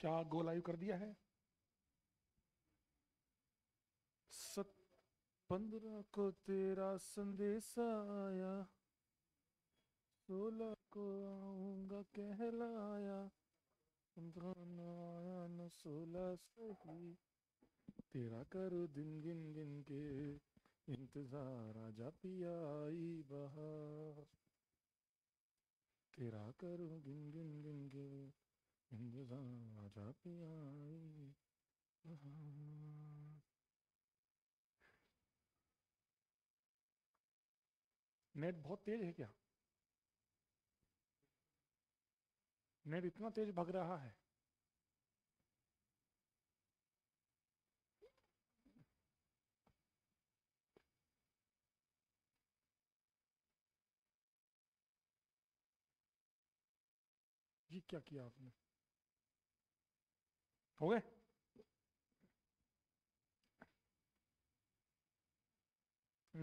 क्या go live कर दिया है सत पंद्रह को तेरा संदेश आया सोलह को आऊंगा कहलाया पंद्रह न आया न सोलह सही तेरा करो दिन गिन गिन के इंतजार आजा पिया आई बहा तेरा करो गिन गिन गिन के नेट बहुत तेज है क्या नेट इतना तेज भग रहा है ये क्या किया आपने हो गए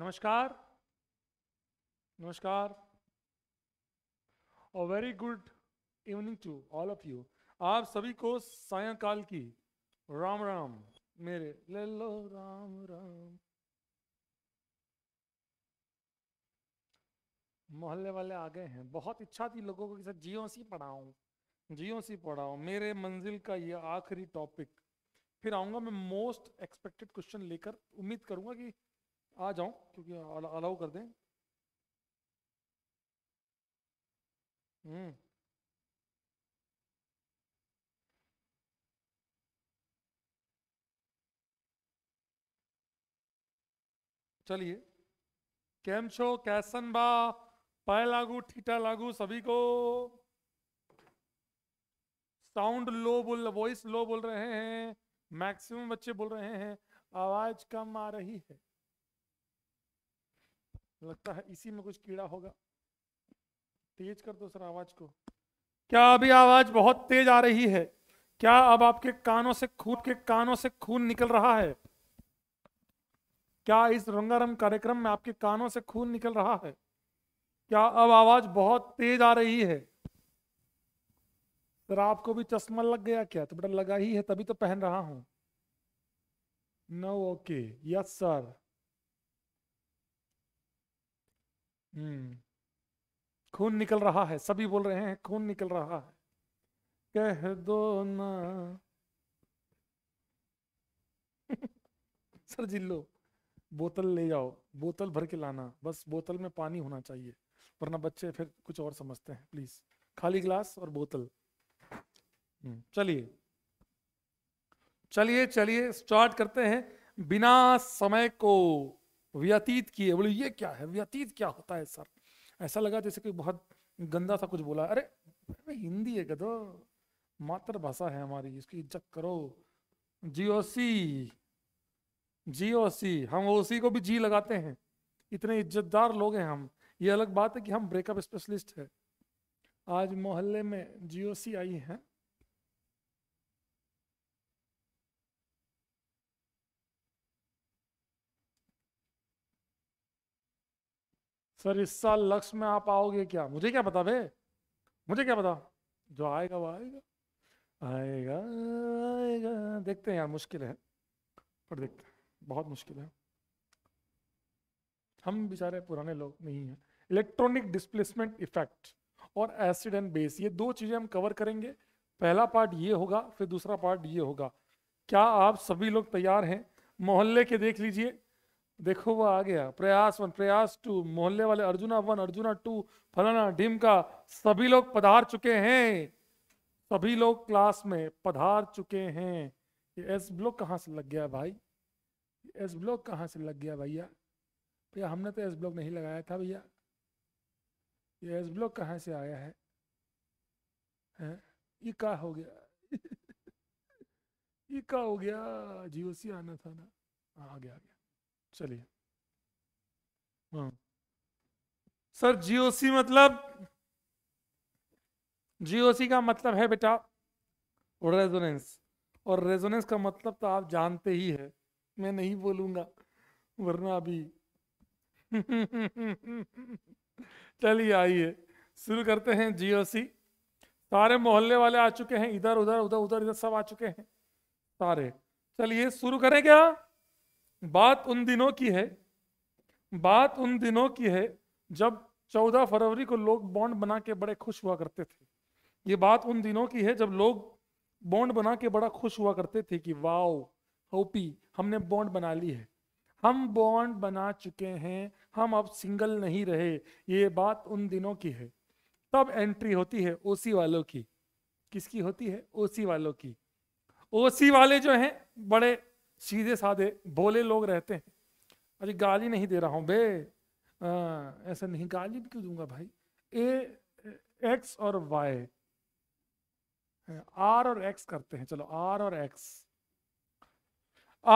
नमस्कार नमस्कार और very good evening to all of you आप सभी को सायंकाल की राम राम मेरे ले लो राम राम मोहल्ले वाले आ गए हैं बहुत इच्छा थी लोगों को कि सर जियो सी पढ़ाऊं जियो सी पढ़ाओ मेरे मंजिल का ये आखिरी टॉपिक फिर आऊँगा मैं मोस्ट एक्सपेक्टेड क्वेश्चन लेकर उम्मीद करूँगा कि आ जाऊँ क्योंकि अलाउ कर दें हम्म चलिए कैम कैसन बा पाए लागू ठीटा लागू सभी को साउंड लो बोल वॉइस लो बोल रहे हैं मैक्सिमम बच्चे बोल रहे हैं आवाज कम आ रही है लगता है इसी में कुछ कीड़ा होगा तेज कर दो सर आवाज को क्या अभी आवाज बहुत तेज आ रही है क्या अब आपके कानों से खून के कानों से खून निकल रहा है क्या इस रंगारंग कार्यक्रम में आपके कानों से खून निकल रहा है क्या अब आवाज बहुत तेज आ रही है सर आपको भी चश्मा लग गया क्या तो बेटा लगा ही है तभी तो पहन रहा हूं no okay yes sir hmm खून निकल रहा है सभी बोल रहे हैं खून निकल रहा है कह दो ना सर जिल्लो बोतल ले जाओ बोतल भर के लाना बस बोतल में पानी होना चाहिए वरना बच्चे फिर कुछ और समझते हैं प्लीज खाली गिलास और बोतल हम्म, चलिए चलिए चलिए स्टार्ट करते हैं बिना समय को व्यतीत किए बोले ये क्या है व्यतीत क्या होता है सर ऐसा लगा जैसे कोई बहुत गंदा सा कुछ बोला अरे हिंदी है गदो तो? मातृभाषा है हमारी इसकी इज्जत करो जीओसी जीओसी हम ओसी को भी जी लगाते हैं इतने इज्जतदार लोग हैं हम ये अलग बात है कि हम ब्रेकअप स्पेशलिस्ट है आज मोहल्ले में सी आई है सर इस साल लक्ष्य में आप आओगे क्या मुझे क्या पता बे मुझे क्या पता जो आएगा वो आएगा आएगा आएगा देखते हैं यार मुश्किल है पर देखते हैं बहुत मुश्किल है हम बेचारे पुराने लोग नहीं हैं इलेक्ट्रॉनिक डिस्प्लेसमेंट इफेक्ट और एसिड एंड बेस ये दो चीज़ें हम कवर करेंगे पहला पार्ट ये होगा फिर दूसरा पार्ट ये होगा क्या आप सभी लोग तैयार हैं मोहल्ले के देख लीजिए देखो वो आ गया प्रयास वन प्रयास टू मोहल्ले वाले अर्जुना वन अर्जुना टू फलाना ढिमका सभी लोग पधार चुके हैं सभी लोग क्लास में पधार चुके हैं ये एस ब्लॉक कहाँ से लग गया भाई एस ब्लॉक कहाँ से लग गया भैया भैया हमने तो एस ब्लॉक नहीं लगाया था भैया ये एस ब्लॉक कहाँ से आया है, है? ये का हो गया ये का हो गया जीओसी आना था ना हाँ, आ गया, आ गया। चलिए हाँ सर जीओसी मतलब जीओसी का मतलब है बेटा रेजोनेंस और रेजोनेंस का मतलब तो आप जानते ही है मैं नहीं बोलूंगा वरना अभी चलिए आइए शुरू करते हैं जीओसी सारे मोहल्ले वाले आ चुके हैं इधर उधर उधर उधर इधर सब आ चुके हैं सारे चलिए शुरू करें क्या बात उन दिनों की है बात उन दिनों की है जब 14 फरवरी को लोग बॉन्ड बना के बड़े खुश हुआ करते थे ये बात उन दिनों की है जब लोग बॉन्ड बना के बड़ा खुश हुआ करते थे कि वाओ होपी हमने बॉन्ड बना ली है हम बॉन्ड बना चुके हैं हम अब सिंगल नहीं रहे ये बात उन दिनों की है तब एंट्री होती है ओसी वालों की किसकी होती है ओसी वालों की ओसी वाले जो हैं बड़े सीधे साधे बोले लोग रहते हैं अरे गाली नहीं दे रहा हूँ बे आ, ऐसा नहीं गाली भी क्यों दूंगा भाई ए एक्स और वाई आर और एक्स करते हैं चलो आर और एक्स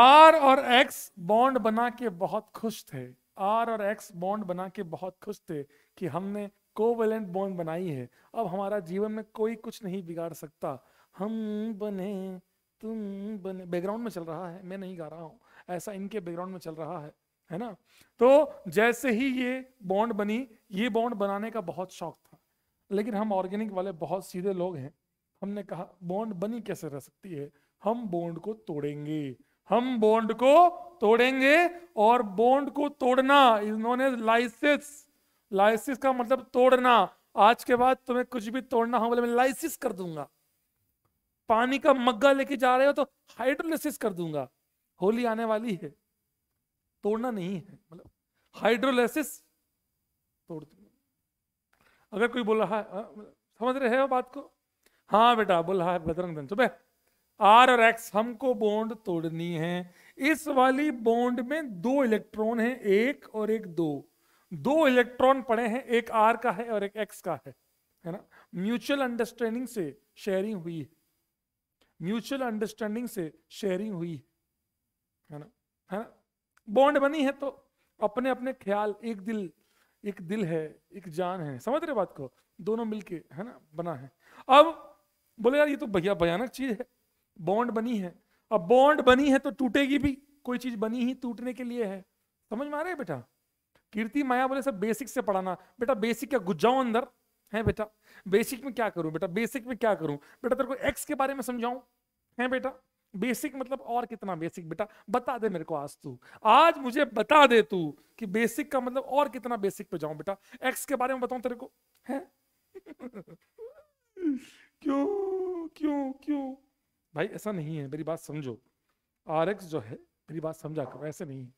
आर और एक्स बॉन्ड बना के बहुत खुश थे आर और एक्स बॉन्ड बना के बहुत खुश थे कि हमने कोवेलेंट बॉन्ड बनाई है अब हमारा जीवन में कोई कुछ नहीं बिगाड़ सकता हम बने तुम बैकग्राउंड में चल रहा है मैं नहीं गा रहा हूँ ऐसा इनके बैकग्राउंड में चल रहा है है ना तो जैसे ही ये बॉन्ड बनी ये बॉन्ड बनाने का बहुत शौक था लेकिन हम ऑर्गेनिक वाले बहुत सीधे लोग हैं हमने कहा बॉन्ड बनी कैसे रह सकती है हम बॉन्ड को तोड़ेंगे हम बॉन्ड को तोड़ेंगे और बॉन्ड को तोड़ना is known as lysis lysis का मतलब तोड़ना आज के बाद तुम्हें कुछ भी तोड़ना हो बोले मैं लाइसिस कर दूंगा पानी का मग्गा लेके जा रहे हो तो हाइड्रोलिसिस कर दूंगा होली आने वाली है तोड़ना नहीं है मतलब हाइड्रोलिसिस तोड़ दूंगा अगर कोई बोल रहा है मतलब समझ रहे हो बात को हाँ बेटा बोल रहा है बजरंग धन सुबह आर और एक्स हमको बॉन्ड तोड़नी है इस वाली बॉन्ड में दो इलेक्ट्रॉन है एक और एक दो दो इलेक्ट्रॉन पड़े हैं एक आर का है और एक एक्स का है है ना म्यूचुअल अंडरस्टैंडिंग से शेयरिंग हुई है म्यूचुअल अंडरस्टैंडिंग से शेयरिंग हुई है है ना है ना बॉन्ड बनी है तो अपने अपने ख्याल एक दिल एक दिल है एक जान है समझ रहे बात को दोनों मिलके है ना बना है अब बोले यार ये तो भैया भयानक चीज है बॉन्ड बनी है अब बॉन्ड बनी है तो टूटेगी भी कोई चीज बनी ही टूटने के लिए है समझ में आ रहा है बेटा कीर्ति माया बोले सब बेसिक से पढ़ाना बेटा बेसिक क्या गुज्जाओ अंदर है बेटा बेसिक में क्या करूं बेटा बेसिक में क्या करूं बेटा तेरे को एक्स के बारे में समझाऊं है बेटा बेसिक मतलब और कितना बेसिक बेटा बता दे मेरे को आज तू आज मुझे बता दे तू कि बेसिक का मतलब और कितना बेसिक पे जाऊं बेटा एक्स के बारे में बताऊं तेरे को है क्यों क्यों क्यों भाई ऐसा नहीं है मेरी बात समझो आर एक्स जो है मेरी बात समझा करो ऐसे नहीं है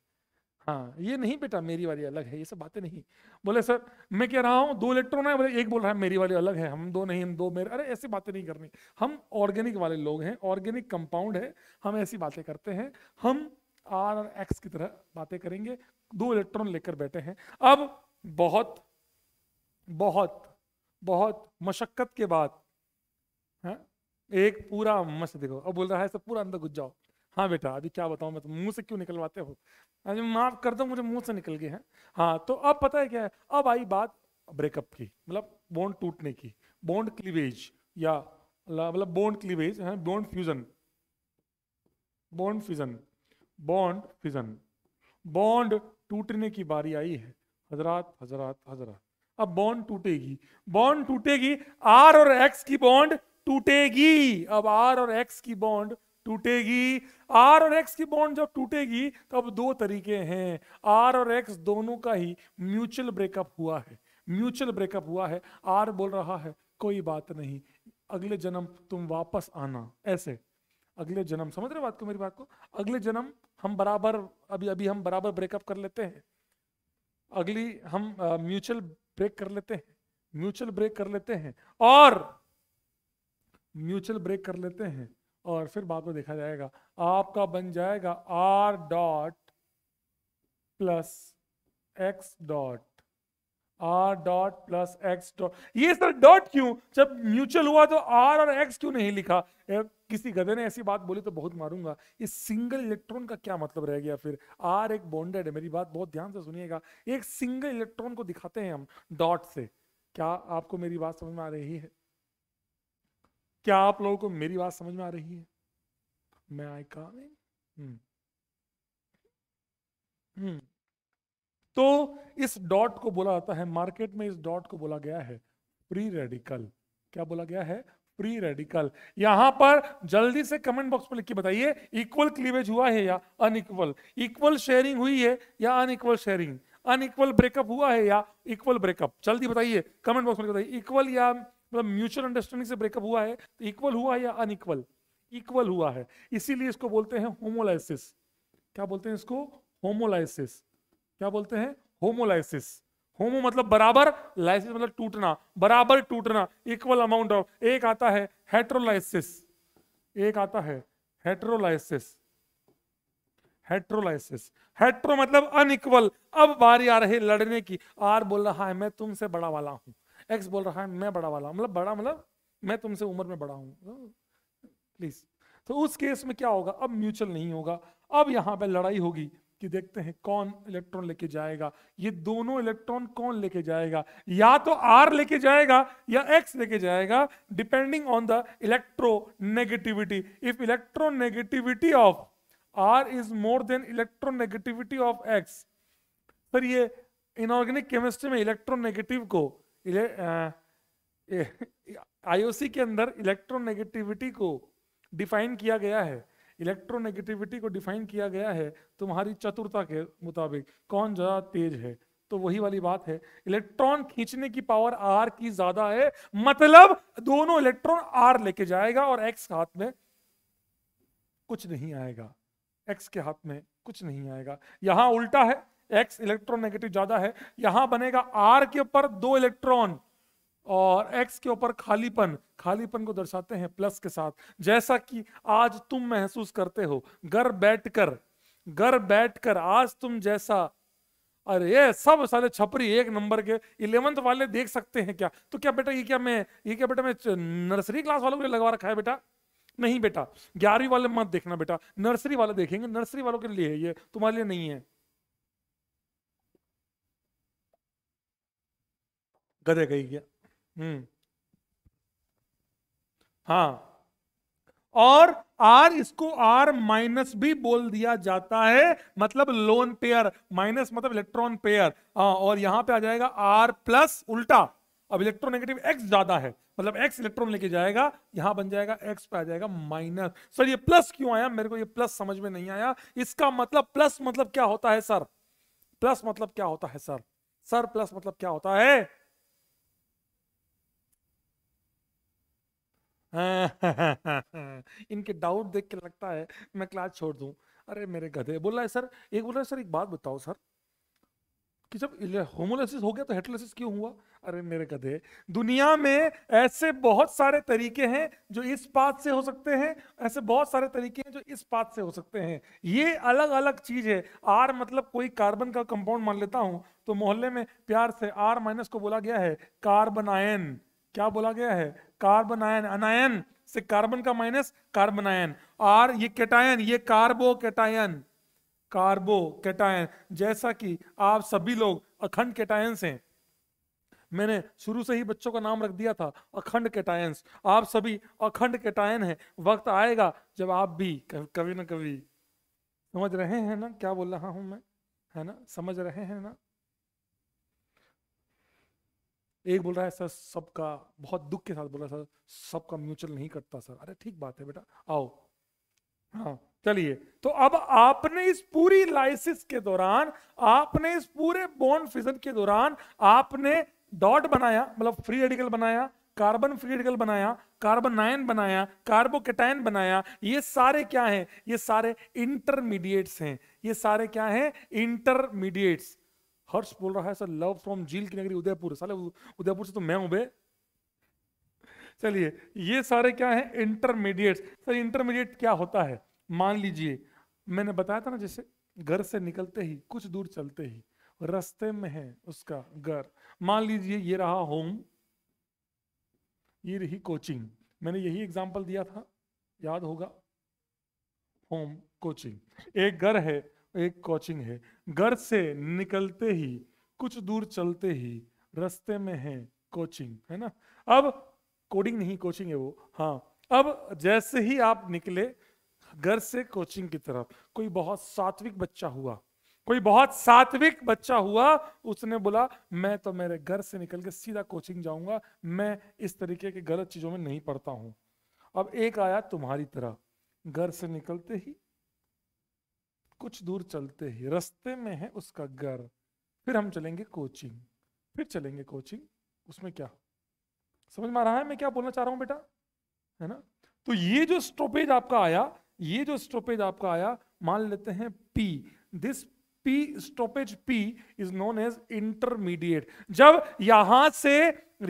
हाँ ये नहीं बेटा मेरी वाली अलग है ये सब बातें नहीं बोले सर मैं कह रहा हूँ दो इलेक्ट्रॉन है बोले एक बोल रहा है मेरी वाली अलग है हम दो नहीं हम दो मेरे अरे ऐसी बातें नहीं करनी हम ऑर्गेनिक वाले लोग हैं ऑर्गेनिक कंपाउंड है हम ऐसी बातें करते हैं हम आर और एक्स की तरह बातें करेंगे दो इलेक्ट्रॉन लेकर बैठे हैं अब बहुत बहुत बहुत मशक्कत के बाद है? हाँ, एक पूरा मस्त देखो अब बोल रहा है सब पूरा अंदर घुस जाओ हाँ बेटा अभी क्या बताऊँ मैं तो मुंह से क्यों निकलवाते हो अरे माफ कर दो मुझे मुंह से निकल गए हैं हाँ तो अब पता है क्या है अब आई बात ब्रेकअप की मतलब बॉन्ड टूटने की बॉन्ड क्लीवेज या मतलब बॉन्ड क्लीवेज है bond fusion bond fusion bond fusion bond टूटने की बारी आई है हजरात हजरात हजरात अब बॉन्ड टूटेगी बॉन्ड टूटेगी आर और एक्स की बॉन्ड टूटेगी अब आर और एक्स की बॉन्ड टूटेगी आर और एक्स की बॉन्ड जब टूटेगी तो दो तरीके हैं आर और एक्स दोनों का ही म्यूचुअल ब्रेकअप हुआ है म्यूचुअल ब्रेकअप हुआ है आर बोल रहा है कोई बात नहीं अगले जन्म तुम वापस आना ऐसे अगले जन्म समझ रहे बात को मेरी बात को अगले जन्म हम बराबर अभी अभी हम बराबर ब्रेकअप कर लेते हैं अगली हम म्यूचुअल ब्रेक कर लेते हैं म्यूचुअल ब्रेक कर लेते हैं और म्यूचुअल ब्रेक कर लेते हैं और फिर बाद में देखा जाएगा आपका बन जाएगा R dot plus X dot R dot plus X dot ये सर डॉट क्यों जब म्यूचुअल हुआ तो आर और एक्स क्यों नहीं लिखा किसी गधे ने ऐसी बात बोली तो बहुत मारूंगा इस सिंगल इलेक्ट्रॉन का क्या मतलब रह गया फिर आर एक बॉन्डेड है मेरी बात बहुत ध्यान से सुनिएगा एक सिंगल इलेक्ट्रॉन को दिखाते हैं हम डॉट से क्या आपको मेरी बात समझ में आ रही है क्या आप लोगों को मेरी बात समझ में आ रही है मैं आई कहा नहीं तो इस डॉट को बोला जाता है मार्केट में इस डॉट को बोला गया है प्री रेडिकल क्या बोला गया है प्री रेडिकल यहां पर जल्दी से कमेंट बॉक्स में लिख के बताइए इक्वल क्लीवेज हुआ है या अनइक्वल इक्वल शेयरिंग हुई है या अनइक्वल शेयरिंग अनइक्वल ब्रेकअप हुआ है या इक्वल ब्रेकअप जल्दी बताइए कमेंट बॉक्स में बताइए इक्वल या मतलब म्यूचुअल अंडरस्टैंडिंग से ब्रेकअप हुआ है तो इक्वल हुआ है या अनइक्वल इक्वल हुआ है इसीलिए इसको बोलते हैं होमोलाइसिस क्या बोलते हैं इसको होमोलाइसिस क्या बोलते हैं होमोलाइसिस होमो मतलब बराबर लाइसिस मतलब टूटना बराबर टूटना इक्वल अमाउंट ऑफ एक आता है हेट्रोलाइसिस एक आता है हेट्रोलाइसिस हेट्रोलाइसिस हेट्रो मतलब अनइक्वल अब बारी आ रही लड़ने की आर बोल रहा है मैं तुमसे बड़ा वाला हूं एक्स बोल रहा है मैं बड़ा वाला मतलब बड़ा मतलब मैं तुमसे उम्र में बड़ा हूँ प्लीज तो, तो उस केस में क्या होगा अब म्यूचुअल नहीं होगा अब यहाँ पे लड़ाई होगी कि देखते हैं कौन इलेक्ट्रॉन लेके जाएगा ये दोनों इलेक्ट्रॉन कौन लेके जाएगा या तो आर लेके जाएगा या एक्स लेके जाएगा depending on the electronegativity if electronegativity of R is more than electronegativity of X sir ये इनऑर्गेनिक केमिस्ट्री में इलेक्ट्रो नेगेटिव को आईओसी के अंदर इलेक्ट्रोनेगेटिविटी को डिफाइन किया गया है इलेक्ट्रोनेगेटिविटी को डिफाइन किया गया है तुम्हारी चतुरता के मुताबिक कौन ज़्यादा तेज है तो वही वाली बात है इलेक्ट्रॉन खींचने की पावर आर की ज्यादा है मतलब दोनों इलेक्ट्रॉन आर लेके जाएगा और एक्स हाथ में कुछ नहीं आएगा एक्स के हाथ में कुछ नहीं आएगा यहां उल्टा है एक्स इलेक्ट्रोनेगेटिव ज्यादा है यहां बनेगा आर के ऊपर दो इलेक्ट्रॉन और एक्स के ऊपर खालीपन खालीपन को दर्शाते हैं प्लस के साथ जैसा कि आज तुम महसूस करते हो घर बैठकर घर बैठकर आज तुम जैसा अरे ये सब साले छपरी एक नंबर के इलेवंथ वाले देख सकते हैं क्या तो क्या बेटा ये क्या मैं ये क्या बेटा मैं नर्सरी क्लास वालों के लिए लगवा रखा है बेटा नहीं बेटा ग्यारहवीं वाले मत देखना बेटा नर्सरी वाले देखेंगे नर्सरी वालों के लिए ये तुम्हारे लिए नहीं है गधे कही गया हम्म हाँ और आर इसको आर माइनस भी बोल दिया जाता है मतलब लोन पेयर माइनस मतलब इलेक्ट्रॉन पेयर हाँ, और यहां पे आ जाएगा आर प्लस उल्टा अब इलेक्ट्रोनेगेटिव एक्स ज्यादा है मतलब एक्स इलेक्ट्रॉन लेके जाएगा यहां बन जाएगा एक्स पे आ जाएगा माइनस सर ये प्लस क्यों आया मेरे को ये प्लस समझ में नहीं आया इसका मतलब प्लस मतलब क्या होता है सर प्लस मतलब क्या होता है सर सर प्लस मतलब क्या होता है इनके डाउट देख के लगता है मैं क्लास छोड़ दूं अरे मेरे गधे बोल रहा है सर एक बोल रहा है सर एक बात बताओ सर कि जब होमोलिसिस हो गया तो हेटोलिसिस क्यों हुआ अरे मेरे गधे दुनिया में ऐसे बहुत सारे तरीके हैं जो इस पात से हो सकते हैं ऐसे बहुत सारे तरीके हैं जो इस पात से हो सकते हैं ये अलग अलग चीज है आर मतलब कोई कार्बन का कंपाउंड मान लेता हूं तो मोहल्ले में प्यार से आर माइनस को बोला गया है कार्बन आयन क्या बोला गया है कार्बन आयन अनायन से कार्बन का माइनस कार्बन आयन आर ये केटायन ये कार्बो केटायन कार्बो केटायन जैसा कि आप सभी लोग अखंड केटायन से मैंने शुरू से ही बच्चों का नाम रख दिया था अखंड केटायंस आप सभी अखंड केटायन हैं वक्त आएगा जब आप भी कभी ना कभी समझ रहे हैं ना क्या बोल रहा हूं मैं है ना समझ रहे हैं ना एक बोल रहा है सर सबका बहुत दुख के साथ बोल रहा है सर सबका म्यूचुअल नहीं कटता सर अरे ठीक बात है बेटा आओ हाँ चलिए तो अब आपने इस पूरी लाइसिस के दौरान आपने इस पूरे बॉन्ड फिजन के दौरान आपने डॉट बनाया मतलब फ्री रेडिकल बनाया कार्बन फ्री रेडिकल बनाया नाइन बनाया कार्बोकेटायन बनाया ये सारे क्या हैं ये सारे इंटरमीडिएट्स हैं ये सारे क्या हैं इंटरमीडिएट्स हर्ष बोल रहा है सर लव फ्रॉम झील की नगरी उदयपुर साले उदयपुर से तो मैं हूं बे चलिए ये सारे क्या है इंटरमीडिएट सर इंटरमीडिएट क्या होता है मान लीजिए मैंने बताया था ना जैसे घर से निकलते ही कुछ दूर चलते ही रस्ते में है उसका घर मान लीजिए ये रहा होम ये रही कोचिंग मैंने यही एग्जाम्पल दिया था याद होगा होम कोचिंग एक घर है एक कोचिंग है घर से निकलते ही कुछ दूर चलते ही रस्ते में है कोचिंग है ना अब कोडिंग नहीं कोचिंग है वो हाँ अब जैसे ही आप निकले घर से कोचिंग की तरफ कोई बहुत सात्विक बच्चा हुआ कोई बहुत सात्विक बच्चा हुआ उसने बोला मैं तो मेरे घर से निकल के सीधा कोचिंग जाऊंगा मैं इस तरीके के गलत चीजों में नहीं पढ़ता हूं अब एक आया तुम्हारी तरह घर से निकलते ही कुछ दूर चलते ही रस्ते में है उसका घर फिर हम चलेंगे कोचिंग फिर चलेंगे कोचिंग उसमें क्या समझ में आ रहा है मैं क्या बोलना चाह रहा हूं बेटा है ना तो ये जो स्टॉपेज आपका आया ये जो स्टॉपेज आपका आया मान लेते हैं P this P stoppage P is known as intermediate जब यहां से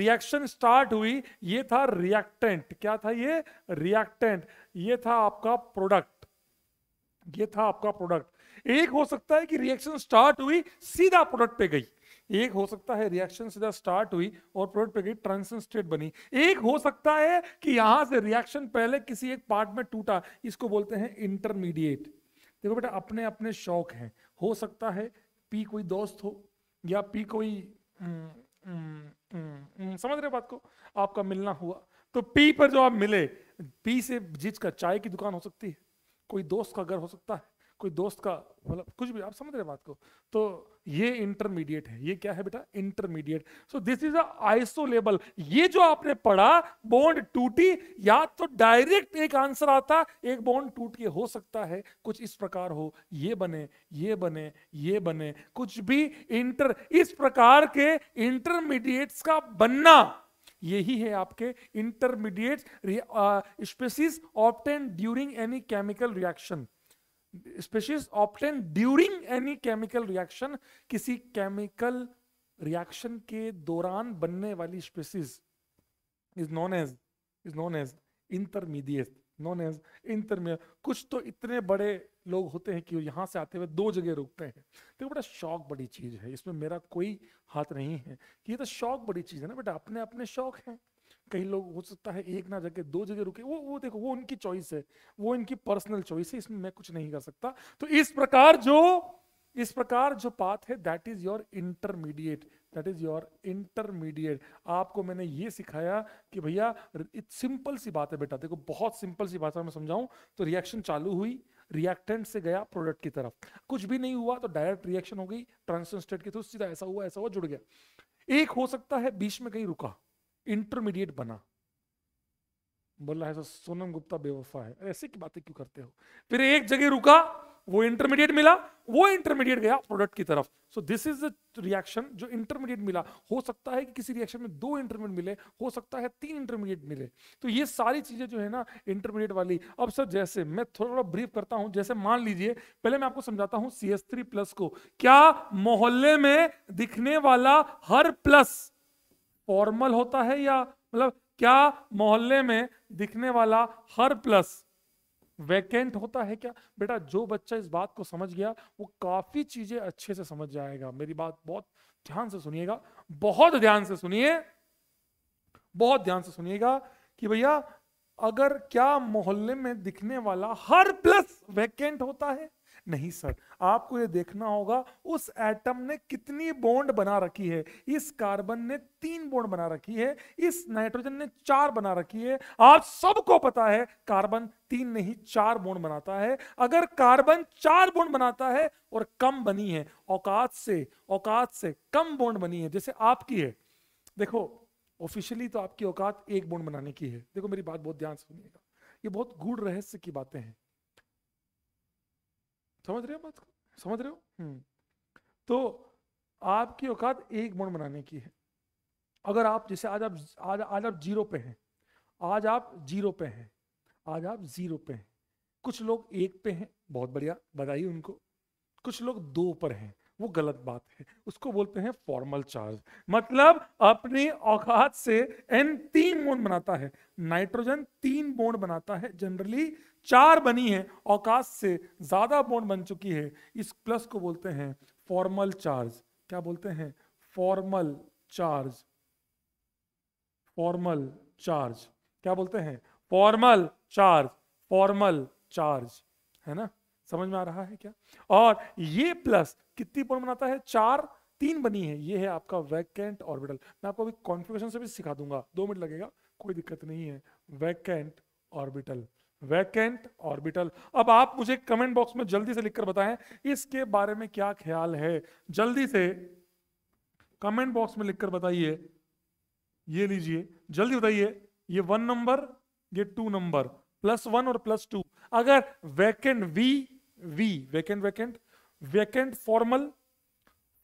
रिएक्शन स्टार्ट हुई ये था रिएक्टेंट क्या था ये रिएक्टेंट ये था आपका प्रोडक्ट ये था आपका प्रोडक्ट एक हो सकता है कि रिएक्शन स्टार्ट हुई सीधा प्रोडक्ट पे गई एक हो सकता है रिएक्शन सीधा स्टार्ट हुई और प्रोडक्ट पे गई ट्रांसन स्टेट बनी एक हो सकता है कि यहां से रिएक्शन पहले किसी एक पार्ट में टूटा इसको बोलते हैं इंटरमीडिएट देखो बेटा अपने अपने शौक हैं हो सकता है पी कोई दोस्त हो या पी कोई न, न, न, समझ रहे बात को आपका मिलना हुआ तो पी पर जो आप मिले पी से जिच का चाय की दुकान हो सकती है कोई दोस्त का घर हो सकता है कोई दोस्त का मतलब कुछ भी आप समझ रहे बात को तो ये इंटरमीडिएट है ये क्या है बेटा intermediate so this is isolable ये जो आपने पढ़ा बॉन्ड टूटी या तो डायरेक्ट एक आंसर आता एक बॉन्ड टूट के हो सकता है कुछ इस प्रकार हो ये बने ये बने ये बने कुछ भी इंटर इस प्रकार के इंटरमीडिएट्स का बनना यही है आपके intermediate species obtain during any chemical reaction species obtain during any chemical reaction किसी केमिकल रिएक्शन के दौरान बनने वाली species is known as is known as intermediate known as intermediate कुछ तो इतने बड़े लोग होते हैं कि यहाँ से आते हुए दो जगह रुकते हैं तो बेटा शौक बड़ी चीज़ है इसमें मेरा कोई हाथ नहीं है कि ये तो शौक बड़ी चीज़ है ना बेटा अपने अपने शौक हैं कई लोग हो सकता है एक ना जगह दो जगह रुके वो वो देखो वो उनकी चॉइस है वो इनकी पर्सनल चॉइस है इसमें मैं कुछ नहीं कर सकता तो इस प्रकार जो इस प्रकार जो पाथ है that is your intermediate that is your intermediate आपको मैंने ये सिखाया कि भैया सिंपल सी बात है बेटा देखो बहुत सिंपल सी भाषा में समझाऊं तो रिएक्शन चालू हुई रिएक्टेंट से गया प्रोडक्ट की तरफ कुछ भी नहीं हुआ तो डायरेक्ट रिएक्शन हो गई ट्रांसन स्टेट के थ्रू सीधा ऐसा हुआ ऐसा हुआ जुड़ गया एक हो सकता है बीच में कहीं रुका इंटरमीडिएट बना बोला है सोनम गुप्ता बेवफा है ऐसे की बातें क्यों करते हो फिर एक जगह रुका वो इंटरमीडिएट मिला वो इंटरमीडिएट गया प्रोडक्ट की तरफ so this is the reaction जो इंटरमीडिएट मिला हो सकता है कि किसी रिएक्शन में दो इंटरमीडिएट मिले हो सकता है तीन इंटरमीडिएट मिले तो ये सारी चीजें जो है ना इंटरमीडिएट वाली अब सर जैसे मैं थोड़ा थोड़ा ब्रीफ करता हूं जैसे मान लीजिए पहले मैं आपको समझाता हूं सी एस थ्री प्लस को क्या मोहल्ले में दिखने वाला हर प्लस फॉर्मल होता है या मतलब क्या मोहल्ले में दिखने वाला हर प्लस वैकेंट होता है क्या बेटा जो बच्चा इस बात को समझ गया वो काफी चीजें अच्छे से समझ जाएगा मेरी बात बहुत ध्यान से सुनिएगा बहुत ध्यान से सुनिए बहुत ध्यान से सुनिएगा कि भैया अगर क्या मोहल्ले में दिखने वाला हर प्लस वैकेंट होता है नहीं सर आपको ये देखना होगा उस एटम ने कितनी बॉन्ड बना रखी है इस कार्बन ने तीन बॉन्ड बना रखी है इस नाइट्रोजन ने चार बना रखी है आप सबको पता है कार्बन तीन नहीं चार बॉन्ड बनाता है अगर कार्बन चार बॉन्ड बनाता है और कम बनी है औकात से औकात से कम बॉन्ड बनी है जैसे आपकी है देखो ऑफिशियली तो आपकी औकात एक बॉन्ड बनाने की है देखो मेरी बात बहुत ध्यान से सुनिएगा ये बहुत गुड़ रहस्य की बातें हैं समझ रहे हो बात समझ रहे हो हम्म। तो आपकी औकात एक गुण बनाने की है अगर आप जैसे आज आप आज आज आप जीरो पे हैं आज आप जीरो पे हैं आज आप जीरो पे हैं कुछ लोग एक पे हैं बहुत बढ़िया बधाई उनको कुछ लोग दो पर हैं वो गलत बात है उसको बोलते हैं फॉर्मल चार्ज मतलब अपने औकात से एन तीन बोन बनाता है नाइट्रोजन तीन बोन बनाता है जनरली चार बनी है औकात से ज्यादा बोन बन चुकी है इस प्लस को बोलते हैं फॉर्मल चार्ज क्या बोलते हैं फॉर्मल चार्ज फॉर्मल चार्ज क्या बोलते हैं फॉर्मल चार्ज फॉर्मल चार्ज है ना समझ में आ रहा है क्या और ये प्लस कितनी पूर्ण बनाता है चार तीन बनी है ये है आपका वैकेंट ऑर्बिटल मैं आपको अभी कॉन्फ़िगरेशन से भी सिखा दूंगा दो मिनट लगेगा कोई दिक्कत नहीं है वैकेंट ऑर्बिटल वैकेंट ऑर्बिटल अब आप मुझे कमेंट बॉक्स में जल्दी से लिखकर बताएं इसके बारे में क्या ख्याल है जल्दी से कमेंट बॉक्स में लिखकर बताइए ये लीजिए जल्दी बताइए ये वन नंबर ये टू नंबर प्लस वन और प्लस टू अगर vacant V V vacant vacant vacant formal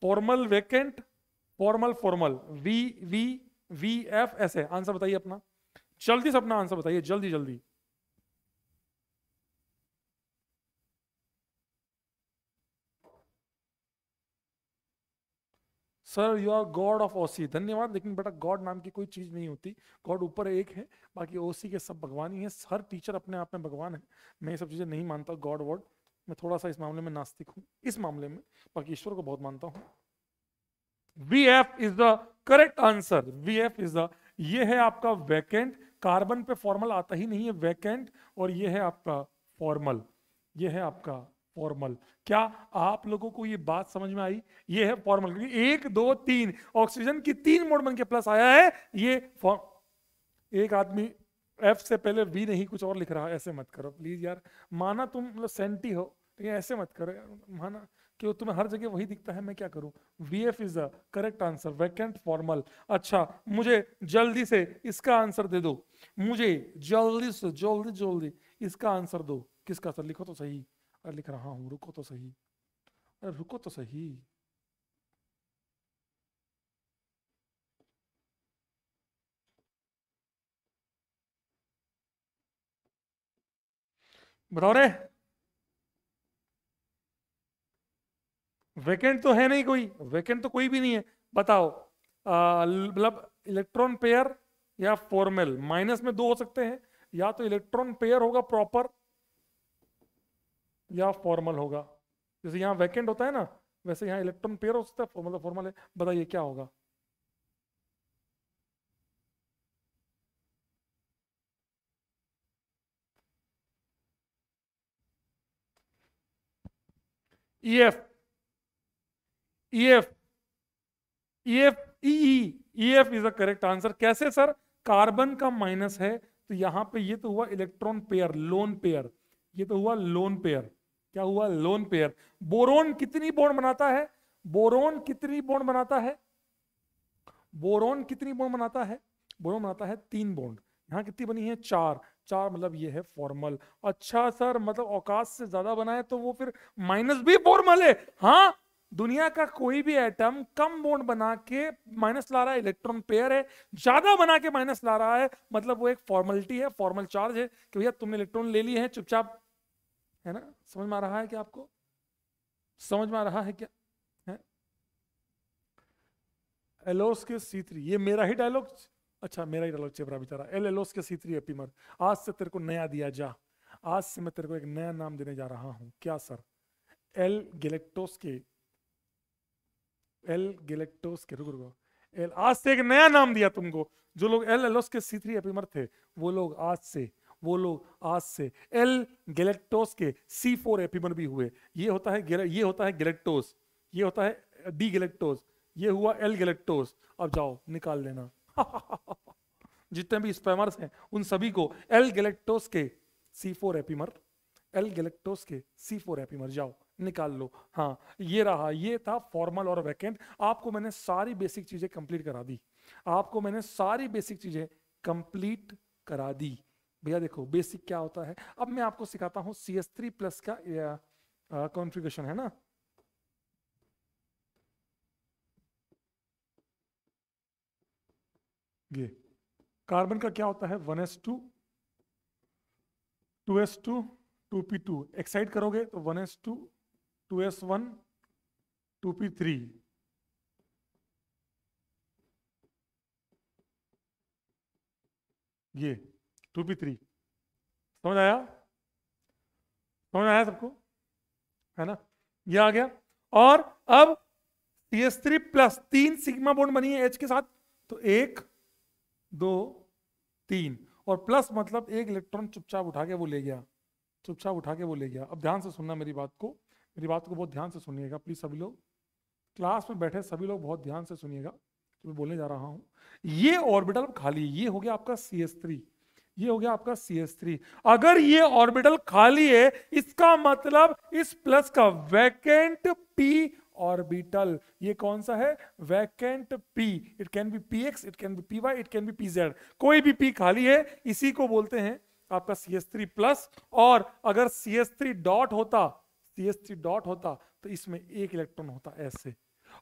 formal vacant formal formal V V V F S है आंसर बताइए अपना जल्दी से अपना आंसर बताइए जल्दी जल्दी sir you are god of OC धन्यवाद लेकिन बेटा गॉड नाम की कोई चीज़ नहीं होती गॉड ऊपर एक है बाकी ओसी के सब भगवान ही है हर टीचर अपने आप में भगवान है मैं ये सब चीज़ें नहीं मानता गॉड वर्ड मैं थोड़ा सा इस मामले में नास्तिक हूं इस मामले में बाकी ईश्वर को बहुत मानता हूं V F is the correct answer V F is the ये है आपका वैकेंट कार्बन पे फॉर्मल आता ही नहीं है वैकेंट और ये है आपका फॉर्मल ये है आपका फॉर्मल क्या आप लोगों को ये बात समझ में आई ये है फॉर्मल क्योंकि एक दो तीन ऑक्सीजन की तीन मोड बन के प्लस आया है ये एक आदमी एफ से पहले वी नहीं कुछ और लिख रहा ऐसे मत करो प्लीज यार माना तुम मतलब सेंटी हो ठीक है ऐसे मत करो यार माना कि तुम्हें हर जगह वही दिखता है मैं क्या करूं V F is the correct answer vacant formal अच्छा मुझे जल्दी से इसका आंसर दे दो मुझे जल्दी से जल्दी जल्दी इसका आंसर दो किसका सर लिखो तो सही अरे लिख रहा हूँ रुको तो सही अरे रुको तो सही बताओ रे वैकेंट तो है नहीं कोई वैकेंट तो कोई भी नहीं है बताओ मतलब इलेक्ट्रॉन पेयर या फॉर्मेल माइनस में दो हो सकते हैं या तो इलेक्ट्रॉन पेयर होगा प्रॉपर या फॉर्मल होगा जैसे यहाँ वैकेंट होता है ना वैसे यहाँ इलेक्ट्रॉन पेयर हो सकता है फॉर्मल मतलब फॉर्मल है बताइए क्या होगा EF, EF, EF, E EF is the correct answer कैसे सर कार्बन का माइनस है तो यहां पे ये तो हुआ इलेक्ट्रॉन पेयर लोन पेयर ये तो हुआ लोन पेयर क्या हुआ लोन पेयर बोरोन कितनी बोन बनाता है बोरोन कितनी बोन बनाता है बोरोन कितनी बोन बनाता है बोरोन बनाता है तीन बोन्ड यहां कितनी बनी है चार चार मतलब ये है फॉर्मल अच्छा सर मतलब औकात से ज्यादा बनाए तो वो फिर माइनस भी फॉर्मल है हाँ दुनिया का कोई भी एटम कम बोन्ड बना के माइनस ला रहा है इलेक्ट्रॉन पेयर है ज्यादा बना के माइनस ला रहा है मतलब वो एक फॉर्मलिटी है फॉर्मल चार्ज है कि भैया तुमने इलेक्ट्रॉन ले लिए हैं चुपचाप है ना समझ में आ रहा है क्या आपको समझ में आ रहा है क्या एलोस के सी थ्री ये मेरा ही डायलॉग अच्छा मेरा ही अलग चेपरा बेचारा एल एल ओस के सी थ्री आज से तेरे को नया दिया जा आज से मैं तेरे को एक नया नाम देने जा रहा हूँ क्या सर एल गैलेक्टोस के एल गैलेक्टोस के रुको रुको एल आज से एक नया नाम दिया तुमको जो लोग एल एलोस के सी थ्री एपीमर थे वो लोग आज से वो लोग आज से एल गैलेक्टोस के सी फोर एपीमर भी हुए ये होता है ये होता है गैलेक्टोस ये होता है डी गैलेक्टोस ये हुआ एल गैलेक्टोस अब जाओ निकाल लेना जितने भी स्पैमर्स हैं उन सभी को एल गैलेक्टोस के C four epimer L galactose के सी फोर एपीमर जाओ निकाल लो हाँ ये रहा ये था फॉर्मल और वैकेंट आपको मैंने सारी बेसिक चीजें कंप्लीट करा दी आपको मैंने सारी बेसिक चीजें कंप्लीट करा दी भैया देखो बेसिक क्या होता है अब मैं आपको सिखाता हूँ सी एस थ्री प्लस का कॉन्फ़िगरेशन है ना ये कार्बन का क्या होता है one S two two S two two P two excite करोगे तो one S two two S one two P three ये टू पी थ्री समझ आया समझ आया सबको है ना ये आ गया और अब सी एस थ्री प्लस तीन सिग्मा बोन बनी है एच के साथ तो एक दो तीन और प्लस मतलब एक इलेक्ट्रॉन चुपचाप उठा के वो ले गया चुपचाप उठा के वो ले गया अब ध्यान से सुनना मेरी बात को मेरी बात को बहुत ध्यान से सुनिएगा प्लीज सभी लोग क्लास में बैठे सभी लोग बहुत ध्यान से सुनिएगा तो मैं बोलने जा रहा हूँ ये ऑर्बिटल खाली ये हो गया आपका सी एस थ्री ये हो गया आपका सी एस थ्री अगर ये ऑर्बिटल खाली है इसका मतलब इस प्लस का वैकेंट पी ऑर्बिटल ये कौन सा है vacant P it can be P X it can be P Y it can be P Z कोई भी पी खाली है इसी को बोलते हैं आपका सी एस थ्री प्लस और अगर सी एस थ्री डॉट होता सी एस थ्री डॉट होता तो इसमें एक इलेक्ट्रॉन होता ऐसे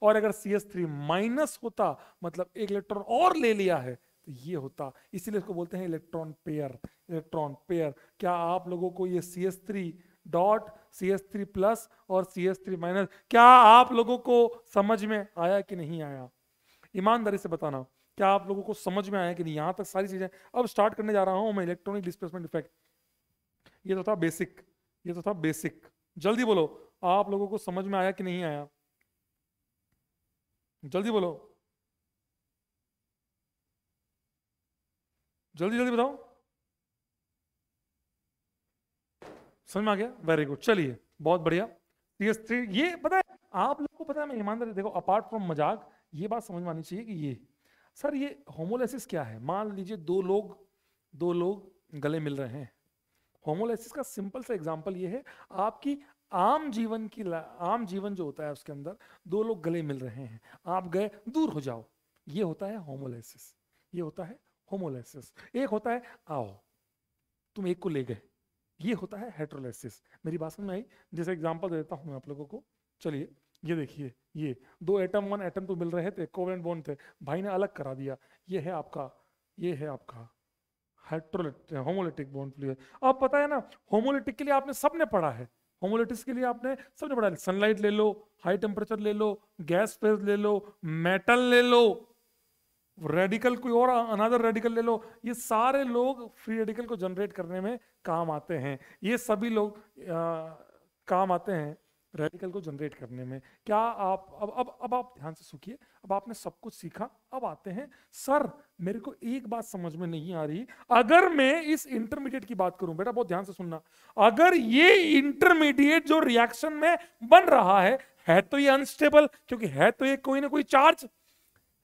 और अगर सी एस थ्री माइनस होता मतलब एक इलेक्ट्रॉन और ले लिया है तो ये होता इसीलिए इसको बोलते हैं इलेक्ट्रॉन पेयर इलेक्ट्रॉन पेयर क्या आप लोगों को ये C S three dot C S three plus और सी एस थ्री माइनस क्या आप लोगों को समझ में आया कि नहीं आया ईमानदारी से बताना क्या आप लोगों को समझ में आया कि नहीं यहाँ तक सारी चीजें अब स्टार्ट करने जा रहा हूँ मैं इलेक्ट्रॉनिक डिस्प्लेसमेंट इफेक्ट ये तो था बेसिक ये तो था बेसिक जल्दी बोलो आप लोगों को समझ में आया कि नहीं आया जल्दी बोलो जल्दी जल्दी बताओ समझ में आ गया वेरी गुड चलिए बहुत बढ़िया थ्री ये पता है आप लोग को पता है मैं ईमानदारी देखो अपार्ट फ्रॉम मजाक ये बात समझ में आनी चाहिए कि ये सर ये होमोलाइसिस क्या है मान लीजिए दो लोग दो लोग गले मिल रहे हैं होमोलाइसिस का सिंपल सा एग्जाम्पल ये है आपकी आम जीवन की आम जीवन जो होता है उसके अंदर दो लोग गले मिल रहे हैं आप गए दूर हो जाओ ये होता है होमोलाइसिस ये होता है होमोलाइसिस एक होता है आओ तुम एक को ले गए ये होता है हेट्रोलाइसिस मेरी बात समझ में आई जैसे एग्जाम्पल दे देता हूँ मैं आप लोगों को चलिए ये देखिए ये दो एटम वन एटम टू मिल रहे थे कोवेंट बोन थे भाई ने अलग करा दिया ये है आपका ये है आपका हाइट्रोलिटिक होमोलिटिक बोन फ्लूड अब पता है ना होमोलिटिक के लिए आपने सबने पढ़ा है होमोलिटिक्स के लिए आपने सबने पढ़ा है सनलाइट ले लो हाई टेम्परेचर ले लो गैस फेज ले लो मेटल ले लो रेडिकल कोई और अनादर रेडिकल ले लो ये सारे लोग फ्री रेडिकल को जनरेट करने में काम आते हैं ये सभी लोग आ, काम आते हैं रेडिकल को जनरेट करने में क्या आप अब अब अब आप ध्यान से सुखिए अब आपने सब कुछ सीखा अब आते हैं सर मेरे को एक बात समझ में नहीं आ रही अगर मैं इस इंटरमीडिएट की बात करूं बेटा बहुत ध्यान से सुनना अगर ये इंटरमीडिएट जो रिएक्शन में बन रहा है है तो ये अनस्टेबल क्योंकि है तो ये कोई ना कोई चार्ज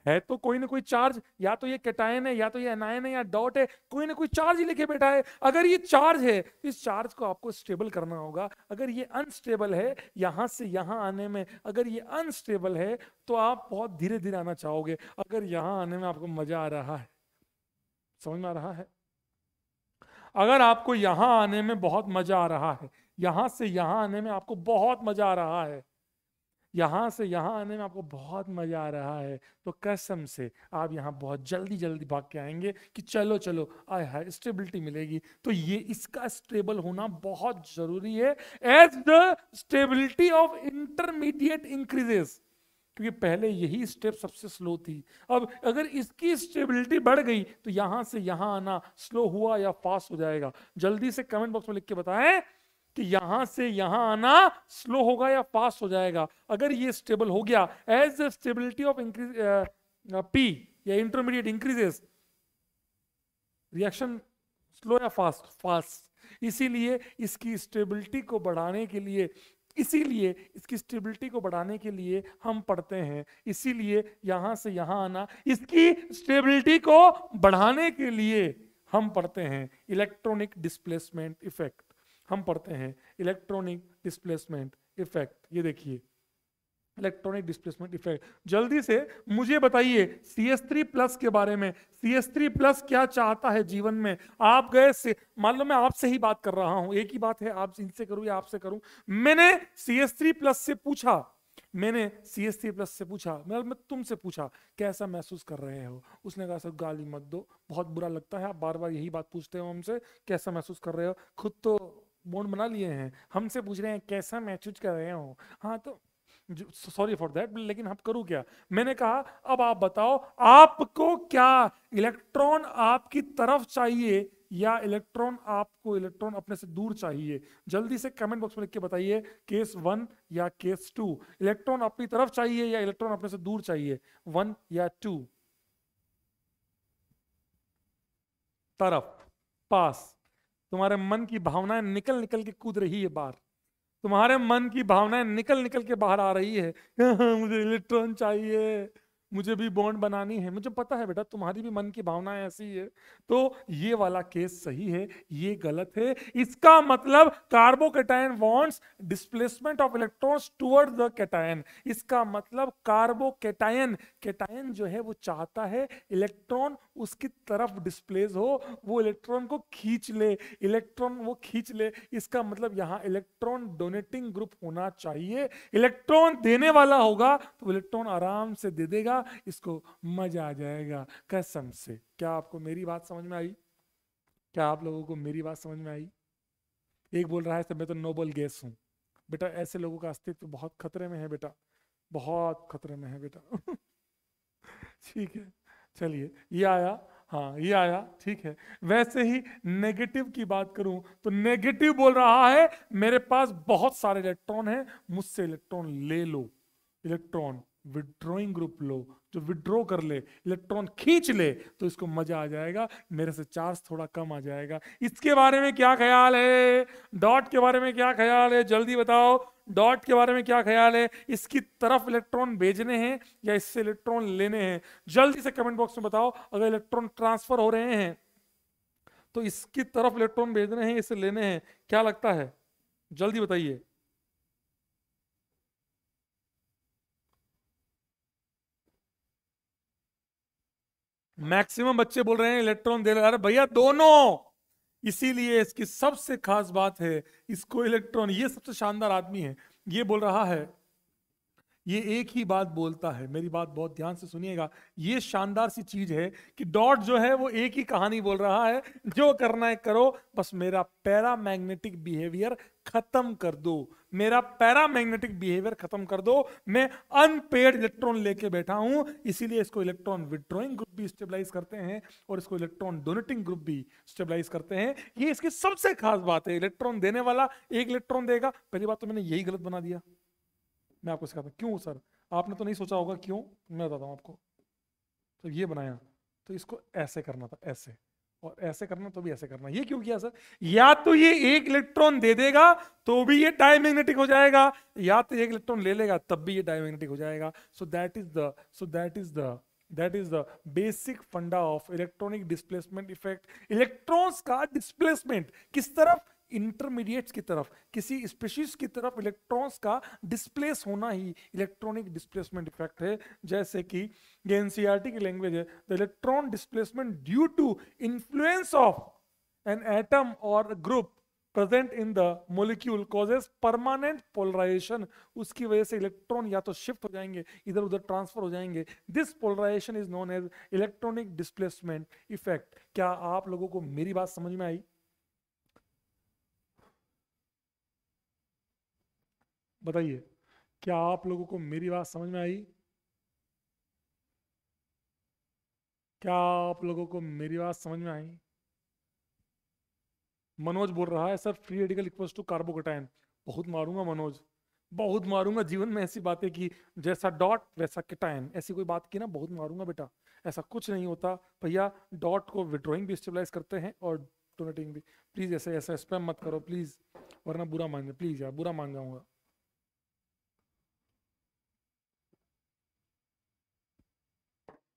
है तो कोई ना कोई चार्ज या तो ये कैटायन है या तो ये एनायन है या डॉट है कोई ना कोई चार्ज ही लेके बैठा है अगर ये चार्ज है तो इस चार्ज को आपको स्टेबल करना होगा अगर ये अनस्टेबल है यहाँ से यहाँ आने में अगर ये अनस्टेबल है तो आप बहुत धीरे धीरे आना चाहोगे अगर यहाँ आने में आपको मजा आ रहा है समझ में आ रहा है अगर आपको यहाँ आने में बहुत मजा आ रहा है यहाँ से यहाँ आने में आपको बहुत मजा आ रहा है यहाँ से यहाँ आने में आपको बहुत मज़ा आ रहा है तो कसम से आप यहाँ बहुत जल्दी जल्दी भाग के आएंगे कि चलो चलो आय हाय स्टेबिलिटी मिलेगी तो ये इसका स्टेबल होना बहुत ज़रूरी है as the stability of intermediate increases क्योंकि पहले यही स्टेप सबसे स्लो थी अब अगर इसकी स्टेबिलिटी बढ़ गई तो यहाँ से यहां आना स्लो हुआ या फास्ट हो जाएगा जल्दी से कमेंट बॉक्स में लिख के बताएं कि यहां से यहां आना स्लो होगा या फास्ट हो जाएगा अगर ये स्टेबल हो गया as the stability of increase P या इंटरमीडिएट इंक्रीजेस रिएक्शन स्लो या फास्ट फास्ट इसीलिए इसकी स्टेबिलिटी को बढ़ाने के लिए इसीलिए इसकी स्टेबिलिटी को बढ़ाने के लिए हम पढ़ते हैं इसीलिए यहां से यहां आना इसकी स्टेबिलिटी को बढ़ाने के लिए हम पढ़ते हैं इलेक्ट्रॉनिक डिस्प्लेसमेंट इफेक्ट हम पढ़ते हैं इलेक्ट्रॉनिक डिस्प्लेसमेंट इफेक्ट ये देखिए इलेक्ट्रॉनिक डिस्प्लेसमेंट इफेक्ट जल्दी से मुझे बताइए सी एस थ्री प्लस के बारे में सी एस थ्री प्लस क्या चाहता है जीवन में आप गए मान लो मैं आपसे ही बात कर रहा हूं एक ही बात है आप इनसे करूं या आपसे करूं मैंने सी एस थ्री प्लस से पूछा मैंने सी एस थ्री प्लस से पूछा मैं, मतलब मैं तुमसे पूछा कैसा महसूस कर रहे हो उसने कहा सर गाली मत दो बहुत बुरा लगता है आप बार बार यही बात पूछते हो हमसे कैसा महसूस कर रहे हो खुद तो बॉन्ड बना लिए हैं हमसे पूछ रहे हैं कैसा मैच कर रहे हो हाँ तो सॉरी फॉर दैट लेकिन हम करूँ क्या मैंने कहा अब आप बताओ आपको क्या इलेक्ट्रॉन आपकी तरफ चाहिए या इलेक्ट्रॉन आपको इलेक्ट्रॉन अपने से दूर चाहिए जल्दी से कमेंट बॉक्स में लिख के बताइए केस वन या केस टू इलेक्ट्रॉन अपनी तरफ चाहिए या इलेक्ट्रॉन अपने से दूर चाहिए वन या टू तरफ पास तुम्हारे मन की भावनाएं निकल निकल के कूद रही है बाहर तुम्हारे मन की भावनाएं निकल निकल के बाहर आ रही है हाँ, हाँ, मुझे इलेक्ट्रॉन चाहिए मुझे भी बॉन्ड बनानी है मुझे पता है बेटा तुम्हारी भी मन की भावना ऐसी है तो ये वाला केस सही है ये गलत है इसका मतलब carbocation wants displacement of electrons toward the cation इसका मतलब कार्बोकेटायन कैटायन जो है वो चाहता है इलेक्ट्रॉन उसकी तरफ डिस्प्लेस हो वो इलेक्ट्रॉन को खींच ले इलेक्ट्रॉन वो खींच ले इसका मतलब यहाँ इलेक्ट्रॉन डोनेटिंग ग्रुप होना चाहिए इलेक्ट्रॉन देने वाला होगा तो इलेक्ट्रॉन आराम से दे देगा पढ़ेगा इसको मजा आ जाएगा कसम से क्या आपको मेरी बात समझ में आई क्या आप लोगों को मेरी बात समझ में आई एक बोल रहा है मैं तो नोबल गैस हूँ बेटा ऐसे लोगों का अस्तित्व तो बहुत खतरे में है बेटा बहुत खतरे में है बेटा ठीक है चलिए ये आया हाँ ये आया ठीक है वैसे ही नेगेटिव की बात करूं तो नेगेटिव बोल रहा है मेरे पास बहुत सारे इलेक्ट्रॉन हैं मुझसे इलेक्ट्रॉन ले लो इलेक्ट्रॉन विड्रॉइंग ग्रुप लो जो विड्रॉ कर ले इलेक्ट्रॉन खींच ले तो इसको मजा आ जाएगा मेरे से चार्ज थोड़ा कम आ जाएगा इसके बारे में क्या ख्याल है डॉट के बारे में क्या ख्याल है जल्दी बताओ डॉट के बारे में क्या ख्याल है इसकी तरफ इलेक्ट्रॉन भेजने हैं या इससे इलेक्ट्रॉन लेने हैं जल्दी से कमेंट बॉक्स में बताओ अगर इलेक्ट्रॉन ट्रांसफर हो रहे हैं तो इसकी तरफ इलेक्ट्रॉन भेजने हैं इसे लेने हैं क्या लगता है जल्दी बताइए मैक्सिमम बच्चे बोल रहे हैं इलेक्ट्रॉन दे रहे भैया दोनों इसीलिए इसकी सबसे खास बात है इसको इलेक्ट्रॉन ये सबसे शानदार आदमी है ये बोल रहा है ये एक ही बात बोलता है मेरी बात बहुत ध्यान से सुनिएगा ये शानदार सी चीज है कि डॉट जो है वो एक ही कहानी बोल रहा है जो करना है करो बस मेरा पैरा मैग्नेटिक बिहेवियर खत्म कर दो मेरा पैरा मैग्नेटिक बिहेवियर खत्म कर दो मैं अनपेड इलेक्ट्रॉन लेके बैठा हूं इसीलिए इसको इलेक्ट्रॉन विड्रॉइंग ग्रुप भी स्टेबलाइज करते हैं और इसको इलेक्ट्रॉन डोनेटिंग ग्रुप भी स्टेबलाइज करते हैं ये इसकी सबसे खास बात है इलेक्ट्रॉन देने वाला एक इलेक्ट्रॉन देगा पहली बात तो मैंने यही गलत बना दिया मैं आपको सिखाता हूँ क्यों सर आपने तो नहीं सोचा होगा क्यों मैं बताता हूँ आपको तो ये बनाया तो इसको ऐसे करना था ऐसे और ऐसे करना तो भी ऐसे करना ये क्यों किया सर या तो ये एक इलेक्ट्रॉन दे देगा तो भी ये डायमैग्नेटिक हो जाएगा या तो एक इलेक्ट्रॉन ले लेगा तब भी ये डायमैग्नेटिक हो जाएगा so that is the so that is the that is the basic funda of electronic displacement effect electrons का डिस्प्लेसमेंट किस तरफ इंटरमीडिएट्स की तरफ किसी स्पेशीज की तरफ इलेक्ट्रॉन्स का डिस्प्लेस होना ही इलेक्ट्रॉनिक डिस्प्लेसमेंट इफेक्ट है जैसे कि ये e की लैंग्वेज है the electron displacement due to influence of an atom और group present in the molecule causes permanent polarization उसकी वजह से इलेक्ट्रॉन या तो शिफ्ट हो जाएंगे इधर उधर ट्रांसफर हो जाएंगे this polarization is known as electronic displacement effect क्या आप लोगों को मेरी बात समझ में आई बताइए क्या आप लोगों को मेरी बात समझ में आई क्या आप लोगों को मेरी बात समझ में आई मनोज बोल रहा है sir free radical equals to carbocation बहुत मारूंगा मनोज बहुत मारूंगा जीवन में ऐसी बातें की जैसा डॉट वैसा किटाइन ऐसी कोई बात की ना बहुत मारूंगा बेटा ऐसा कुछ नहीं होता भैया डॉट को विड्रॉइंग भी स्टेबलाइज करते हैं और डोनेटिंग भी प्लीज़ ऐसे ऐसा स्पैम मत करो प्लीज़ वरना बुरा मान प्लीज़ यार बुरा मान जाऊंगा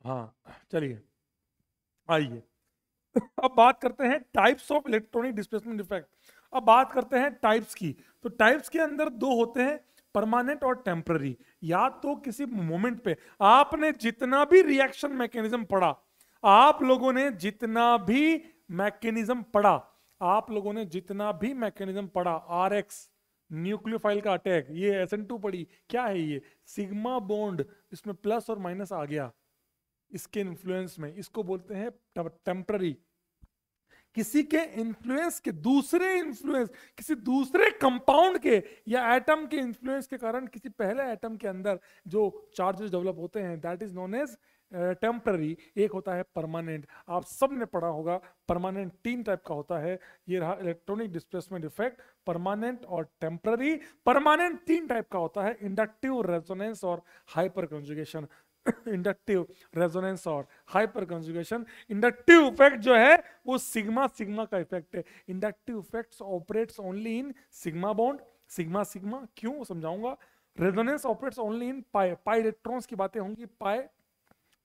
हाँ चलिए आइए अब बात करते हैं types of electronic displacement effect अब बात करते हैं टाइप्स की तो टाइप्स के अंदर दो होते हैं परमानेंट और टेम्पररी या तो किसी मोमेंट पे आपने जितना भी रिएक्शन मैकेनिज्म पढ़ा आप लोगों ने जितना भी मैकेनिज्म पढ़ा आप लोगों ने जितना भी मैकेनिज्म पढ़ा आर एक्स न्यूक्लियोफाइल का अटैक ये एस पड़ी क्या है ये सिग्मा बॉन्ड इसमें प्लस और माइनस आ गया इसके इन्फ्लुएंस में इसको बोलते हैं टेम्पररी किसी के इन्फ्लुएंस के दूसरे इन्फ्लुएंस किसी दूसरे कंपाउंड के या एटम के इन्फ्लुएंस के कारण किसी पहले एटम के अंदर जो चार्जेस डेवलप होते हैं that is known as temporary एक होता है परमानेंट आप सब ने पढ़ा होगा परमानेंट तीन टाइप का होता है ये रहा इलेक्ट्रॉनिक डिस्प्लेसमेंट इफेक्ट परमानेंट और टेम्पररी परमानेंट तीन टाइप का होता है इंडक्टिव रेजोनेंस और हाइपर कंजुगेशन इंडक्टिव रेजोनेंस और हाइपर कंजुगेशन इंडक्टिव इफेक्ट जो है वो सिग्मा सिग्मा का इफेक्ट है inductive effect operates only in sigma bond sigma sigma क्यों समझाऊंगा रेजोनेंस ऑपरेट्स ओनली इन पाए पाई इलेक्ट्रॉन्स की बातें होंगी पाए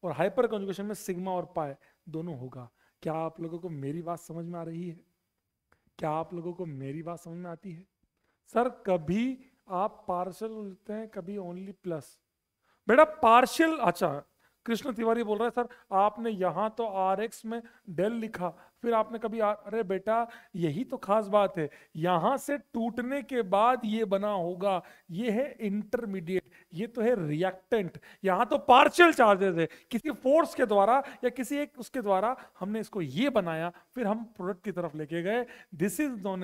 और हाइपर कंजुगेशन में सिग्मा और पाए दोनों होगा क्या आप लोगों को मेरी बात समझ में आ रही है क्या आप लोगों को मेरी बात समझ में आती है सर कभी आप पार्सल लिखते हैं कभी ओनली प्लस बेटा पार्शियल अच्छा कृष्ण तिवारी बोल रहा है सर आपने यहाँ तो आर एक्स में डेल लिखा फिर आपने कभी अरे बेटा यही तो खास बात है यहाँ से टूटने के बाद ये बना होगा ये है इंटरमीडिएट ये तो है रिएक्टेंट यहाँ तो पार्शियल चार्जेस है किसी फोर्स के द्वारा या किसी एक उसके द्वारा हमने इसको ये बनाया फिर हम प्रोडक्ट की तरफ लेके गए दिस इज नोन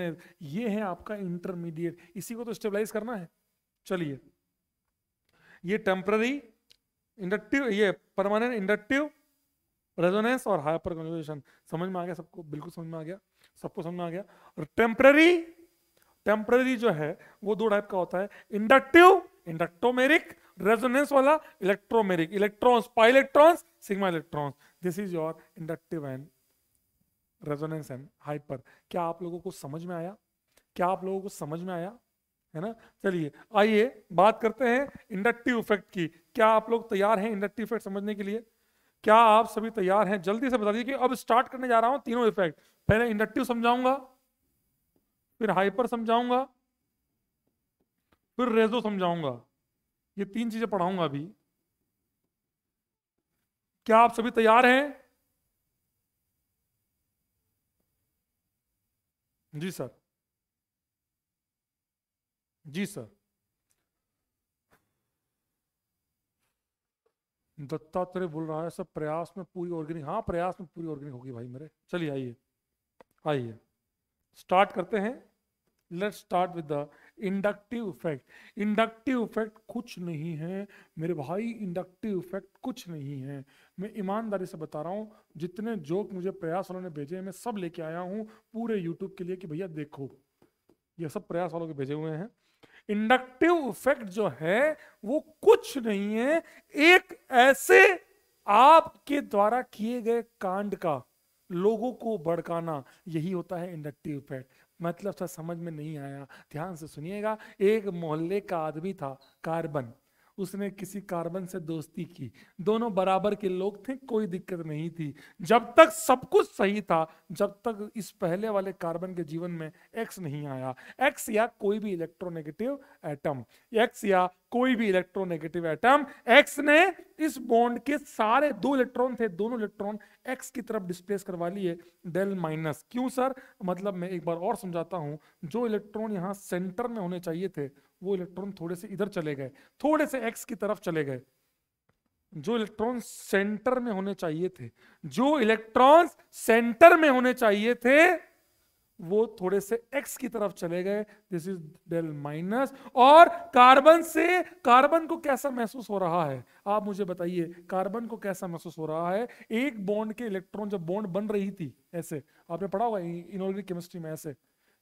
ये है आपका इंटरमीडिएट इसी को तो स्टेबलाइज करना है चलिए ये टेम्प्ररी इंडक्टिव ये परमानेंट इंडक्टिव रेजोनेंस और हाइपर कंजुगेशन समझ में आ गया सबको बिल्कुल समझ में आ गया सबको समझ में आ गया और टेम्प्ररी टेम्प्ररी जो है वो दो टाइप का होता है इंडक्टिव इंडक्टोमेरिक रेजोनेंस वाला electromeric electrons pi electrons sigma electrons this is your inductive and resonance and hyper क्या आप लोगों को समझ में आया क्या आप लोगों को समझ में आया है ना चलिए आइए बात करते हैं इंडक्टिव इफेक्ट की क्या आप लोग तैयार हैं इंडक्टिव इफेक्ट समझने के लिए क्या आप सभी तैयार हैं जल्दी से बता दीजिए अब स्टार्ट करने जा रहा हूं तीनों इफेक्ट पहले इंडक्टिव समझाऊंगा फिर हाइपर समझाऊंगा फिर रेजो समझाऊंगा ये तीन चीजें पढ़ाऊंगा अभी क्या आप सभी तैयार हैं जी सर जी सर दत्तात्रेय बोल रहा है सर प्रयास में पूरी ऑर्गेनिक हाँ प्रयास में पूरी ऑर्गेनिक होगी भाई मेरे चलिए आइए आइए स्टार्ट करते हैं let start with the inductive effect inductive effect कुछ नहीं है मेरे भाई इंडक्टिव इफेक्ट कुछ नहीं है मैं ईमानदारी से बता रहा हूँ जितने जोक मुझे प्रयास वालों ने भेजे हैं मैं सब लेके आया हूँ पूरे यूट्यूब के लिए कि भैया देखो ये सब प्रयास वालों के भेजे हुए हैं इंडक्टिव इफेक्ट जो है वो कुछ नहीं है एक ऐसे आपके द्वारा किए गए कांड का लोगों को भड़काना यही होता है इंडक्टिव इफेक्ट मतलब था समझ में नहीं आया ध्यान से सुनिएगा एक मोहल्ले का आदमी था कार्बन उसने किसी कार्बन से दोस्ती की दोनों बराबर के लोग थे कोई दिक्कत नहीं थी जब तक सब कुछ सही था जब तक इस पहले वाले कार्बन के जीवन में एक्स नहीं आया एक्स या कोई भी इलेक्ट्रोनेगेटिव एटम एक्स या कोई भी इलेक्ट्रोनेगेटिव एटम एक्स ने इस बॉन्ड के सारे दो इलेक्ट्रॉन थे दोनों इलेक्ट्रॉन एक्स की तरफ डिस्प्लेस करवा लिए डेल माइनस क्यों सर मतलब मैं एक बार और समझाता हूं जो इलेक्ट्रॉन यहाँ सेंटर में होने चाहिए थे वो इलेक्ट्रॉन थोड़े से इधर चले गए थोड़े से एक्स की तरफ चले गए जो इलेक्ट्रॉन सेंटर में होने चाहिए थे जो इलेक्ट्रॉन सेंटर में होने चाहिए थे वो थोड़े से एक्स की तरफ चले गए दिस इज डेल माइनस और कार्बन से कार्बन को कैसा महसूस हो रहा है आप मुझे बताइए कार्बन को कैसा महसूस हो रहा है एक बॉन्ड के इलेक्ट्रॉन जब बॉन्ड बन रही थी ऐसे आपने पढ़ा होगा इनोलरी केमिस्ट्री में ऐसे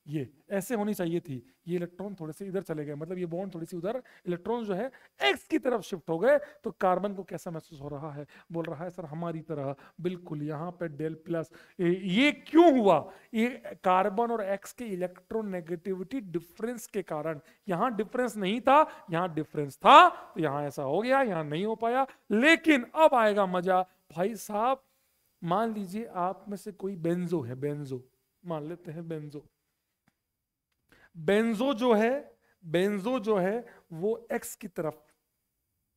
ये ऐसे होनी चाहिए थी ये इलेक्ट्रॉन थोड़े से इधर चले गए मतलब ये बॉन्ड थोड़ी सी उधर इलेक्ट्रॉन जो है एक्स की तरफ शिफ्ट हो गए तो कार्बन को कैसा महसूस हो रहा है बोल रहा है सर हमारी तरह बिल्कुल यहाँ पे डेल प्लस ये क्यों हुआ ये कार्बन और एक्स के इलेक्ट्रॉन नेगेटिविटी डिफरेंस के कारण यहाँ डिफरेंस नहीं था यहाँ डिफरेंस था तो यहाँ ऐसा हो गया यहाँ नहीं हो पाया लेकिन अब आएगा मजा भाई साहब मान लीजिए आप में से कोई बेंजो है बेंजो मान लेते हैं बेंजो बेंजो जो है बेंजो जो है वो एक्स की तरफ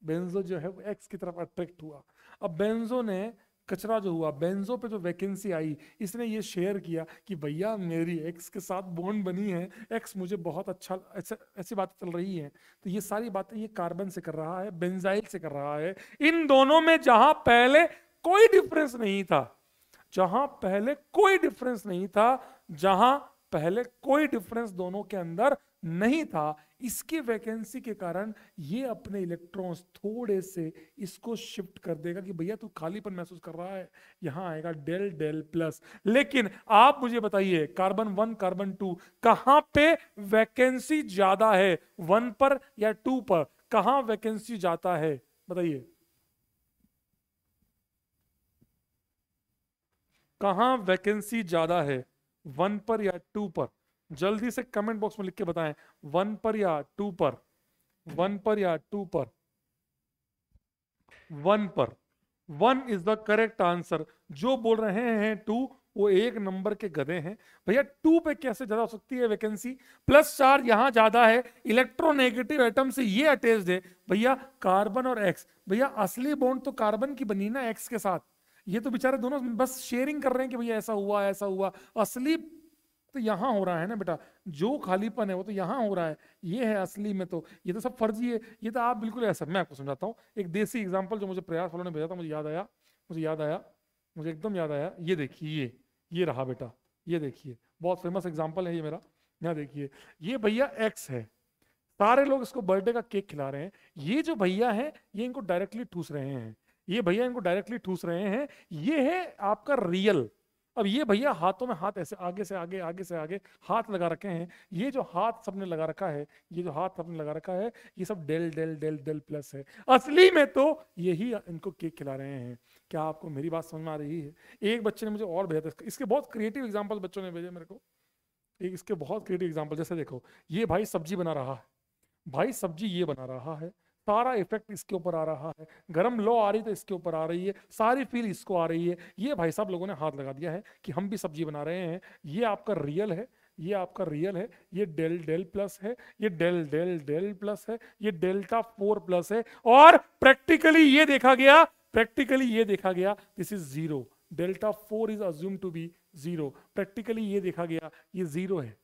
बेंजो जो है वो एक्स की तरफ अट्रैक्ट हुआ अब बेंजो ने कचरा जो हुआ बेंजो पे जो वैकेंसी आई इसने ये शेयर किया कि भैया मेरी एक्स के साथ बॉन्ड बनी है एक्स मुझे बहुत अच्छा ऐसी बात चल रही है तो ये सारी बातें ये कार्बन से कर रहा है बेंजाइल से कर रहा है इन दोनों में जहां पहले कोई डिफरेंस नहीं था जहां पहले कोई डिफरेंस नहीं था जहां पहले कोई डिफरेंस दोनों के अंदर नहीं था इसकी वैकेंसी के कारण ये अपने इलेक्ट्रॉन्स थोड़े से इसको शिफ्ट कर देगा कि भैया तू खालीपन महसूस कर रहा है यहां आएगा डेल डेल प्लस लेकिन आप मुझे बताइए कार्बन वन कार्बन टू कहां पे वैकेंसी ज्यादा है वन पर या टू पर कहा वैकेंसी जाता है बताइए कहा वैकेंसी ज्यादा है वन पर या टू पर जल्दी से कमेंट बॉक्स में लिख के बताएं वन पर या टू पर वन पर या टू पर वन पर one is the correct answer जो बोल रहे हैं टू वो एक नंबर के गधे हैं भैया टू पे कैसे ज्यादा हो सकती है वैकेंसी प्लस चार यहां ज्यादा है इलेक्ट्रोनेगेटिव एटम से ये अटैच है भैया कार्बन और एक्स भैया असली बॉन्ड तो कार्बन की बनी ना एक्स के साथ ये तो बेचारे दोनों बस शेयरिंग कर रहे हैं कि भैया ऐसा हुआ ऐसा हुआ असली तो यहाँ हो रहा है ना बेटा जो खालीपन है वो तो यहाँ हो रहा है ये है असली में तो ये तो सब फर्जी है ये तो आप बिल्कुल ऐसा मैं आपको समझाता हूँ एक देसी एग्जाम्पल जो मुझे प्रयास वालों ने भेजा था मुझे याद आया मुझे याद आया मुझे एकदम याद आया ये देखिए ये ये रहा बेटा ये देखिए बहुत फेमस एग्जाम्पल है ये मेरा यहाँ देखिए ये भैया एक्स है सारे लोग इसको बर्थडे का केक खिला रहे हैं ये जो भैया है ये इनको डायरेक्टली ठूस रहे हैं ये भैया इनको डायरेक्टली ठूस रहे हैं ये है आपका रियल अब ये भैया हाथों में हाथ ऐसे आगे से आगे आगे से आगे हाथ लगा रखे हैं ये जो हाथ सबने लगा रखा है ये जो हाथ सबने लगा रखा है ये सब del del del del plus है असली में तो यही इनको केक खिला रहे हैं क्या आपको मेरी बात समझ में आ रही है एक बच्चे ने मुझे और भेजा था इसके बहुत क्रिएटिव एग्जाम्पल बच्चों ने भेजे मेरे को एक इसके बहुत क्रिएटिव एग्जाम्पल जैसे देखो ये भाई सब्जी बना रहा है भाई सब्जी ये बना रहा है सारा इफेक्ट इसके ऊपर आ रहा है गर्म लो आ रही तो इसके ऊपर आ रही है सारी फील इसको आ रही है ये भाई साहब लोगों ने हाथ लगा दिया है कि हम भी सब्जी बना रहे हैं ये आपका रियल है ये आपका रियल है ये डेल डेल प्लस है ये डेल डेल डेल प्लस है ये डेल्टा फोर प्लस है और प्रैक्टिकली ये देखा गया प्रैक्टिकली ये देखा गया this is zero delta four is assume to be zero practically ये देखा गया ये जीरो है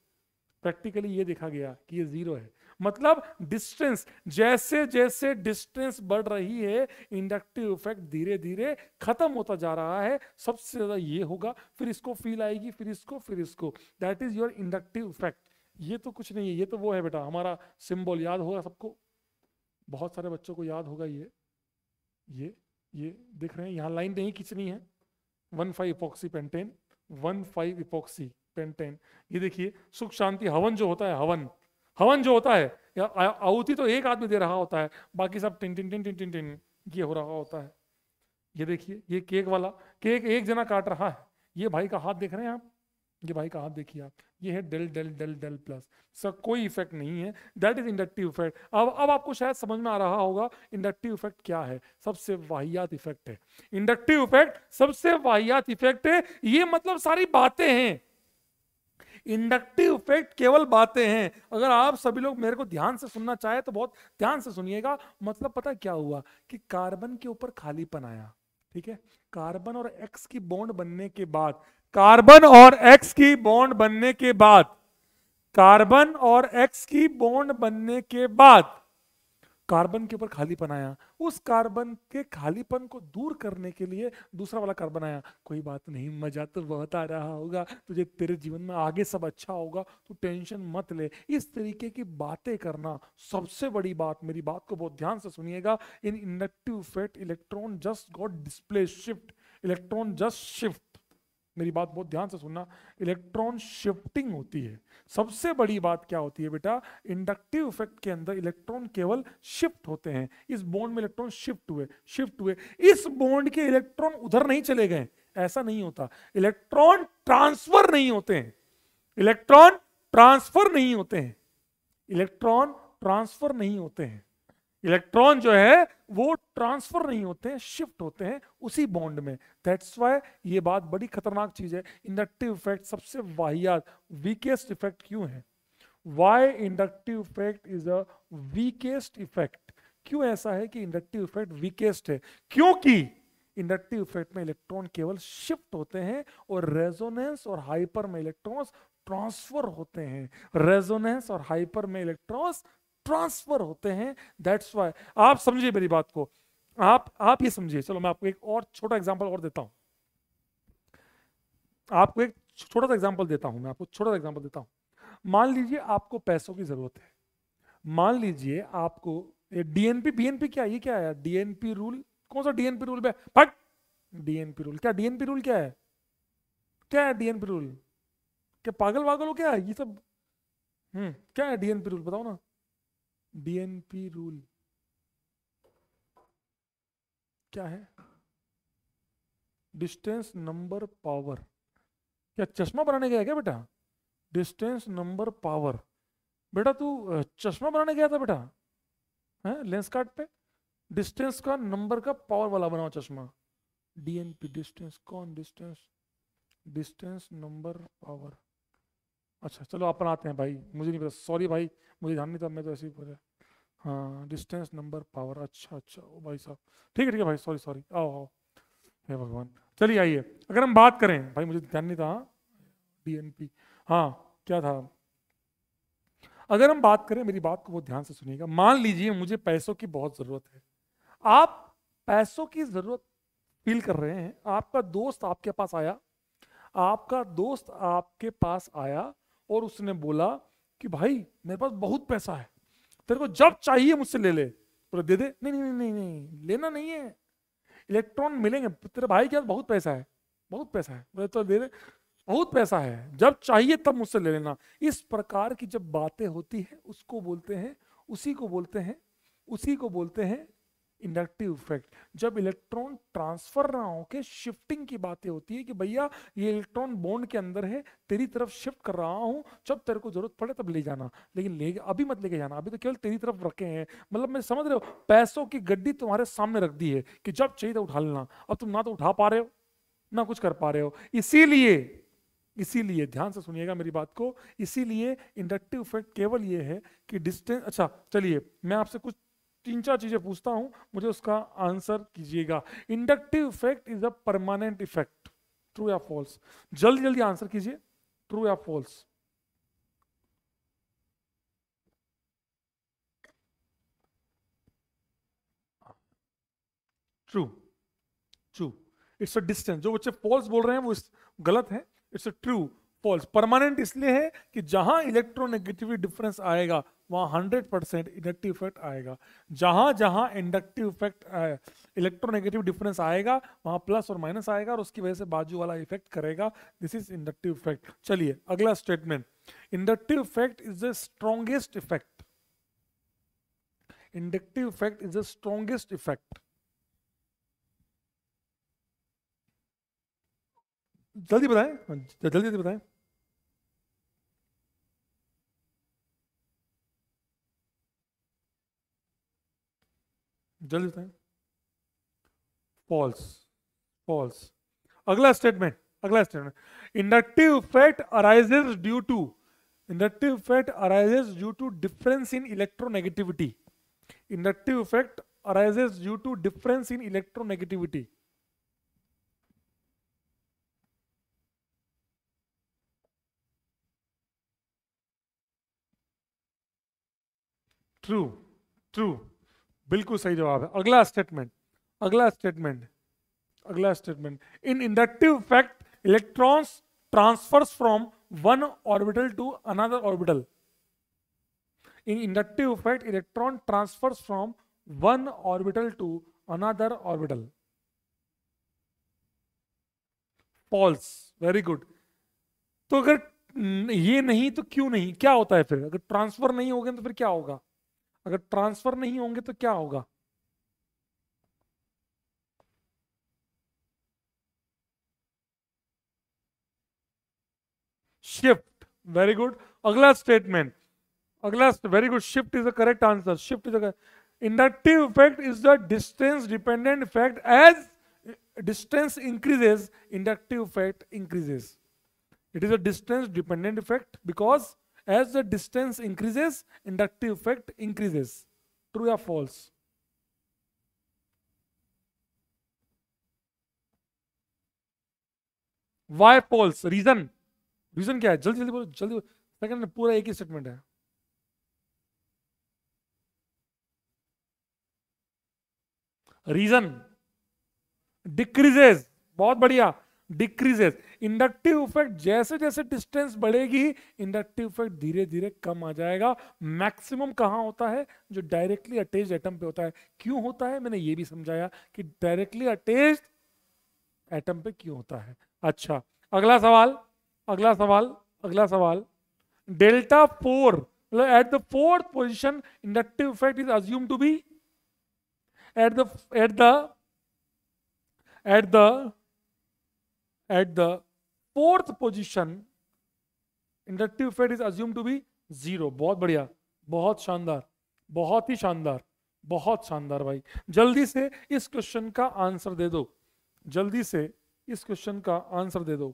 प्रैक्टिकली ये देखा गया कि ये जीरो है मतलब डिस्टेंस जैसे जैसे डिस्टेंस बढ़ रही है इंडक्टिव इफेक्ट धीरे धीरे खत्म होता जा रहा है सबसे ज्यादा ये होगा फिर इसको फील आएगी फिर इसको फिर इसको that is your inductive effect ये तो कुछ नहीं है ये तो वो है बेटा हमारा सिंबल याद होगा सबको बहुत सारे बच्चों को याद होगा ये ये ये देख रहे हैं यहाँ लाइन नहीं खींचनी है one five epoxy pentane one five epoxy pentane ये देखिए सुख शांति हवन जो होता है हवन हवन जो होता है या आहुति तो एक आदमी दे रहा होता है बाकी सब टिन टिन टिन टिन टिन टिन ये हो रहा होता है ये देखिए ये केक वाला केक एक जना काट रहा है ये भाई का हाथ देख रहे हैं आप ये भाई का हाथ देखिए आप ये है del del del del plus sir कोई इफेक्ट नहीं है दैट इज इंडक्टिव इफेक्ट अब अब आपको शायद समझ में आ रहा होगा इंडक्टिव इफेक्ट क्या है सबसे वाहियात इफेक्ट है इंडक्टिव इफेक्ट सबसे वाहियात इफेक्ट है ये मतलब सारी बातें हैं इंडक्टिव इफेक्ट केवल बातें हैं अगर आप सभी लोग मेरे को ध्यान से सुनना चाहे तो बहुत ध्यान से सुनिएगा मतलब पता क्या हुआ कि कार्बन के ऊपर खालीपन आया ठीक है कार्बन और एक्स की बॉन्ड बनने के बाद कार्बन और एक्स की बॉन्ड बनने के बाद कार्बन और एक्स की बॉन्ड बनने के बाद कार्बन के ऊपर खालीपन आया उस कार्बन के खालीपन को दूर करने के लिए दूसरा वाला कार्बन आया कोई बात नहीं मजा तो बहुत आ रहा होगा तुझे तेरे जीवन में आगे सब अच्छा होगा तू टेंशन मत ले इस तरीके की बातें करना सबसे बड़ी बात मेरी बात को बहुत ध्यान से सुनिएगा in inductive effect electron just got display shift electron just shift मेरी बात बहुत ध्यान से सुनना इलेक्ट्रॉन शिफ्टिंग होती है सबसे बड़ी बात क्या होती है बेटा इंडक्टिव इफेक्ट के अंदर इलेक्ट्रॉन केवल शिफ्ट होते हैं इस बॉन्ड में इलेक्ट्रॉन शिफ्ट हुए शिफ्ट हुए इस बॉन्ड के इलेक्ट्रॉन उधर नहीं चले गए ऐसा नहीं होता इलेक्ट्रॉन ट्रांसफर नहीं होते हैं इलेक्ट्रॉन ट्रांसफर नहीं होते हैं इलेक्ट्रॉन ट्रांसफर नहीं होते हैं इलेक्ट्रॉन जो है वो ट्रांसफर नहीं होते हैं शिफ्ट होते हैं उसी बॉन्ड में दैट्स वाई ये बात बड़ी खतरनाक चीज है इंडक्टिव इफेक्ट सबसे वाहियात वीकेस्ट इफेक्ट क्यों है why inductive effect is a weakest effect क्यों ऐसा है कि इंडक्टिव इफेक्ट वीकेस्ट है क्योंकि इंडक्टिव इफेक्ट में इलेक्ट्रॉन केवल शिफ्ट होते हैं और रेजोनेंस और हाइपर में इलेक्ट्रॉन्स ट्रांसफर होते हैं रेजोनेंस और हाइपर में इलेक्ट्रॉन्स ट्रांसफर होते हैं दैट्स वाई आप समझिए मेरी बात को आप आप ये समझिए चलो मैं आपको एक और छोटा एग्जाम्पल और देता हूँ आपको एक छोटा सा एग्जाम्पल देता हूँ मैं आपको छोटा सा एग्जाम्पल देता हूँ मान लीजिए आपको पैसों की जरूरत है मान लीजिए आपको डीएनपी बीएनपी क्या ये क्या है डीएनपी रूल कौन सा डीएनपी रूल पे बट डीएनपी रूल क्या डीएनपी रूल क्या है क्या है डीएनपी रूल क्या पागल वागल हो क्या ये सब हम्म क्या है डीएनपी रूल बताओ ना डीएनपी रूल क्या है डिस्टेंस नंबर पावर क्या चश्मा बनाने गया क्या बेटा डिस्टेंस नंबर पावर बेटा तू चश्मा बनाने गया था बेटा है लेंस कार्ड पे डिस्टेंस का नंबर का पावर वाला बनाओ चश्मा डीएनपी डिस्टेंस कौन डिस्टेंस डिस्टेंस नंबर पावर अच्छा चलो अपन आते हैं भाई मुझे नहीं पता सॉरी भाई मुझे ध्यान नहीं था मैं तो ऐसे ही पूछा हाँ डिस्टेंस नंबर पावर अच्छा अच्छा ओ भाई साहब ठीक है ठीक है भाई सॉरी सॉरी आओ आओ हे भगवान चलिए आइए अगर हम बात करें भाई मुझे ध्यान नहीं था डी एन पी हाँ क्या था अगर हम बात करें मेरी बात को बहुत ध्यान से सुनिएगा मान लीजिए मुझे पैसों की बहुत ज़रूरत है आप पैसों की ज़रूरत फील कर रहे हैं आपका दोस्त आपके पास आया आपका दोस्त आपके पास आया और उसने बोला कि भाई मेरे पास बहुत पैसा है तेरे को जब चाहिए मुझसे ले ले तो दे दे नहीं नहीं नहीं नहीं लेना नहीं है इलेक्ट्रॉन मिलेंगे तेरे भाई पास बहुत पैसा है बहुत पैसा है बोले तो दे दे बहुत पैसा है जब चाहिए तब मुझसे ले लेना इस प्रकार की जब बातें होती है उसको बोलते हैं उसी को बोलते हैं उसी को बोलते हैं इंडक्टिव इफेक्ट जब इलेक्ट्रॉन ट्रांसफर ना हो के शिफ्टिंग की बातें होती है कि भैया ये इलेक्ट्रॉन बॉन्ड के अंदर है तेरी तरफ शिफ्ट कर रहा हूँ जब तेरे को जरूरत पड़े तब ले जाना लेकिन ले अभी मत लेके जाना अभी तो केवल तेरी तरफ रखे हैं मतलब मैं समझ रहे हो पैसों की गड्डी तुम्हारे सामने रख दी है कि जब चाहिए तो उठा लेना अब तुम ना तो उठा पा रहे हो ना कुछ कर पा रहे हो इसीलिए इसीलिए ध्यान से सुनिएगा मेरी बात को इसीलिए इंडक्टिव इफेक्ट केवल ये है कि डिस्टेंस अच्छा चलिए मैं आपसे कुछ तीन चार चीजें पूछता हूं मुझे उसका आंसर कीजिएगा inductive effect is a permanent effect true या फॉल्स जल्दी जल्दी आंसर कीजिए ट्रू या false true true it's a distance जो बच्चे फॉल्स बोल रहे हैं वो गलत है it's a true false permanent इसलिए है कि जहां इलेक्ट्रोनेगेटिव डिफरेंस आएगा वहां 100 परसेंट इंडक्टिव इफेक्ट आएगा जहां जहां इंडक्टिव इफेक्ट इलेक्ट्रोनेगेटिव डिफरेंस आएगा वहां प्लस और माइनस आएगा और उसकी वजह से बाजू वाला इफेक्ट करेगा दिस इज इंडक्टिव इफेक्ट चलिए अगला statement inductive effect is the strongest effect inductive effect is the strongest effect जल्दी बताएं जल्दी जल्दी बताएं जल्दी बताएं फॉल्स फॉल्स अगला स्टेटमेंट अगला statement inductive effect arises due to inductive effect arises due to difference in electronegativity inductive effect arises due to difference in electronegativity true true बिल्कुल सही जवाब है अगला स्टेटमेंट अगला स्टेटमेंट अगला statement in inductive effect electrons transfers from one orbital to another orbital in inductive effect electron transfers from one orbital to another orbital false very good तो अगर हम्म, ये नहीं तो क्यों नहीं क्या होता है फिर अगर ट्रांसफर नहीं हो गया तो फिर क्या होगा अगर ट्रांसफर नहीं होंगे तो क्या होगा शिफ्ट वेरी गुड अगला स्टेटमेंट अगला very good shift is the correct answer shift is the inductive effect is the distance dependent effect as distance increases inductive effect increases it is a distance dependent effect because as the distance increases inductive effect increases true or false why false reason reason क्या है जल्दी जल्दी बोलो जल्दी second में पूरा एक ही स्टेटमेंट है रीजन डिक्रीजेज बहुत बढ़िया डिक्रीजेस इंडक्टिव इफेक्ट जैसे जैसे डिस्टेंस बढ़ेगी इंडक्टिव इफेक्ट धीरे धीरे कम आ जाएगा मैक्सिमम कहाँ होता है जो डायरेक्टली अटैच एटम पे होता है क्यों होता है मैंने ये भी समझाया कि डायरेक्टली अटैच एटम पे क्यों होता है अच्छा अगला सवाल अगला सवाल अगला सवाल डेल्टा फोर मतलब at the fourth position inductive effect is assume to be at the at the at the at the fourth position inductive effect is assume to be zero बहुत बढ़िया बहुत शानदार बहुत ही शानदार बहुत शानदार भाई जल्दी से इस क्वेश्चन का आंसर दे दो जल्दी से इस क्वेश्चन का आंसर दे दो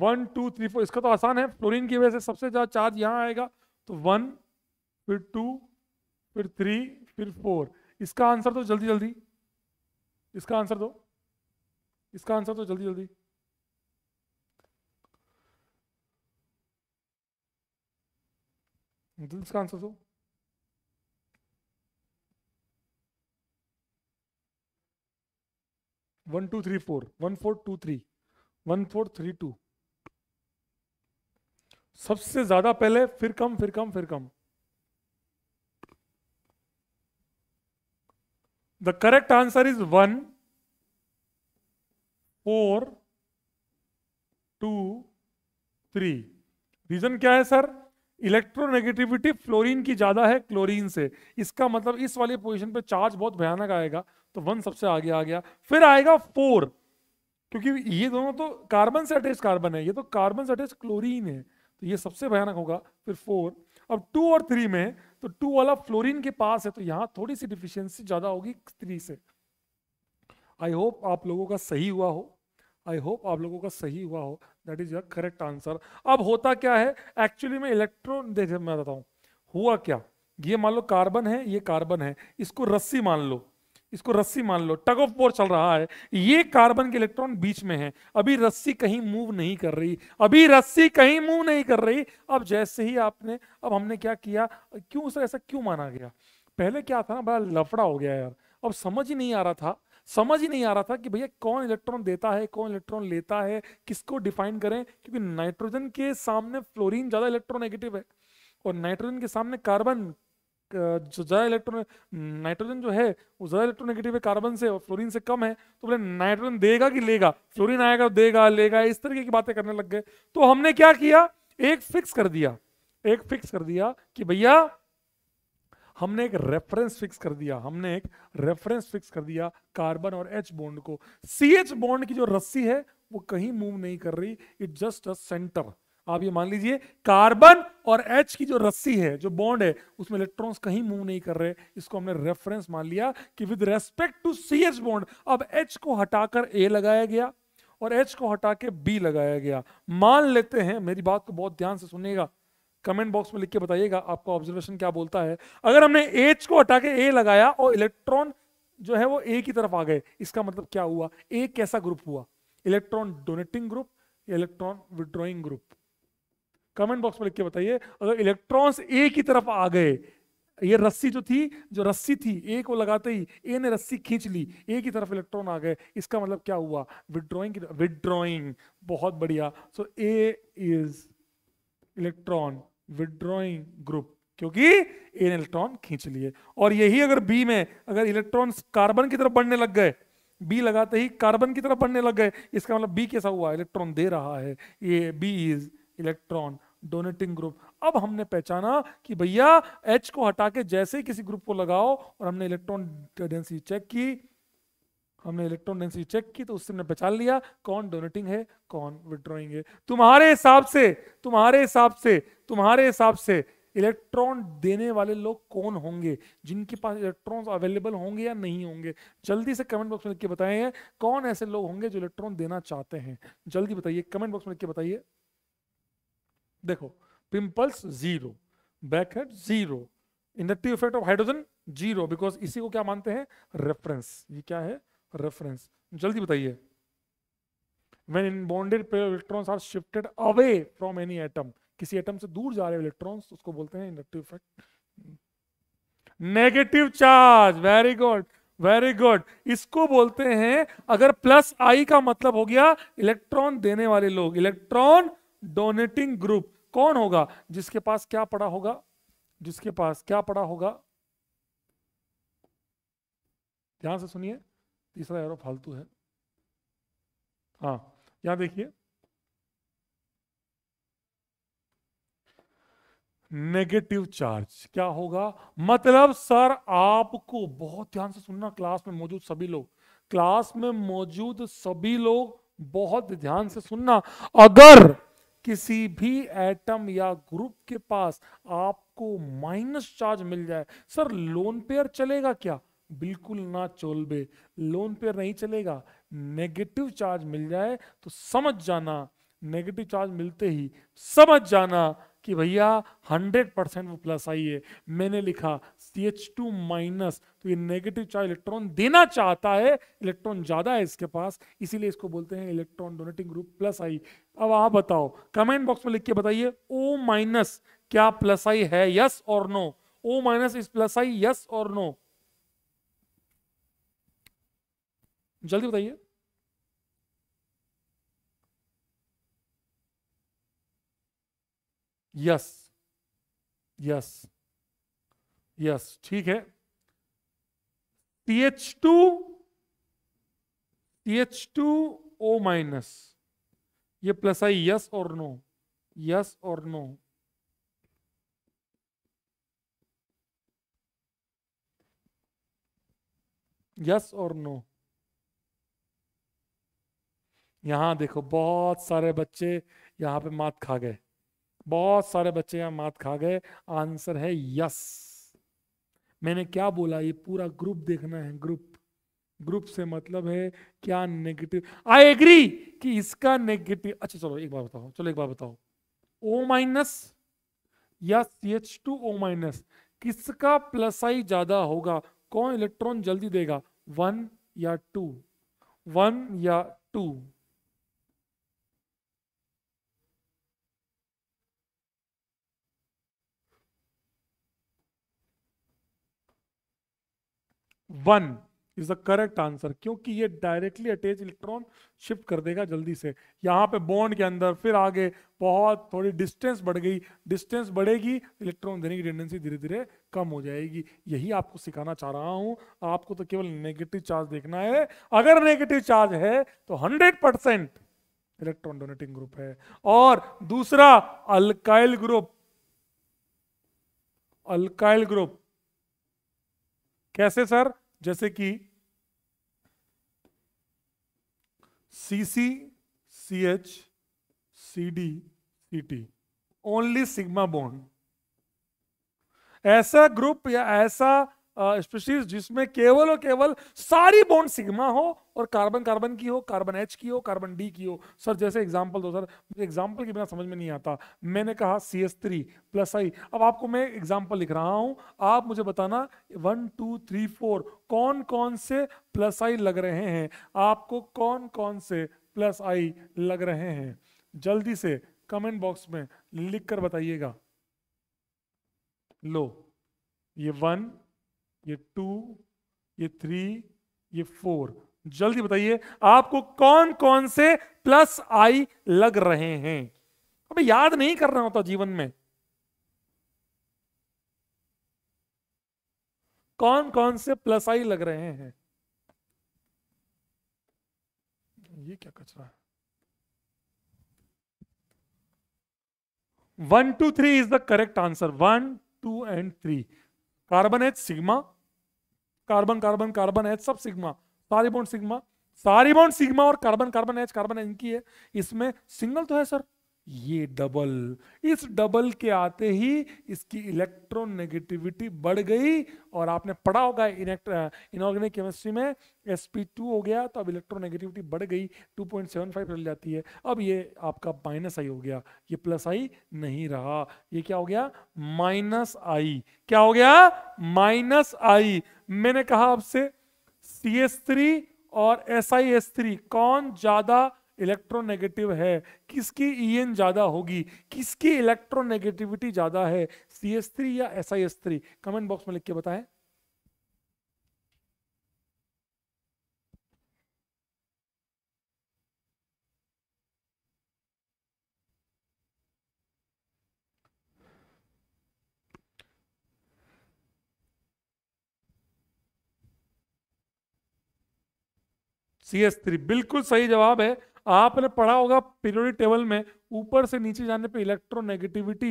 वन टू थ्री फोर इसका तो आसान है फ्लोरीन की वजह से सबसे ज़्यादा चार्ज यहाँ आएगा तो वन फिर टू फिर थ्री फिर फोर इसका आंसर दो जल्दी जल्दी इसका आंसर दो इसका आंसर दो जल्दी जल्दी This is answer so. One two three four. One four two three. One four three two सबसे ज्यादा पहले फिर कम फिर कम फिर कम the correct answer is one four two three reason क्या है सर इलेक्ट्रोनेगेटिविटी फ्लोरीन की ज्यादा है क्लोरीन से इसका मतलब इस वाली पोजीशन पे चार्ज बहुत भयानक आएगा तो वन सबसे आगे आ गया फिर आएगा फोर क्योंकि ये दोनों तो कार्बन से अटैच कार्बन है ये तो कार्बन से अटैच क्लोरीन है तो ये सबसे भयानक होगा फिर फोर अब टू और थ्री में तो टू वाला फ्लोरीन के पास है तो यहाँ थोड़ी सी डिफिशियंसी ज्यादा होगी थ्री से आई होप आप लोगों का सही हुआ हो आई होप आप लोगों का सही हुआ हो that is your correct answer अब होता क्या है एक्चुअली में इलेक्ट्रॉन देख मैं बताता हूँ हुआ क्या ये मान लो कार्बन है ये कार्बन है इसको रस्सी मान लो इसको रस्सी मान लो टग ऑफ बोर चल रहा है ये कार्बन के इलेक्ट्रॉन बीच में है अभी रस्सी कहीं मूव नहीं कर रही अभी रस्सी कहीं मूव नहीं कर रही अब जैसे ही आपने अब हमने क्या किया क्यों ऐसा क्यों माना गया पहले क्या था ना बड़ा लफड़ा हो गया यार अब समझ ही नहीं आ रहा था समझ ही नहीं आ रहा था कि भैया कौन इलेक्ट्रॉन देता है कौन इलेक्ट्रॉन लेता है किसको डिफाइन करें क्योंकि नाइट्रोजन के सामने फ्लोरीन ज़्यादा इलेक्ट्रोनेगेटिव है और नाइट्रोजन के सामने कार्बन जो ज़्यादा इलेक्ट्रॉन नाइट्रोजन जो है वो ज़्यादा इलेक्ट्रोनेगेटिव है कार्बन से और फ्लोरीन से कम है तो बोले नाइट्रोजन देगा कि लेगा फ्लोरीन आएगा तो देगा लेगा इस तरीके की बातें करने लग गए तो हमने क्या किया एक फिक्स कर दिया एक फिक्स कर दिया कि भैया हमने एक रेफरेंस फिक्स कर दिया हमने एक रेफरेंस फिक्स कर दिया कार्बन और एच बॉन्ड को सी एच बॉन्ड की जो रस्सी है वो कहीं मूव नहीं कर रही इट जस्ट अ सेंटर आप ये मान लीजिए कार्बन और एच की जो रस्सी है जो बॉन्ड है उसमें इलेक्ट्रॉन्स कहीं मूव नहीं कर रहे इसको हमने रेफरेंस मान लिया कि with respect to C H bond अब एच को हटाकर ए लगाया गया और एच को हटा के बी लगाया गया मान लेते हैं मेरी बात को बहुत ध्यान से सुनेगा कमेंट बॉक्स में लिख के बताइएगा आपका ऑब्जर्वेशन क्या बोलता है अगर हमने एच को हटा के ए लगाया और इलेक्ट्रॉन जो है वो ए की तरफ आ गए इसका मतलब क्या हुआ ए कैसा ग्रुप हुआ electron donating group electron withdrawing group comment box में लिख के बताइए अगर इलेक्ट्रॉन्स ए की तरफ आ गए ये रस्सी जो थी जो रस्सी थी ए को लगाते ही ए ने रस्सी खींच ली ए की तरफ इलेक्ट्रॉन आ गए इसका मतलब क्या हुआ विड्रॉइंग विड्रॉइंग बहुत बढ़िया so A is electron withdrawing group क्योंकि एन इलेक्ट्रॉन खींच लिए और यही अगर बी में अगर इलेक्ट्रॉन कार्बन की तरफ बढ़ने लग गए बी लगाते ही कार्बन की तरफ बढ़ने लग गए इसका मतलब बी कैसा हुआ इलेक्ट्रॉन दे रहा है ये B is electron donating group अब हमने पहचाना कि भैया एच को हटा के जैसे ही किसी ग्रुप को लगाओ और हमने इलेक्ट्रॉन डेंसिटी चेक की हमने इलेक्ट्रॉन डेंसिटी चेक की तो उससे हमने पहचान लिया कौन डोनेटिंग है कौन विड्रॉइंग है तुम्हारे हिसाब से तुम्हारे हिसाब से तुम्हारे हिसाब से इलेक्ट्रॉन देने वाले लोग कौन होंगे जिनके पास इलेक्ट्रॉन अवेलेबल होंगे या नहीं होंगे जल्दी से कमेंट बॉक्स में लिख के बताइए कौन ऐसे लोग होंगे जो इलेक्ट्रॉन देना चाहते हैं जल्दी बताइए कमेंट बॉक्स में लिख के बताइए देखो पिंपल्स zero bracket zero inductive effect of hydrogen zero because इसी को क्या मानते हैं रेफरेंस ये क्या है रेफरेंस जल्दी बताइए when in bonded pair electrons are shifted away from any atom किसी एटम से दूर जा रहे इलेक्ट्रॉन्स उसको बोलते हैं inductive effect negative charge very good very good इसको बोलते हैं अगर प्लस आई का मतलब हो गया इलेक्ट्रॉन देने वाले लोग इलेक्ट्रॉन डोनेटिंग ग्रुप कौन होगा जिसके पास क्या पड़ा होगा जिसके पास क्या पड़ा होगा ध्यान से सुनिए तीसरा एरो फालतू है हाँ यहां देखिए नेगेटिव चार्ज क्या होगा मतलब सर आपको बहुत ध्यान से सुनना क्लास में मौजूद सभी लोग क्लास में मौजूद सभी लोग बहुत ध्यान से सुनना अगर किसी भी एटम या ग्रुप के पास आपको माइनस चार्ज मिल जाए सर लोन पेयर चलेगा क्या बिल्कुल ना चोलबे लोन पे नहीं चलेगा नेगेटिव चार्ज मिल जाए तो समझ जाना नेगेटिव चार्ज मिलते ही समझ जाना कि भैया 100 परसेंट वो प्लस आई है मैंने लिखा सी एच टू माइनस तो ये नेगेटिव चार्ज इलेक्ट्रॉन देना चाहता है इलेक्ट्रॉन ज़्यादा है इसके पास इसीलिए इसको बोलते हैं electron donating group plus I अब आप बताओ कमेंट बॉक्स में लिख के बताइए ओ माइनस क्या प्लस आई है यस और no O minus is plus I yes और नो जल्दी बताइए यस यस यस ठीक है T H two T H two O minus ये प्लस आई यस और नो यस और नो यस और नो यहाँ देखो बहुत सारे बच्चे यहाँ पे मात खा गए बहुत सारे बच्चे यहाँ मात खा गए आंसर है यस मैंने क्या बोला ये पूरा ग्रुप देखना है ग्रुप ग्रुप से मतलब है क्या नेगेटिव आई एग्री कि इसका नेगेटिव अच्छा चलो एक बार बताओ चलो एक बार बताओ ओ माइनस या C H two O minus किसका प्लस आई ज्यादा होगा कौन इलेक्ट्रॉन जल्दी देगा वन या टू वन या two one is the correct answer क्योंकि ये डायरेक्टली अटैच इलेक्ट्रॉन शिफ्ट कर देगा जल्दी से यहाँ पे बॉन्ड के अंदर फिर आगे बहुत थोड़ी डिस्टेंस बढ़ गई डिस्टेंस बढ़ेगी इलेक्ट्रॉन देने की टेंडेंसी धीरे धीरे कम हो जाएगी यही आपको सिखाना चाह रहा हूँ आपको तो केवल नेगेटिव चार्ज देखना है अगर नेगेटिव चार्ज है तो hundred percent electron donating group है और दूसरा अल्काइल ग्रुप अल्काइल ग्रुप कैसे सर जैसे कि C C C H C D C T only sigma bond ऐसा ग्रुप या ऐसा स्पीशीज जिसमें केवल और केवल सारी बॉन्ड सिग्मा हो और कार्बन कार्बन की हो कार्बन एच की हो कार्बन डी की हो सर जैसे एग्जांपल दो सर मुझे एग्जांपल के बिना समझ में नहीं आता मैंने कहा C S three plus I अब आपको मैं एग्जांपल लिख रहा हूं आप मुझे बताना वन टू थ्री फोर कौन कौन से प्लस आई लग रहे हैं आपको कौन कौन से प्लस आई लग रहे हैं जल्दी से कमेंट बॉक्स में लिख कर बताइएगा लो ये वन ये टू ये थ्री ये फोर जल्दी बताइए आपको कौन कौन से प्लस आई लग रहे हैं अबे याद नहीं करना होता तो जीवन में कौन कौन से प्लस आई लग रहे हैं ये क्या कचरा है one two three is the correct answer one two and three carbon H sigma carbon carbon carbon H सब सिग्मा सारी बॉन्ड सिग्मा सारी बॉन्ड सिग्मा और carbon carbon H carbon H इनकी है इसमें सिंगल तो है सर ये डबल इस डबल के आते ही इसकी इलेक्ट्रोनेगेटिविटी बढ़ गई और आपने पढ़ा होगा इनऑर्गेनिक केमिस्ट्री में टू हो गया तो अब इलेक्ट्रोनेगेटिविटी बढ़ गई 2.75 चल जाती है अब ये आपका माइनस आई हो गया ये प्लस आई नहीं रहा ये क्या हो गया माइनस आई क्या हो गया माइनस आई मैंने कहा आपसे सी एस थ्री और एस आई एस थ्री कौन ज्यादा इलेक्ट्रोनेगेटिव है किसकी ई e ज़्यादा होगी किसकी इलेक्ट्रोनेगेटिविटी ज़्यादा है सी एस थ्री या S I S three comment box में लिख के बताएं सी एस थ्री बिल्कुल सही जवाब है आपने पढ़ा होगा पीरियोडिक टेबल में ऊपर से नीचे जाने पे इलेक्ट्रोनेगेटिविटी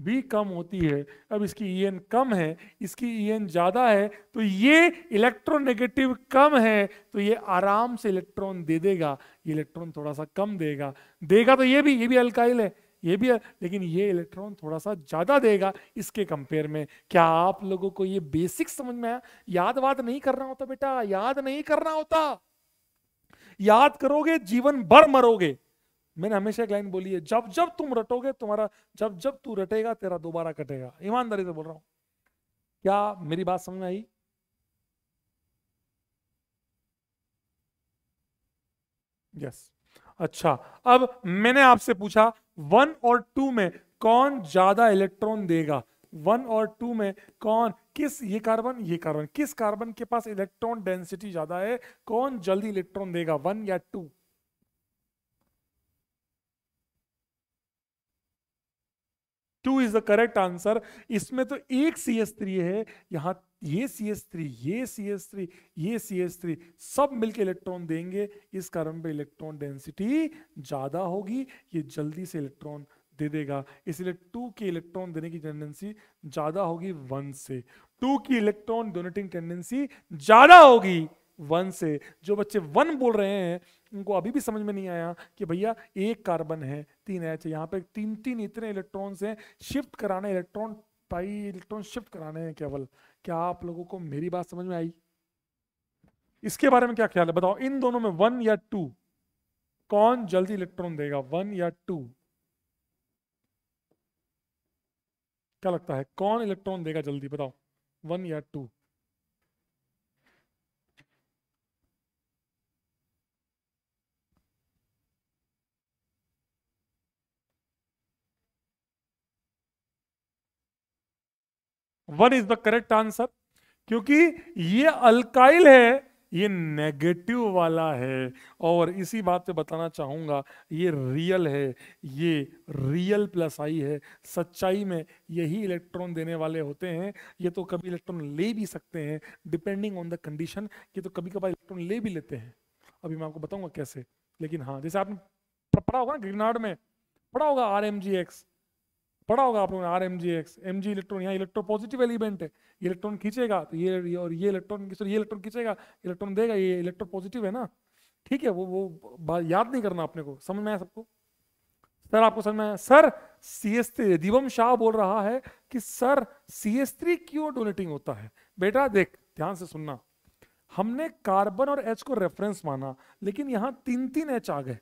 भी कम होती है अब इसकी ई e एन कम है इसकी ई e एन ज़्यादा है तो ये इलेक्ट्रोनेगेटिव कम है तो ये आराम से इलेक्ट्रॉन दे देगा ये इलेक्ट्रॉन थोड़ा सा कम देगा देगा तो ये भी ये भी अल्काइल है ये भी है, लेकिन ये इलेक्ट्रॉन थोड़ा सा ज़्यादा देगा इसके कंपेयर में क्या आप लोगों को ये बेसिक समझ में आया याद वाद नहीं करना होता बेटा याद नहीं करना होता याद करोगे जीवन भर मरोगे मैंने हमेशा एक लाइन बोली है जब जब तुम रटोगे तुम्हारा जब जब तू रटेगा तेरा दोबारा कटेगा ईमानदारी से बोल रहा हूं क्या मेरी बात समझ में आई यस अच्छा अब मैंने आपसे पूछा वन और टू में कौन ज्यादा इलेक्ट्रॉन देगा वन और टू में कौन किस ये कार्बन ये कार्बन किस कार्बन के पास इलेक्ट्रॉन डेंसिटी ज्यादा है कौन जल्दी इलेक्ट्रॉन देगा वन या two two is the correct answer इसमें तो एक सी एस थ्री है यहां ये सी एस थ्री ये सी एस थ्री ये सी एस थ्री सब मिलके इलेक्ट्रॉन देंगे इस कारण पे इलेक्ट्रॉन डेंसिटी ज्यादा होगी ये जल्दी से इलेक्ट्रॉन दे देगा इसलिए टू की इलेक्ट्रॉन देने की टेंडेंसी ज्यादा होगी वन से टू की इलेक्ट्रॉन डोनेटिंग टेंडेंसी ज्यादा होगी वन से जो बच्चे वन बोल रहे हैं उनको अभी भी समझ में नहीं आया कि भैया एक कार्बन है तीन एच यहाँ पे तीन तीन इतने इलेक्ट्रॉन हैं शिफ्ट कराने इलेक्ट्रॉन पाई इलेक्ट्रॉन शिफ्ट कराने हैं केवल क्या आप लोगों को मेरी बात समझ में आई इसके बारे में क्या ख्याल है बताओ इन दोनों में वन या टू कौन जल्दी इलेक्ट्रॉन देगा वन या टू क्या लगता है कौन इलेक्ट्रॉन देगा जल्दी बताओ वन या two one is the correct answer क्योंकि ये अल्काइल है ये नेगेटिव वाला है और इसी बात पे बताना चाहूँगा ये रियल है ये रियल प्लस आई है सच्चाई में यही इलेक्ट्रॉन देने वाले होते हैं ये तो कभी इलेक्ट्रॉन ले भी सकते हैं डिपेंडिंग ऑन द कंडीशन ये तो कभी कभार इलेक्ट्रॉन ले भी लेते हैं अभी मैं आपको बताऊँगा कैसे लेकिन हाँ जैसे आपने पढ़ा होगा ना ग्रीनार्ड में पढ़ा होगा आर एम जी एक्स पढ़ा होगा आप लोगों ने R M G X M G electron यहाँ इलेक्ट्रो पॉजिटिव एलिमेंट है इलेक्ट्रॉन खींचेगा तो ये और ये इलेक्ट्रॉन सर ये इलेक्ट्रॉन खींचेगा इलेक्ट्रॉन देगा ये इलेक्ट्रो पॉजिटिव है ना ठीक है वो वो याद नहीं करना अपने को समझ में आया सबको सर आपको समझ में आया sir C S three Divam Shah बोल रहा है कि सर सी एस थ्री क्यों डोनेटिंग होता है बेटा देख ध्यान से सुनना हमने कार्बन और एच को रेफरेंस माना लेकिन यहाँ तीन तीन एच आ गए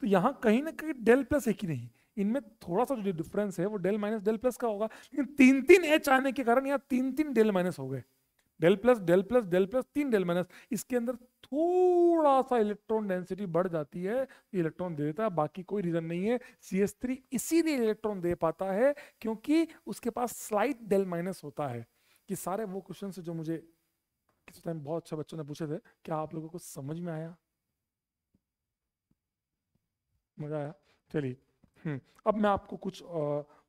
तो यहाँ कहीं ना कहीं डेल प्लस एक ही नहीं इनमें थोड़ा सा जो डिफरेंस है वो डेल माइनस डेल प्लस का होगा लेकिन तीन तीन एच आने के कारण यहाँ तीन तीन डेल माइनस हो गए del plus del plus del plus तीन डेल माइनस इसके अंदर थोड़ा सा इलेक्ट्रॉन डेंसिटी बढ़ जाती है इलेक्ट्रॉन दे देता है बाकी कोई रीजन नहीं है सी एस थ्री इसीलिए इलेक्ट्रॉन दे पाता है क्योंकि उसके पास स्लाइट डेल माइनस होता है कि सारे वो क्वेश्चन जो मुझे किस टाइम बहुत अच्छा बच्चों ने पूछे थे क्या आप लोगों को समझ में आया मजा आया चलिए हम्म, अब मैं आपको कुछ आ,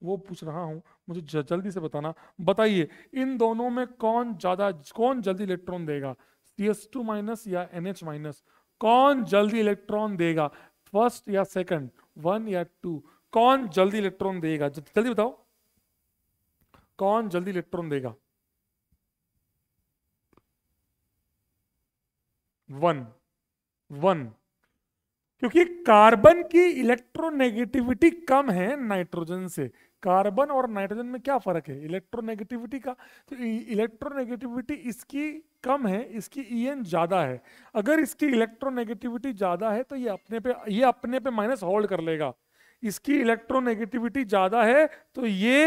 वो पूछ रहा हूँ मुझे जल्दी से बताना बताइए इन दोनों में कौन ज़्यादा कौन जल्दी इलेक्ट्रॉन देगा सी एस टू माइनस या एन एच माइनस कौन जल्दी इलेक्ट्रॉन देगा फर्स्ट या सेकंड वन या टू कौन जल्दी इलेक्ट्रॉन देगा जल्दी बताओ कौन जल्दी इलेक्ट्रॉन देगा वन वन क्योंकि कार्बन की इलेक्ट्रोनेगेटिविटी कम है नाइट्रोजन से कार्बन और नाइट्रोजन में क्या फर्क है इलेक्ट्रोनेगेटिविटी का तो इलेक्ट्रोनेगेटिविटी इसकी कम है इसकी ईएन e ज्यादा है अगर इसकी इलेक्ट्रोनेगेटिविटी ज्यादा है तो ये अपने पे ये अपने पे माइनस होल्ड कर लेगा इसकी इलेक्ट्रोनेगेटिविटी ज्यादा है तो ये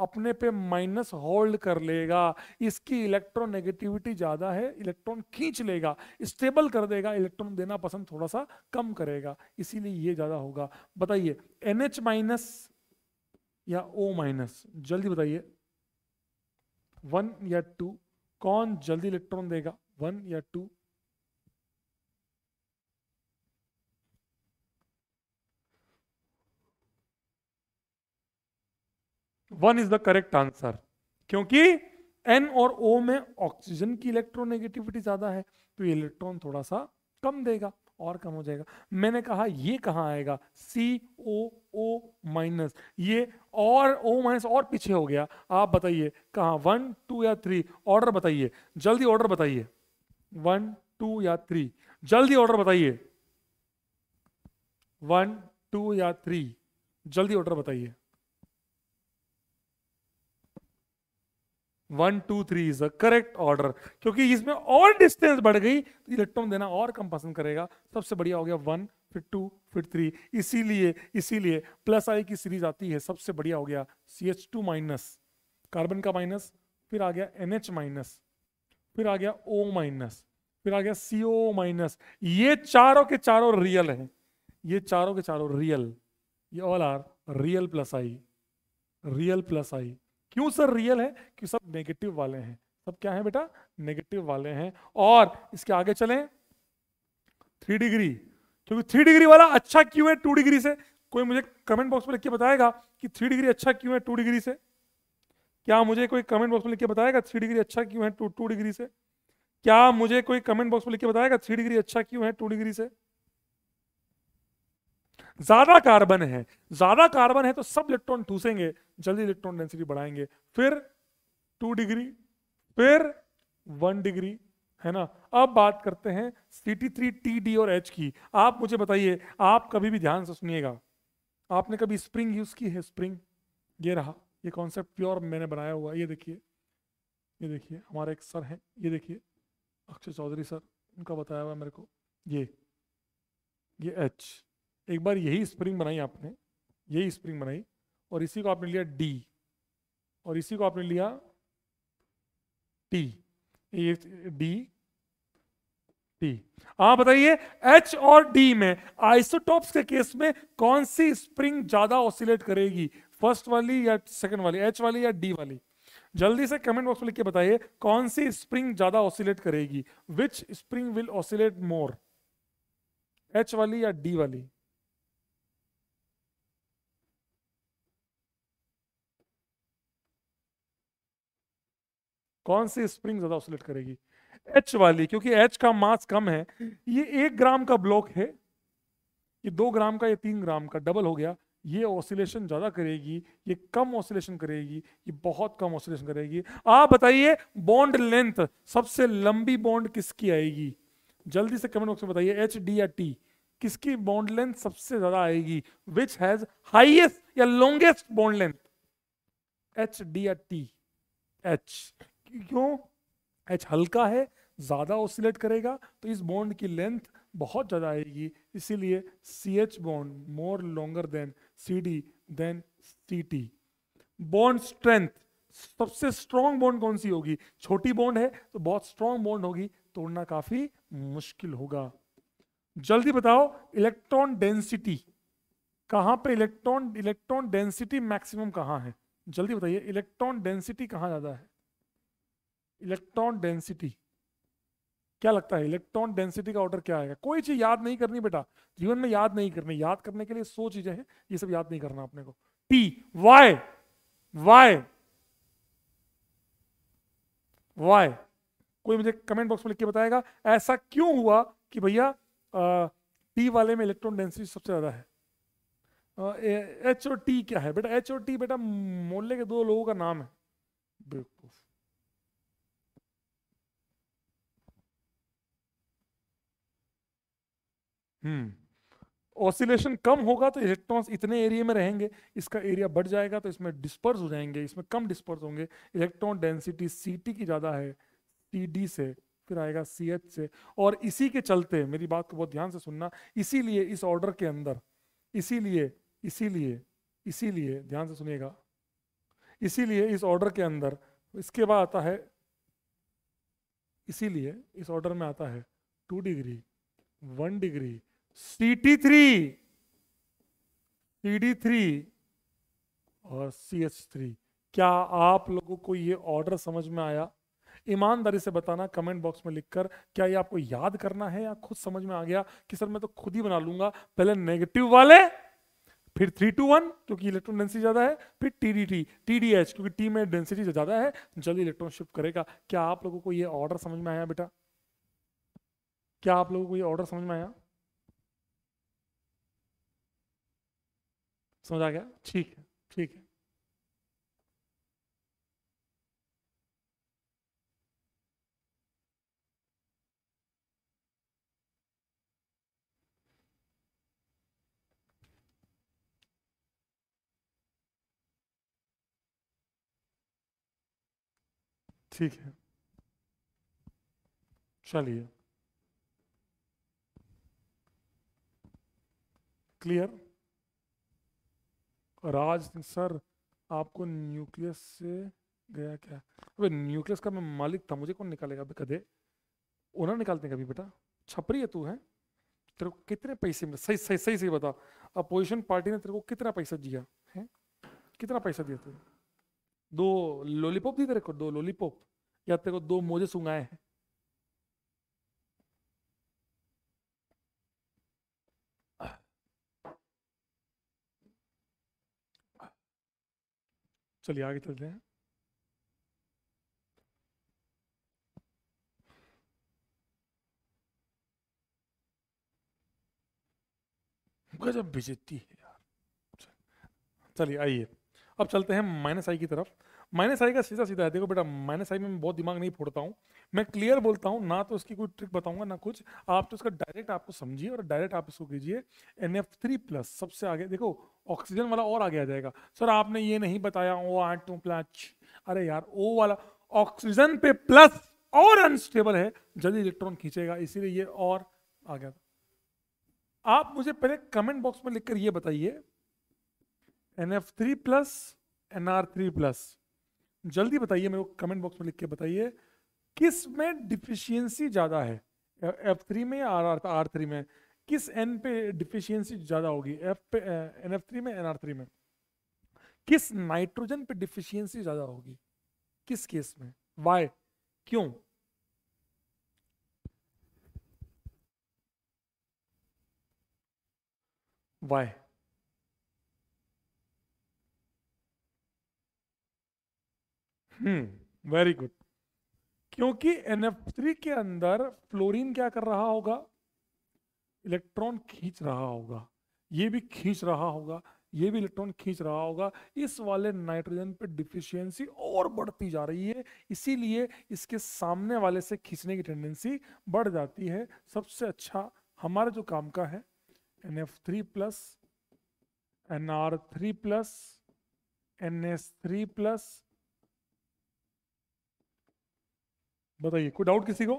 अपने पे माइनस होल्ड कर लेगा इसकी इलेक्ट्रोनेगेटिविटी ज्यादा है इलेक्ट्रॉन खींच लेगा स्टेबल कर देगा इलेक्ट्रॉन देना पसंद थोड़ा सा कम करेगा इसीलिए ये ज्यादा होगा बताइए एनएच माइनस या ओ माइनस जल्दी बताइए वन या टू कौन जल्दी इलेक्ट्रॉन देगा वन या two one is the correct answer क्योंकि एन और ओ में ऑक्सीजन की इलेक्ट्रोनेगेटिविटी ज्यादा है तो ये इलेक्ट्रॉन थोड़ा सा कम देगा और कम हो जाएगा मैंने कहा ये कहाँ आएगा सी ओ ओ माइनस ये और ओ माइनस और पीछे हो गया आप बताइए कहाँ वन टू या थ्री ऑर्डर बताइए जल्दी ऑर्डर बताइए वन टू या थ्री जल्दी ऑर्डर बताइए वन टू या थ्री जल्दी ऑर्डर बताइए one two three is a correct order क्योंकि इसमें और डिस्टेंस बढ़ गई तो इलेक्ट्रॉन देना और कम पसंद करेगा सबसे बढ़िया हो गया वन फिर टू फिर थ्री इसीलिए इसीलिए प्लस आई की सीरीज आती है सबसे बढ़िया हो गया C H two minus carbon का माइनस फिर आ गया एन एच माइनस फिर आ गया ओ माइनस फिर आ गया सी ओ माइनस ये चारों के चारों रियल हैं ये चारों के चारों रियल ये all are real plus I real plus I क्यों सर रियल है कि सब नेगेटिव वाले हैं सब क्या है बेटा नेगेटिव वाले हैं और इसके आगे चले थ्री डिग्री क्योंकि थ्री डिग्री वाला अच्छा क्यों है टू डिग्री से कोई मुझे कमेंट बॉक्स में लिख के बताएगा कि थ्री डिग्री अच्छा क्यों है टू डिग्री से क्या मुझे कोई कमेंट बॉक्स में लिख के बताएगा थ्री डिग्री अच्छा क्यों है टू टू डिग्री से क्या मुझे कोई कमेंट बॉक्स में लिख के बताएगा थ्री डिग्री अच्छा क्यों है टू डिग्री से ज्यादा कार्बन है ज्यादा कार्बन है तो सब इलेक्ट्रॉन ठूसेंगे जल्दी इलेक्ट्रॉन डेंसिटी बढ़ाएंगे फिर टू डिग्री फिर वन डिग्री है ना अब बात करते हैं C T three T D और एच की आप मुझे बताइए आप कभी भी ध्यान से सुनिएगा आपने कभी स्प्रिंग यूज की है स्प्रिंग ये रहा ये कॉन्सेप्ट प्योर मैंने बनाया हुआ ये देखिए ये देखिए हमारे एक सर हैं ये देखिए अक्षय चौधरी सर उनका बताया हुआ मेरे को ये ये एच एक बार यही स्प्रिंग बनाई आपने यही स्प्रिंग बनाई और इसी को आपने लिया डी और इसी को आपने लिया टी डी टी आप बताइए एच और डी में आइसोटॉप्स के केस में कौन सी स्प्रिंग ज्यादा ऑसिलेट करेगी फर्स्ट वाली या सेकंड वाली एच वाली या डी वाली जल्दी से कमेंट बॉक्स में लिख के बताइए कौन सी स्प्रिंग ज्यादा ऑसिलेट करेगी which spring will oscillate more H वाली या डी वाली कौन सी स्प्रिंग ज्यादा ऑसोलेट करेगी एच वाली क्योंकि एच का मास कम है ये एक ग्राम का ब्लॉक है ये दो ग्राम का ये तीन ग्राम का डबल हो गया ये ऑसिलेशन ज़्यादा करेगी ये कम ऑसिलेशन करेगी ये बहुत कम ऑसिलेशन करेगी आप बताइए बॉन्ड लेंथ सबसे लंबी बॉन्ड किसकी आएगी जल्दी से कमेंट बॉक्स में बताइए एच डी या टी किसकी बॉन्ड लेंथ सबसे ज़्यादा आएगी विच हैज हाइएस्ट या longest bond length H D या टी एच क्यों एच हल्का है ज़्यादा ऑसिलेट करेगा तो इस बॉन्ड की लेंथ बहुत ज़्यादा आएगी इसीलिए C H bond more longer than C D than C T bond strength सबसे स्ट्रॉन्ग बॉन्ड कौन सी होगी छोटी बॉन्ड है तो बहुत स्ट्रॉन्ग बॉन्ड होगी तोड़ना काफ़ी मुश्किल होगा जल्दी बताओ इलेक्ट्रॉन डेंसिटी कहाँ पे इलेक्ट्रॉन इलेक्ट्रॉन डेंसिटी मैक्सिमम कहाँ है जल्दी बताइए इलेक्ट्रॉन डेंसिटी कहाँ ज़्यादा है इलेक्ट्रॉन डेंसिटी क्या लगता है इलेक्ट्रॉन डेंसिटी का ऑर्डर क्या आएगा कोई चीज याद नहीं करनी बेटा जीवन में याद नहीं करनी याद करने के लिए सो चीजें हैं ये सब याद नहीं करना अपने को टी वाई वाई वाई कोई मुझे कमेंट बॉक्स में लिख के बताएगा ऐसा क्यों हुआ कि भैया टी वाले में इलेक्ट्रॉन डेंसिटी सबसे ज्यादा है एच और टी क्या है बेटा एच और टी बेटा मोहल्ले के दो लोगों का नाम है बिल्कुल हम्म। ऑसिलेशन कम होगा तो इलेक्ट्रॉन्स इतने एरिया में रहेंगे इसका एरिया बढ़ जाएगा तो इसमें डिस्पर्स हो जाएंगे इसमें कम डिस्पर्स होंगे इलेक्ट्रॉन डेंसिटी सी की ज़्यादा है टी से फिर आएगा सी एच से और इसी के चलते मेरी बात को बहुत ध्यान से सुनना इसीलिए इस ऑर्डर के अंदर इसीलिए इसीलिए इसीलिए ध्यान से सुनिएगा इसीलिए इस ऑर्डर के अंदर इसके बाद आता है इसीलिए इस ऑर्डर में आता है two degree one degree C T three C D three और सी एच थ्री क्या आप लोगों को ये ऑर्डर समझ में आया ईमानदारी से बताना कमेंट बॉक्स में लिखकर क्या ये आपको याद करना है या खुद समझ में आ गया कि सर मैं तो खुद ही बना लूंगा पहले नेगेटिव वाले फिर थ्री टू वन क्योंकि इलेक्ट्रॉन डेंसिटी ज्यादा है फिर टीडीटी टीडीएच क्योंकि टी में डेंसिटी ज्यादा है जल्दी इलेक्ट्रॉन शिफ्ट करेगा क्या आप लोगों को ये ऑर्डर समझ में आया बेटा क्या आप लोगों को ये ऑर्डर समझ में आया समझ आ गया ठीक है ठीक है ठीक है चलिए क्लियर राज सर आपको न्यूक्लियस से गया क्या अबे न्यूक्लियस का मैं मालिक था मुझे कौन निकालेगा अभी कदे ओनर निकालते कभी बेटा छपरी है तू है तेरे को कितने पैसे मिले सही सही सही सही बता अपोजिशन पार्टी ने तेरे को कितना पैसा दिया है कितना पैसा दिया तेरे दो लॉलीपॉप दी तेरे को दो लॉलीपॉप या तेरे को दो मोजे सुंगाए हैं चलिए आगे चलते हैं गजब बिजती है यार चलिए आइए अब चलते हैं माइनस आई की तरफ माइनस आई का सीधा सीधा है देखो बेटा माइनस आई में मैं बहुत दिमाग नहीं फोड़ता हूँ मैं क्लियर बोलता हूँ ना तो उसकी कोई ट्रिक बताऊंगा ना कुछ आप तो उसका डायरेक्ट आपको समझिए और डायरेक्ट आप इसको कीजिए एन एफ थ्री प्लस सबसे आगे देखो ऑक्सीजन वाला और आगे आ जाएगा सर आपने ये नहीं बताया ओ आठ टू प्लस अरे यार ओ वाला ऑक्सीजन पे प्लस और अनस्टेबल है जल्दी इलेक्ट्रॉन खींचेगा इसीलिए ये और आ गया आप मुझे पहले कमेंट बॉक्स में लिखकर ये बताइए N F three plus N R three plus जल्दी बताइए मेरे को कमेंट बॉक्स में लिख के बताइए किस में डिफिशियंसी ज़्यादा है एफ थ्री में या आर आर आर थ्री में किस एन पे डिफिशियंसी ज़्यादा होगी एफ पे एन एफ थ्री में एन आर थ्री में किस नाइट्रोजन पे डिफिशियंसी ज़्यादा होगी किस केस में वाई क्यों वाई हम्म वेरी गुड क्योंकि NF3 के अंदर फ्लोरीन क्या कर रहा होगा इलेक्ट्रॉन खींच रहा होगा ये भी खींच रहा होगा ये भी इलेक्ट्रॉन खींच रहा होगा इस वाले नाइट्रोजन पे डिफिशियंसी और बढ़ती जा रही है इसीलिए इसके सामने वाले से खींचने की टेंडेंसी बढ़ जाती है सबसे अच्छा हमारे जो काम का है N F three plus N R three plus N S three plus बताइए कोई डाउट किसी को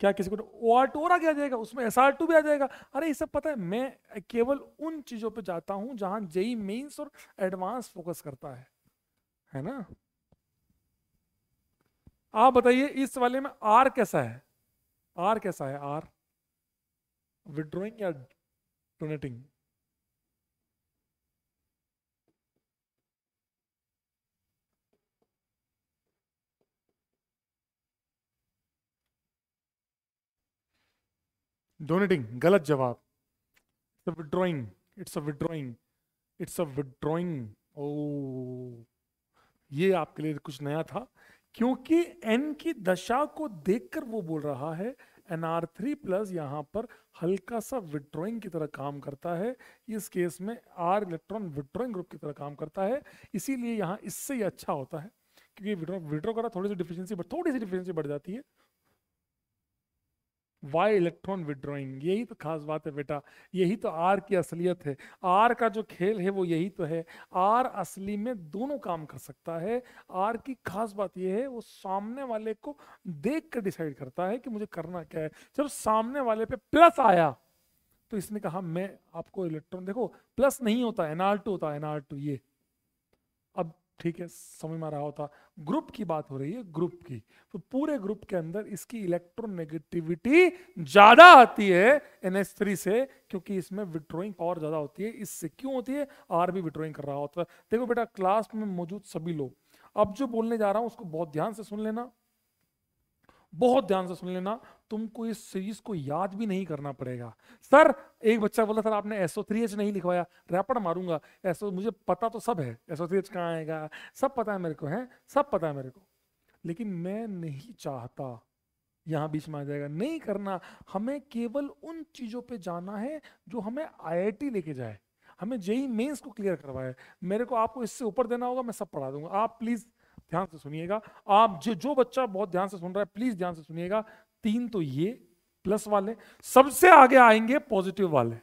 क्या किसी को ओ आर टू और आगे आ जाएगा उसमें एस आर टू भी आ जाएगा अरे ये सब पता है मैं केवल उन चीज़ों पे जाता हूं जहां जेई मेंस e और एडवांस फोकस करता है है ना आप बताइए इस वाले में आर कैसा है आर कैसा है आर विड्रोइंग या डोनेटिंग डोनेटिंग गलत जवाब it's a withdrawing it's a withdrawing it's a withdrawing ओ ये आपके लिए कुछ नया था क्योंकि एन की दशा को देखकर वो बोल रहा है एन आर थ्री प्लस यहाँ पर हल्का सा विड्रॉइंग की तरह काम करता है इस केस में आर इलेक्ट्रॉन विड्रॉइंग ग्रुप की तरह काम करता है इसीलिए यहाँ इससे ही अच्छा होता है क्योंकि विड्रॉ विड्रॉ करा थोड़ी सी डिफिशियंसी बढ़ थोड़ी सी डिफिशियंसी बढ़ जाती है वाई इलेक्ट्रॉन विड्रॉइंग यही तो खास बात है बेटा यही तो आर की असलियत है आर का जो खेल है वो यही तो है आर असली में दोनों काम कर सकता है आर की खास बात यह है वो सामने वाले को देख कर डिसाइड करता है कि मुझे करना क्या है जब सामने वाले पे प्लस आया तो इसने कहा मैं आपको इलेक्ट्रॉन देखो प्लस नहीं होता एनआर टू होता है एनआर टू ये ठीक है समझ में आ रहा होता ग्रुप की बात हो रही है ग्रुप की तो पूरे ग्रुप के अंदर इसकी इलेक्ट्रोनेगेटिविटी ज्यादा आती है NH3 से क्योंकि इसमें विड्रोइंग पावर ज्यादा होती है इससे क्यों होती है आर भी विड्रोइंग कर रहा होता है देखो बेटा क्लास में मौजूद सभी लोग अब जो बोलने जा रहा हूं उसको बहुत ध्यान से सुन लेना बहुत ध्यान से सुन लेना तुमको इस सीरीज को याद भी नहीं करना पड़ेगा सर एक बच्चा बोला सर आपने एसओ थ्री एच नहीं लिखवाया रैपड़ मारूंगा एसओ मुझे पता तो सब है एसओ थ्री एच कहाँ आएगा सब पता है मेरे को है सब पता है मेरे को लेकिन मैं नहीं चाहता यहाँ बीच में आ जाएगा नहीं करना हमें केवल उन चीज़ों पे जाना है जो हमें आईआईटी लेके जाए हमें जेई मेंस e e को क्लियर करवाए मेरे को आपको इससे ऊपर देना होगा मैं सब पढ़ा दूंगा आप प्लीज़ ध्यान से सुनिएगा आप जो जो बच्चा बहुत ध्यान से सुन रहा है प्लीज़ ध्यान से सुनिएगा तीन तो ये प्लस वाले सबसे आगे आएंगे पॉजिटिव वाले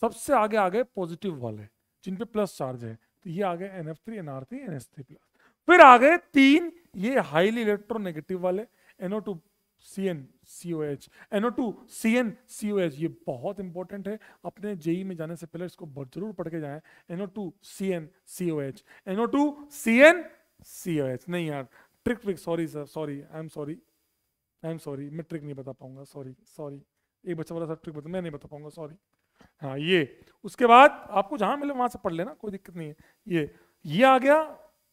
सबसे आगे आ गए पॉजिटिव वाले जिन पे प्लस चार्ज है तो ये आ गए N F three NR three N S three plus फिर आ गए तीन ये हाईली इलेक्ट्रोनेगेटिव वाले NO two C N C O H NO two C N C O H ये बहुत इंपॉर्टेंट है अपने जेई में जाने से पहले इसको जरूर पढ़ के जाए NO two C N C O H NO two C N C O H नहीं यार trick trick sorry sir sorry I am sorry I am sorry मैं ट्रिक नहीं बता पाऊंगा सॉरी सॉरी एक बच्चा बोला सर ट्रिक बता मैं नहीं बता पाऊंगा सॉरी हाँ ये उसके बाद आपको जहां मिले वहां से पढ़ लेना कोई दिक्कत नहीं है ये ये आ गया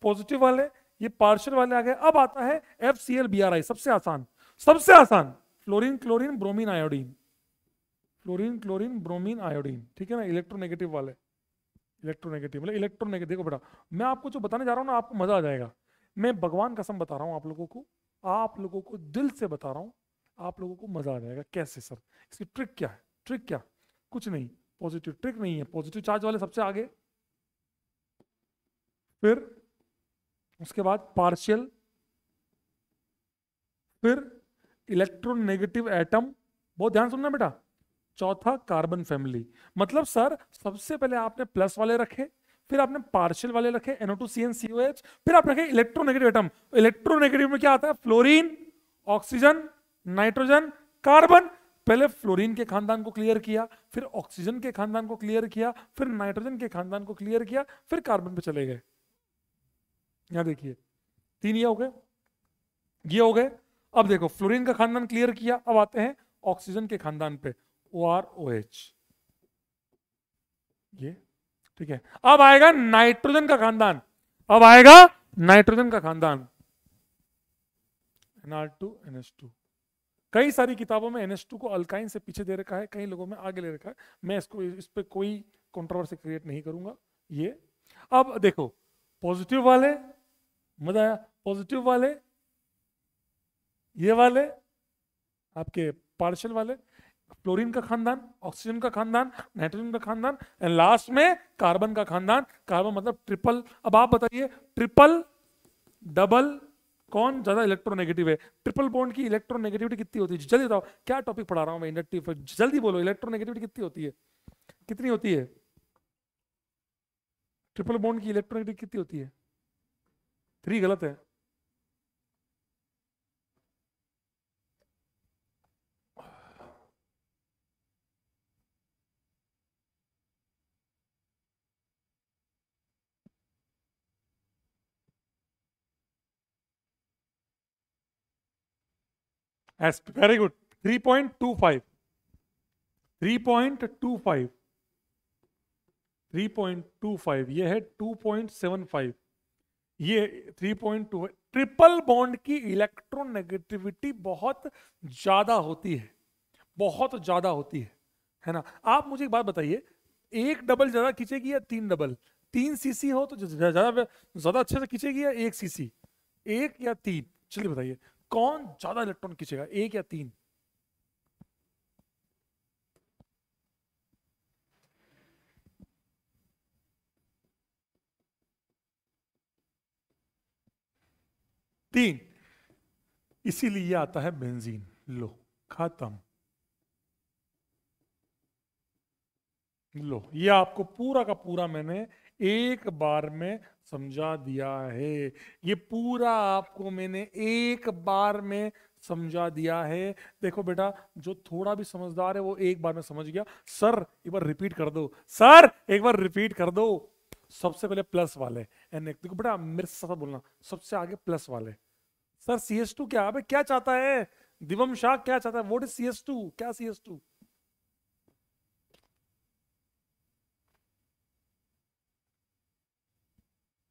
पॉजिटिव वाले ये पार्शियल वाले आ गए अब आता है F C L B R I सबसे आसान सबसे आसान fluorine chlorine bromine iodine fluorine chlorine bromine iodine ठीक है ना इलेक्ट्रोनेगेटिव वाले इलेक्ट्रोनेगेटिव मतलब इलेक्ट्रोनेगेटिव देखो बेटा मैं आपको जो बताने जा रहा हूँ ना आपको मजा आ जाएगा मैं भगवान कसम बता रहा हूँ आप लोगों को आप लोगों को दिल से बता रहा हूँ आप लोगों को मजा आ जाएगा कैसे सर इसकी ट्रिक क्या है ट्रिक क्या कुछ नहीं पॉजिटिव ट्रिक नहीं है पॉजिटिव चार्ज वाले सबसे आगे फिर उसके बाद पार्शियल फिर इलेक्ट्रोनेगेटिव एटम बहुत ध्यान सुनना बेटा चौथा कार्बन फैमिली मतलब सर सबसे पहले आपने प्लस वाले रखे फिर आपने पार्शियल वाले रखे NO two C N C O H फिर आप रखे इलेक्ट्रोनेगेटिव एटम इलेक्ट्रोनेगेटिव में क्या आता है फ्लोरीन ऑक्सीजन नाइट्रोजन कार्बन पहले फ्लोरीन के खानदान को क्लियर किया फिर ऑक्सीजन के खानदान को क्लियर किया फिर नाइट्रोजन के खानदान को क्लियर किया फिर कार्बन पे चले गए यहां देखिए तीन ये हो गए ये हो गए अब देखो फ्लोरीन का खानदान क्लियर किया अब आते हैं ऑक्सीजन के खानदान पे ओ आर ओ एच ये ठीक है अब आएगा नाइट्रोजन का खानदान अब आएगा नाइट्रोजन का खानदान एनआर टू एन टू कई सारी किताबों में एनएस टू को अल्काइन से पीछे दे रखा है कई लोगों में आगे ले रखा है मैं इसको इस पर कोई कॉन्ट्रोवर्सी क्रिएट नहीं करूंगा ये अब देखो पॉजिटिव वाले मजा आया पॉजिटिव वाले ये वाले आपके पार्शल वाले फ्लोरीन का खानदान ऑक्सीजन का खानदान नाइट्रोजन का खानदान एंड लास्ट में कार्बन का खानदान कार्बन मतलब ट्रिपल अब आप बताइए ट्रिपल डबल कौन ज्यादा इलेक्ट्रोनेगेटिव है ट्रिपल बॉन्ड की इलेक्ट्रोनेगेटिविटी कितनी होती है जल्दी बताओ क्या टॉपिक पढ़ा रहा हूं मैं इंडक्टिव जल्दी बोलो इलेक्ट्रोनेगेटिविटी कितनी होती है कितनी होती है ट्रिपल बॉन्ड की इलेक्ट्रोनेगेटिविटी कितनी होती है थ्री गलत है as very good 3.25 3.25 3.25 ये है 2.75 ये 3.2 ट्रिपल बॉन्ड की इलेक्ट्रोनेगेटिविटी बहुत ज्यादा होती है बहुत ज्यादा होती है है ना आप मुझे एक बात बताइए एक डबल ज्यादा खींचेगी या तीन डबल तीन सीसी हो तो ज्यादा ज्यादा अच्छे से खींचेगी या एक सीसी एक या तीन चलिए बताइए कौन ज्यादा इलेक्ट्रॉन खींचेगा एक या तीन तीन इसीलिए यह आता है बेंजीन लो खत्म लो ये आपको पूरा का पूरा मैंने एक बार में समझा दिया है ये पूरा आपको मैंने एक बार में समझा दिया है देखो बेटा जो थोड़ा भी समझदार है वो एक बार में समझ गया सर एक बार रिपीट कर दो सर एक बार रिपीट कर दो सबसे पहले प्लस वाले देखो बेटा मेरे साथ बोलना सबसे आगे प्लस वाले सर सी एस टू क्या क्या चाहता है दिवम शाह क्या चाहता है what is C S two क्या सी एस टू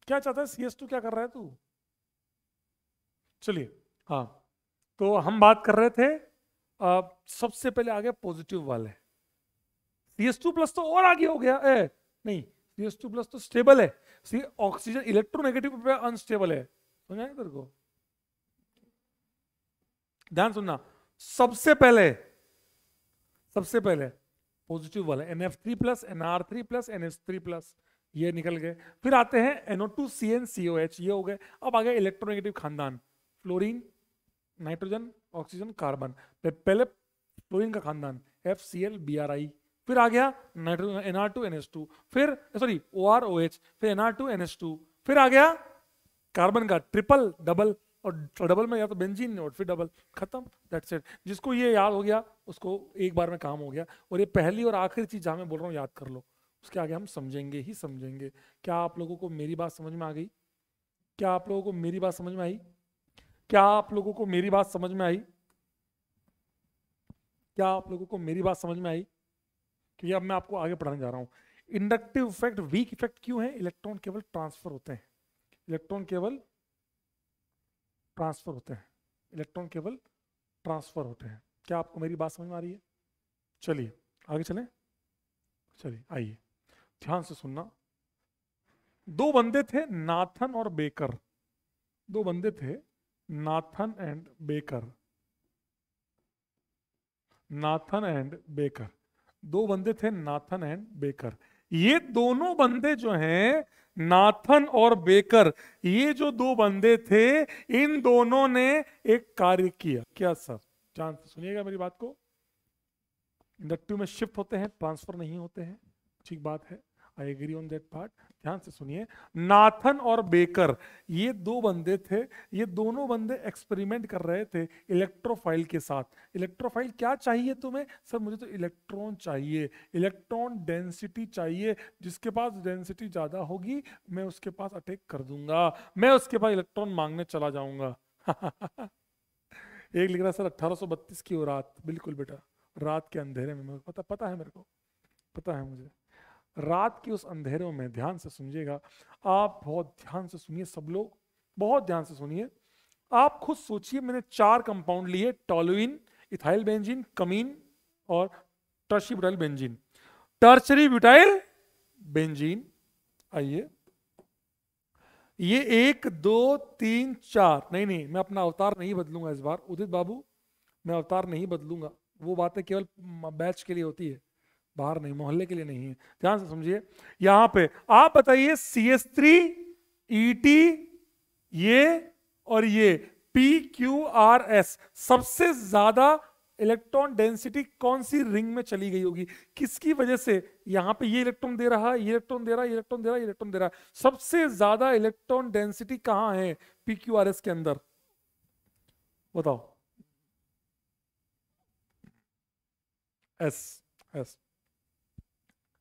क्या चाहता है सीएस टू क्या कर रहा है तू चलिए हाँ तो हम बात कर रहे थे आ, सबसे पहले आगे पॉजिटिव वाले सी एस टू प्लस तो और आगे हो गया ए, नहीं सी एस टू प्लस तो स्टेबल है सी ऑक्सीजन इलेक्ट्रोनेगेटिव पे अनस्टेबल है आए तेरे को ध्यान सुनना सबसे पहले सबसे पहले पॉजिटिव वाले N F three plus N R three plus N S three plus ये निकल गए फिर आते हैं NO two C N C O H ये हो गए अब आ गए इलेक्ट्रोनेगेटिव खानदान फ्लोरीन नाइट्रोजन ऑक्सीजन कार्बन पहले फ्लोरीन का खानदान F C L B R I फिर आ गया nitrogen N R two N S two फिर sorry O R O H फिर N R two N S two फिर आ गया कार्बन का ट्रिपल डबल और डबल में या तो बेंजीन और फिर डबल खत्म दैट्स इट जिसको ये याद हो गया उसको एक बार में काम हो गया और ये पहली और आखिरी चीज जहाँ मैं बोल रहा हूँ याद कर लो उसके आगे हम समझेंगे ही समझेंगे क्या आप लोगों को मेरी बात समझ में आ गई क्या आप लोगों को मेरी बात समझ में आई क्या आप लोगों को मेरी बात समझ में आई क्या आप लोगों को मेरी बात समझ में आई क्योंकि अब मैं आपको आगे पढ़ाने जा रहा हूं इंडक्टिव इफेक्ट वीक इफेक्ट क्यों है इलेक्ट्रॉन केवल ट्रांसफर होते हैं इलेक्ट्रॉन केवल ट्रांसफर होते हैं इलेक्ट्रॉन केवल ट्रांसफर होते हैं क्या आपको मेरी बात समझ में आ रही है चलिए आगे चलें चलिए आइए ध्यान से सुनना दो बंदे थे नाथन और बेकर दो बंदे थे Nathan and Baker Nathan and Baker दो बंदे थे नाथन एंड बेकर ये दोनों बंदे जो हैं नाथन और बेकर ये जो दो बंदे थे इन दोनों ने एक कार्य किया क्या सर जान से सुनिएगा मेरी बात को इंडक्टिव में शिफ्ट होते हैं ट्रांसफर नहीं होते हैं ठीक बात है I agree on that part ध्यान से सुनिए नाथन और बेकर ये दो बंदे थे ये दोनों बंदे एक्सपेरिमेंट कर रहे थे इलेक्ट्रोफाइल के साथ इलेक्ट्रोफाइल क्या चाहिए तुम्हें सर मुझे तो इलेक्ट्रॉन चाहिए इलेक्ट्रॉन डेंसिटी चाहिए जिसके पास डेंसिटी ज़्यादा होगी मैं उसके पास अटैक कर दूंगा मैं उसके पास इलेक्ट्रॉन मांगने चला जाऊंगा एक लिख रहा सर अट्ठारह की वो रात बिल्कुल बेटा रात के अंधेरे में पता पता है मेरे को पता है मुझे रात के उस अंधेरों में ध्यान से सुनिएगा आप बहुत ध्यान से सुनिए सब लोग बहुत ध्यान से सुनिए आप खुद सोचिए मैंने चार कंपाउंड लिए टॉलोइन इथाइल बेंजीन कमीन और tertiary butyl benzene tertiary butyl benzene आइए ये एक दो तीन चार नहीं नहीं मैं अपना अवतार नहीं बदलूंगा इस बार उदित बाबू मैं अवतार नहीं बदलूंगा वो बातें केवल बैच के लिए होती है बाहर नहीं मोहल्ले के लिए नहीं है ध्यान से समझिए यहां पे आप बताइए C S three E T ये और ये पी क्यू आर एस सबसे ज्यादा इलेक्ट्रॉन डेंसिटी कौन सी रिंग में चली गई होगी किसकी वजह से यहां पे ये इलेक्ट्रॉन दे रहा है ये इलेक्ट्रॉन दे रहा है इलेक्ट्रॉन दे रहा है इलेक्ट्रॉन दे रहा है सबसे ज्यादा इलेक्ट्रॉन डेंसिटी कहां है पी क्यू आर एस के अंदर बताओ S S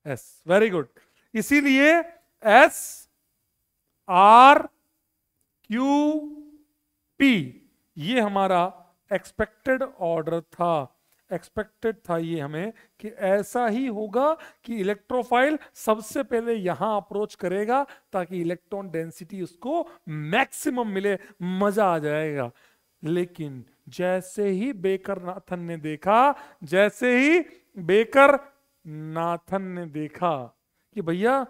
S very good इसीलिए एस आर क्यू पी ये हमारा एक्सपेक्टेड ऑर्डर था एक्सपेक्टेड था ये हमें कि ऐसा ही होगा कि इलेक्ट्रोफाइल सबसे पहले यहां अप्रोच करेगा ताकि इलेक्ट्रॉन डेंसिटी उसको मैक्सिमम मिले मजा आ जाएगा लेकिन जैसे ही बेकर नाथन ने देखा जैसे ही बेकर नाथन ने देखा कि भैया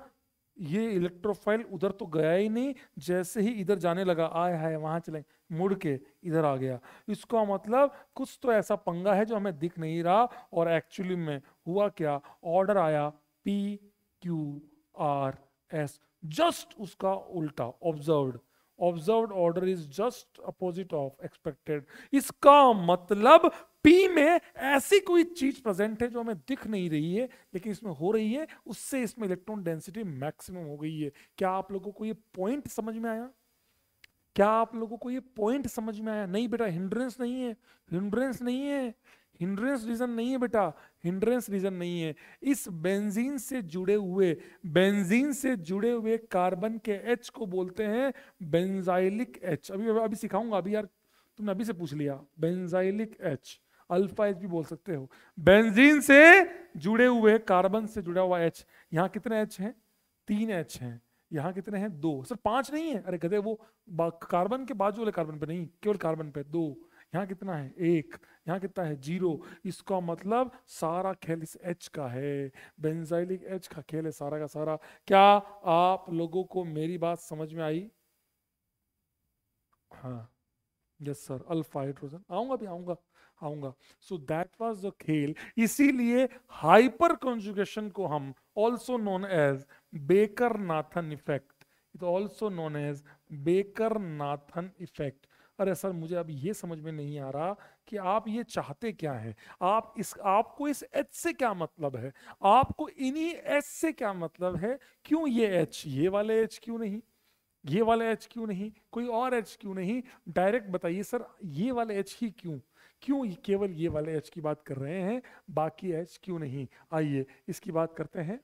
ये इलेक्ट्रोफाइल उधर तो गया ही नहीं जैसे ही इधर जाने लगा आए हाय वहां चले मुड़ के इधर आ गया इसका मतलब कुछ तो ऐसा पंगा है जो हमें दिख नहीं रहा और एक्चुअली में हुआ क्या ऑर्डर आया P Q R S just उसका उल्टा observed observe order is just opposite of expected इसका मतलब पी में ऐसी कोई चीज प्रेजेंट है जो हमें दिख नहीं रही है लेकिन इसमें हो रही है उससे इसमें इलेक्ट्रॉन डेंसिटी मैक्सिमम हो गई है क्या आप लोगों को ये पॉइंट समझ में आया क्या आप लोगों को ये पॉइंट समझ में आया नहीं बेटा हिंड्रेंस नहीं है हिंड्रेंस नहीं है हिंड्रेंस रीजन नहीं है बेटा हिंड्रेंस रीजन नहीं है इस बेंजीन से जुड़े हुए बेंजीन से जुड़े हुए कार्बन के एच को बोलते हैं बेंजाइलिक एच अभी अभी सिखाऊंगा अभी यार तुमने अभी से पूछ लिया बेंजाइलिक एच अल्फा एच भी बोल सकते हो बेंजीन से जुड़े हुए कार्बन से जुड़ा हुआ एच यहाँ कितने एच हैं तीन एच हैं यहाँ कितने हैं दो सर पांच नहीं है अरे गधे वो कार्बन के बाजू वाले कार्बन पे नहीं केवल कार्बन पे दो यहाँ कितना है एक यहाँ कितना है जीरो इसका मतलब सारा खेल इस एच का है बेंजाइलिक एच का खेल है सारा का सारा क्या आप लोगों को मेरी बात समझ में आई हाँ यस सर अल्फा हाइड्रोजन आऊंगा भी आऊंगा आऊंगा सो दैट वॉज द खेल इसीलिए हाइपर कॉन्जुगेशन को हम also known as Baker Nathan effect it also known as Baker Nathan effect अरे सर मुझे अब ये समझ में नहीं आ रहा कि आप ये चाहते क्या है आप इस आपको इस एच से क्या मतलब है आपको इन्हीं एच से क्या मतलब है क्यों ये एच ये वाले एच क्यों नहीं ये वाला एच क्यों नहीं कोई और एच क्यों नहीं डायरेक्ट बताइए सर ये वाला एच ही क्यों क्यों केवल ये वाले एच की बात कर रहे हैं बाकी एच क्यों नहीं आइए इसकी बात करते हैं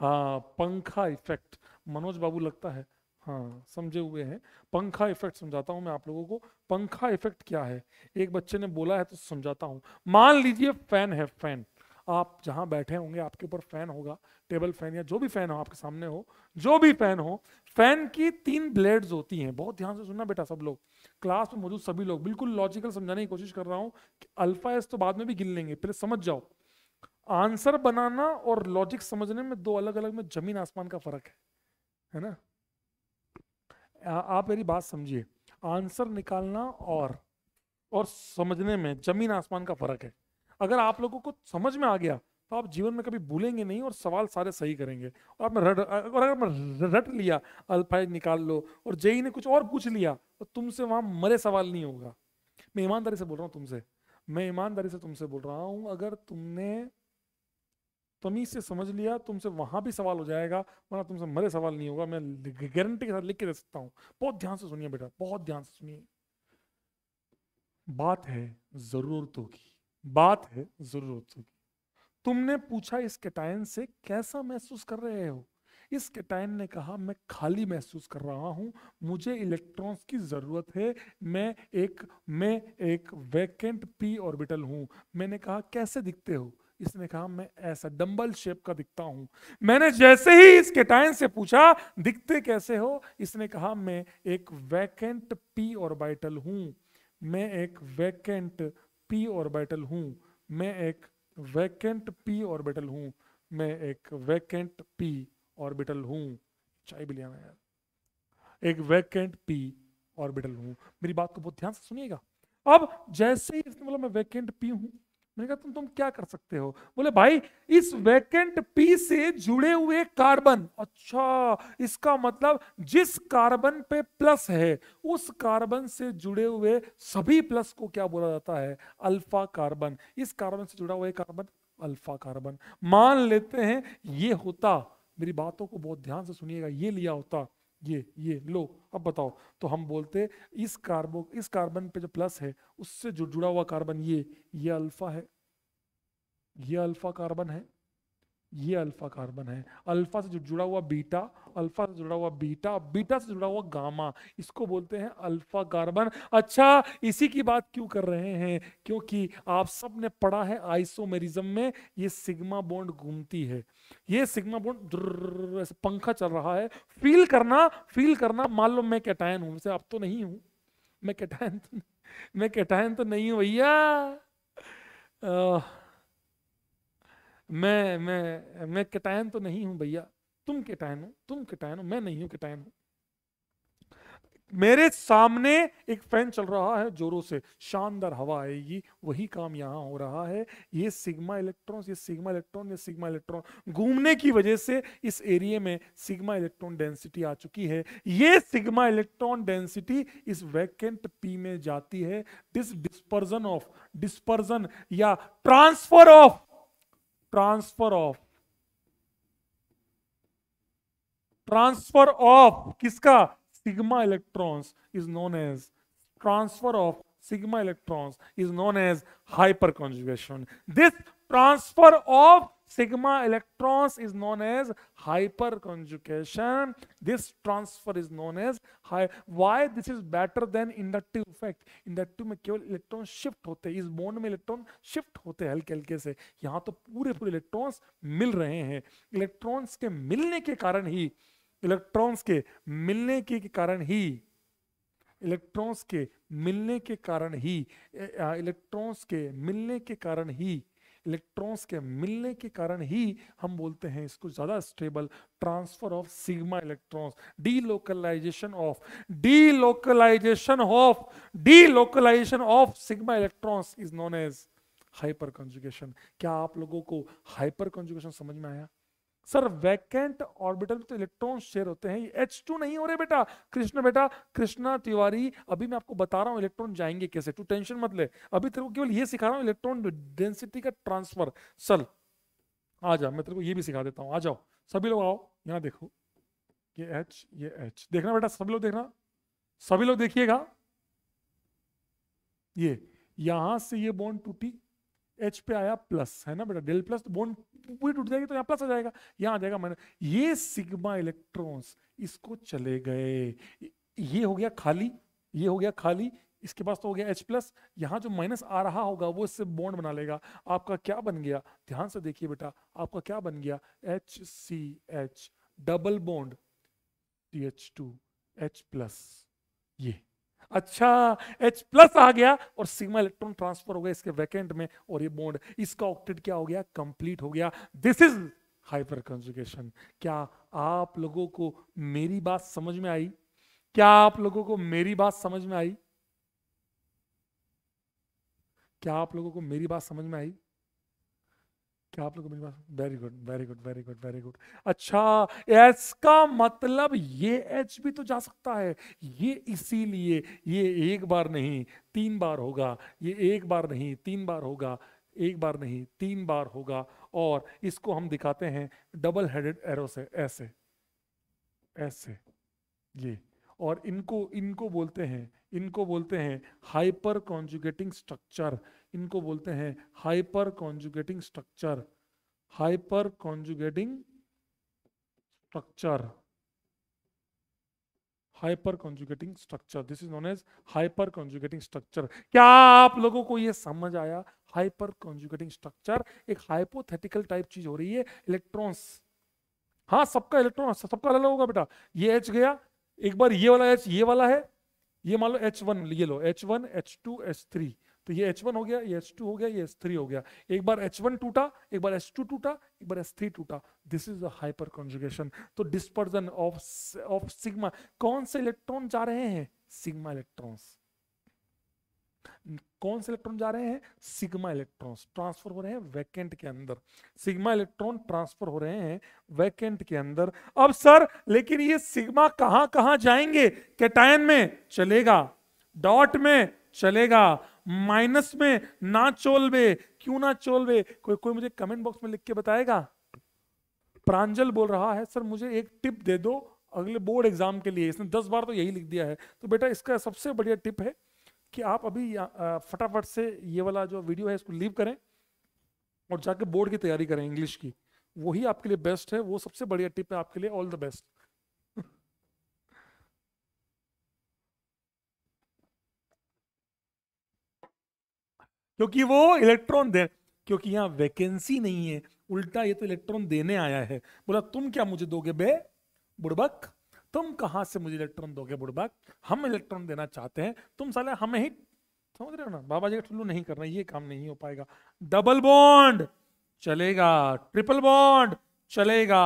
हाँ पंखा इफेक्ट मनोज बाबू लगता है हाँ समझे हुए हैं पंखा इफेक्ट समझाता हूँ मैं आप लोगों को पंखा इफेक्ट क्या है एक बच्चे ने बोला है तो समझाता हूँ मान लीजिए फैन है फैन आप जहां बैठे होंगे आपके ऊपर फैन होगा टेबल फैन या जो भी फैन हो आपके सामने हो जो भी फैन हो फैन की तीन ब्लेड्स होती हैं बहुत ध्यान से सुनना बेटा सब लोग क्लास में मौजूद सभी लोग बिल्कुल लॉजिकल समझाने की कोशिश कर रहा हूँ कि अल्फा एस तो बाद में भी गिन लेंगे फिर समझ जाओ आंसर बनाना और लॉजिक समझने में दो अलग अलग में जमीन आसमान का फर्क है है ना आ, आप मेरी बात समझिए आंसर निकालना और और समझने में जमीन आसमान का फर्क है अगर आप लोगों को समझ में आ गया तो आप जीवन में कभी भूलेंगे नहीं और सवाल सारे सही करेंगे और आप रट और अगर मैं रट लिया अल्पाइज निकाल लो और जेई ने कुछ और पूछ लिया तो तुमसे वहाँ मरे सवाल नहीं होगा मैं ईमानदारी से बोल रहा हूँ तुमसे मैं ईमानदारी से तुमसे बोल रहा हूँ अगर तुमने तमीज से समझ लिया तुमसे वहाँ भी सवाल हो जाएगा वरना तुमसे मरे सवाल नहीं होगा मैं गारंटी के साथ लिख के दे सकता हूँ बहुत ध्यान से सुनिए बेटा बहुत ध्यान से सुनिए बात है ज़रूरतों की बात है ज़रूरतों की तुमने पूछा इस कैटायन से कैसा महसूस कर रहे हो इस कैटायन ने कहा मैं खाली महसूस कर रहा हूं मुझे इलेक्ट्रॉन्स की ज़रूरत है मैं एक मैं एक वैकेंट पी ऑर्बिटल हूं मैंने कहा कैसे दिखते हो इसने कहा मैं ऐसा डम्बल शेप का दिखता हूं मैंने जैसे ही इस केटाइन से पूछा दिखते कैसे हो इसने कहा मैं एक वैकेंट पी ऑर्बिटल हूं मैं एक वैकेंट पी ऑर्बिटल हूं मैं एक वैकेंट पी ऑर्बिटल हूँ मैं एक वैकेंट पी ऑर्बिटल हूँ चाय भी लिया यार एक वैकेंट पी ऑर्बिटल हूँ मेरी बात को बहुत ध्यान से सुनिएगा अब जैसे ही इसने बोला मैं वैकेंट पी हूँ मैंने कहा तुम तुम क्या कर सकते हो बोले भाई इस वैकेंट पी से जुड़े हुए कार्बन अच्छा इसका मतलब जिस कार्बन पे प्लस है उस कार्बन से जुड़े हुए सभी प्लस को क्या बोला जाता है अल्फा कार्बन इस कार्बन से जुड़ा हुआ कार्बन अल्फा कार्बन मान लेते हैं ये होता मेरी बातों को बहुत ध्यान से सुनिएगा ये लिया होता ये ये लो अब बताओ तो हम बोलते इस कार्बो इस कार्बन पे जो प्लस है उससे जो जुड़ा हुआ कार्बन ये ये अल्फा है ये अल्फा कार्बन है ये अल्फा कार्बन है अल्फा से जुड़ा हुआ बीटा अल्फा से जुड़ा हुआ बीटा बीटा से जुड़ा हुआ गामा इसको बोलते हैं अल्फा कार्बन अच्छा इसी की बात क्यों कर रहे हैं क्योंकि आप सब ने पढ़ा है आइसोमेरिज्म में ये सिग्मा बॉन्ड घूमती है ये सिग्मा बॉन्ड पंखा चल रहा है फील करना फील करना मान लो मैं कैटायन हूं आप अब तो नहीं हूं मैं कैटायन तो मैं कैटायन तो नहीं तो हूं भैया मैं मैं मैं कटायन तो नहीं हूं भैया तुम कटायन हो तुम कटायन हो मैं नहीं हूं कटायन हूं मेरे सामने एक फैन चल रहा है जोरों से शानदार हवा आएगी वही काम यहाँ हो रहा है ये सिग्मा इलेक्ट्रॉन ये सिग्मा इलेक्ट्रॉन ये सिग्मा इलेक्ट्रॉन घूमने की वजह से इस एरिया में सिग्मा इलेक्ट्रॉन डेंसिटी आ चुकी है ये सिग्मा इलेक्ट्रॉन डेंसिटी इस वैकेंट पी में जाती है दिस डिस्पर्जन ऑफ डिस्पर्जन या transfer of transfer of transfer of किसका sigma electrons is known as transfer of sigma electrons is known as hyperconjugation. This transfer of sigma electrons is known as hyperconjugation this transfer is known as high why this is better than inductive effect inductive में केवल electron shift होते हैं इस bond में electron shift होते हैं हल्के हल्के से यहाँ तो पूरे पूरे इलेक्ट्रॉन्स मिल रहे हैं इलेक्ट्रॉन्स के मिलने के कारण ही इलेक्ट्रॉन्स के मिलने के कारण ही इलेक्ट्रॉन्स के मिलने के कारण ही इलेक्ट्रॉन्स के मिलने के कारण ही इलेक्ट्रॉन्स के मिलने के कारण ही हम बोलते हैं इसको ज़्यादा stable transfer of sigma electrons delocalization of delocalization of delocalization of sigma electrons is known as hyperconjugation क्या आप लोगों को हाइपर कंजुगेशन समझ में आया सर वैकेंट ऑर्बिटल में तो इलेक्ट्रॉन शेयर होते हैं ये H2 नहीं हो रहे बेटा कृष्ण बेटा कृष्णा तिवारी अभी मैं आपको बता रहा हूँ इलेक्ट्रॉन जाएंगे कैसे तू टेंशन मत ले अभी तेरे को केवल ये सिखा रहा हूँ इलेक्ट्रॉन डेंसिटी का ट्रांसफर सर आ जा मैं तेरे को ये भी सिखा देता हूँ आ जाओ सभी लोग आओ यहाँ देखो ये एच ये एच देखना बेटा सभी लोग देखना सभी लोग देखिएगा ये यहां से ये बॉन्ड टूटी एच पे आया प्लस है ना बेटा डेल प्लस तो बोन पूरी टूट जाएगी तो यहाँ प्लस आ जाएगा यहाँ आ जाएगा माइनस ये सिग्मा इलेक्ट्रॉन्स इसको चले गए ये हो गया खाली ये हो गया खाली इसके पास तो हो गया H प्लस यहाँ जो माइनस आ रहा होगा वो इससे बॉन्ड बना लेगा आपका क्या बन गया ध्यान से देखिए बेटा आपका क्या बन गया H C H double bond T H two H plus ये अच्छा H प्लस आ गया और सिग्मा इलेक्ट्रॉन ट्रांसफर हो गया इसके वैकेंट में और ये बॉन्ड इसका ऑक्टेट क्या हो गया कंप्लीट हो गया दिस इज हाइपर कंजुकेशन क्या आप लोगों को मेरी बात समझ में आई क्या आप लोगों को मेरी बात समझ में आई क्या आप लोगों को मेरी बात समझ में आई क्या आप लोग बात very good very good very good very good अच्छा एच का मतलब ये एच भी तो जा सकता है ये इसीलिए ये एक बार नहीं तीन बार होगा ये एक बार नहीं तीन बार होगा एक बार नहीं तीन बार होगा और इसको हम दिखाते हैं डबल हेडेड एरो से ऐसे ऐसे ये और इनको इनको बोलते हैं इनको बोलते हैं हाइपर कॉन्जुगेटिंग स्ट्रक्चर इनको बोलते हैं hyperconjugating structure hyperconjugating structure hyperconjugating structure this is known as hyperconjugating structure क्या आप लोगों को यह समझ आया हाइपर कॉन्जुगेटिंग स्ट्रक्चर एक हाइपोथेटिकल टाइप चीज हो रही है इलेक्ट्रॉन्स हाँ सबका इलेक्ट्रॉन सबका अलग होगा बेटा ये एच गया एक बार ये वाला एच ये वाला है ये मान लो एच वन ये लो H one H two H three तो ये एच वन हो गया ये एच टू हो गया ये एच थ्री हो गया एक बार एच वन टूटा एक बार एच टू टूटा एक बार एच थ्री टूटा दिस इज अपर कॉन्जुगेशन तो डिस्पर्जन ऑफ ऑफ सिग्मा कौन से इलेक्ट्रॉन जा रहे हैं सिग्मा इलेक्ट्रॉन्स कौन से इलेक्ट्रॉन जा रहे हैं सिग्मा इलेक्ट्रॉन ट्रांसफर हो रहे हैं वैकेंट के अंदर सिग्मा इलेक्ट्रॉन ट्रांसफर हो रहे हैं वैकेंट के अंदर अब सर लेकिन ये सिग्मा कहां कहां जाएंगे कैटायन में चलेगा डॉट में चलेगा माइनस में ना चोलवे क्यों ना चोलवे कोई कोई मुझे कमेंट बॉक्स में लिख के बताएगा प्रांजल बोल रहा है सर मुझे एक टिप दे दो अगले बोर्ड एग्जाम के लिए इसने दस बार तो यही लिख दिया है तो बेटा इसका सबसे बढ़िया टिप है कि आप अभी फटाफट से ये वाला जो वीडियो है इसको लीव करें और जाके बोर्ड की तैयारी करें इंग्लिश की वही आपके लिए बेस्ट है वो सबसे बढ़िया टिप है आपके लिए ऑल द बेस्ट क्योंकि वो इलेक्ट्रॉन दे क्योंकि यहाँ वैकेंसी नहीं है उल्टा ये तो इलेक्ट्रॉन देने आया है बोला तुम क्या मुझे दोगे बे बुड़बक तुम कहाँ से मुझे इलेक्ट्रॉन दोगे बुढ़बाग हम इलेक्ट्रॉन देना चाहते हैं तुम साले हमें ही समझ रहे हो ना बाबा जी का टुल्लू नहीं करना ये काम नहीं हो पाएगा डबल बॉन्ड चलेगा ट्रिपल बॉन्ड चलेगा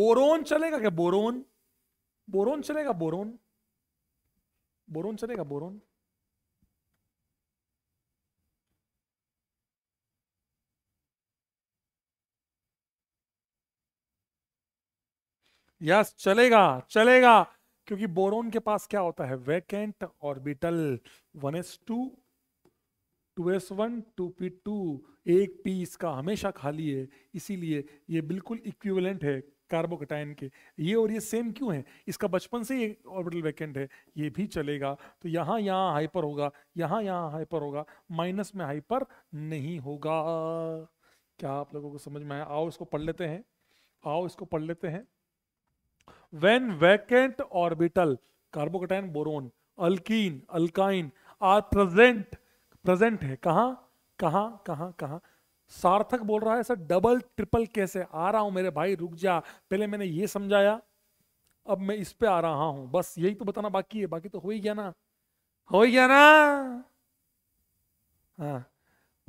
बोरोन चलेगा क्या बोरोन बोरोन चलेगा बोरोन बोरोन चलेगा बोरोन यस चलेगा चलेगा क्योंकि बोरोन के पास क्या होता है vacant orbital one S two two S one two P two एक पी इसका हमेशा खाली है इसीलिए ये बिल्कुल इक्विवेलेंट है कार्बोकटाइन के ये और ये सेम क्यों है इसका बचपन से ये ऑर्बिटल वैकेंट है ये भी चलेगा तो यहाँ यहाँ हाइपर होगा यहाँ यहाँ हाइपर होगा माइनस में हाइपर नहीं होगा क्या आप लोगों को समझ में आया आओ इसको पढ़ लेते हैं आओ इसको पढ़ लेते हैं when vacant orbital carbocation boron alkene alkyne are present present है कहा कहा कहा कहा सार्थक बोल रहा है सर डबल ट्रिपल कैसे आ रहा हूं मेरे भाई रुक जा पहले मैंने ये समझाया अब मैं इस पे आ रहा हूं बस यही तो बताना बाकी है बाकी तो हो ही गया ना हो ही गया ना हाँ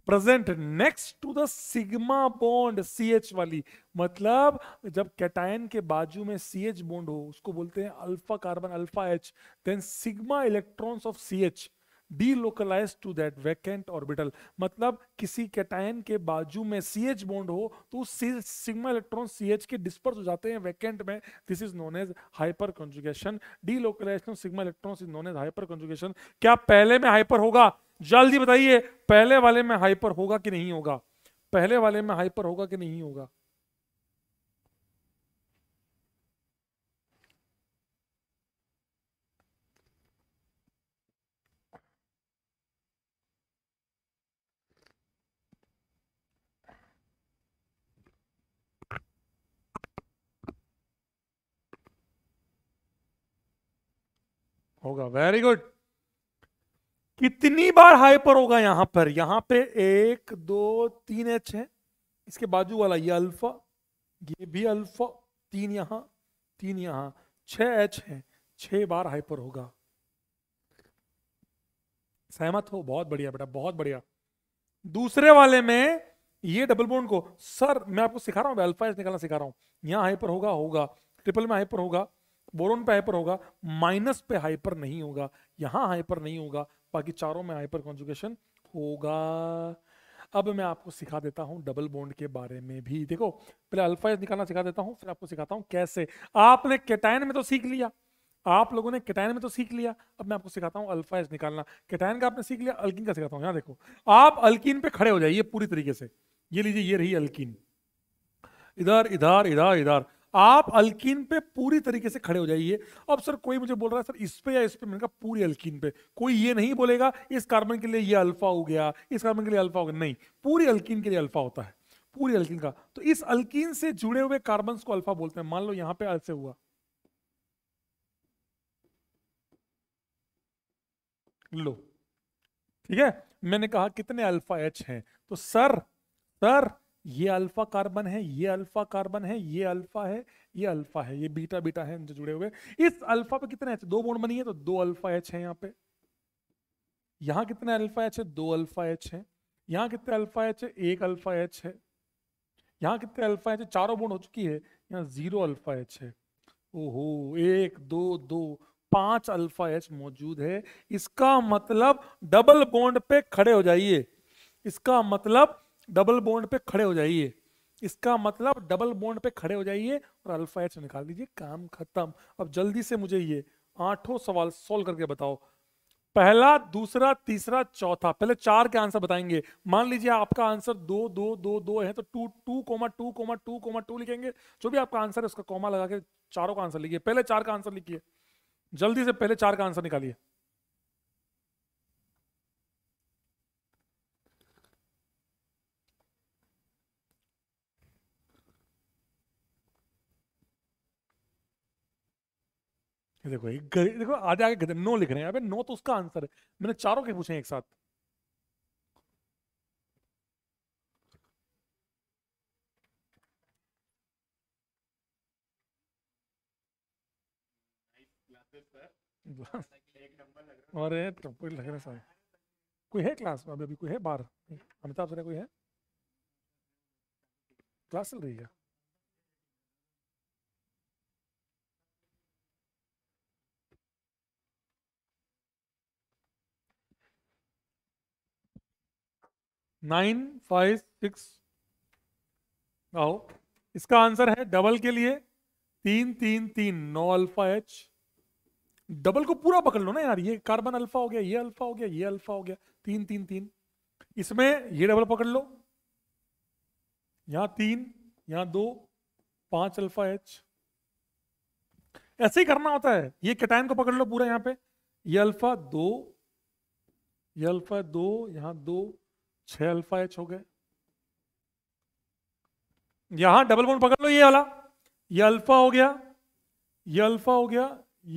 present next to the sigma bond C H वाली मतलब जब कैटायन के बाजू में सी एच बॉन्ड हो उसको बोलते हैं alpha carbon alpha H then sigma electrons of C H delocalize to that vacant orbital मतलब किसी कैटायन के बाजू में सी एच बॉन्ड हो तो सिग्मा इलेक्ट्रॉन सी एच के डिस्पर्स हो जाते हैं वैकेंट में this is known as hyperconjugation delocalization sigma electron is known as hyperconjugation क्या पहले में हाइपर होगा जल्दी बताइए पहले वाले में हाइपर होगा कि नहीं होगा पहले वाले में हाइपर होगा कि नहीं होगा होगा वेरी गुड कितनी बार हाइपर होगा यहां पर यहां पे एक दो तीन एच है इसके बाजू वाला ये अल्फा ये भी अल्फा तीन यहां तीन यहां छ एच है छह बार हाइपर होगा सहमत हो बहुत बढ़िया बेटा बहुत बढ़िया दूसरे वाले में ये डबल बोन को सर मैं आपको सिखा रहा हूं अल्फा एच निकालना सिखा रहा हूँ यहाँ हाइपर होगा होगा ट्रिपल में हाइपर होगा बोरोन पे हाइपर होगा माइनस पे हाइपर नहीं होगा यहां हाइपर नहीं होगा बाकी चारों में हाइपर कॉन्जुकेशन होगा अब मैं आपको सिखा देता हूं डबल बॉन्ड के बारे में भी देखो पहले अल्फा निकालना सिखा देता हूं फिर आपको सिखाता हूं कैसे आपने केटाइन में तो सीख लिया आप लोगों ने केटाइन में तो सीख लिया अब मैं आपको सिखाता हूं अल्फा एस निकालना केटाइन का आपने सीख लिया अल्किन का सिखाता हूं यहां देखो आप अल्किन पे खड़े हो जाइए पूरी तरीके से ये लीजिए ये रही अल्किन इधर इधर इधर इधर आप अल्किन पे पूरी तरीके से खड़े हो जाइए अब सर कोई मुझे बोल रहा है सर इस पे या इस पे मैंने कहा पूरी अल्किन पे कोई ये नहीं बोलेगा इस कार्बन के लिए ये अल्फा हो गया इस कार्बन के लिए अल्फा हो गया नहीं पूरी अल्किन के लिए अल्फा होता है पूरी अल्किन का तो इस अल्किन से जुड़े हुए कार्बन को अल्फा बोलते हैं मान लो यहां पे ऐसे हुआ लो ठीक है मैंने कहा कितने अल्फा एच हैं तो सर सर ये अल्फा कार्बन है ये अल्फा कार्बन है ये अल्फा है ये अल्फा है ये बीटा बीटा है इनसे जुड़े हुए इस अल्फा पे कितने एच दो बोन बनी है तो दो अल्फा एच है यहाँ पे यहाँ कितने अल्फा एच है दो अल्फा एच है यहाँ कितने अल्फा एच है एक अल्फा एच है यहाँ कितने अल्फा एच है चारों बोन हो चुकी है यहाँ जीरो अल्फा एच है ओहो एक दो दो पांच अल्फा एच मौजूद है इसका मतलब डबल बोन्ड पे खड़े हो जाइए इसका मतलब डबल बोन्ड पे खड़े हो जाइए इसका मतलब डबल बोन्ड पे खड़े हो जाइए और अल्फा एच निकाल लीजिए काम खत्म अब जल्दी से मुझे ये आठों सवाल सोल्व करके बताओ पहला दूसरा तीसरा चौथा पहले चार के आंसर बताएंगे मान लीजिए आपका आंसर दो दो दो दो है तो two two comma two comma two comma two लिखेंगे जो भी आपका आंसर है उसका कोमा लगा के चारों का आंसर लिखिए पहले चार का आंसर लिखिए जल्दी से पहले चार का आंसर निकालिए ये देखो एक देखो आधे आगे नो लिख रहे हैं अबे नो तो उसका आंसर है मैंने चारों के पूछे एक साथ और तो कोई लग रहा है कोई है क्लास में अभी अभी कोई है बाहर अमिताभ सर कोई है क्लास चल रही है नाइन फाइव सिक्स आओ इसका आंसर है डबल के लिए तीन तीन तीन नौ अल्फा एच डबल को पूरा पकड़ लो ना यार ये कार्बन अल्फा हो गया ये अल्फा हो गया ये अल्फा हो गया तीन तीन तीन इसमें ये डबल पकड़ लो यहां तीन यहां दो पांच अल्फा एच ऐसे ही करना होता है ये कैटाइन को पकड़ लो पूरा यहां पे ये अल्फा दो ये अल्फा दो यहां दो छह अल्फा एच हो गए यहां डबल बोन पकड़ लो ये वाला ये अल्फा हो गया ये अल्फा हो गया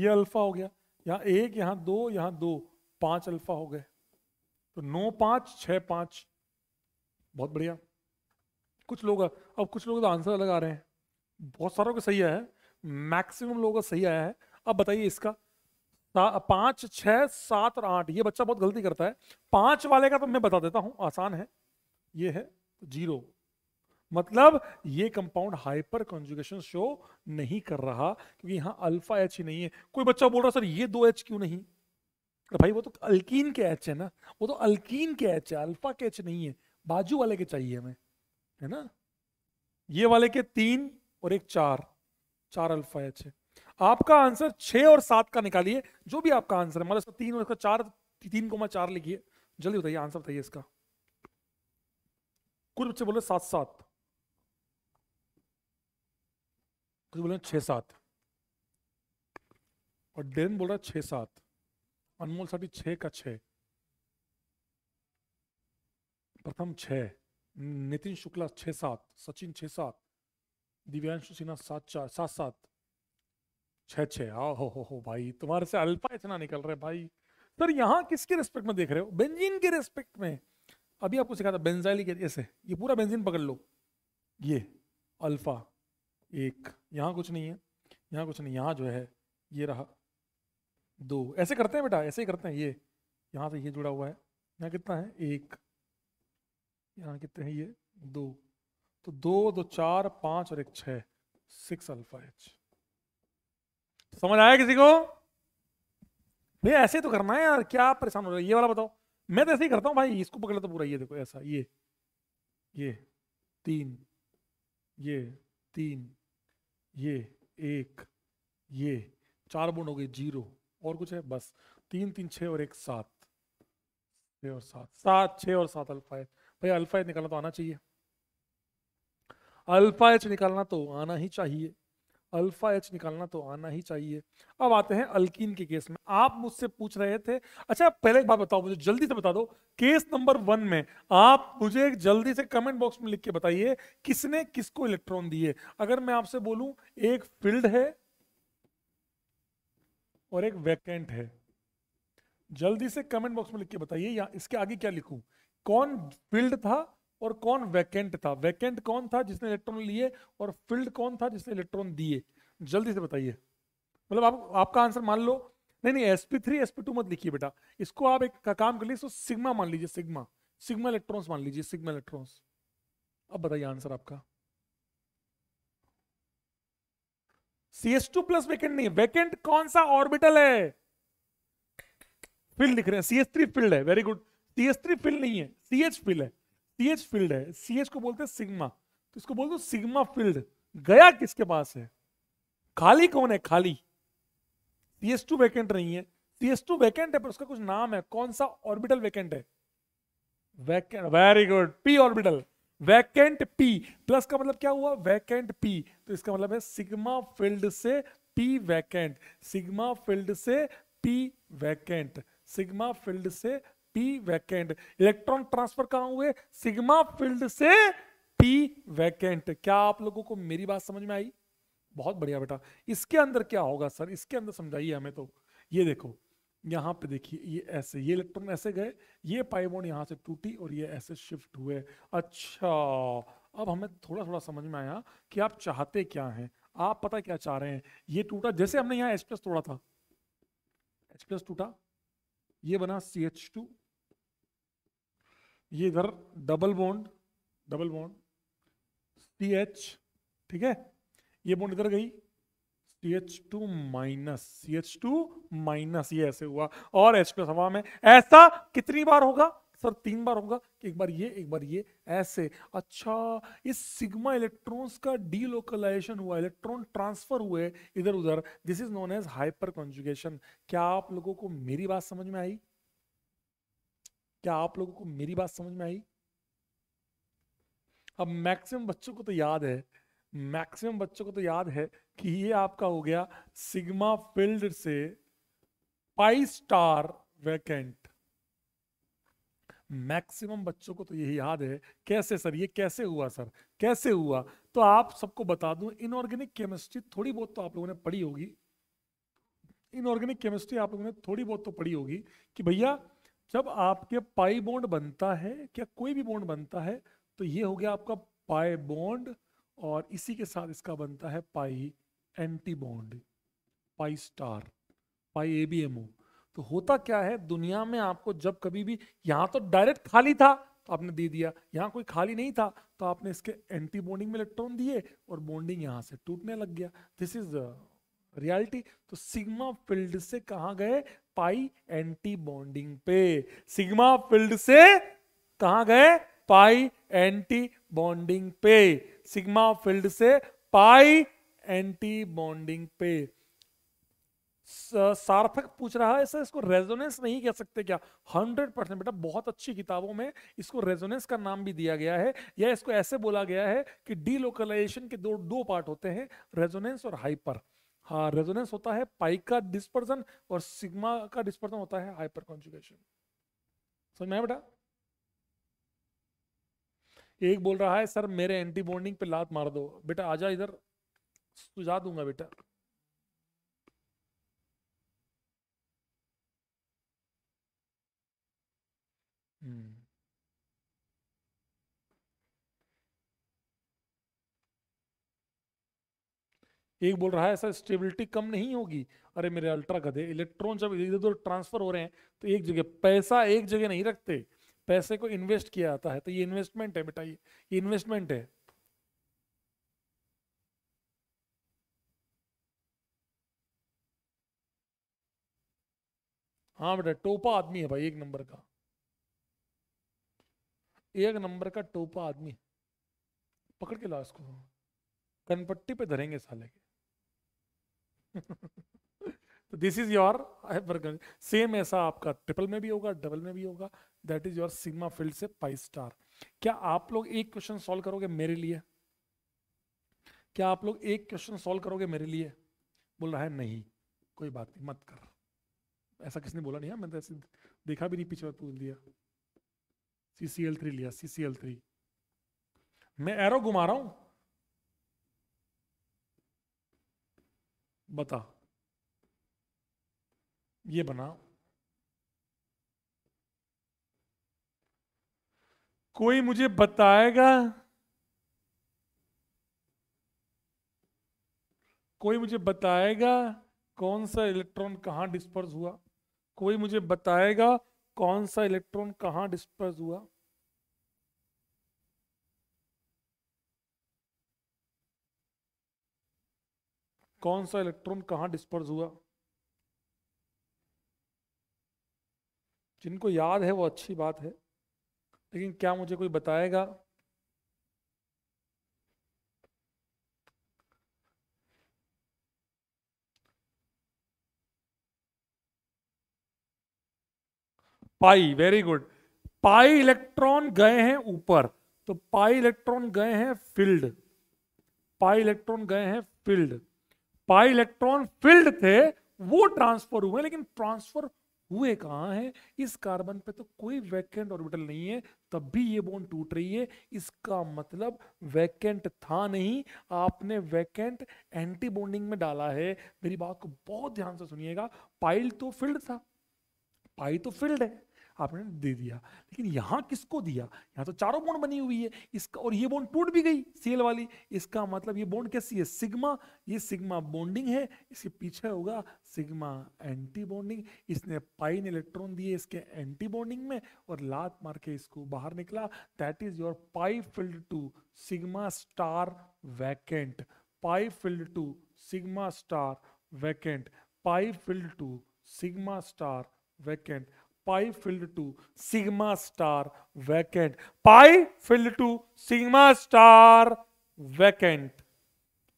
ये अल्फा हो गया यहां एक यहां दो यहां दो पांच अल्फा हो गए तो नौ पांच छह पांच बहुत बढ़िया कुछ लोग अब कुछ लोग तो आंसर अलग आ रहे हैं बहुत सारों का सही आया है मैक्सिमम लोगों का सही आया है अब बताइए इसका पांच छह सात और आठ ये बच्चा बहुत गलती करता है पांच वाले का तो मैं बता देता हूं आसान है ये है जीरो मतलब ये कंपाउंड हाइपर कॉन्जुगेशन शो नहीं कर रहा क्योंकि यहां अल्फा एच ही नहीं है कोई बच्चा बोल रहा सर ये दो एच क्यों नहीं तो भाई वो तो अल्कीन के एच है ना वो तो अल्कीन के एच है अल्फा के एच नहीं है बाजू वाले के चाहिए हमें है ना ये वाले के तीन और एक चार चार अल्फा एच है आपका आंसर छः और सात का निकालिए जो भी आपका आंसर है मतलब इसका तीन और इसका चार तीन को मैं चार लिखिए जल्दी बताइए आंसर बताइए इसका कुछ बच्चे बोले सात सात कुछ बोले छ सात और डेन बोल रहा छ सात अनमोल साठी छ का छ प्रथम छः नितिन शुक्ला छ सात सचिन छह सात दिव्यांशु सिन्हा सात चार सात सात छः छह आओ हो हो हो भाई तुम्हारे से अल्फा इतना निकल रहे भाई सर यहाँ किसके रेस्पेक्ट में देख रहे हो बेंजीन के रेस्पेक्ट में अभी आपको सिखा था बेंजाइली के ऐसे ये पूरा बेंजीन पकड़ लो ये अल्फा एक यहाँ कुछ नहीं है यहाँ कुछ नहीं यहाँ जो है ये रहा दो ऐसे करते हैं बेटा ऐसे ही करते हैं ये यहाँ से ये जुड़ा हुआ है यहाँ कितना है एक यहाँ कितने हैं ये दो तो दो दो चार पाँच और एक छः सिक्स अल्फा एच समझ आया किसी को भैया ऐसे तो करना है यार क्या परेशान हो रहा है ये वाला बताओ मैं तो ऐसे ही करता हूँ भाई इसको पकड़ तो पूरा ये देखो ऐसा ये ये तीन ये तीन ये एक ये चार बुन हो गई जीरो और कुछ है बस तीन तीन छः और एक सात छ और सात सात छः और सात अल्फाइज भाई अल्फाइज निकालना तो आना चाहिए अल्फाइज निकालना तो आना ही चाहिए अल्फा एच निकालना तो आना ही चाहिए अब आते हैं अल्कीन के केस में आप मुझसे पूछ रहे थे अच्छा पहले एक बात बताओ मुझे जल्दी से बता दो केस नंबर वन में आप मुझे जल्दी से कमेंट बॉक्स में लिख के बताइए किसने किसको इलेक्ट्रॉन दिए अगर मैं आपसे बोलूं एक फील्ड है और एक वैकेंट है जल्दी से कमेंट बॉक्स में लिख के बताइए या इसके आगे क्या लिखूं कौन फील्ड था और कौन वैकेंट था वैकेंट कौन था जिसने इलेक्ट्रॉन लिए और फिल्ड कौन था जिसने इलेक्ट्रॉन दिए जल्दी से बताइए मतलब आप आपका आंसर मान लो नहीं नहीं S P three S two मत लिखिए बेटा इसको आप एक का काम कर लीजिए तो सिग्मा मान लीजिए सिग्मा सिग्मा इलेक्ट्रॉन्स मान लीजिए सिग्मा इलेक्ट्रॉन्स अब बताइए आंसर आपका C S two plus vacant नहीं वैकेंट कौन सा ऑर्बिटल है फील्ड लिख रहे हैं सी एस थ्री फील्ड है very good C S three filled नहीं है सी एच फील्ड है सी एच फील्ड है सी एच को बोलते हैं सिग्मा तो इसको बोलते दो सिग्मा फील्ड गया किसके पास है खाली कौन है खाली सी एच टू वैकेंट नहीं है सी एच टू वैकेंट है पर उसका कुछ नाम है कौन सा ऑर्बिटल वैकेंट है vacant very good P orbital vacant P plus का मतलब क्या हुआ वैकेंट पी तो इसका मतलब है सिग्मा फील्ड से पी वैकेंट सिग्मा फील्ड से पी वैकेंट सिग्मा फील्ड से पी वैकेंट इलेक्ट्रॉन ट्रांसफर कहां हुए सिग्मा फील्ड से पी वैकेंट क्या आप लोगों को मेरी बात समझ में आई बहुत बढ़िया बेटा इसके अंदर क्या होगा सर इसके अंदर समझाइए हमें तो ये देखो यहाँ पे देखिए ये ऐसे ये इलेक्ट्रॉन ऐसे गए ये पाइबोन यहाँ से टूटी और ये ऐसे शिफ्ट हुए अच्छा अब हमें थोड़ा थोड़ा समझ में आया कि आप चाहते क्या हैं आप पता क्या चाह रहे हैं ये टूटा जैसे हमने यहाँ एच प्लस तोड़ा था एच प्लस टूटा ये बना सी एच टू ये इधर double bond double bond C H ठीक है ये बॉन्ड इधर गई C H two minus C H two minus ये ऐसे हुआ और एच प्लस हवा में ऐसा कितनी बार होगा सर तीन बार होगा कि एक बार ये एक बार ये ऐसे अच्छा इस सिग्मा इलेक्ट्रॉन्स का डीलोकलाइजेशन हुआ इलेक्ट्रॉन ट्रांसफर हुए इधर उधर this is known as hyperconjugation क्या आप लोगों को मेरी बात समझ में आई क्या आप लोगों को मेरी बात समझ में आई अब मैक्सिमम बच्चों को तो याद है मैक्सिमम बच्चों को तो याद है कि ये आपका हो गया सिग्मा फील्ड से पाई स्टार वैकेंट मैक्सिमम बच्चों को तो यही याद है कैसे सर ये कैसे हुआ सर कैसे हुआ तो आप सबको बता दूं इनऑर्गेनिक केमिस्ट्री थोड़ी बहुत तो आप लोगों ने पढ़ी होगी इनऑर्गेनिक केमिस्ट्री आप लोगों ने थोड़ी बहुत तो पढ़ी होगी कि भैया जब आपके पाई बॉन्ड बनता है क्या कोई भी बॉन्ड बनता है तो ये हो गया आपका पाई बॉन्ड और इसी के साथ इसका बनता है pi antibond pi star pi A B M O तो होता क्या है दुनिया में आपको जब कभी भी यहाँ तो डायरेक्ट खाली था तो आपने दे दिया यहाँ कोई खाली नहीं था तो आपने इसके एंटी बॉन्डिंग में इलेक्ट्रॉन दिए और बॉन्डिंग यहाँ से टूटने लग गया दिस इज रियलिटी तो सिग्मा फील्ड से कहा गए पाई एंटी बॉन्डिंग पे सिग्मा फील्ड से कहा गए पाई एंटी बॉन्डिंग पे सिग्मा फील्ड से पाई एंटी बॉन्डिंग पे सार्थक पूछ रहा है सर इसको रेजोनेंस नहीं कह सकते क्या हंड्रेड परसेंट बेटा बहुत अच्छी किताबों में इसको रेजोनेंस का नाम भी दिया गया है या इसको ऐसे बोला गया है कि डीलोकलाइजेशन के दो दो पार्ट होते हैं रेजोनेंस और हाइपर हाँ रेजोनेंस होता है पाई का डिस्पर्जन और सिग्मा का डिस्पर्जन होता है हाइपर कॉन्जुगेशन समझ में बेटा एक बोल रहा है सर मेरे एंटी बॉन्डिंग पे लात मार दो बेटा आजा इधर सुझा दूंगा बेटा हम्म एक बोल रहा है ऐसा स्टेबिलिटी कम नहीं होगी अरे मेरे अल्ट्रा गधे इलेक्ट्रॉन जब इधर उधर ट्रांसफर हो रहे हैं तो एक जगह पैसा एक जगह नहीं रखते पैसे को इन्वेस्ट किया जाता है तो ये इन्वेस्टमेंट है बेटा ये ये इन्वेस्टमेंट है हाँ बेटा टोपा आदमी है भाई एक नंबर का एक नंबर का टोपा आदमी पकड़ के ला इसको कनपट्टी पे धरेंगे साले के तो दिस इज योर सेम ऐसा आपका ट्रिपल में भी होगा डबल में भी होगा that is your sigma filled से पाई स्टार क्या आप लोग एक क्वेश्चन सॉल्व करोगे मेरे लिए क्या आप लोग एक क्वेश्चन सॉल्व करोगे मेरे लिए बोल रहा है नहीं कोई बात नहीं मत कर ऐसा किसने बोला नहीं है हाँ, मैंने तो ऐसे देखा भी नहीं पीछे पूछ दिया सी सी एल थ्री लिया सी सी एल थ्री मैं एरो घुमा रहा हूं बता ये बना कोई मुझे बताएगा कोई मुझे बताएगा कौन सा इलेक्ट्रॉन कहाँ डिस्पर्स हुआ कोई मुझे बताएगा कौन सा इलेक्ट्रॉन कहाँ डिस्पर्स हुआ कौन सा इलेक्ट्रॉन कहाँ डिस्पर्स हुआ जिनको याद है वो अच्छी बात है लेकिन क्या मुझे कोई बताएगा pi very good pi electron गए हैं ऊपर तो पाई इलेक्ट्रॉन गए हैं फील्ड पाई इलेक्ट्रॉन गए हैं फील्ड पाई इलेक्ट्रॉन फील्ड थे वो ट्रांसफर हुए लेकिन ट्रांसफर हुए कहाँ है इस कार्बन पे तो कोई वैकेंट ऑर्बिटल नहीं है तब भी ये बोन टूट रही है इसका मतलब वैकेंट था नहीं आपने वैकेंट एंटी बॉन्डिंग में डाला है मेरी बात को बहुत ध्यान से सुनिएगा पाइल तो फील्ड था पाई तो फील्ड है आपने दे दिया लेकिन यहाँ किसको दिया यहाँ तो चारों बोन बनी हुई है इसका और ये बोन टूट भी गई सेल वाली इसका मतलब ये बोन कैसी है सिग्मा ये सिग्मा बॉन्डिंग है इसके पीछे होगा सिग्मा एंटी बॉन्डिंग इसने पाइन इलेक्ट्रॉन दिए इसके एंटी बॉन्डिंग में और लात मार के इसको बाहर निकला that is your pi filled to sigma star vacant pi filled to sigma star vacant pi filled to sigma star vacant pi filled to sigma star vacant pi filled to sigma star vacant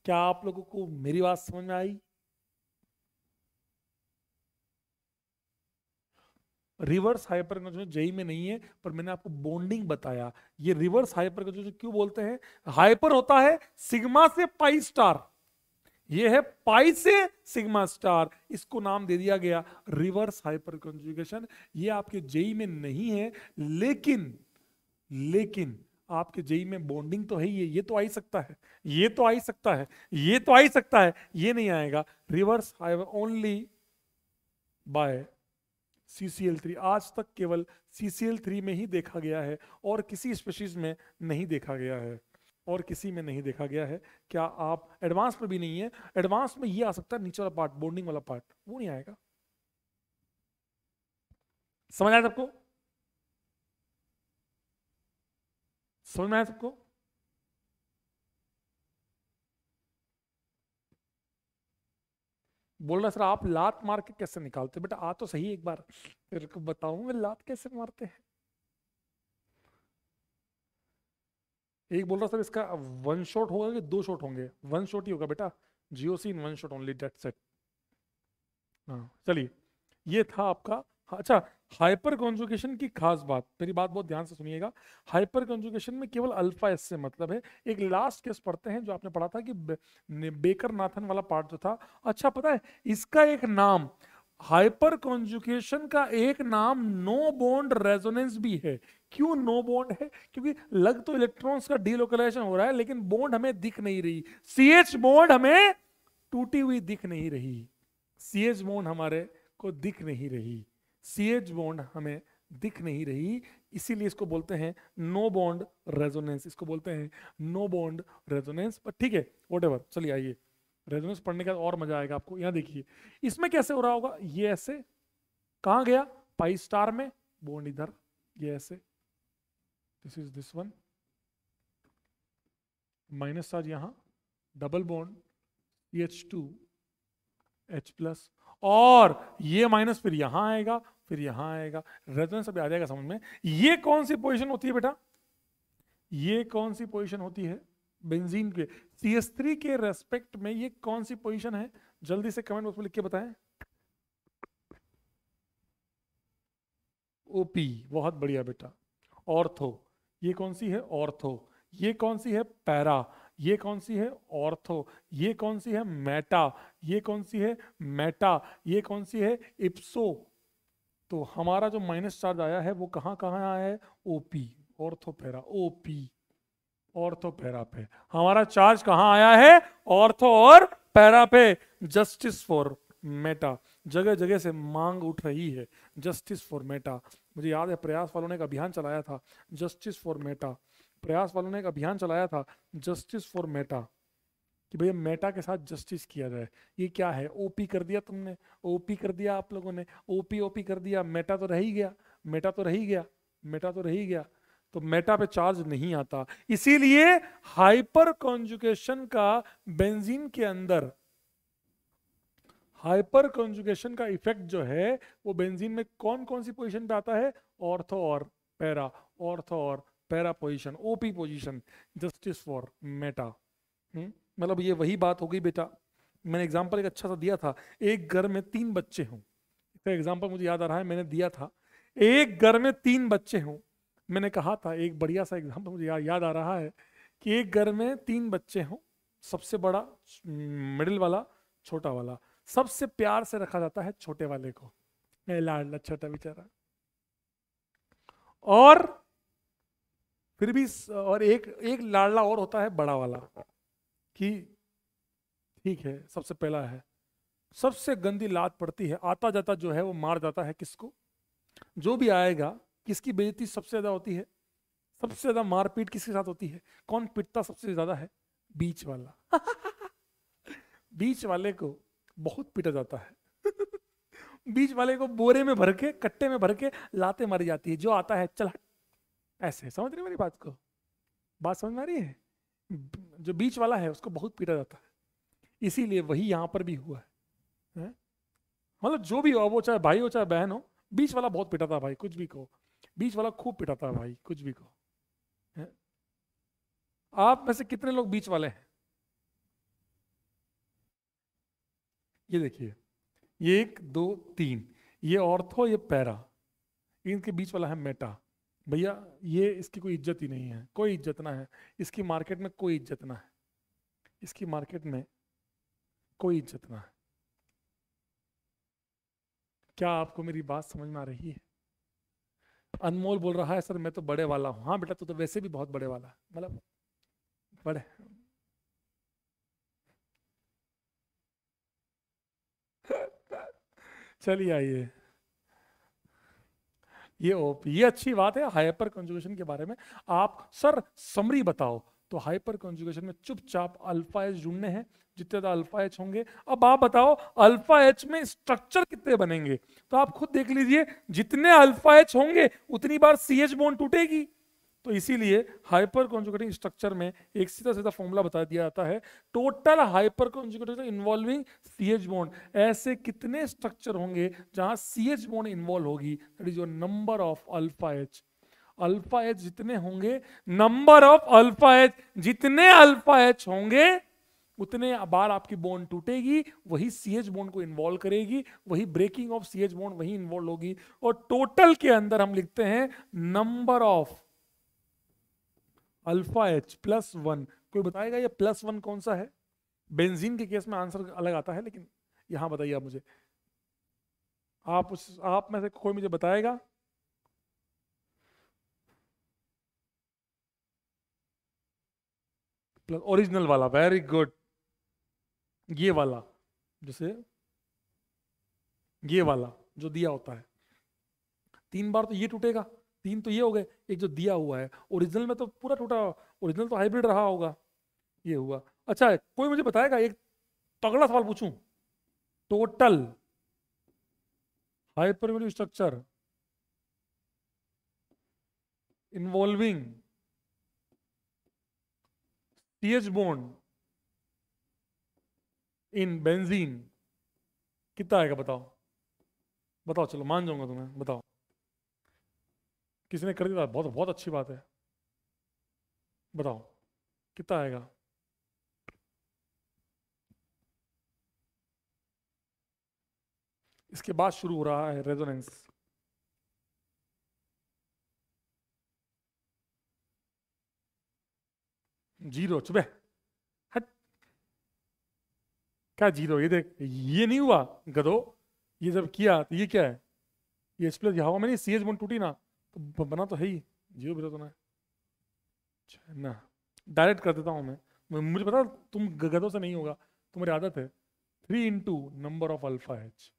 क्या आप लोगों को मेरी बात समझ में आई reverse hyper का जेई में नहीं है पर मैंने आपको बॉन्डिंग बताया ये रिवर्स हाइपर का क्यों बोलते हैं हाइपर होता है सिग्मा से पाई स्टार ये है पाई से सिग्मा स्टार इसको नाम दे दिया गया रिवर्स हाइपर कंजुगेशन ये आपके जेई में नहीं है लेकिन लेकिन आपके जेई में बॉन्डिंग तो है ही ये तो आ ही सकता है ये तो आ ही सकता है ये तो आ ही सकता है ये नहीं आएगा रिवर्स ओनली बाय थ्री आज तक केवल थ्री में ही देखा गया है और किसी स्पेशीज में नहीं देखा गया है और किसी में नहीं देखा गया है क्या आप एडवांस में भी नहीं है एडवांस में ये आ सकता है नीचे वाला पार्ट बोर्डिंग वाला पार्ट वो नहीं आएगा समझ आया सबको समझ में आया सबको बोल रहा सर आप लात मार के कैसे निकालते बेटा आ तो सही एक बार फिर बताऊं मैं लात कैसे मारते हैं एक बोल रहा सर इसका वन शॉट होगा कि दो शॉट होंगे वन शॉट ही होगा बेटा GOC in one shot only that set हाँ चलिए ये था आपका अच्छा हाइपर कॉन्जुकेशन की खास बात मेरी बात बहुत ध्यान से सुनिएगा हाइपर कॉन्जुकेशन में केवल अल्फा एस से मतलब है एक लास्ट केस पढ़ते हैं जो आपने पढ़ा था कि बेकर नाथन वाला पार्ट जो था अच्छा पता है इसका एक नाम हाइपर कॉन्जुकेशन का एक नाम नो बॉन्ड रेजोनेंस भी है क्यों नो बॉन्ड है क्योंकि लग तो इलेक्ट्रॉन्स का डीलोकलाइजेशन हो रहा है लेकिन बॉन्ड हमें दिख नहीं रही सी एच बॉन्ड हमें टूटी हुई दिख नहीं रही सी एच बॉन्ड हमारे को दिख नहीं रही सी एच बॉन्ड हमें दिख नहीं रही इसीलिए इसको बोलते हैं नो बॉन्ड रेजोनेंस इसको बोलते हैं नो बॉन्ड रेजोनेंस पर ठीक है वट एवर चलिए आइए रेजोनेंस पढ़ने का और मजा आएगा आपको यहां देखिए इसमें कैसे हो रहा होगा ये ऐसे कहा गया पाई स्टार में बॉन्ड इधर ये ऐसे this is this one minus R यहाँ double bond C H two H plus और ये माइनस फिर यहां आएगा फिर यहां आएगा रेजोनेंस अभी आ जाएगा समझ में ये कौन सी पोजीशन होती है बेटा ये कौन सी पोजीशन होती है बेंजीन के सी एस थ्री के रेस्पेक्ट में ये कौन सी पोजीशन है जल्दी से कमेंट बॉक्स में लिख के बताएं ओपी बहुत बढ़िया बेटा ऑर्थो ये कौन सी है ऑर्थो ये कौन सी है पैरा ये कौन सी है ऑर्थो ये कौन सी है मेटा ये कौन सी है मेटा ये कौन सी है इप्सो तो हमारा जो माइनस चार्ज आया है वो कहाँ कहाँ आया है ओपी ऑर्थोपेरा ओपी पैरा पे हमारा चार्ज कहाँ आया है ऑर्थो और पैरा पे जस्टिस फॉर मेटा जगह जगह से मांग उठ रही है जस्टिस फॉर मेटा मुझे याद है प्रयास वालों ने एक अभियान चलाया था जस्टिस फॉर मेटा प्रयास वालों ने एक अभियान चलाया था जस्टिस फॉर मेटा कि भैया मेटा के साथ जस्टिस किया जाए ये क्या है ओपी कर दिया तुमने ओपी कर दिया आप लोगों ने ओपी ओपी कर दिया मेटा तो रह ही गया मेटा तो रह ही गया मेटा तो रह ही गया तो मेटा पे चार्ज नहीं आता इसीलिए हाइपर कॉन्जुकेशन का बेंजीन के अंदर हाइपर कंजुगेशन का इफेक्ट जो है वो बेंजीन में कौन कौन सी पोजीशन पे आता है ऑर्थो और पैरा ऑर्थो और para position OP position justice for meta hmm, मतलब ये वही बात हो गई बेटा मैंने एग्जाम्पल एक अच्छा सा दिया था एक घर में तीन बच्चे हों इसका एग्जाम्पल तो मुझे याद आ रहा है मैंने दिया था एक घर में तीन बच्चे हों मैंने कहा था एक बढ़िया सा एग्जाम्पल मुझे या, याद आ रहा है कि एक घर में तीन बच्चे हों सबसे बड़ा मिडिल वाला छोटा वाला सबसे प्यार से रखा जाता है छोटे वाले को लाडला छोटा बेचारा और फिर भी और एक एक लाडला और होता है बड़ा वाला कि ठीक है सबसे पहला है सबसे गंदी लात पड़ती है आता जाता जो है वो मार जाता है किसको जो भी आएगा किसकी बेजती सबसे ज्यादा होती है सबसे ज्यादा मारपीट किसके साथ होती है कौन पिटता सबसे ज्यादा है बीच वाला बीच वाले को बहुत पीटा जाता है बीच वाले को बोरे में भर के कट्टे में भर के लाते मारी जाती है जो आता है चल ऐसे समझ रहे मेरी बात को बात समझ में आ रही है जो बीच वाला है उसको बहुत पीटा जाता है इसीलिए वही यहाँ पर भी हुआ है, मतलब जो भी हो वो चाहे भाई हो चाहे बहन हो बीच वाला बहुत पिटाता है भाई कुछ भी को बीच वाला खूब पिटाता है भाई कुछ भी को आप में से कितने लोग बीच वाले हैं ये देखिए ये एक दो तीन ये ऑर्थो ये पैरा इनके बीच वाला है मेटा भैया ये इसकी कोई इज्जत ही नहीं है कोई इज्जत ना है इसकी मार्केट में कोई इज्जत ना है इसकी मार्केट में कोई इज्जत ना है क्या आपको मेरी बात समझ में आ रही है अनमोल बोल रहा है सर मैं तो बड़े वाला हूँ हाँ बेटा तू तो, तो वैसे भी बहुत बड़े वाला मतलब बड़े चलिए आइए ये ओप ये अच्छी बात है हाइपर कंजुगेशन के बारे में आप सर समरी बताओ तो हाइपर कंजुगेशन में चुपचाप अल्फा एच जुड़ने हैं जितने ज्यादा अल्फा एच होंगे अब आप बताओ अल्फा एच में स्ट्रक्चर कितने बनेंगे तो आप खुद देख लीजिए जितने अल्फा एच होंगे उतनी बार सी एच बोन टूटेगी तो इसीलिए हाइपर कॉन्जुकेटिंग स्ट्रक्चर में एक सीधा सीधा फॉर्मूला बता दिया जाता है total hyperconjugating involving C H bond ऐसे कितने स्ट्रक्चर होंगे जहां सी एच बॉन्ड इन्वॉल्व होगी that is your number of alpha H alpha H जितने होंगे नंबर ऑफ अल्फा एच जितने अल्फा एच होंगे उतने बार आपकी बॉन्ड टूटेगी वही सी एच बॉन्ड को इन्वॉल्व करेगी वही breaking of C H bond वही इन्वॉल्व होगी और टोटल के अंदर हम लिखते हैं number of alpha H plus one कोई बताएगा ये प्लस वन कौन सा है बेंजीन के केस में आंसर अलग आता है लेकिन यहाँ बताइए आप मुझे आप उस आप में से कोई मुझे बताएगा प्लस ओरिजिनल वाला वेरी गुड ये वाला जैसे ये वाला जो दिया होता है तीन बार तो ये टूटेगा तीन तो ये हो गए एक जो दिया हुआ है ओरिजिनल में तो पूरा टूटा ओरिजिनल तो हाइब्रिड रहा होगा ये हुआ अच्छा कोई मुझे बताएगा एक तगड़ा सवाल पूछूं total hypervalue structure involving TH bond in benzene कितना आएगा बताओ बताओ चलो मान जाऊंगा तुम्हें बताओ किसी ने कर दिया बहुत बहुत अच्छी बात है बताओ कितना आएगा इसके बाद शुरू हो रहा है रेजोनेंस जीरो चुपे हट क्या जीरो ये देख ये नहीं हुआ गदो ये जब किया तो ये क्या है ये एक्सप्लेस हवा मैंने सी एच वन टूटी ना बना तो है ही जियो भी तो ना ना डायरेक्ट कर देता हूँ मैं मुझे पता तुम गदों से नहीं होगा तुम्हारी आदत है three into number of alpha H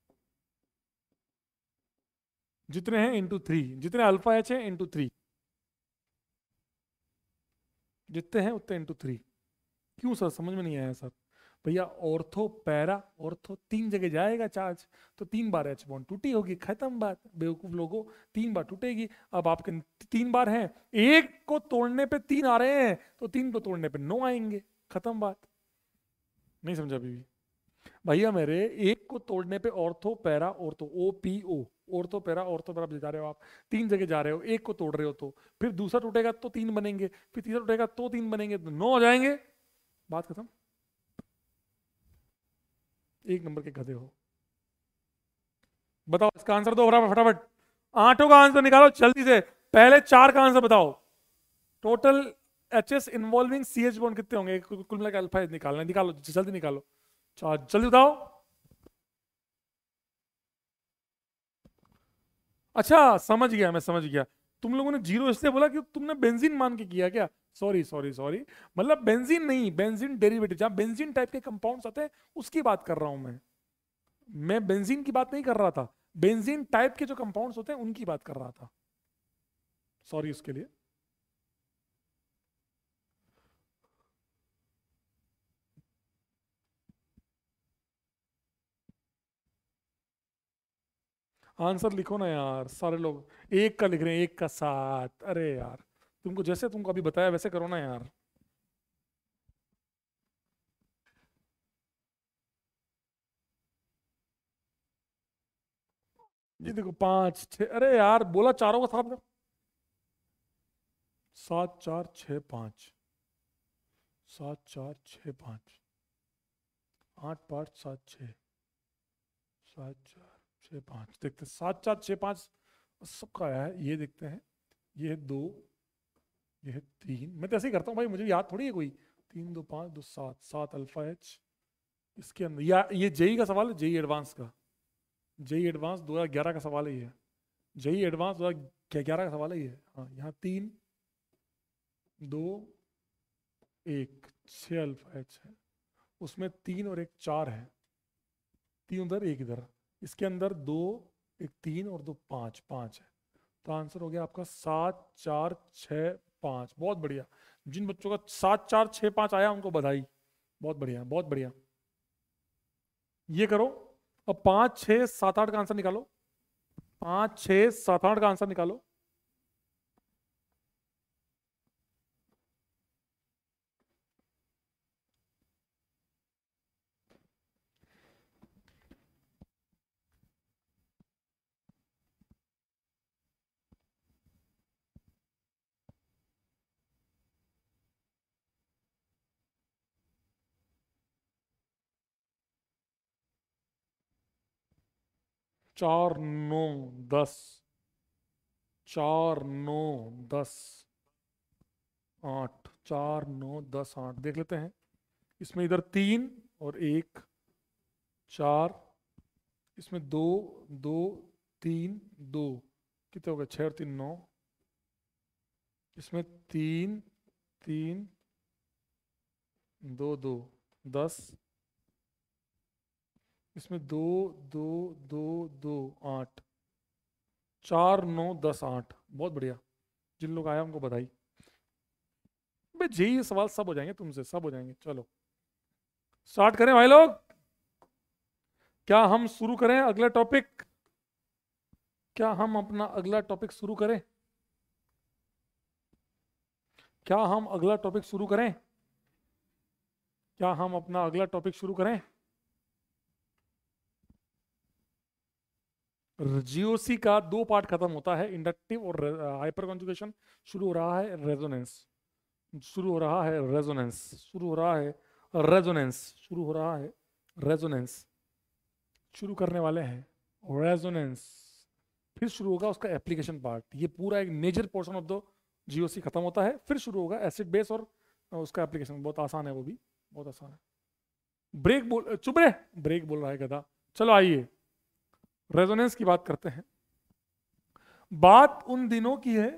जितने हैं इंटू थ्री जितने अल्फा एच है इंटू थ्री जितने हैं उतने इंटू थ्री क्यों सर समझ में नहीं आया सर भैया ऑर्थो पैरा ऑर्थो तीन जगह जाएगा चार्ज तो तीन बार एच बॉन्ड टूटी होगी खत्म बात बेवकूफ लोगों तीन बार टूटेगी अब आपके तीन बार हैं एक को तोड़ने पे तीन आ रहे हैं तो तीन को तोड़ने पे नो आएंगे खत्म बात नहीं समझा अभी भैया मेरे एक को तोड़ने पे ortho para ortho O P O औरतों पैरा औरतों तरफ जा रहे हो आप तीन जगह जा रहे हो एक को तोड़ रहे हो तो फिर दूसरा टूटेगा तो तीन बनेंगे फिर तीसरा टूटेगा तो तीन बनेंगे तो नौ हो जाएंगे बात खत्म एक नंबर के गधे हो बताओ इसका आंसर दो फटाफट आठों का आंसर निकालो जल्दी से पहले चार का आंसर बताओ total H S involving C H bond कितने होंगे कुल मिलाकर अल्फा निकालना है निकालो जल्दी निकालो चार जल्दी बताओ अच्छा समझ गया मैं समझ गया तुम लोगों ने जीरो इसलिए बोला कि तुमने बेंजीन मान के किया क्या सॉरी सॉरी सॉरी मतलब बेंजीन नहीं बेंजीन डेरिवेटिव जहां बेंजीन टाइप के कंपाउंड्स आते हैं उसकी बात कर रहा हूं मैं मैं बेंजीन की बात नहीं कर रहा था बेंजीन टाइप के जो कंपाउंड्स होते हैं उनकी बात कर रहा था सॉरी उसके लिए आंसर लिखो ना यार सारे लोग एक का लिख रहे हैं एक का सात अरे यार तुमको जैसे तुमको अभी बताया वैसे करो ना यार ये देखो पांच छ अरे यार बोला चारों का साथ सात चार छ पांच सात चार छ पांच आठ पांच सात छ सात चार छः पाँच देखते हैं सात चार छः पाँच सबका आया है ये देखते हैं ये है दो ये है तीन मैं तो ऐसे ही करता हूँ भाई मुझे याद थोड़ी है कोई तीन दो पाँच दो सात सात अल्फा एच इसके अंदर या ये जेई का सवाल है जेई एडवांस का जेई एडवांस दो हज़ार ग्यारह का सवाल है है जेई एडवांस दो हज़ार ग्यारह का सवाल है है हाँ यहाँ तीन दो एक छः अल्फा एच है उसमें तीन और एक चार है तीन उधर एक इधर इसके अंदर दो एक तीन और दो पाँच पाँच है तो आंसर हो गया आपका सात चार छ पाँच बहुत बढ़िया जिन बच्चों का सात चार छः पाँच आया उनको बधाई बहुत बढ़िया बहुत बढ़िया ये करो अब पाँच छः सात आठ का आंसर निकालो पाँच छः सात आठ का आंसर निकालो चार नौ दस चार नौ दस आठ चार नौ दस आठ देख लेते हैं इसमें इधर तीन और एक चार इसमें दो दो तीन दो कितने हो गए छः और तीन नौ इसमें तीन तीन दो दो दस इसमें दो दो दो दो आठ चार नौ दस आठ बहुत बढ़िया जिन लोग आया उनको बधाई भाई जी ये सवाल सब हो जाएंगे तुमसे सब हो जाएंगे चलो स्टार्ट करें भाई लोग क्या हम शुरू करें अगला टॉपिक क्या हम अपना अगला टॉपिक शुरू करें क्या हम अगला टॉपिक शुरू करें क्या हम अपना अगला टॉपिक शुरू करें जीओसी का दो पार्ट खत्म होता है इंडक्टिव और हाइपर कॉन्जुकेशन शुरू हो रहा है रेजोनेंस शुरू हो रहा है रेजोनेंस शुरू हो रहा है रेजोनेंस शुरू हो रहा है रेजोनेंस शुरू करने वाले हैं रेजोनेंस फिर शुरू होगा उसका एप्लीकेशन पार्ट ये पूरा एक major portion of the GOC खत्म होता है फिर शुरू होगा एसिड बेस और उसका एप्लीकेशन बहुत आसान है वो भी बहुत आसान है ब्रेक बोल चुप रहे ब्रेक बोल रहा है कदा चलो आइए रेजोनेंस की बात करते हैं बात उन दिनों की है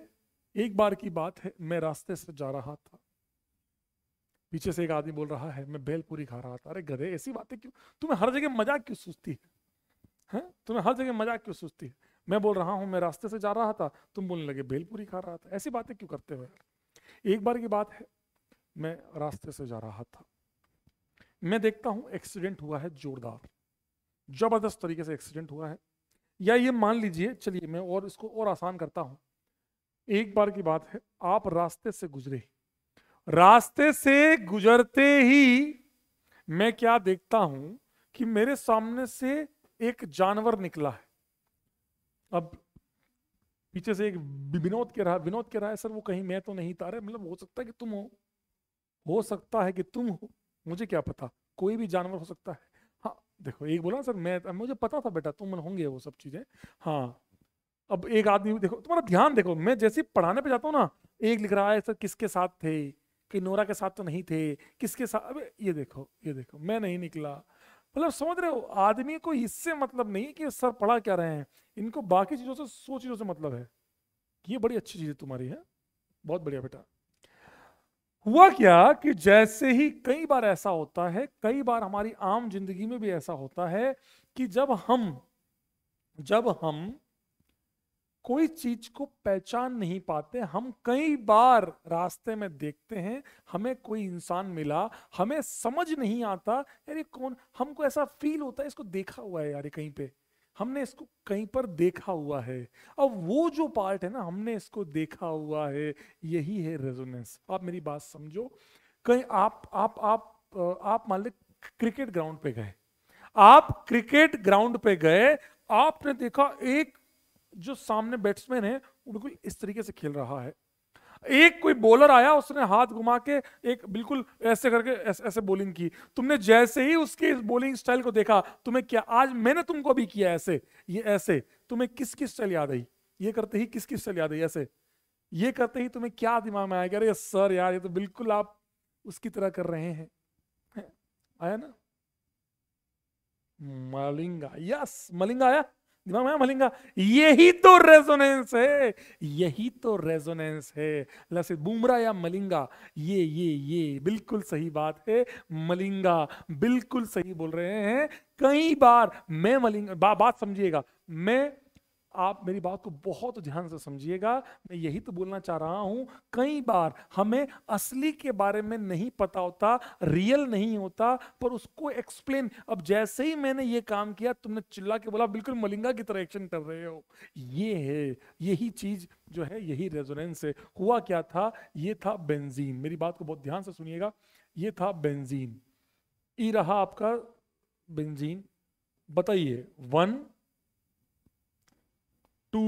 एक बार की बात है मैं रास्ते से जा रहा था पीछे से एक आदमी बोल रहा है मैं बेलपुरी खा रहा था अरे गधे ऐसी बातें क्यों तुम्हें हर जगह मजाक क्यों सोचती है, हैं तुम्हें हर जगह मजाक क्यों सोचती है मैं बोल रहा हूं मैं रास्ते से जा रहा था तुम बोलने लगे बेलपुरी खा रहा था ऐसी बातें क्यों करते हो एक बार की बात है मैं रास्ते से जा रहा था मैं देखता हूं एक्सीडेंट हुआ है जोरदार ज़बरदस्त तरीके से एक्सीडेंट हुआ है या ये मान लीजिए चलिए मैं और इसको और आसान करता हूं एक बार की बात है आप रास्ते से गुजरे रास्ते से गुजरते ही मैं क्या देखता हूं कि मेरे सामने से एक जानवर निकला है अब पीछे से एक विनोद कह रहा विनोद कह रहा है सर वो कहीं मैं तो नहीं तारे मतलब हो सकता है कि तुम हो हो सकता है कि तुम हो मुझे क्या पता कोई भी जानवर हो सकता है देखो एक बोला सर मैं मुझे पता था बेटा तुम होंगे वो सब चीज़ें हाँ अब एक आदमी देखो तुम्हारा ध्यान देखो मैं जैसे पढ़ाने पे जाता हूँ ना एक लिख रहा है सर किसके साथ थे कि नोरा के साथ तो नहीं थे किसके साथ अब ये देखो ये देखो मैं नहीं निकला मतलब समझ रहे हो आदमी को इससे मतलब नहीं कि सर पढ़ा क्या रहे हैं इनको बाकी चीज़ों से सो चीज़ों से मतलब है ये बड़ी अच्छी चीज़ है तुम्हारी है बहुत बढ़िया बेटा हुआ क्या कि जैसे ही कई बार ऐसा होता है कई बार हमारी आम जिंदगी में भी ऐसा होता है कि जब हम जब हम कोई चीज को पहचान नहीं पाते हम कई बार रास्ते में देखते हैं हमें कोई इंसान मिला हमें समझ नहीं आता यार ये कौन हमको ऐसा फील होता है इसको देखा हुआ है यार कहीं पे हमने इसको कहीं पर देखा हुआ है अब वो जो पार्ट है ना हमने इसको देखा हुआ है यही है रेजोनेंस आप मेरी बात समझो कहीं आप आप आप आप मान लें क्रिकेट ग्राउंड पे गए आप क्रिकेट ग्राउंड पे गए आपने देखा एक जो सामने बैट्समैन है वो बिल्कुल इस तरीके से खेल रहा है एक कोई बॉलर आया उसने हाथ घुमा के एक बिल्कुल ऐसे करके ऐसे, ऐसे बॉलिंग की तुमने जैसे ही उसके बोलिंग बॉलिंग स्टाइल को देखा तुम्हें क्या आज मैंने तुमको भी किया ऐसे ये ऐसे तुम्हें किसकी स्टाइल याद आई ये करते ही किसकी स्टाइल याद आई ऐसे ये करते ही तुम्हें क्या दिमाग में आया अरे सर यार ये तो बिल्कुल आप उसकी तरह कर रहे हैं आया ना मलिंगा यस मलिंगा आया दिमाग में मलिंगा यही तो रेजोनेंस है यही तो रेजोनेंस है लसित बुमरा या मलिंगा ये ये ये बिल्कुल सही बात है मलिंगा बिल्कुल सही बोल रहे हैं कई बार मैं मलिंगा बा, बात समझिएगा मैं आप मेरी बात को बहुत ध्यान से समझिएगा मैं यही तो बोलना चाह रहा हूं कई बार हमें असली के बारे में नहीं पता होता रियल नहीं होता पर उसको एक्सप्लेन अब जैसे ही मैंने ये काम किया तुमने चिल्ला के बोला बिल्कुल मलिंगा की तरह एक्शन कर रहे हो ये है यही चीज जो है यही रेजोनेंस है हुआ क्या था ये था बेंजीन मेरी बात को बहुत ध्यान से सुनिएगा ये था बेंजीन ई रहा आपका बेंजीन बताइए वन टू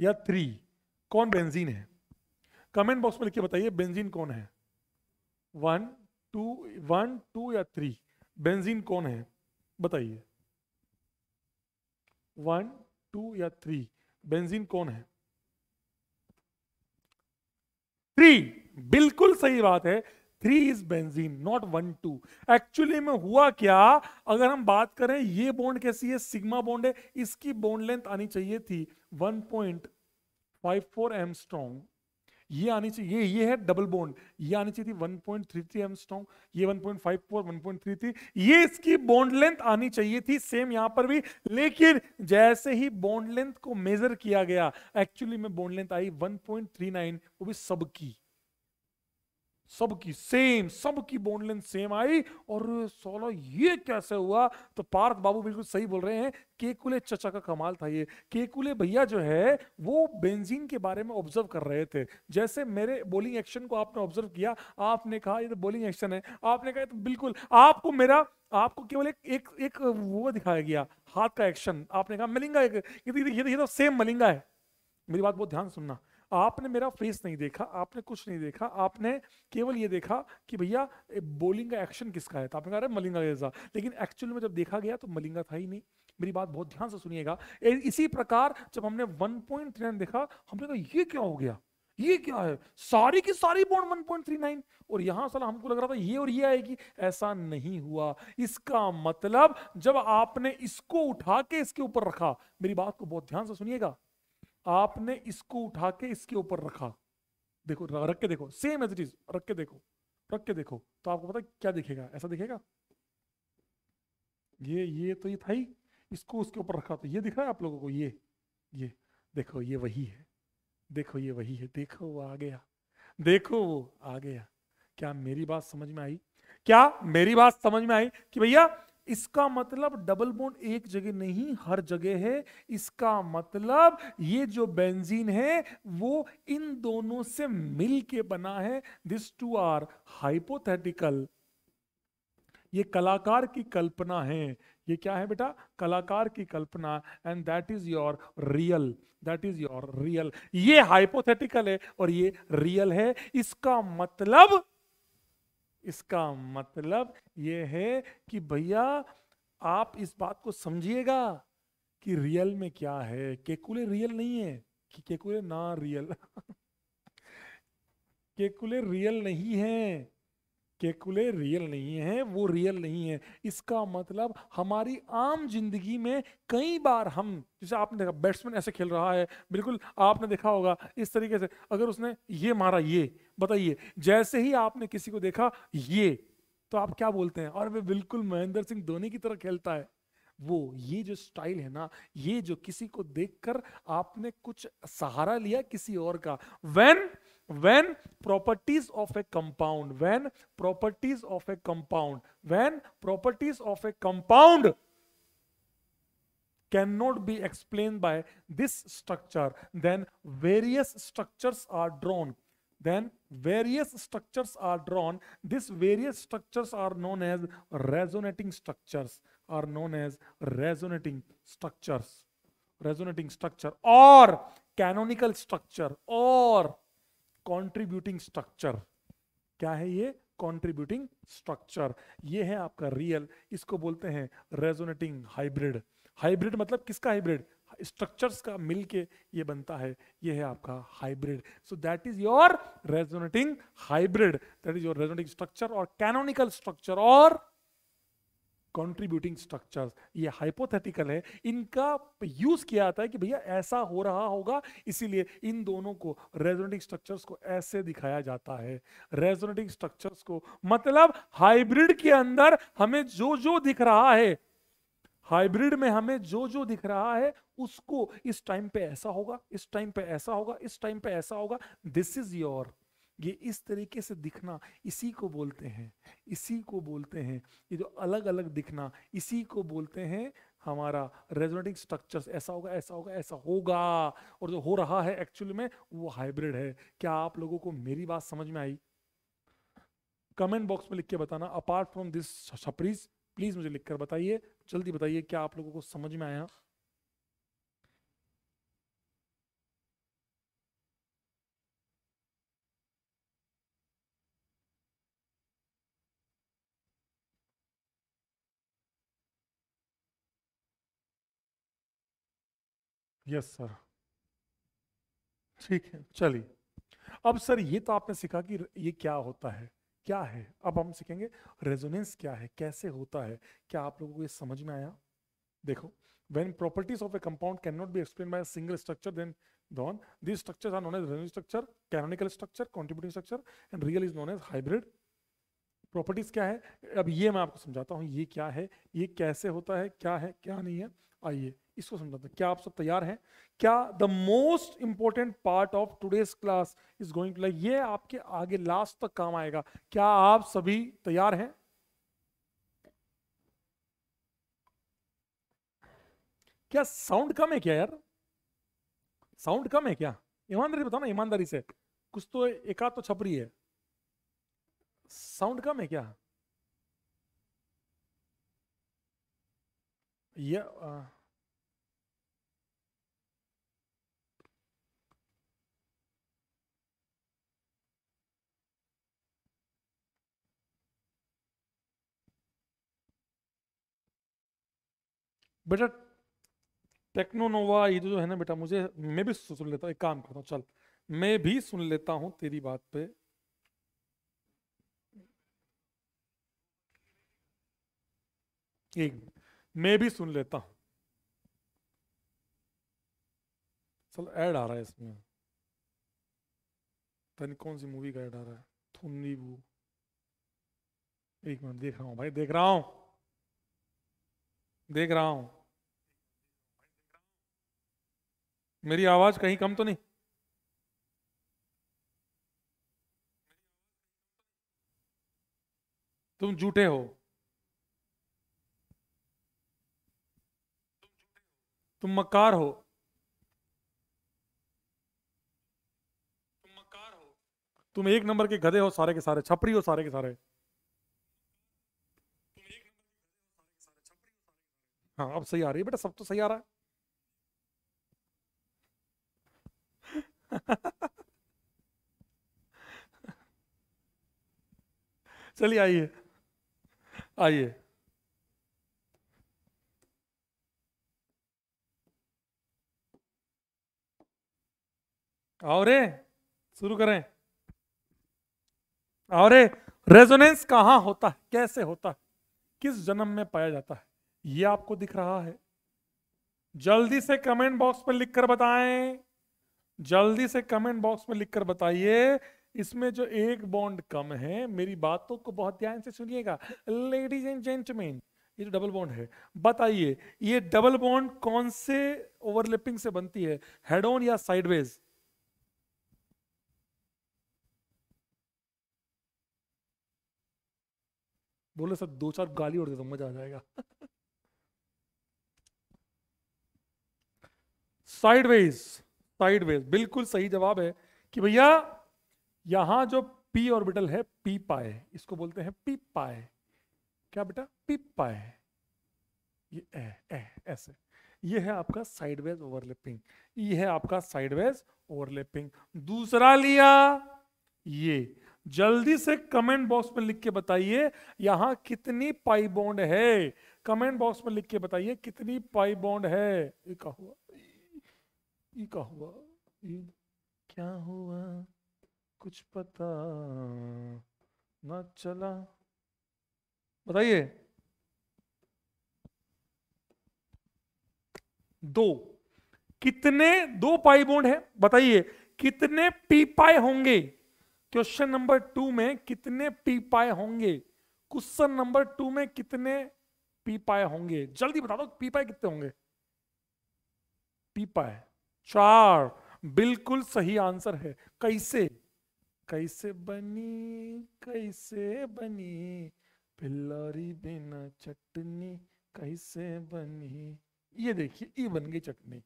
या थ्री कौन बेंजीन है कमेंट बॉक्स में लिख के बताइए बेंजीन कौन है वन टू वन टू या थ्री बेंजीन कौन है बताइए वन टू या थ्री बेंजीन कौन है थ्री बिल्कुल सही बात है three is benzene not one two actually में हुआ क्या अगर हम बात करें ये बॉन्ड कैसी है सिग्मा बॉन्ड है इसकी बॉन्ड लेंथ आनी चाहिए थी one point five four angstrom ये आनी चाहिए ये ये है डबल बॉन्ड ये आनी चाहिए थी 1.33 एम स्ट्रॉन्ग ये 1.54 1.33 ये इसकी बॉन्ड लेंथ आनी चाहिए थी सेम यहां पर भी लेकिन जैसे ही बॉन्ड लेंथ को मेजर किया गया एक्चुअली में बॉन्ड लेंथ आई 1.39 वो भी सबकी सबकी सेम सबकी बोनलेन सेम आई और सोलो ये कैसे हुआ तो पार्थ बाबू बिल्कुल सही बोल रहे हैं केकुले चचा का कमाल था ये केकुले भैया जो है वो बेंजीन के बारे में ऑब्जर्व कर रहे थे जैसे मेरे बोलिंग एक्शन को आपने ऑब्जर्व किया आपने कहा ये तो बोलिंग एक्शन है आपने कहा तो बिल्कुल आपको मेरा आपको केवल एक एक एक वो दिखाया गया हाथ का एक्शन आपने कहा मलिंगा एक ये तो सेम तो, तो मलिंगा है मेरी बात बहुत ध्यान सुनना आपने मेरा फेस नहीं देखा आपने कुछ नहीं देखा आपने केवल ये देखा कि भैया बोलिंग का एक्शन किसका है तो आपने कहा रहे मलिंगा जैसा लेकिन एक्चुअल में जब देखा गया तो मलिंगा था ही नहीं मेरी बात बहुत ध्यान से सुनिएगा इसी प्रकार जब हमने वन पॉइंट थ्री नाइन देखा हमने कहा ये क्या हो गया ये क्या है सारी की सारी bond one point three nine और यहां साला हमको लग रहा था ये और ये आएगी ऐसा नहीं हुआ इसका मतलब जब आपने इसको उठा के इसके ऊपर रखा मेरी बात को बहुत ध्यान से सुनिएगा आपने इसको उठा के इसके ऊपर रखा देखो रख के देखो सेम एज इट इज रख के देखो रख के देखो तो आपको पता क्या दिखेगा ऐसा दिखेगा ये ये तो ये था ही इसको उसके ऊपर रखा तो ये दिख रहा है आप लोगों को ये ये देखो ये वही है देखो ये वही है देखो वो आ गया देखो वो आ गया क्या मेरी बात समझ में आई क्या मेरी बात समझ में आई कि भैया इसका मतलब डबल बोन एक जगह नहीं हर जगह है इसका मतलब ये जो बेंजीन है वो इन दोनों से मिलके बना है दिस टू आर हाइपोथेटिकल ये कलाकार की कल्पना है ये क्या है बेटा कलाकार की कल्पना and that is your real that is your real ये हाइपोथेटिकल है और ये रियल है इसका मतलब इसका मतलब ये है कि भैया आप इस बात को समझिएगा कि रियल में क्या है केकुले रियल नहीं है कि केकुले ना रियल केकुले रियल नहीं है केकुले रियल नहीं है वो रियल नहीं है इसका मतलब हमारी आम जिंदगी में कई बार हम जैसे आपने देखा बैट्समैन ऐसे खेल रहा है बिल्कुल आपने देखा होगा इस तरीके से अगर उसने ये मारा ये बताइए जैसे ही आपने किसी को देखा ये तो आप क्या बोलते हैं और वे बिल्कुल महेंद्र सिंह धोनी की तरह खेलता है वो ये जो स्टाइल है ना ये जो किसी को देखकर आपने कुछ सहारा लिया किसी और का when when properties of a compound when properties of a compound when properties of a compound cannot be explain by this structure then various structures are drawn Then various structures are drawn. this various structures are known as resonating structures, are known as resonating structures, resonating structure or canonical structure or contributing structure. क्या है ये contributing structure ये है आपका real इसको बोलते हैं resonating hybrid hybrid मतलब किसका hybrid स्ट्रक्चर्स का मिलके ये बनता है ये है आपका hybrid so that is your resonating hybrid that is your resonating structure और कैनोनिकल स्ट्रक्चर और कंट्रीब्यूटिंग स्ट्रक्चर ये हाइपोथेटिकल है इनका यूज किया जाता है कि भैया ऐसा हो रहा होगा इसीलिए इन दोनों को रेजोनेटिंग स्ट्रक्चर्स को ऐसे दिखाया जाता है रेजोनेटिंग स्ट्रक्चर्स को मतलब हाइब्रिड के अंदर हमें जो जो दिख रहा है हाइब्रिड में हमें जो जो दिख रहा है उसको इस टाइम पे ऐसा होगा इस टाइम पे ऐसा होगा इस टाइम पे ऐसा होगा दिस इज योर ये इस तरीके से दिखना इसी को बोलते हैं इसी को बोलते हैं ये जो अलग अलग दिखना इसी को बोलते हैं हमारा रेजोनेटिंग स्ट्रक्चर्स ऐसा होगा ऐसा होगा ऐसा होगा और जो हो रहा है एक्चुअल में वो हाइब्रिड है क्या आप लोगों को मेरी बात समझ में आई कमेंट बॉक्स में लिख के बताना अपार्ट फ्रॉम दिस सप्रीज प्लीज़ मुझे लिखकर बताइए जल्दी बताइए क्या आप लोगों को समझ में आया यस सर ठीक है चलिए अब सर ये तो आपने सीखा कि ये क्या होता है क्या है अब हम सीखेंगे रेजोनेंस क्या है कैसे होता है क्या आप लोगों को ये समझ में आया देखो when properties of a compound cannot be explain by single structure then then this structure are known as resonance structure canonical structure contributing structure and real is known as hybrid properties क्या है अब ये मैं आपको समझाता हूँ ये क्या है ये कैसे होता है क्या है क्या नहीं है आइए इसको हैं क्या आप सब तैयार हैं क्या the most important part of today's class is going to like ये आपके आगे लास्ट तक काम आएगा क्या आप सभी तैयार हैं क्या साउंड कम है क्या यार साउंड कम है क्या ईमानदारी बताओ ना ईमानदारी से कुछ तो एकाध तो छपरी है साउंड कम है क्या या, आ... बेटा टेक्नोनोवा ये जो है ना बेटा मुझे मैं भी सुन लेता हूँ एक काम करता हूँ चल मैं भी सुन लेता हूँ तेरी बात पे एक मैं भी सुन लेता हूँ चल ऐड आ रहा है इसमें तन कौन सी मूवी का ऐड आ रहा है थुन्नी वो एक मिनट देख रहा हूँ भाई देख रहा हूँ देख रहा हूँ मेरी आवाज कहीं कम तो नहीं तुम झूठे हो तुम मकार हो तुम एक नंबर के गधे हो सारे के सारे छपरी हो सारे के सारे हाँ अब सही आ रही है बेटा सब तो सही आ रहा है चलिए आइए आइए और शुरू करें और रेजोनेंस कहां होता है कैसे होता है किस जन्म में पाया जाता है यह आपको दिख रहा है जल्दी से कमेंट बॉक्स पर लिखकर बताएं जल्दी से कमेंट बॉक्स में लिखकर बताइए इसमें जो एक बॉन्ड कम है मेरी बातों को बहुत ध्यान से सुनिएगा लेडीज एंड जेंटमैन ये जो डबल बॉन्ड है बताइए ये डबल बॉन्ड कौन से ओवरलैपिंग से बनती है हेड ऑन या साइडवेज बोले सर दो चार गाली उड़ देता तो मजा आ जाएगा साइडवेज साइडवेज बिल्कुल सही जवाब है कि भैया यहां जो पी ऑर्बिटल है पी पाए इसको बोलते हैं पी पाए क्या बेटा पी पाए ये ए, ए, ऐसे ये है आपका साइडवेज ओवरलैपिंग ये है आपका साइडवेज ओवरलैपिंग दूसरा लिया ये जल्दी से कमेंट बॉक्स में लिख के बताइए यहां कितनी पाई बॉन्ड है कमेंट बॉक्स में लिख के बताइए कितनी पाई बॉन्ड है ये कहा हुआ ये क्या हुआ ये क्या हुआ कुछ पता ना चला बताइए दो कितने दो पाई बॉन्ड है बताइए कितने पी पाए होंगे क्वेश्चन नंबर टू में कितने पी पाए होंगे क्वेश्चन नंबर टू में कितने पी पाए होंगे जल्दी बता दो पी पाए कितने होंगे पी पाए चार बिल्कुल सही आंसर है कैसे कैसे बनी कैसे बनी पिल्लरी बिना चटनी कैसे बनी ये देखिए ई बन गई चटनी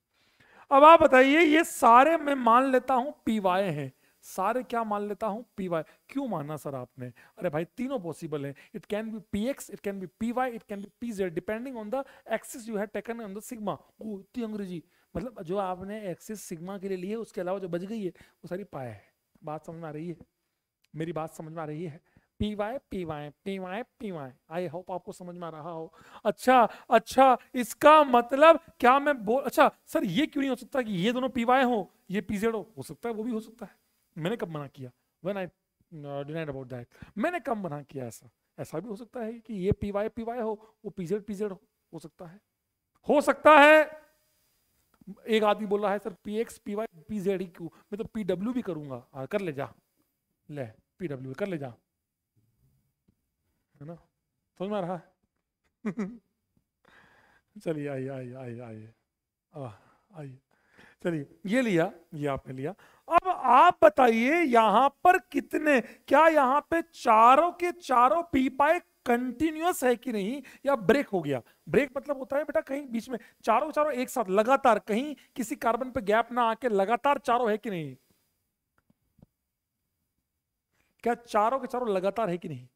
अब आप बताइए ये सारे मैं मान लेता हूं पीवाए हैं सारे क्या मान लेता हूं पी वाई क्यों माना सर आपने अरे भाई तीनों पॉसिबल है it can be P X it can be P Y it can be P Z depending on the axis you have taken on the sigma वो इतनी अंग्रेजी मतलब जो आपने एक्सिस सिग्मा के लिए लिए उसके अलावा जो बच गई है वो सारी पाया है बात समझ में आ रही है मेरी बात समझ में आ रही है P Y P Y P Y P Y I hope आपको समझ में आ रहा हो अच्छा अच्छा इसका मतलब क्या मैं बोल अच्छा सर ये क्यों नहीं हो सकता कि ये दोनों पी वाई हो ये पी जेड हो हो सकता है वो भी हो सकता है मैंने कब मना किया when I denied about that मैंने कब मना किया ऐसा ऐसा भी हो सकता है कि ये पी वाई पी वाई हो वो पीजेड पीजेड हो हो सकता है हो सकता है एक आदमी बोल रहा है sir P X P Y P Z ही क्यू मैं तो पी डब्ल्यू भी करूंगा आ, हाँ, कर ले जा ले पी डब्ल्यू कर ले जा है ना समझ में आ रहा है चलिए आइए आइए आइए आइए आइए चलिए ये लिया ये आपने लिया अब आप बताइए यहां पर कितने क्या यहां पे चारों के चारों पीपाए कंटिन्यूस है कि नहीं या ब्रेक हो गया ब्रेक मतलब होता है बेटा कहीं बीच में चारों चारों एक साथ लगातार कहीं किसी कार्बन पे गैप ना आके लगातार चारों है कि नहीं क्या चारों के चारों लगातार है कि नहीं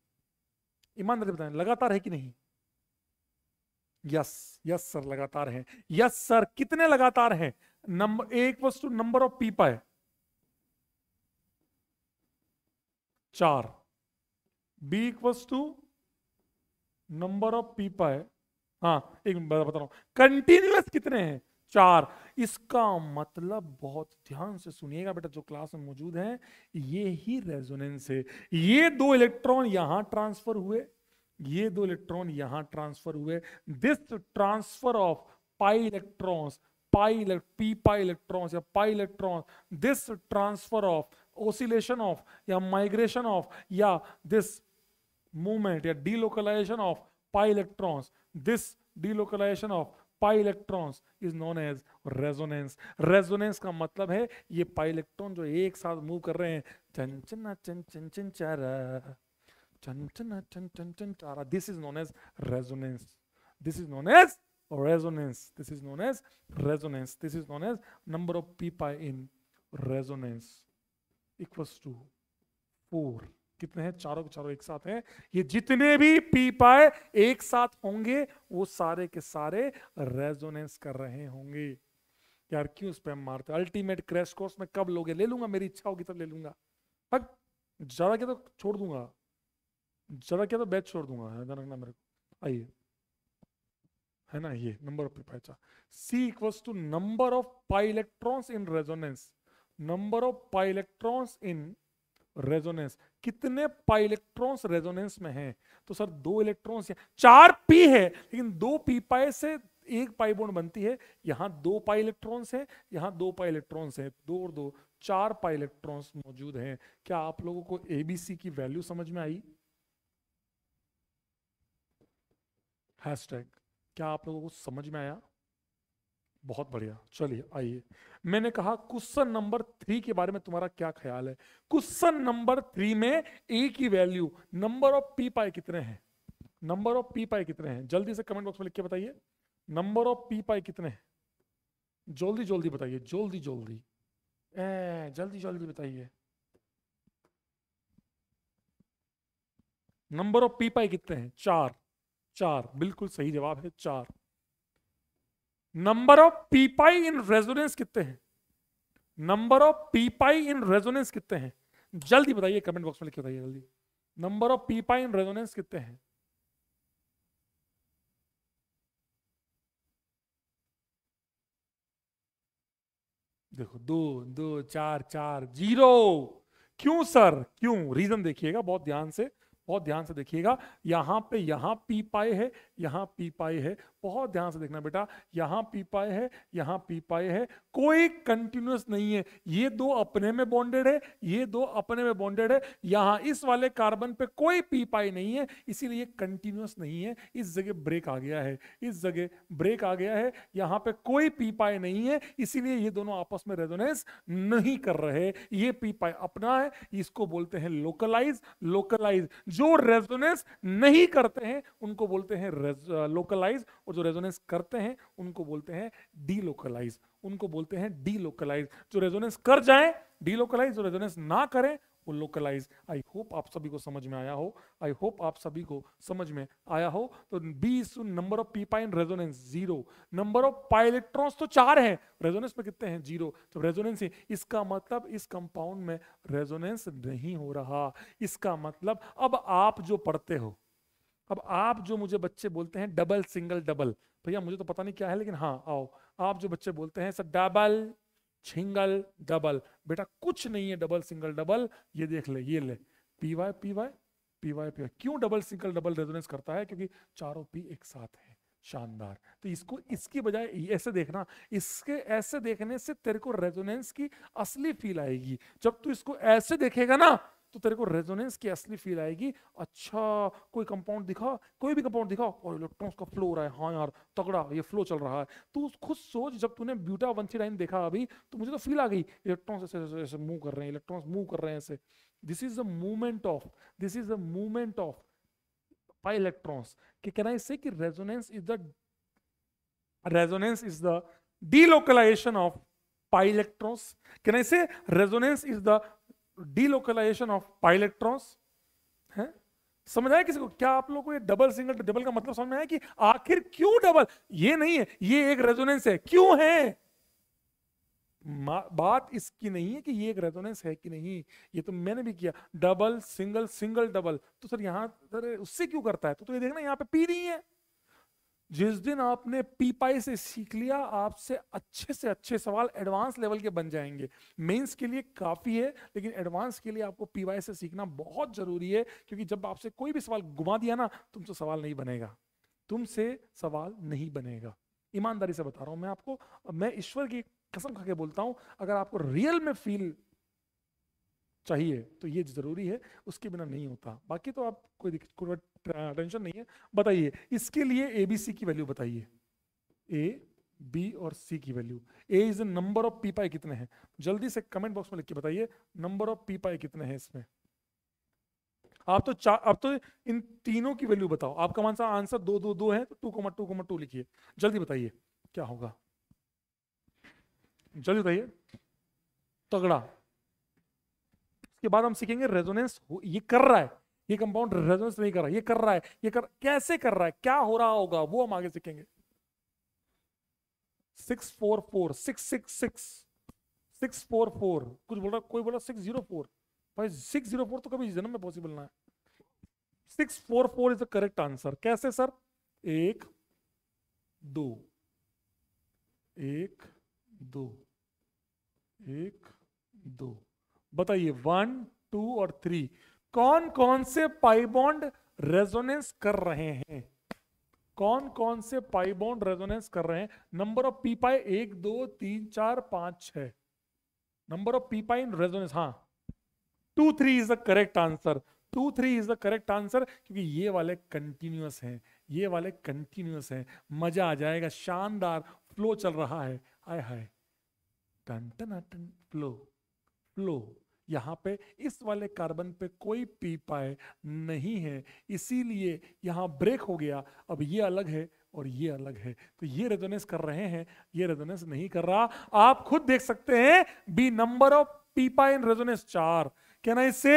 ईमानदारी बताए लगातार है कि नहीं यस यस सर लगातार है यस सर कितने लगातार हैं number A equals to number of P pi है चार B equals to number of P pi है हाँ एक बता रहा हूं कंटिन्यूस कितने हैं चार इसका मतलब बहुत ध्यान से सुनिएगा बेटा जो क्लास में मौजूद है ये ही रेजोनेंस है ये दो इलेक्ट्रॉन यहां ट्रांसफर हुए ये दो इलेक्ट्रॉन यहां ट्रांसफर हुए this transfer of pi electrons pi p pi electrons या pi electrons this transfer of oscillation of या migration of या this movement या delocalization of pi electrons this delocalization of pi electrons is known as resonance resonance का मतलब है ये pi electron जो एक साथ मूव कर रहे हैं चंचना चंचन चन चारा चंचना चंचन चन चारा this is known as resonance this is known as resonance. This is known as resonance. This is known as number of p pi in resonance equals to four. कितने हैं चारों के चारों एक साथ हैं ये जितने भी पी पाए एक साथ होंगे वो सारे के सारे रेजोनेंस कर रहे होंगे यार क्यों स्पैम मारते अल्टीमेट क्रैश कोर्स में कब लोगे ले लूंगा मेरी इच्छा होगी तब तो ले लूंगा पर ज़्यादा क्या तो छोड़ दूंगा ज़्यादा क्या तो बैच छोड़ दूंगा ध्यान रखना मेरे को आइए है ना ये नंबर ऑफ पाइचा C equals to number of pi electrons in resonance number of pi electrons in resonance कितने पाई इलेक्ट्रॉन्स रेजोनेंस में हैं तो सर दो इलेक्ट्रॉन्स चार पी है लेकिन दो पी पाए से एक पाई बॉन्ड बनती है यहाँ दो पाई इलेक्ट्रॉन्स हैं यहाँ दो पाई इलेक्ट्रॉन्स हैं दो और दो चार पाई इलेक्ट्रॉन्स मौजूद हैं क्या आप लोगों को एबीसी की वैल्यू समझ में आई हैशटैग क्या आप लोगों को समझ में आया बहुत बढ़िया चलिए आइए मैंने कहा क्वेश्चन नंबर थ्री के बारे में तुम्हारा क्या ख्याल है क्वेश्चन नंबर थ्री में ए की वैल्यू नंबर ऑफ पी पाए कितने हैं नंबर ऑफ पी पाई कितने हैं जल्दी से कमेंट बॉक्स में लिख के बताइए नंबर ऑफ पी पाई कितने हैं जल्दी जल्दी बताइए जल्दी जल्दी ए, जल्दी जल्दी बताइए नंबर ऑफ पी पाई कितने हैं चार चार बिल्कुल सही जवाब है चार number of P pi in resonance कितने हैं number of P pi in resonance कितने हैं जल्दी बताइए कमेंट बॉक्स में लिखिए बताइए जल्दी number of P pi in resonance कितने हैं देखो दो दो चार चार जीरो क्यों सर क्यों रीजन देखिएगा बहुत ध्यान से बहुत ध्यान से देखिएगा यहाँ पे यहाँ पी पाए है यहाँ पी पाए है बहुत ध्यान से देखना बेटा यहाँ पी पाए है यहाँ पी पाए है कोई कंटिन्यूस नहीं है ये दो अपने में बॉन्डेड है ये दो अपने में बॉन्डेड है यहाँ इस वाले कार्बन पे कोई पी पाए नहीं है इसीलिए कंटिन्यूस नहीं है इस जगह ब्रेक आ गया है इस जगह ब्रेक आ गया है यहाँ पे कोई पी पाए नहीं है इसीलिए ये दोनों आपस में रेजोनेस नहीं कर रहे ये पी पाए अपना है इसको बोलते हैं लोकलाइज लोकलाइज जो रेजोनेंस नहीं करते हैं उनको बोलते हैं लोकलाइज और जो रेजोनेंस करते हैं उनको बोलते हैं डीलोकलाइज उनको बोलते हैं डीलोकलाइज जो रेजोनेंस कर जाए डीलोकलाइज जो रेजोनेंस ना करें वो लोकलाइज आई होप आप सभी को समझ में आया हो आई होप आप सभी को समझ में आया हो तो B number of P pi in resonance zero number of pi electrons तो चार हैं रेजोनेंस में कितने हैं जीरो तो रेजोनेंस है इसका मतलब इस कंपाउंड में रेजोनेंस नहीं हो रहा इसका मतलब अब आप जो पढ़ते हो अब आप जो मुझे बच्चे बोलते हैं डबल सिंगल डबल भैया मुझे तो पता नहीं क्या है लेकिन हाँ आओ आप जो बच्चे बोलते हैं सर डबल छिंगल डबल बेटा कुछ नहीं है डबल सिंगल डबल ये देख ले ये ले P Y P Y P Y P Y क्यों डबल सिंगल डबल रेजोनेंस करता है क्योंकि चारों पी एक साथ है शानदार तो इसको इसकी बजाय ऐसे देखना इसके ऐसे देखने से तेरे को रेजोनेंस की असली फील आएगी जब तू इसको ऐसे देखेगा ना तो तेरे को रेजोनेंस की असली फील आएगी अच्छा कोई कंपाउंड दिखा कोई भी कंपाउंड दिखा और इलेक्ट्रॉन्स का फ्लो हो रहा है हाँ यार तगड़ा ये फ्लो चल रहा है तो खुद सोच जब तूने ब्यूटा वन थी देखा अभी तो मुझे तो फील आ गई इलेक्ट्रॉन्स ऐसे ऐसे, ऐसे मूव कर रहे हैं इलेक्ट्रॉन्स मूव कर रहे हैं ऐसे this is the movement of this is the movement of pi electrons कि कहना इससे कि resonance is the resonance is the delocalization of pi electrons Can I say resonance is the delocalization of pi electrons है समझ आया किसी को क्या आप लोग को ये डबल सिंगल डबल का मतलब समझ में आया कि आखिर क्यों डबल ये नहीं है ये एक रेजोनेंस है क्यों है बात इसकी नहीं है कि ये एक रेजोनेंस है कि नहीं ये तो मैंने भी किया डबल सिंगल सिंगल डबल तो सर यहां सर उससे क्यों करता है तो, तो ये देखना यहां पे पी नहीं है जिस दिन आपने पीपाई से सीख लिया आपसे अच्छे से अच्छे सवाल एडवांस लेवल के बन जाएंगे मेंस के लिए काफ़ी है लेकिन एडवांस के लिए आपको पीवाई से सीखना बहुत ज़रूरी है क्योंकि जब आपसे कोई भी सवाल घुमा दिया ना तुमसे सवाल नहीं बनेगा तुमसे सवाल नहीं बनेगा ईमानदारी से बता रहा हूँ मैं आपको मैं ईश्वर की कसम खा के बोलता हूँ अगर आपको रियल में फील चाहिए तो ये ज़रूरी है उसके बिना नहीं होता बाकी तो आप कोई दिक्कत टेंशन नहीं है बताइए इसके लिए ए बी सी की वैल्यू बताइए ए बी और सी की value A is number of P pi कितने हैं जल्दी से कमेंट बॉक्स में लिख के बताइए नंबर ऑफ पी पाई कितने हैं इसमें आप तो चार आप तो इन तीनों की वैल्यू बताओ आपका मानसा आंसर दो दो दो है तो two comma two comma two लिखिए जल्दी बताइए क्या होगा जल्दी बताइए तगड़ा उसके बाद हम सीखेंगे रेजोनेंस ये कर रहा है ये कंपाउंड रेजोनेंस नहीं कर रहा ये कर रहा है ये कर कैसे कर रहा है क्या हो रहा होगा वो हम आगे सीखेंगे six four four six six six six four four कुछ बोल रहा कोई बोला सिक्स जीरो फोर भाई सिक्स जीरो फोर तो कभी जन्म में पॉसिबल ना है six four four is the correct answer कैसे सर एक दो एक दो एक दो बताइए वन टू और थ्री कौन कौन से पाइबॉन्ड रेजोनेंस कर रहे हैं कौन कौन से पाइबॉन्ड रेजोनेंस कर रहे हैं नंबर ऑफ पीपाई एक दो तीन चार पांच छ number of P pi in resonance हाँ two three is the correct answer two three is the correct answer क्योंकि ये वाले कंटिन्यूस हैं ये वाले कंटिन्यूस हैं मजा आ जाएगा शानदार फ्लो चल रहा है हाय हाय टन टन टन फ्लो फ्लो यहाँ पे इस वाले कार्बन पे कोई पी पाए नहीं है इसीलिए यहाँ ब्रेक हो गया अब ये अलग है और ये अलग है तो ये रेजोनेंस कर रहे हैं ये रेजोनेंस नहीं कर रहा आप खुद देख सकते हैं बी नंबर ऑफ पी पाए इन रेजोनेंस चार क्या ना इससे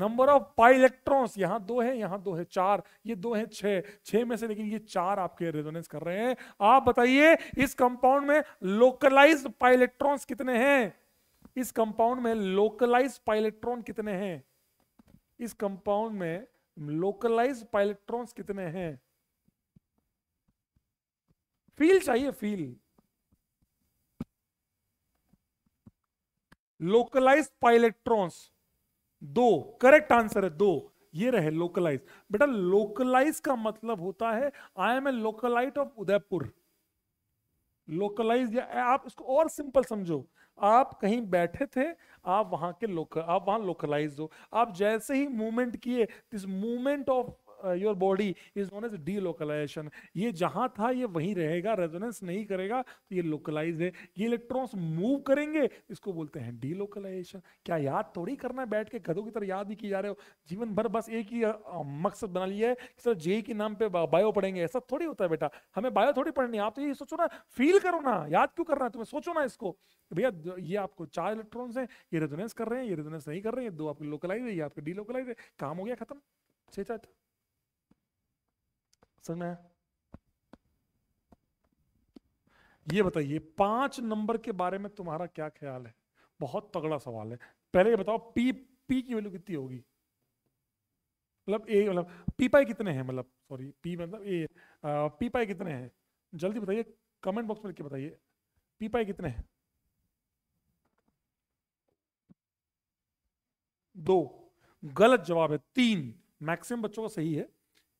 नंबर ऑफ पाई इलेक्ट्रॉन्स यहाँ दो है यहाँ दो है चार ये दो है छह छह में से लेकिन ये चार आपके रेजोनेंस कर रहे हैं आप बताइए इस कंपाउंड में लोकलाइज्ड पाई इलेक्ट्रॉन्स कितने हैं इस कंपाउंड में लोकलाइज पाइलेक्ट्रॉन कितने हैं इस कंपाउंड में लोकलाइज पाइलेक्ट्रॉन कितने हैं फील चाहिए फील लोकलाइज पाइलेक्ट्रॉन्स दो करेक्ट आंसर है दो ये रहे लोकलाइज बेटा लोकलाइज का मतलब होता है I am a localite of Udaipur localize या आप इसको और सिंपल समझो आप कहीं बैठे थे आप वहां के लोकल आप वहां लोकलाइज हो आप जैसे ही मूवमेंट किए this movement of your body is known as delocalization ये जहां था ये वहीं रहेगा रेजोनेंस नहीं करेगा तो ये लोकलाइज है ये इलेक्ट्रॉन्स मूव करेंगे इसको बोलते हैं डी लोकलाइजेशन क्या याद थोड़ी करना है बैठ के गधों की तरह याद ही की जा रहे हो जीवन भर बस एक ही uh, मकसद बना लिया है कि सर जे के नाम पे बायो पढ़ेंगे ऐसा थोड़ी होता है बेटा हमें बायो थोड़ी पढ़नी आप तो ये सोचो ना फील करो ना याद क्यों करना है तुम्हें सोचो ना इसको भैया ये आपको चार इलेक्ट्रॉन्स हैं ये रेजोनेंस कर रहे हैं ये रेजोनेंस नहीं कर रहे हैं दो आपके लोकलाइज है ये आपके डी लोकलाइज है काम हो गया खत्म छह चार समझ में ये बताइए पांच नंबर के बारे में तुम्हारा क्या ख्याल है बहुत तगड़ा सवाल है पहले ये बताओ पी पी की वैल्यू कितनी होगी मतलब ए मतलब पी पाई कितने हैं मतलब सॉरी पी मतलब ए पी पाई कितने हैं जल्दी बताइए कमेंट बॉक्स में लिख के बताइए पी पाई कितने हैं दो गलत जवाब है तीन मैक्सिमम बच्चों का सही है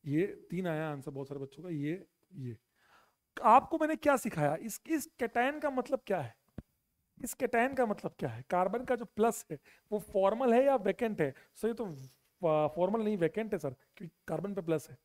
ये तीन आया आंसर बहुत सारे बच्चों का ये ये आपको मैंने क्या सिखाया इस इस कैटाइन का मतलब क्या है इस कैटाइन का मतलब क्या है कार्बन का जो प्लस है वो फॉर्मल है या वैकेंट है सर ये तो फॉर्मल नहीं वैकेंट है सर क्योंकि कार्बन पे प्लस है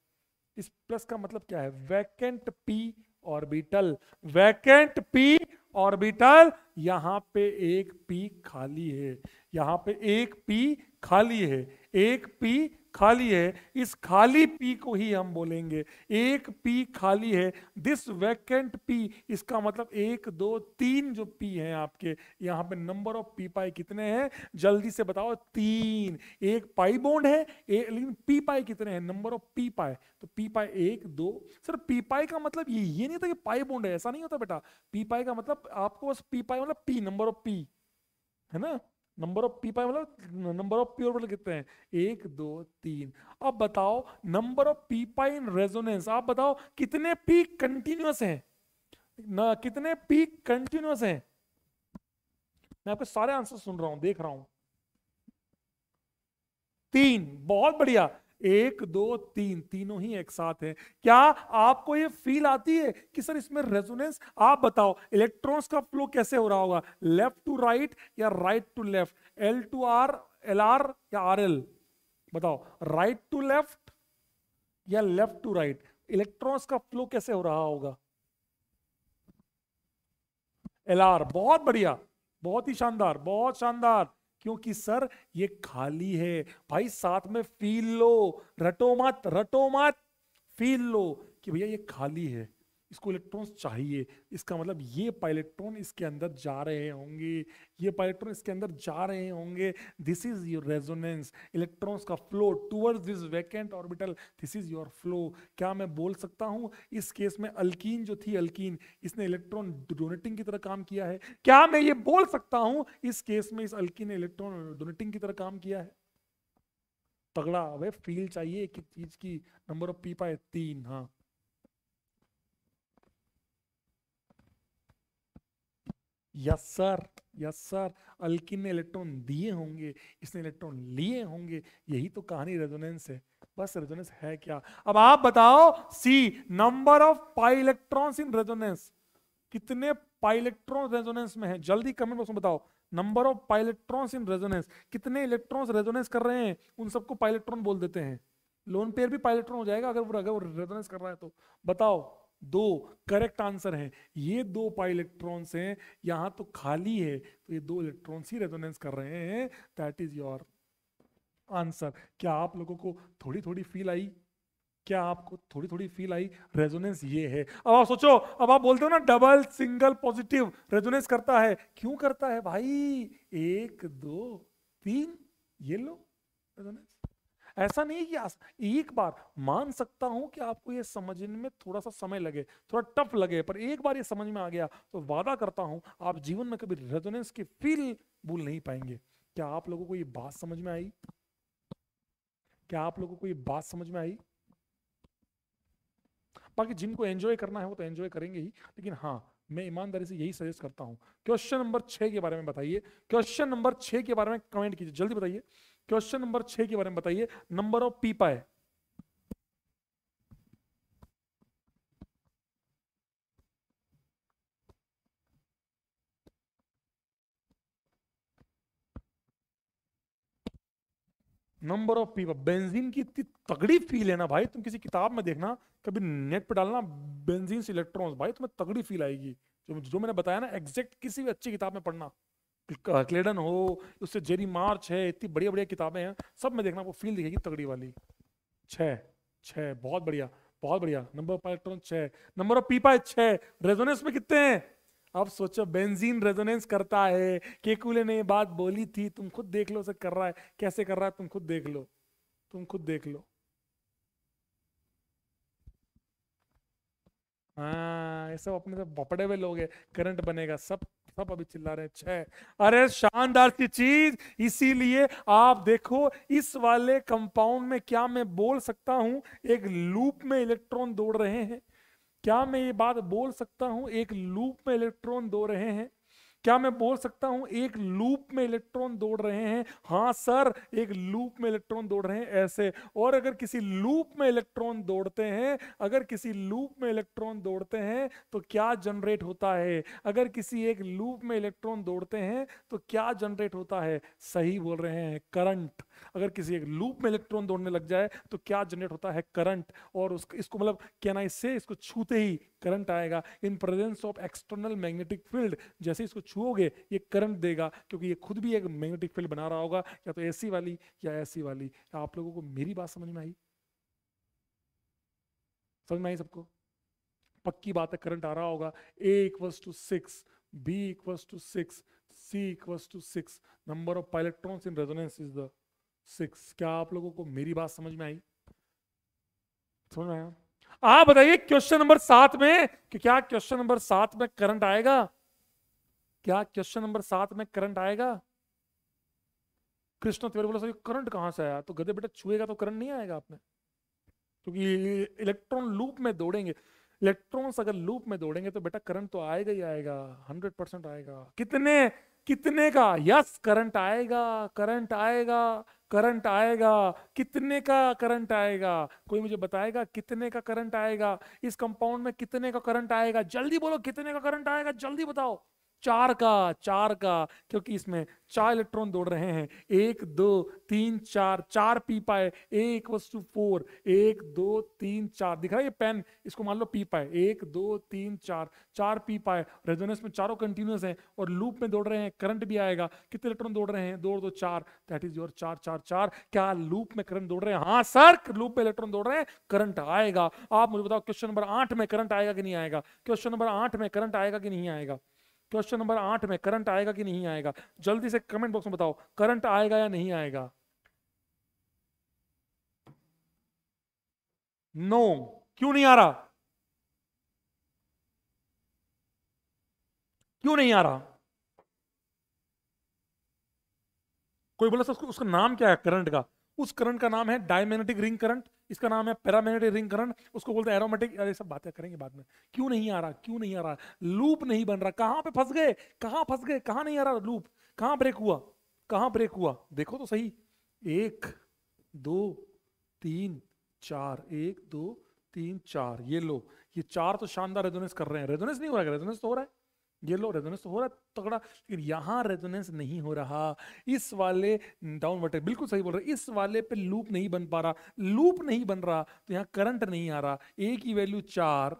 इस प्लस का मतलब क्या है vacant P orbital vacant P orbital यहाँ पे एक पी खाली है यहाँ पे एक पी खाली है एक पी खाली है इस खाली पी को ही हम बोलेंगे एक पी खाली है दिस वैकेंट पी इसका मतलब एक दो तीन जो पी हैं आपके यहाँ पे नंबर ऑफ पी पाई कितने हैं जल्दी से बताओ तीन एक पाई बोन्ड है ए, लेकिन पी पाई कितने हैं नंबर ऑफ पी पाई तो पी पाई एक दो सर पी पाई का मतलब ये ये नहीं होता कि पाई बोन्ड है ऐसा नहीं होता बेटा पी पाई का मतलब आपको बस पी पाई मतलब पी नंबर ऑफ पी है ना नंबर ऑफ पी पाई मतलब नंबर ऑफ प्योर मतलब कितने हैं एक दो तीन अब बताओ number of P pi in resonance आप बताओ कितने पी कंटिन्यूस हैं ना कितने पी कंटिन्यूस हैं मैं आपके सारे आंसर सुन रहा हूं देख रहा हूं तीन बहुत बढ़िया एक दो तीन तीनों ही एक साथ हैं क्या आपको ये फील आती है कि सर इसमें रेजोनेंस आप बताओ इलेक्ट्रॉन्स का फ्लो कैसे हो रहा होगा लेफ्ट टू राइट या right to left L to R L R या आर एल बताओ राइट टू लेफ्ट या लेफ्ट टू राइट इलेक्ट्रॉन्स का फ्लो कैसे हो रहा होगा एल आर बहुत बढ़िया बहुत ही शानदार बहुत शानदार क्योंकि सर ये खाली है भाई साथ में फील लो रटो मत रटो मत फील लो कि भैया ये खाली है इसको इलेक्ट्रॉन्स चाहिए इसका मतलब ये पाइलेक्ट्रॉन इसके अंदर जा रहे होंगे ये पाइलेक्ट्रॉन इसके अंदर जा रहे होंगे this is your resonance electrons का flow towards this vacant orbital this is your flow क्या मैं बोल सकता हूँ इस केस में अल्कीन जो थी अल्कीन इसने इलेक्ट्रॉन डोनेटिंग की तरह काम किया है क्या मैं ये बोल सकता हूँ इस केस में इस अल्कीन ने इलेक्ट्रॉन डोनेटिंग की तरह काम किया है तगड़ा वह फील चाहिए एक चीज की नंबर ऑफ पीपा है तीन हाँ yes sir yes sir alkene ने इलेक्ट्रॉन दिए होंगे इसने इलेक्ट्रॉन लिए होंगे यही तो कहानी रेजोनेंस है बस रेजोनेंस है क्या अब आप बताओ C number of pi electrons in resonance कितने पाई इलेक्ट्रॉन रेजोनेंस में है जल्दी कमेंट बॉक्स में बताओ number of pi electrons in resonance कितने इलेक्ट्रॉन्स रेजोनेंस कर रहे हैं उन सबको पाई इलेक्ट्रॉन बोल देते हैं लोन पेयर भी पाइलेक्ट्रॉन हो जाएगा अगर वो अगर वो रेजोनेंस कर रहा है तो बताओ दो करेक्ट आंसर है ये दो पाई इलेक्ट्रॉन्स हैं यहाँ तो खाली है तो ये दो इलेक्ट्रॉन्स ही रेजोनेंस कर रहे हैं दैट इज योर आंसर क्या आप लोगों को थोड़ी थोड़ी फील आई क्या आपको थोड़ी थोड़ी फील आई रेजोनेंस ये है अब आप सोचो अब आप बोलते हो ना डबल सिंगल पॉजिटिव रेजोनेंस करता है क्यों करता है भाई एक दो तीन ये लो रेजोनेंस ऐसा नहीं कि एक बार मान सकता हूं कि आपको ये समझने में थोड़ा सा समय लगे थोड़ा टफ लगे पर एक बार ये समझ में आ गया तो वादा करता हूं आप जीवन में कभी रेजोनेंस की फील भूल नहीं पाएंगे क्या आप लोगों को ये बात समझ में आई क्या आप लोगों को ये बात समझ में आई बाकी जिनको एंजॉय करना है वो तो एंजॉय करेंगे ही लेकिन हाँ मैं ईमानदारी से यही सजेस्ट करता हूँ क्वेश्चन नंबर छह के बारे में बताइए क्वेश्चन नंबर छह के बारे में कमेंट कीजिए जल्दी बताइए क्वेश्चन नंबर छह के बारे में बताइए नंबर ऑफ पीपा है नंबर ऑफ पीपा बेंजीन की इतनी तगड़ी फील है ना भाई तुम किसी किताब में देखना कभी नेट पे डालना बेंजीन से इलेक्ट्रॉन्स भाई तुम्हें तगड़ी फील आएगी जो जो मैंने बताया ना एग्जैक्ट किसी भी अच्छी किताब में पढ़ना क्लेडन हो उससे जेरी मार्च है इतनी बढ़िया बढ़िया किताबें हैं सब में देखना वो फील दिखेगी तगड़ी वाली छः छः बहुत बढ़िया बहुत बढ़िया नंबर ऑफ इलेक्ट्रॉन छः नंबर ऑफ पीपा छः रेजोनेंस में कितने हैं अब सोचो बेंजीन रेजोनेंस करता है केकुले ने ये बात बोली थी तुम खुद देख लो उसे कर रहा है कैसे कर रहा है तुम खुद देख लो तुम खुद देख लो हाँ ये सब अपने सब भपड़े हुए लोग हैं करंट बनेगा सब सब अभी चिल्ला रहे छह अरे शानदार सी चीज इसीलिए आप देखो इस वाले कंपाउंड में क्या मैं बोल सकता हूं एक लूप में इलेक्ट्रॉन दौड़ रहे हैं क्या मैं ये बात बोल सकता हूं एक लूप में इलेक्ट्रॉन दौड़ रहे हैं क्या मैं बोल सकता हूं एक लूप में इलेक्ट्रॉन दौड़ रहे हैं हाँ सर एक लूप में इलेक्ट्रॉन दौड़ रहे हैं ऐसे और अगर किसी लूप में इलेक्ट्रॉन दौड़ते हैं अगर किसी लूप में इलेक्ट्रॉन दौड़ते हैं तो क्या जनरेट होता है अगर किसी एक लूप में इलेक्ट्रॉन दौड़ते हैं तो क्या जनरेट होता है सही बोल रहे हैं करंट अगर किसी एक लूप में इलेक्ट्रॉन दौड़ने लग जाए तो क्या जनरेट होता है करंट और उस इसको मतलब कहना इससे इसको छूते ही करंट आएगा in presence of external magnetic field जैसे इसको छुओगे ये करंट देगा क्योंकि ये खुद भी एक मैग्नेटिक फील्ड बना रहा होगा या तो एसी वाली या एसी वाली या आप लोगों को मेरी बात समझ में आई समझ में आई सबको पक्की बात है करंट आ रहा होगा A equals to six B equals to six C equals to six number of electrons in resonance is the six क्या आप लोगों को मेरी बात समझ में आई समझ में आया आप बताइए क्वेश्चन नंबर सात में कि क्या क्वेश्चन नंबर सात में करंट आएगा क्या क्वेश्चन नंबर सात में करंट आएगा कृष्ण तिवारी तो बोला सर करंट कहाँ से आया तो गधे बेटा छुएगा तो करंट नहीं आएगा आपने क्योंकि इलेक्ट्रॉन लूप में दौड़ेंगे इलेक्ट्रॉन्स अगर लूप में दौड़ेंगे तो बेटा करंट तो आएगा ही आएगा हंड्रेड परसेंट आएगा कितने कितने का यस करंट आएगा करंट आएगा करंट आएगा कितने का करंट आएगा कोई मुझे बताएगा कितने का करंट आएगा इस कंपाउंड में कितने का करंट आएगा जल्दी बोलो कितने का करंट आएगा जल्दी बताओ चार का चार का क्योंकि इसमें चार इलेक्ट्रॉन दौड़ रहे हैं एक दो तीन चार चार पी पाए एक वस्तु फोर एक दो तीन चार दिख रहा है ये पेन इसको मान लो पी पाए एक दो तीन चार चार पी पाए रेजोनेंस में चारों कंटिन्यूस हैं और लूप में दौड़ रहे हैं करंट भी आएगा कितने इलेक्ट्रॉन दौड़ रहे हैं दौड़ दो चार दैट इज योर चार चार चार क्या लूप में करंट दौड़ रहे हैं हाँ सर लूप में इलेक्ट्रॉन दौड़ रहे हैं करंट आएगा आप मुझे बताओ क्वेश्चन नंबर आठ में करंट आएगा कि नहीं आएगा क्वेश्चन नंबर आठ में करंट आएगा कि नहीं आएगा क्वेश्चन नंबर आठ में करंट आएगा कि नहीं आएगा जल्दी से कमेंट बॉक्स में बताओ करंट आएगा या नहीं आएगा नो no. क्यों नहीं आ रहा क्यों नहीं आ रहा कोई बोला सर उसका नाम क्या है करंट का उस करंट का नाम है डायमेग्नेटिक रिंग करंट इसका नाम है पैरामैग्नेटिक रिंग करंट उसको बोलते हैं एरोमेटिक अरे सब बातें करेंगे बाद में क्यों नहीं आ रहा क्यों नहीं आ रहा लूप नहीं बन रहा कहाँ पे फंस गए कहाँ फंस गए कहाँ नहीं आ रहा लूप कहाँ ब्रेक हुआ कहाँ ब्रेक हुआ देखो तो सही एक दो तीन चार एक दो तीन चार ये लो ये चार तो शानदार रेजोनेंस कर रहे हैं रेजोनेंस नहीं हो रहा है रेजोनेंस तो हो रहा है लो रेजोनेंस तो हो रहा है तगड़ा लेकिन यहाँ रेजोनेंस नहीं हो रहा इस वाले डाउन वर्टर बिल्कुल सही बोल रहे इस वाले पे लूप नहीं बन पा रहा लूप नहीं बन रहा तो यहाँ करंट नहीं आ रहा ए की वैल्यू चार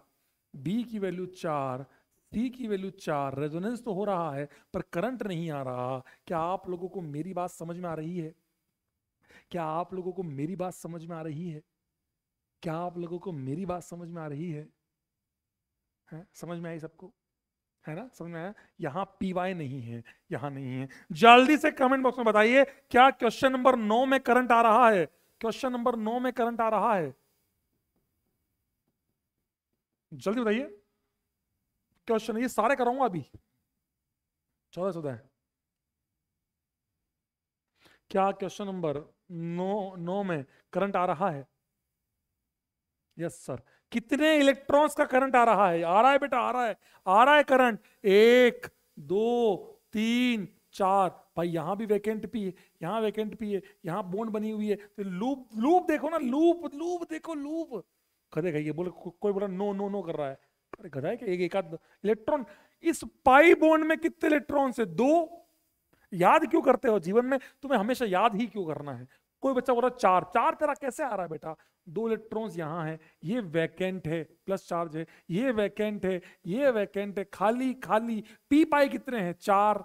बी की वैल्यू चार सी की वैल्यू चार रेजोनेंस तो हो रहा है पर करंट नहीं आ रहा क्या आप लोगों को मेरी बात समझ में आ रही है क्या आप लोगों को मेरी बात समझ में आ रही है क्या आप लोगों को मेरी बात समझ में आ रही है, है? समझ में आई सबको है ना समझ में आया यहाँ पी वाई नहीं है यहाँ नहीं है जल्दी से कमेंट बॉक्स में बताइए क्या क्वेश्चन नंबर नौ में करंट आ रहा है क्वेश्चन नंबर नौ में करंट आ रहा है जल्दी बताइए क्वेश्चन ये सारे कराऊंगा अभी चौदह चौदह क्या क्वेश्चन नंबर नौ नौ में करंट आ रहा है यस सर कितने इलेक्ट्रॉन्स का करंट आ रहा है आ रहा है बेटा आ रहा है आ रहा है करंट एक दो तीन चार भाई यहां भी वैकेंट पी है यहां वैकेंट पी है यहां बोन बनी हुई है तो लूप लूप देखो ना लूप लूप देखो लूप गधे का बोले को, कोई बोला नो नो नो कर रहा है अरे गधा है कि एक एक इलेक्ट्रॉन इस पाई बोन में कितने इलेक्ट्रॉन से दो याद क्यों करते हो जीवन में तुम्हें हमेशा याद ही क्यों करना है कोई बच्चा बोला चार चार तेरा कैसे आ रहा है बेटा दो इलेक्ट्रॉन्स यहाँ हैं ये वैकेंट है प्लस चार्ज है ये वैकेंट है ये वैकेंट है खाली खाली पी पाई कितने हैं चार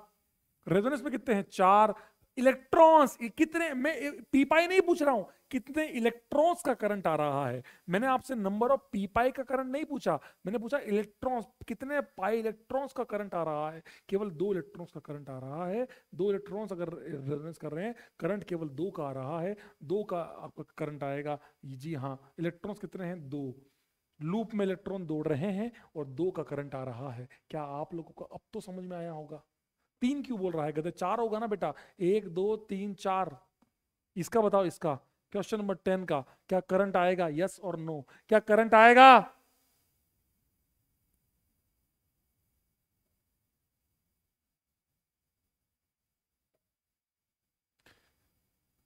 रेजोनेंस में कितने हैं चार इलेक्ट्रॉन्स कितने मैं पीपाई नहीं पूछ रहा हूं कितने इलेक्ट्रॉन्स का करंट आ रहा है मैंने आपसे नंबर ऑफ पीपाई का करंट नहीं पूछा मैंने पूछा इलेक्ट्रॉन्स कितने पाई इलेक्ट्रॉन्स का करंट आ रहा है केवल दो इलेक्ट्रॉन्स का करंट आ रहा है दो इलेक्ट्रॉन्स अगर रेजोनेंस कर रहे हैं करंट केवल दो का आ रहा है दो का आपका करंट आएगा जी हाँ इलेक्ट्रॉन्स कितने हैं दो लूप में इलेक्ट्रॉन दौड़ रहे हैं और दो का करंट आ रहा है क्या आप लोगों को अब तो समझ में आया होगा तीन क्यों बोल रहा है कहते चार होगा ना बेटा एक दो तीन चार इसका बताओ इसका क्वेश्चन नंबर टेन का क्या करंट आएगा यस और नो क्या करंट आएगा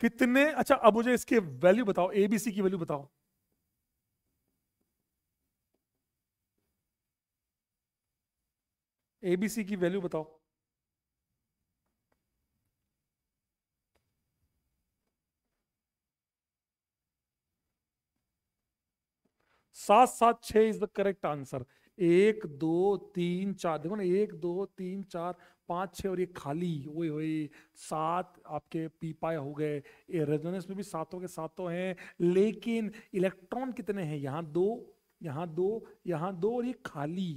कितने अच्छा अब मुझे इसके वैल्यू बताओ एबीसी की वैल्यू बताओ एबीसी की वैल्यू बताओ सात सात छ इज द करेक्ट आंसर एक दो तीन चार देखो ना एक दो तीन चार पाँच छः और ये खाली ओए होए सात आपके पीपाए हो गए ये रेजोनेंस में भी सातों के सातों हैं लेकिन इलेक्ट्रॉन कितने हैं यहाँ दो यहाँ दो यहाँ दो और ये खाली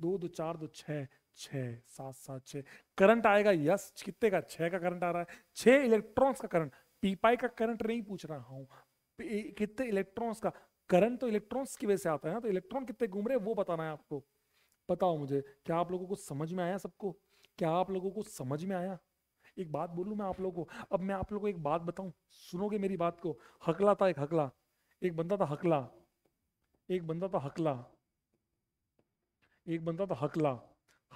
दो दो चार दो छ छ सात सात छ करंट आएगा यस कितने का छः का करंट आ रहा है छः इलेक्ट्रॉन्स का करंट पीपाई का करंट नहीं पूछ रहा हूँ कितने इलेक्ट्रॉन्स का करंट तो इलेक्ट्रॉन्स की वजह से आता है ना तो इलेक्ट्रॉन कितने घूम रहे हैं वो बताना है आपको बताओ मुझे क्या आप लोगों को समझ में आया सबको क्या आप लोगों को समझ में आया एक बात बोलू मैं आप लोगों को अब मैं आप लोगों को एक बात बताऊं सुनोगे मेरी बात को हकला था एक हकला एक बंदा था हकला एक बंदा था हकला एक बंदा था हकला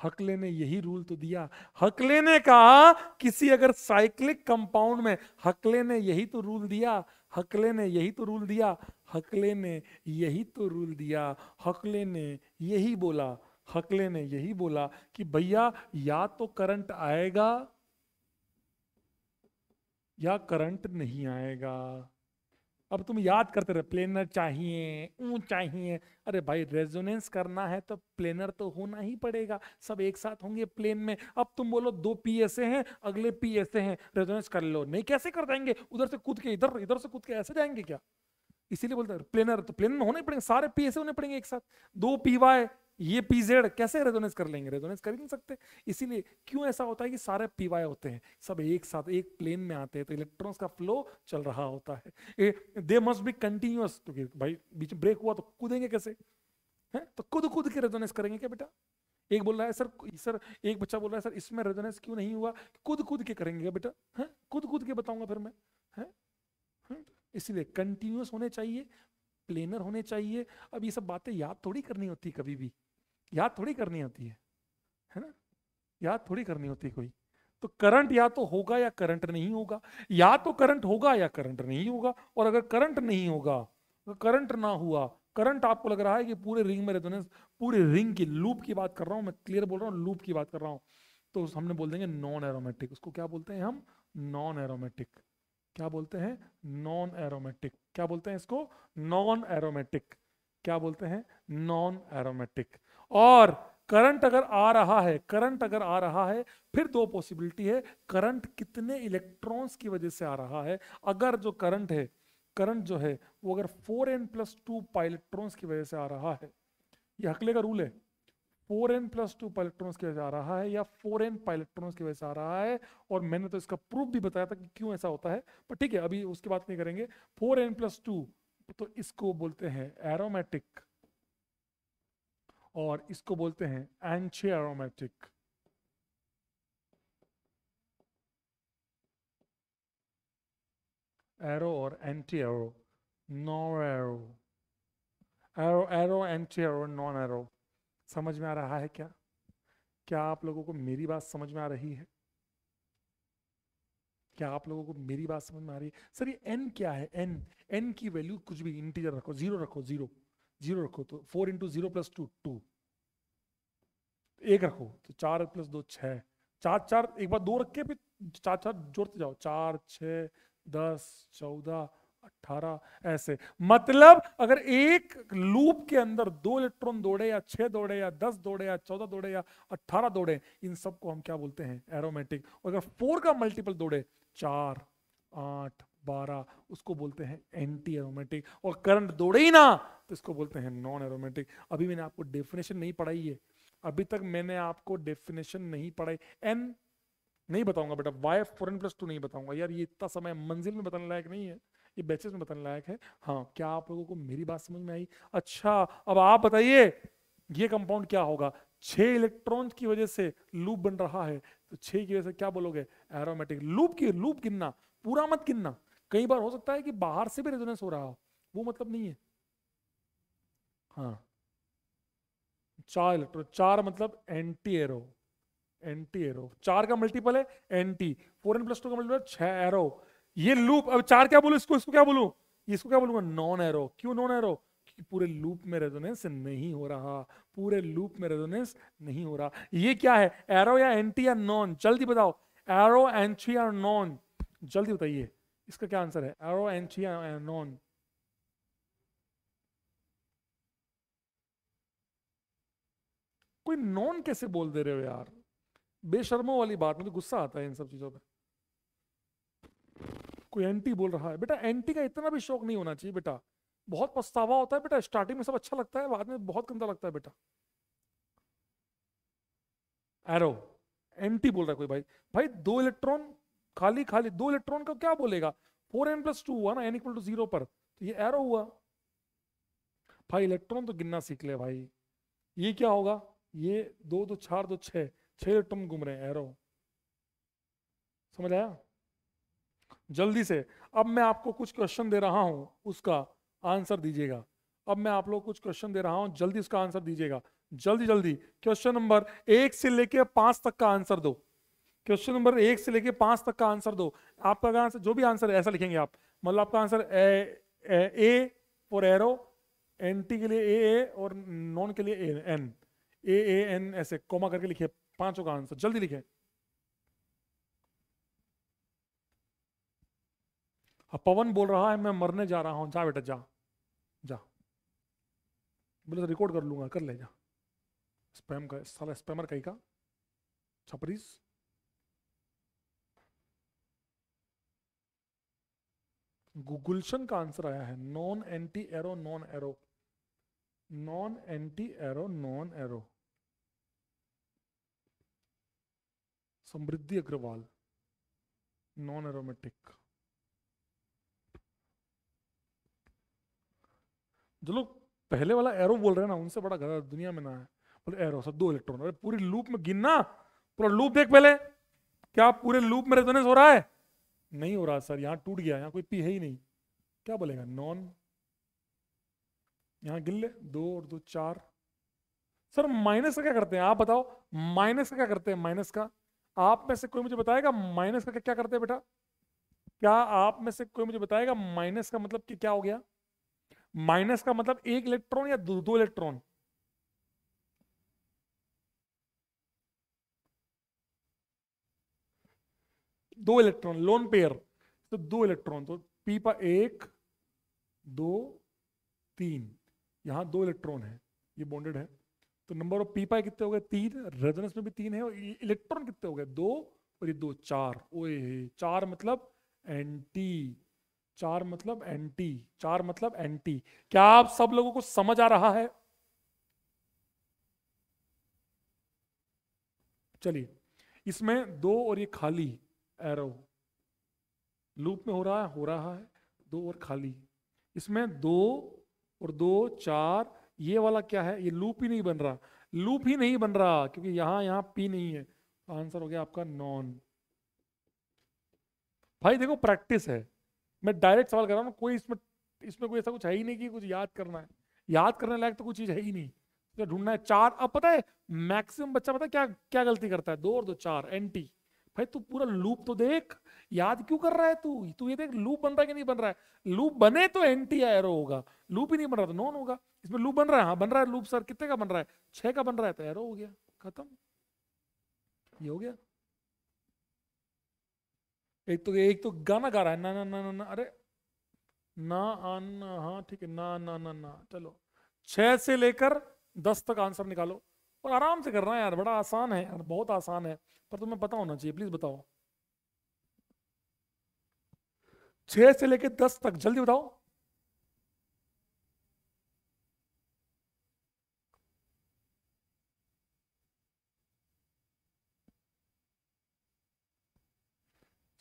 हकले ने यही रूल तो दिया हकले ने कहा किसी अगर साइक्लिक कंपाउंड में हकले ने यही तो रूल दिया हकले ने यही तो रूल दिया हकले ने यही तो रूल दिया हकले ने यही बोला हकले ने यही बोला कि भैया या तो करंट आएगा या करंट नहीं आएगा अब तुम याद करते रहे प्लेनर चाहिए ऊ चाहिए अरे भाई रेजोनेंस करना है तो प्लेनर तो होना ही पड़ेगा सब एक साथ होंगे प्लेन में अब तुम बोलो दो पी ऐसे हैं अगले पी ए हैं रेजोनेंस कर लो नहीं कैसे कर जाएंगे उधर से कूद के इधर इधर से कूद के ऐसे जाएंगे क्या इसीलिए बोलते प्लेनर तो प्लेन में होने पड़ेंगे सारे पी होने पड़ेंगे एक साथ दो पी वाई ये पी जेड कैसे रेजोनेंस कर लेंगे रेजोनेंस कर ही नहीं सकते इसीलिए क्यों ऐसा होता है कि सारे पी वाई होते हैं सब एक साथ एक प्लेन में आते हैं तो इलेक्ट्रॉन्स का फ्लो चल रहा होता है दे मस्ट बी कंटिन्यूस क्योंकि भाई बीच ब्रेक हुआ तो कूदेंगे कैसे है तो खुद खुद के रेजोनेंस करेंगे क्या बेटा एक बोल रहा है सर सर एक बच्चा बोल रहा है सर इसमें रेजोनेंस क्यों नहीं हुआ खुद खुद के करेंगे क्या बेटा है खुद खुद के बताऊंगा फिर मैं है, इसलिए कंटिन्यूस होने चाहिए प्लेनर होने चाहिए अब ये सब बातें याद थोड़ी करनी होती है कभी भी याद थोड़ी करनी होती है है ना याद थोड़ी करनी होती है कोई तो करंट या तो होगा या करंट नहीं होगा या तो करंट होगा या करंट नहीं होगा और अगर करंट नहीं होगा तो करंट ना हुआ करंट आपको लग रहा है कि पूरे रिंग में रेजोनेंस पूरे रिंग की लूप की बात कर रहा हूँ मैं क्लियर बोल रहा हूँ लूप की बात कर रहा हूँ तो हमने बोल देंगे नॉन एरोमेटिक उसको क्या बोलते हैं हम नॉन एरोमेटिक क्या बोलते हैं नॉन एरोमेटिक क्या बोलते हैं इसको नॉन एरोमेटिक क्या बोलते हैं नॉन एरोमेटिक और करंट अगर आ रहा है करंट अगर आ रहा है फिर दो पॉसिबिलिटी है करंट कितने इलेक्ट्रॉन्स की वजह से आ रहा है अगर जो करंट है करंट जो है वो अगर four N plus two pi electrons की वजह से आ रहा है ये हकले का रूल है four N plus two pi electron की वजह आ रहा है या फोर एन पाइलेक्ट्रॉन की वजह से आ रहा है और मैंने तो इसका प्रूफ भी बताया था कि क्यों ऐसा होता है पर ठीक है अभी उसकी बात नहीं करेंगे फोर एन प्लस टू तो इसको बोलते हैं एरोमेटिक और इसको बोलते हैं एंशे एरोमेटिक एरो और anti aro non aro aro aro anti aro non aro समझ में आ रहा है क्या क्या आप लोगों को मेरी बात समझ में आ रही है क्या आप लोगों को मेरी बात समझ में आ रही है सर ये एन क्या है एन एन की वैल्यू कुछ भी इंटीजर रखो जीरो रखो जीरो जीरो रखो तो four into zero plus two two एक रखो तो चार प्लस दो छ चार चार एक बार दो रख के फिर चार चार जोड़ते जाओ चार छ दस चौदह अट्ठारह ऐसे मतलब अगर एक लूप के अंदर दो इलेक्ट्रॉन दौड़े या छह दौड़े या दस दौड़े या चौदह दौड़े या अट्ठारह दौड़े इन सबको हम क्या बोलते हैं एरोमेटिक और अगर फोर का मल्टीपल दौड़े चार आठ बारह उसको बोलते हैं एंटी एरोमेटिक और करंट दौड़े ही ना तो इसको बोलते हैं नॉन एरोमेटिक अभी मैंने आपको डेफिनेशन नहीं पढ़ाई है अभी तक मैंने आपको डेफिनेशन नहीं पढ़ाई एन नहीं बताऊंगा बेटा why four N plus two नहीं बताऊंगा यार ये इतना समय मंजिल में बताने लायक नहीं है ये बैचेस में बताने लायक है हाँ क्या आप लोगों को मेरी बात समझ में आई अच्छा अब आप बताइए ये कंपाउंड क्या होगा छह इलेक्ट्रॉन की वजह से लूप बन रहा है तो छह की वजह से क्या बोलोगे एरोमेटिक लूप की लूप गिनना पूरा मत गिनना कई बार हो सकता है कि बाहर से भी रेजोनेंस हो रहा हो वो मतलब नहीं है हाँ चार इलेक्ट्रॉन चार मतलब एंटी एरो एंटी एरो चार का मल्टीपल है anti four N plus two का मल्टीपल छह एरो ये लूप अब चार क्या बोलो इसको इसको क्या बोलू इसको क्या बोलूंगा नॉन एरो क्यों नॉन एरो क्योंकि पूरे लूप में रेजोनेंस नहीं हो रहा पूरे लूप में रेजोनेंस नहीं हो रहा ये क्या है एरो या एंटी या नॉन जल्दी बताओ एरो एंट्री या नॉन जल्दी बताइए इसका क्या आंसर है एरो एंट्री या नॉन कोई नॉन कैसे बोल दे रहे हो यार बेशर्मों वाली बात मुझे गुस्सा आता है इन सब चीजों पर कोई एंटी बोल रहा है बेटा एंटी का इतना भी शौक नहीं होना चाहिए बेटा बहुत पछतावा होता है बेटा स्टार्टिंग में सब अच्छा लगता है बाद में बहुत गंदा लगता है बेटा एरो एंटी बोल रहा है कोई भाई भाई दो इलेक्ट्रॉन खाली खाली दो इलेक्ट्रॉन का क्या बोलेगा फोर एन प्लस टू हुआ ना एन इक्वल टू जीरो पर तो ये एरो हुआ भाई इलेक्ट्रॉन तो गिनना सीख ले भाई ये क्या होगा ये दो दो चार दो छह छः इलेक्ट्रॉन घूम रहे हैं एरो समझ आया जल्दी से अब मैं आपको कुछ क्वेश्चन दे रहा हूँ उसका आंसर दीजिएगा अब मैं आप लोग कुछ क्वेश्चन दे रहा हूँ जल्दी उसका आंसर दीजिएगा जल्दी जल्दी क्वेश्चन नंबर एक से लेके पांच तक का आंसर दो क्वेश्चन नंबर एक से लेके पांच तक का आंसर दो आपका आंसर जो भी आंसर है ऐसा लिखेंगे आप मतलब आपका answer A for aro N T के लिए ए ए और नॉन के लिए एन ए एन ऐसे कोमा करके लिखिए पांचों का आंसर जल्दी लिखें अब पवन बोल रहा है मैं मरने जा रहा हूँ जा बेटा जा जा बोले तो रिकॉर्ड कर लूंगा कर ले जा स्पैम का साला स्पैमर कहीं का छपरीज गुगुलशन का आंसर आया है non anti aro non aro non anti aro non aro Samriddhi Agarwal non aromatic जो लोग पहले वाला एरो बोल रहे हैं ना उनसे बड़ा गधा दुनिया में ना है बोले एरो सब दो इलेक्ट्रॉन अरे पूरी लूप में गिनना पूरा लूप देख पहले क्या पूरे लूप में रेजोनेंस हो रहा है नहीं हो रहा सर यहाँ टूट गया यहाँ कोई पी है ही नहीं क्या बोलेगा नॉन यहाँ गिन ले दो और दो चार सर माइनस का क्या करते हैं आप बताओ माइनस का क्या करते हैं माइनस का आप में से कोई मुझे बताएगा माइनस का क्या करते हैं बेटा क्या आप में से कोई मुझे बताएगा माइनस का मतलब कि क्या हो गया माइनस का मतलब एक इलेक्ट्रॉन या दो दो इलेक्ट्रॉन दो इलेक्ट्रॉन लोन पेयर तो दो इलेक्ट्रॉन तो पी पर एक दो तीन यहां दो इलेक्ट्रॉन है ये बॉन्डेड है तो नंबर ऑफ पी पाए कितने हो गए तीन रेजोनेंस में भी तीन है और इलेक्ट्रॉन कितने हो गए दो और ये दो चार ओए चार मतलब एंटी चार मतलब एंटी चार मतलब एंटी क्या आप सब लोगों को समझ आ रहा है चलिए इसमें दो और ये खाली एरो लूप में हो रहा है हो रहा है दो और खाली इसमें दो और दो चार ये वाला क्या है ये लूप ही नहीं बन रहा लूप ही नहीं बन रहा क्योंकि यहां यहां पी नहीं है आंसर तो हो गया आपका नॉन भाई देखो प्रैक्टिस है मैं डायरेक्ट सवाल कर रहा हूँ कोई इसमें इसमें कोई ऐसा कुछ है ही नहीं कि कुछ याद करना है याद करने लायक तो कुछ चीज है ही नहीं तो ढूंढना है चार अब पता है मैक्सिमम बच्चा पता है क्या क्या गलती करता है दो और दो चार एंटी भाई तू पूरा लूप तो देख याद क्यों कर रहा है तू तू ये देख लूप बन रहा है कि नहीं बन रहा है लूप बने तो एंटी एरो होगा लूप ही नहीं बन रहा तो नॉन होगा इसमें लूप बन रहा है हाँ बन रहा है लूप सर कितने का बन रहा है छह का बन रहा है तो एरो हो गया खत्म ये हो गया एक तो एक तो गाना गा रहा है ना ना ना ना, ना अरे ना आना हाँ ठीक है ना ना ना ना चलो छ से लेकर दस तक आंसर निकालो और आराम से करना है यार बड़ा आसान है यार बहुत आसान है पर तुम्हें पता होना चाहिए प्लीज बताओ छह से लेकर दस तक जल्दी बताओ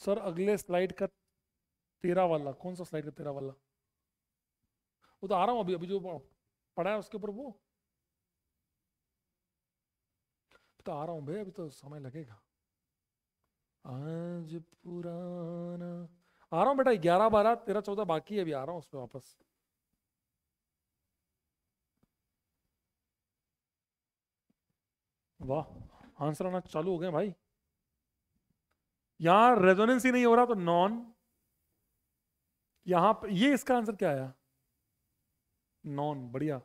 सर अगले स्लाइड का तेरह वाला कौन सा स्लाइड का तेरह वाला वो तो आ रहा हूँ अभी अभी जो पढ़ा है उसके ऊपर वो तो आ रहा हूँ भाई अभी तो समय लगेगा आज पुराना आ रहा हूँ बेटा ग्यारह बारह तेरह चौदह बाकी है अभी आ रहा हूं उस पर वापस वाह आंसर आना चालू हो गए भाई यहां रेजोनेंस ही नहीं हो रहा तो नॉन यहां पर ये इसका आंसर क्या आया नॉन बढ़िया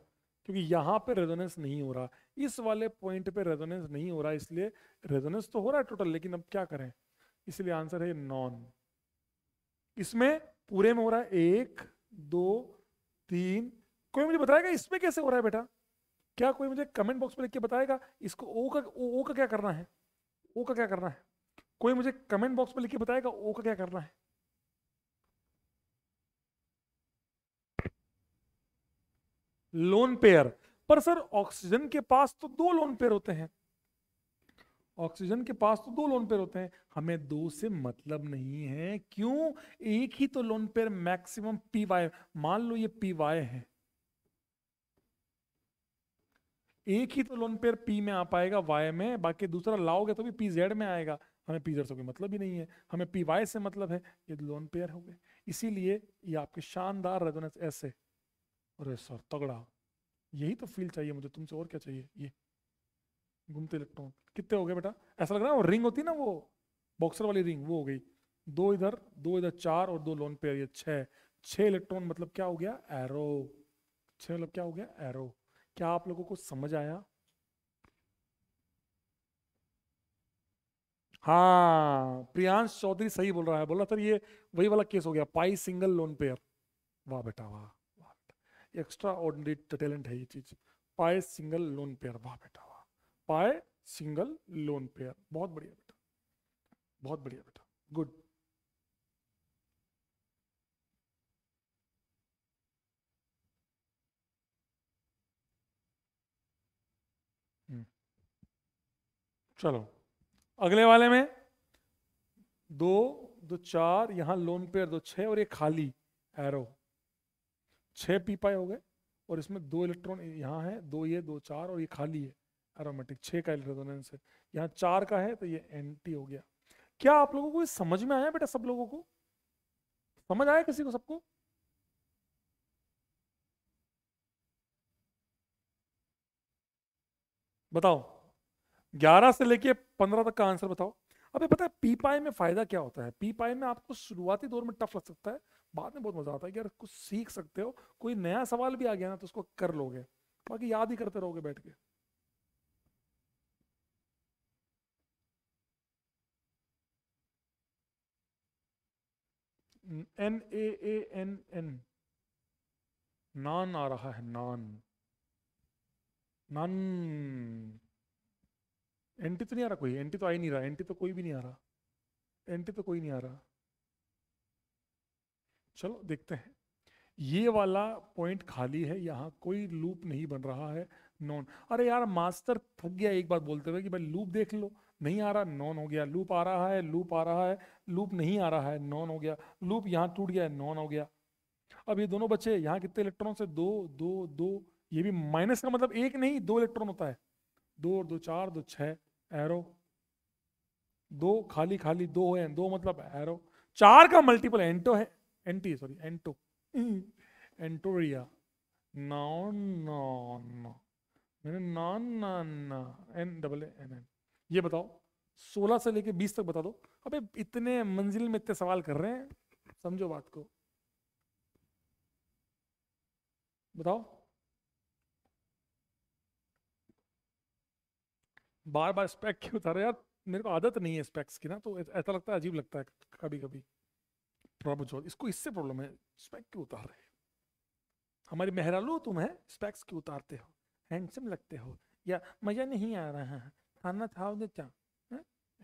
क्योंकि यहां पे रेजोनेंस नहीं हो रहा इस वाले पॉइंट पे रेजोनेंस नहीं हो रहा इसलिए रेजोनेंस तो हो रहा है टोटल लेकिन अब क्या करें इसलिए आंसर है नॉन इसमें पूरे में हो रहा है एक दो तीन कोई मुझे बताएगा इसमें कैसे हो रहा है बेटा क्या कोई मुझे कमेंट बॉक्स में लिख के बताएगा इसको ओ का ओ, ओ का क्या करना है ओ का क्या करना है कोई मुझे कमेंट बॉक्स में लिख के बताएगा ओ का क्या करना है लोन पेयर पर सर ऑक्सीजन के पास तो दो लोन पेयर होते हैं ऑक्सीजन के पास तो दो लोन पेयर होते हैं हमें दो से मतलब नहीं है क्यों एक ही तो lone pair maximum P Y मान लो ये पी वाई है एक ही तो लोन पेयर पी में आ पाएगा वाई में बाकी दूसरा लाओगे तो भी पी जेड में आएगा हमें पीजर से कोई मतलब ही नहीं है हमें पी वाई से मतलब है ये लोन पेयर होंगे इसीलिए ये आपके शानदार रेजोनेंस ऐसे अरे सर तगड़ा यही तो फील चाहिए मुझे तुमसे और क्या चाहिए ये घूमते इलेक्ट्रॉन कितने हो गए बेटा ऐसा लग रहा है वो रिंग होती ना वो बॉक्सर वाली रिंग वो हो गई दो इधर दो इधर चार और दो लोन पेयर ये छः छः इलेक्ट्रॉन मतलब क्या हो गया एरो छः मतलब क्या हो गया एरो क्या आप लोगों को समझ आया हाँ प्रियांश चौधरी सही बोल रहा है बोला सर ये वही वाला केस हो गया पाई सिंगल लोन पेयर वाह बेटा वाह वाह एक्स्ट्रा ऑर्डिनरी टैलेंट है ये चीज पाए सिंगल लोन पेयर वाह बेटा वाह पाए सिंगल लोन पेयर बहुत बढ़िया बेटा बहुत बढ़िया बेटा गुड हम्म, चलो अगले वाले में दो दो चार यहां लोन पेयर दो छह और ये खाली एरो छह पी हो गए और इसमें दो इलेक्ट्रॉन यहाँ है दो ये दो चार और ये खाली है एरोमेटिक छह का इलेक्ट्रोनेंस है यहाँ चार का है तो ये एंटी हो गया क्या आप लोगों को समझ में आया बेटा सब लोगों को समझ आया किसी को सबको बताओ ग्यारह से लेके पंद्रह तक का आंसर बताओ अबे पता है पी पाई में फायदा क्या होता है पी पाई में आपको शुरुआती दौर में टफ लग सकता है बाद में बहुत मजा आता है कि यार कुछ सीख सकते हो कोई नया सवाल भी आ गया ना तो उसको कर लोगे बाकी याद ही करते रहोगे बैठ के N A A N N non आ रहा है नान नान एंटी तो नहीं आ रहा कोई एंटी तो आ ही नहीं रहा एंटी तो कोई भी नहीं आ रहा एंटी तो कोई नहीं आ रहा चलो देखते हैं ये वाला पॉइंट खाली है यहाँ कोई लूप नहीं बन रहा है नॉन अरे यार मास्टर थक गया एक बार बोलते हुए कि भाई लूप देख लो नहीं आ रहा नॉन हो गया लूप आ रहा है लूप आ रहा है लूप नहीं आ रहा है नॉन हो गया लूप यहाँ टूट गया नॉन हो गया अब ये दोनों बच्चे यहाँ कितने इलेक्ट्रॉन से दो दो दो ये भी माइनस का मतलब एक नहीं दो इलेक्ट्रॉन होता है दो और दो चार दो छः एरो दो खाली खाली दो है दो मतलब एरो चार का मल्टीपल एंटो है एंटी सॉरी एंटो एंटोरिया नॉन नॉन मैंने non non N double N N ये बताओ सोलह से लेके बीस तक बता दो अबे इतने मंजिल में इतने सवाल कर रहे हैं समझो बात को बताओ बार बार स्पेक क्यों उतारे यार मेरे को आदत नहीं है स्पेक्स की ना तो ऐसा लगता है अजीब लगता है कभी कभी प्रॉब्लम इसको इससे प्रॉब्लम है स्पेक क्यों उतार रहे हमारी हमारे तुम है स्पेक्स क्यों उतारते हो हैंडसम लगते हो या मज़ा नहीं आ रहा है खाना था देता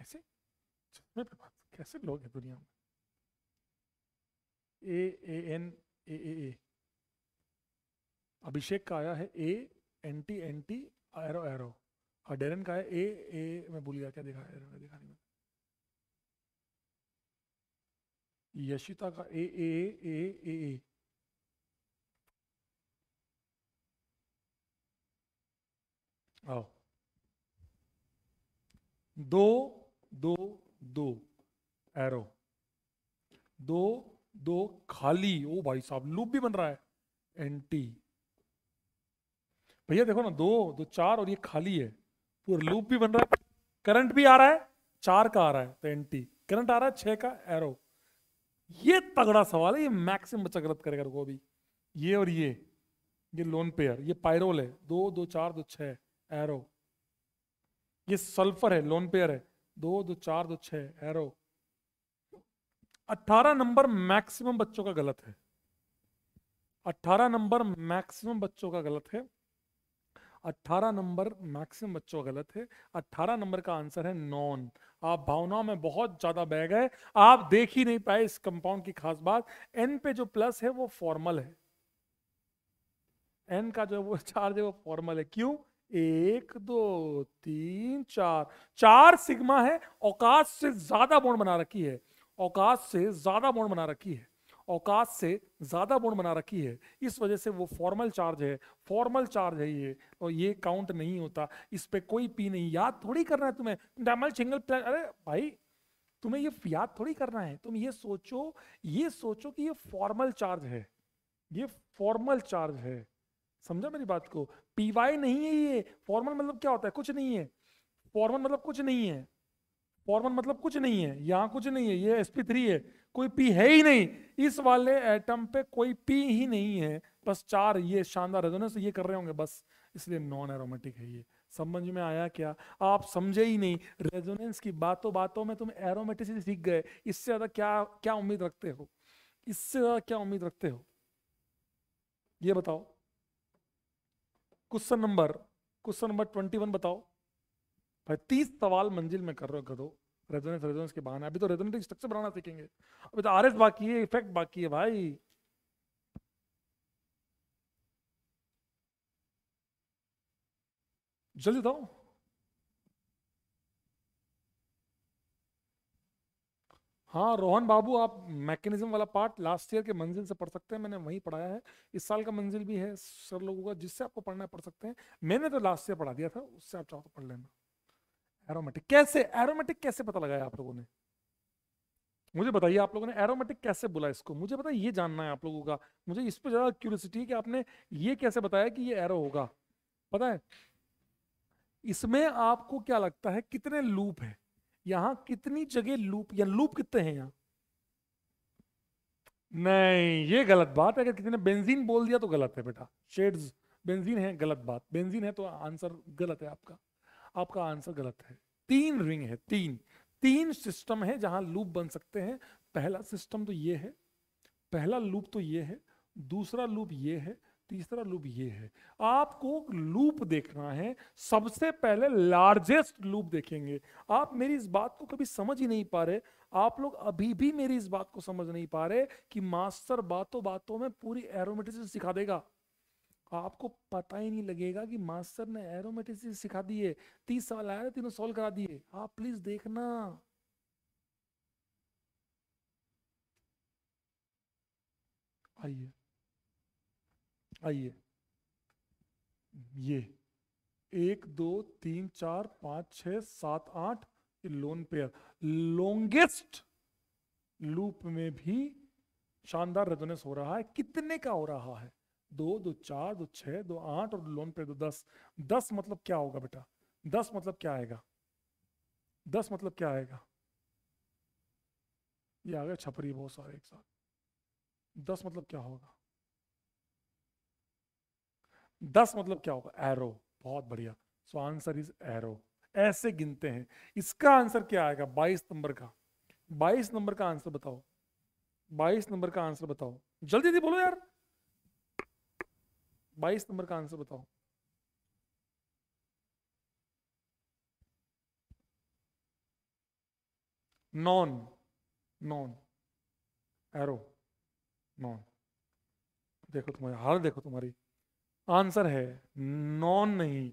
ऐसे कैसे लोग हैं दुनिया में ए ए एन ए ए ए अभिषेक का आया है A N T N T aro aro हाँ डेरन का है ए ए मैं भूल गया क्या देखा है डेरन देखा नहीं यशिता का ए ए ए ए ए आओ दो दो दो एरो दो दो खाली ओ भाई साहब लूप भी बन रहा है एंटी भैया देखो ना दो दो चार और ये खाली है पूरा लूप भी बन रहा है करंट भी आ रहा है चार का आ रहा है तो एंटी करंट आ रहा है छः का एरो ये तगड़ा सवाल है ये मैक्सिम बच्चा गलत करेगा रुको अभी ये और ये ये लोन पेयर ये पायरोल है दो दो चार दो छ एरो ये सल्फर है लोन पेयर है दो दो चार दो छः एरो अट्ठारह नंबर मैक्सिमम बच्चों का गलत है अट्ठारह नंबर मैक्सिमम बच्चों का गलत है 18 नंबर मैक्सिमम बच्चों गलत है 18 नंबर का आंसर है नॉन आप भावनाओं में बहुत ज्यादा बह गए आप देख ही नहीं पाए इस कंपाउंड की खास बात एन पे जो प्लस है वो फॉर्मल है एन का जो वो चार्ज है वो फॉर्मल है क्यों एक दो तीन चार चार सिग्मा है औकात से ज्यादा बोर्ड बना रखी है औकात से ज्यादा बोर्ड बना रखी है औकात से ज़्यादा बॉन्ड बना रखी है इस वजह से वो फॉर्मल चार्ज है फॉर्मल चार्ज है ये और ये काउंट नहीं होता इस पर कोई पी नहीं याद थोड़ी करना है तुम्हें डैमल सिंगल प्लान अरे भाई तुम्हें ये याद थोड़ी करना है तुम ये सोचो ये सोचो कि ये फॉर्मल चार्ज है ये फॉर्मल चार्ज है समझा मेरी बात को पीवाई नहीं है ये फॉर्मल मतलब क्या होता है कुछ नहीं है फॉर्मल मतलब कुछ नहीं है फॉर्मल मतलब कुछ नहीं है यहाँ कुछ नहीं है ये एस पी थ्री है कोई पी है ही नहीं इस वाले एटम पे कोई पी ही नहीं है बस चार ये शानदार रेजोनेंस ये कर रहे होंगे बस इसलिए नॉन एरोमेटिक है ये समझ में आया क्या आप समझे ही नहीं रेजोनेंस की बातों बातों में तुम एरोमेटिसिटी सीख गए इससे ज्यादा क्या क्या उम्मीद रखते हो इससे ज्यादा क्या उम्मीद रखते हो ये बताओ question number question number twenty one बताओ भाई तीस सवाल मंजिल में कर रहे हो गधो रेजोनेंस रेजोनेंस के बहाने अभी तो रेजोनेटिक तो स्ट्रक्चर बनाना सीखेंगे अभी तो आर एस बाकी है इफेक्ट बाकी है भाई जल्दी बताओ हाँ रोहन बाबू आप मैकेनिज्म वाला पार्ट लास्ट ईयर के मंजिल से पढ़ सकते हैं मैंने वहीं पढ़ाया है इस साल का मंजिल भी है सर लोगों का जिससे आपको पढ़ना है पढ़ सकते हैं मैंने तो लास्ट ईयर पढ़ा दिया था उससे आप चाहो तो पढ़ लेना एरोमेटिक कैसे एरोमेटिक कैसे पता लगाया आप लोगों ने मुझे बताइए आप लोगों ने एरोमेटिक कैसे बोला इसको मुझे पता ये जानना है आप लोगों का मुझे इस पर ज़्यादा क्यूरियसिटी है कि आपने ये कैसे बताया कि ये एरो होगा पता है इसमें आपको क्या लगता है कितने लूप है यहां कितनी जगह लूप या लूप कितने हैं यहां नहीं ये गलत बात है अगर किसी ने बेंजीन बोल दिया तो गलत है बेटा शेड्स बेंजीन है गलत बात बेंजीन है तो आंसर गलत है आपका आपका आंसर गलत है तीन रिंग है तीन तीन सिस्टम है जहां लूप बन सकते हैं पहला सिस्टम तो ये है पहला लूप तो ये है दूसरा लूप ये है तीसरा लूप ये है आपको लूप देखना है सबसे पहले लार्जेस्ट लूप देखेंगे आप मेरी इस बात को कभी समझ ही नहीं पा रहे आप लोग अभी भी मेरी इस बात को समझ नहीं पा रहे कि मास्टर बातों बातों में पूरी एरोमेटिसिस सिखा देगा आपको पता ही नहीं लगेगा कि मास्टर ने एरोमेटिसिस सिखा दिए तीस सवाल आया तीनों सॉल्व करा दिए आप प्लीज देखना आइए आइए ये एक दो तीन चार पांच छ सात आठ लोन पेयर लॉन्गेस्ट लूप में भी शानदार रेजोनेंस हो रहा है कितने का हो रहा है दो दो चार दो छः दो आठ और लोन पे दो दस दस मतलब क्या होगा बेटा दस मतलब क्या आएगा दस मतलब क्या आएगा ये आ गया छपरी बहुत सारे एक साथ दस मतलब क्या होगा दस मतलब क्या होगा एरो बहुत बढ़िया सो आंसर इज एरो ऐसे गिनते हैं इसका आंसर क्या आएगा बाईस नंबर का बाईस नंबर का आंसर बताओ बाईस नंबर का आंसर बताओ जल्दी जल्दी बोलो यार बाईस नंबर का आंसर बताओ नॉन नॉन एरो नॉन देखो तुम्हारी हाल देखो तुम्हारी आंसर है नॉन नहीं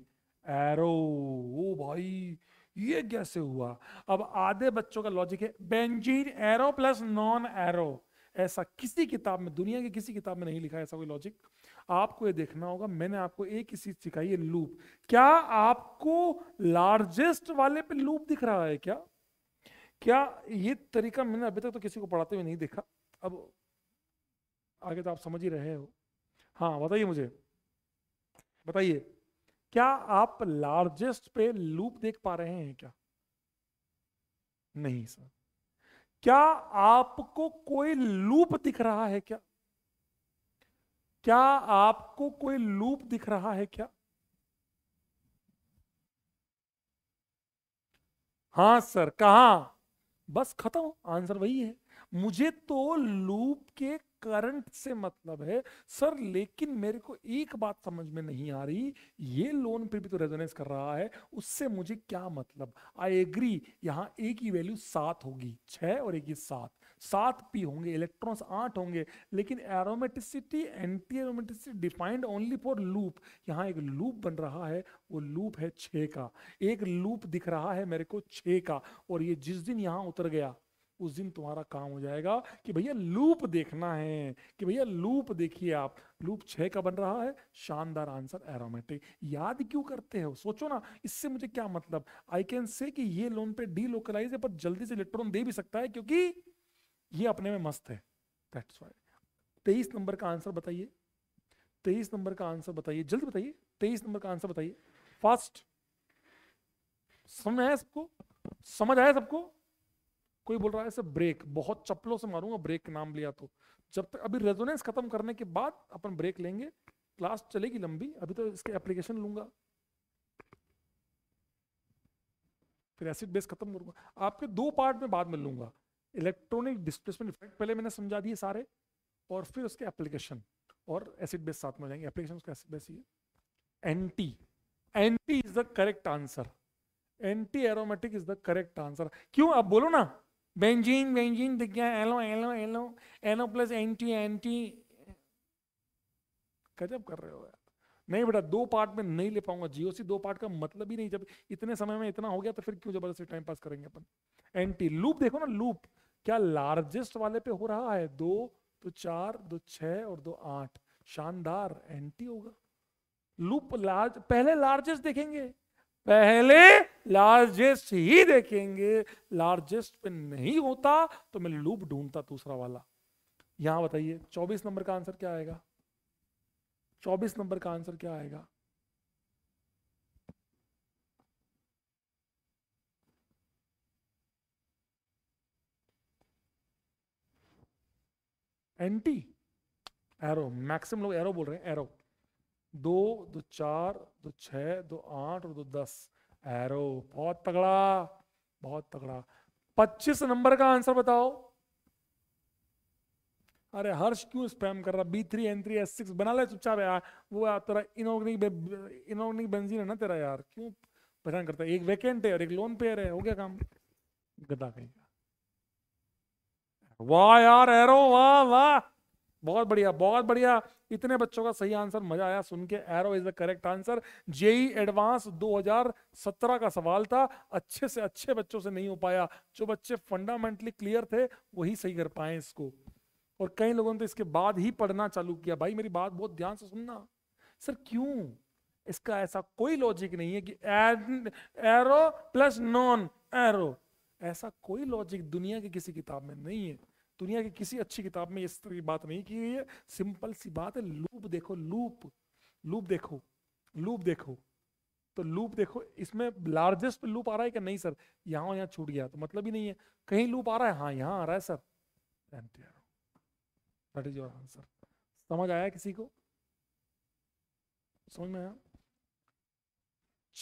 एरो ओ भाई ये कैसे हुआ अब आधे बच्चों का लॉजिक है benzene aro plus non aro ऐसा किसी किताब में दुनिया की किसी किताब में नहीं लिखा ऐसा कोई लॉजिक आपको ये देखना होगा मैंने आपको एक ही चीज सिखाई है लूप क्या आपको लार्जेस्ट वाले पे लूप दिख रहा है क्या क्या ये तरीका मैंने अभी तक तो किसी को पढ़ाते हुए नहीं देखा अब आगे तो आप समझ ही रहे हो हाँ बताइए मुझे बताइए क्या आप लार्जेस्ट पे लूप देख पा रहे हैं क्या नहीं सर क्या आपको कोई लूप दिख रहा है क्या क्या आपको कोई लूप दिख रहा है क्या हाँ सर कहा बस खत्म आंसर वही है मुझे तो लूप के करंट से मतलब है सर लेकिन मेरे को एक बात समझ में नहीं आ रही ये लोन पे भी तो रेजोनेंस कर रहा है उससे मुझे क्या मतलब आई एग्री यहाँ ए की वैल्यू सात होगी छः और एक की सात सात पी होंगे इलेक्ट्रॉन्स आठ होंगे लेकिन aromaticity anti aromaticity defined only for loop यहाँ एक लूप बन रहा है वो लूप है छः का एक लूप दिख रहा है मेरे को छः का और ये जिस दिन यहाँ उतर गया उस दिन तुम्हारा काम हो जाएगा कि भैया लूप देखना है कि भैया लूप देखिए आप लूप छः का बन रहा है शानदार आंसर एरोमेटिक याद क्यों करते हो सोचो ना इससे मुझे क्या मतलब आई कैन से कि ये लोन पे डी लोकलाइज है पर जल्दी से इलेक्ट्रॉन दे भी सकता है क्योंकि ये अपने में मस्त है दैट्स वाई तेईस नंबर का आंसर बताइए तेईस नंबर का आंसर बताइए जल्दी बताइए तेईस नंबर का आंसर बताइए फास्ट समझ आया सबको समझ आया सबको कोई बोल रहा है ऐसे ब्रेक बहुत चप्पलों से मारूंगा ब्रेक नाम लिया तो जब तक अभी रेजोनेंस खत्म करने के बाद अपन ब्रेक लेंगे क्लास चलेगी लंबी अभी तो इसके एप्लीकेशन लूंगा फिर एसिड बेस खत्म करूंगा आपके दो पार्ट में बाद में लूंगा इलेक्ट्रॉनिक डिस्प्लेसमेंट इफेक्ट पहले मैंने समझा दिए सारे और फिर उसके एप्लीकेशन और एसिड बेस साथ में जाएंगे एप्लीकेशन उसका एसिड बेस ही anti anti is the correct answer anti aromatic is the correct answer क्यों आप बोलो ना बेंजीन बेंजीन दिख गया एलो एलो एलो एनो प्लस एंटी एंटी कजब कर रहे हो यार नहीं बेटा दो पार्ट में नहीं ले पाऊंगा जीओसी दो पार्ट का मतलब ही नहीं जब इतने समय में इतना हो गया तो फिर क्यों जबरदस्ती टाइम पास करेंगे अपन एंटी लूप देखो ना लूप क्या लार्जेस्ट वाले पे हो रहा है दो तो चार दो छः और दो आठ शानदार एंटी होगा लूप लार्ज पहले लार्जेस्ट देखेंगे पहले लार्जेस्ट ही देखेंगे लार्जेस्ट पे नहीं होता तो मैं लूप ढूंढता दूसरा वाला यहां बताइए 24 नंबर का आंसर क्या आएगा 24 नंबर का आंसर क्या आएगा एंटी एरो मैक्सिमम लोग एरो बोल रहे हैं एरो दो दो चार दो छह दो आठ और दो दस एरो बहुत तगड़ा बहुत तगड़ा पच्चीस नंबर का आंसर बताओ अरे हर्ष क्यों स्पैम कर रहा B three N three S six बना ले चुपचाप यार वो यार तेरा इनऑर्गेनिक इनऑर्गेनिक बेंजीन है ना तेरा यार क्यों परेशान करता है एक वैकेंट है और एक लोन पेयर है हो गया काम गदा कहीं वाह यार एरो वाह वाह बहुत बढ़िया बहुत बढ़िया इतने बच्चों का सही आंसर मजा आया सुन के aro is the correct answer JEE Advanced 2017 का सवाल था अच्छे से अच्छे बच्चों से नहीं हो पाया जो बच्चे फंडामेंटली क्लियर थे वही सही कर पाए इसको और कई लोगों ने तो इसके बाद ही पढ़ना चालू किया भाई मेरी बात बहुत ध्यान से सुनना सर क्यों इसका ऐसा कोई लॉजिक नहीं है कि एरो प्लस नॉन एरो ऐसा कोई लॉजिक दुनिया की किसी किताब में नहीं है दुनिया की किसी अच्छी किताब में इस तरह की बात नहीं की गई है सिंपल सी बात है लूप देखो लूप लूप देखो लूप देखो तो लूप देखो इसमें लार्जेस्ट लूप आ रहा है कि नहीं सर यहाँ यहाँ छूट गया तो मतलब ही नहीं है कहीं लूप आ रहा है हाँ यहाँ आ रहा है sir that is your answer समझ आया किसी को समझ में आया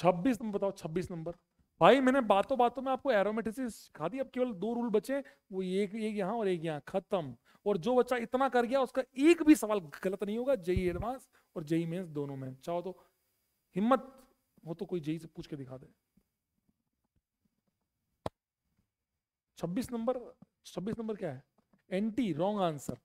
छब्बीस नंबर बताओ छब्बीस नंबर भाई मैंने बातों बातों में आपको एरोमेटिसिस सिखा दी अब केवल दो रूल बचे वो एक एक यहाँ और एक यहाँ खत्म और जो बच्चा इतना कर गया उसका एक भी सवाल गलत नहीं होगा जेई एडवांस और जेई मेन्स दोनों में चाहो तो हिम्मत हो तो कोई जई से पूछ के दिखा दे 26 नंबर 26 नंबर क्या है anti wrong answer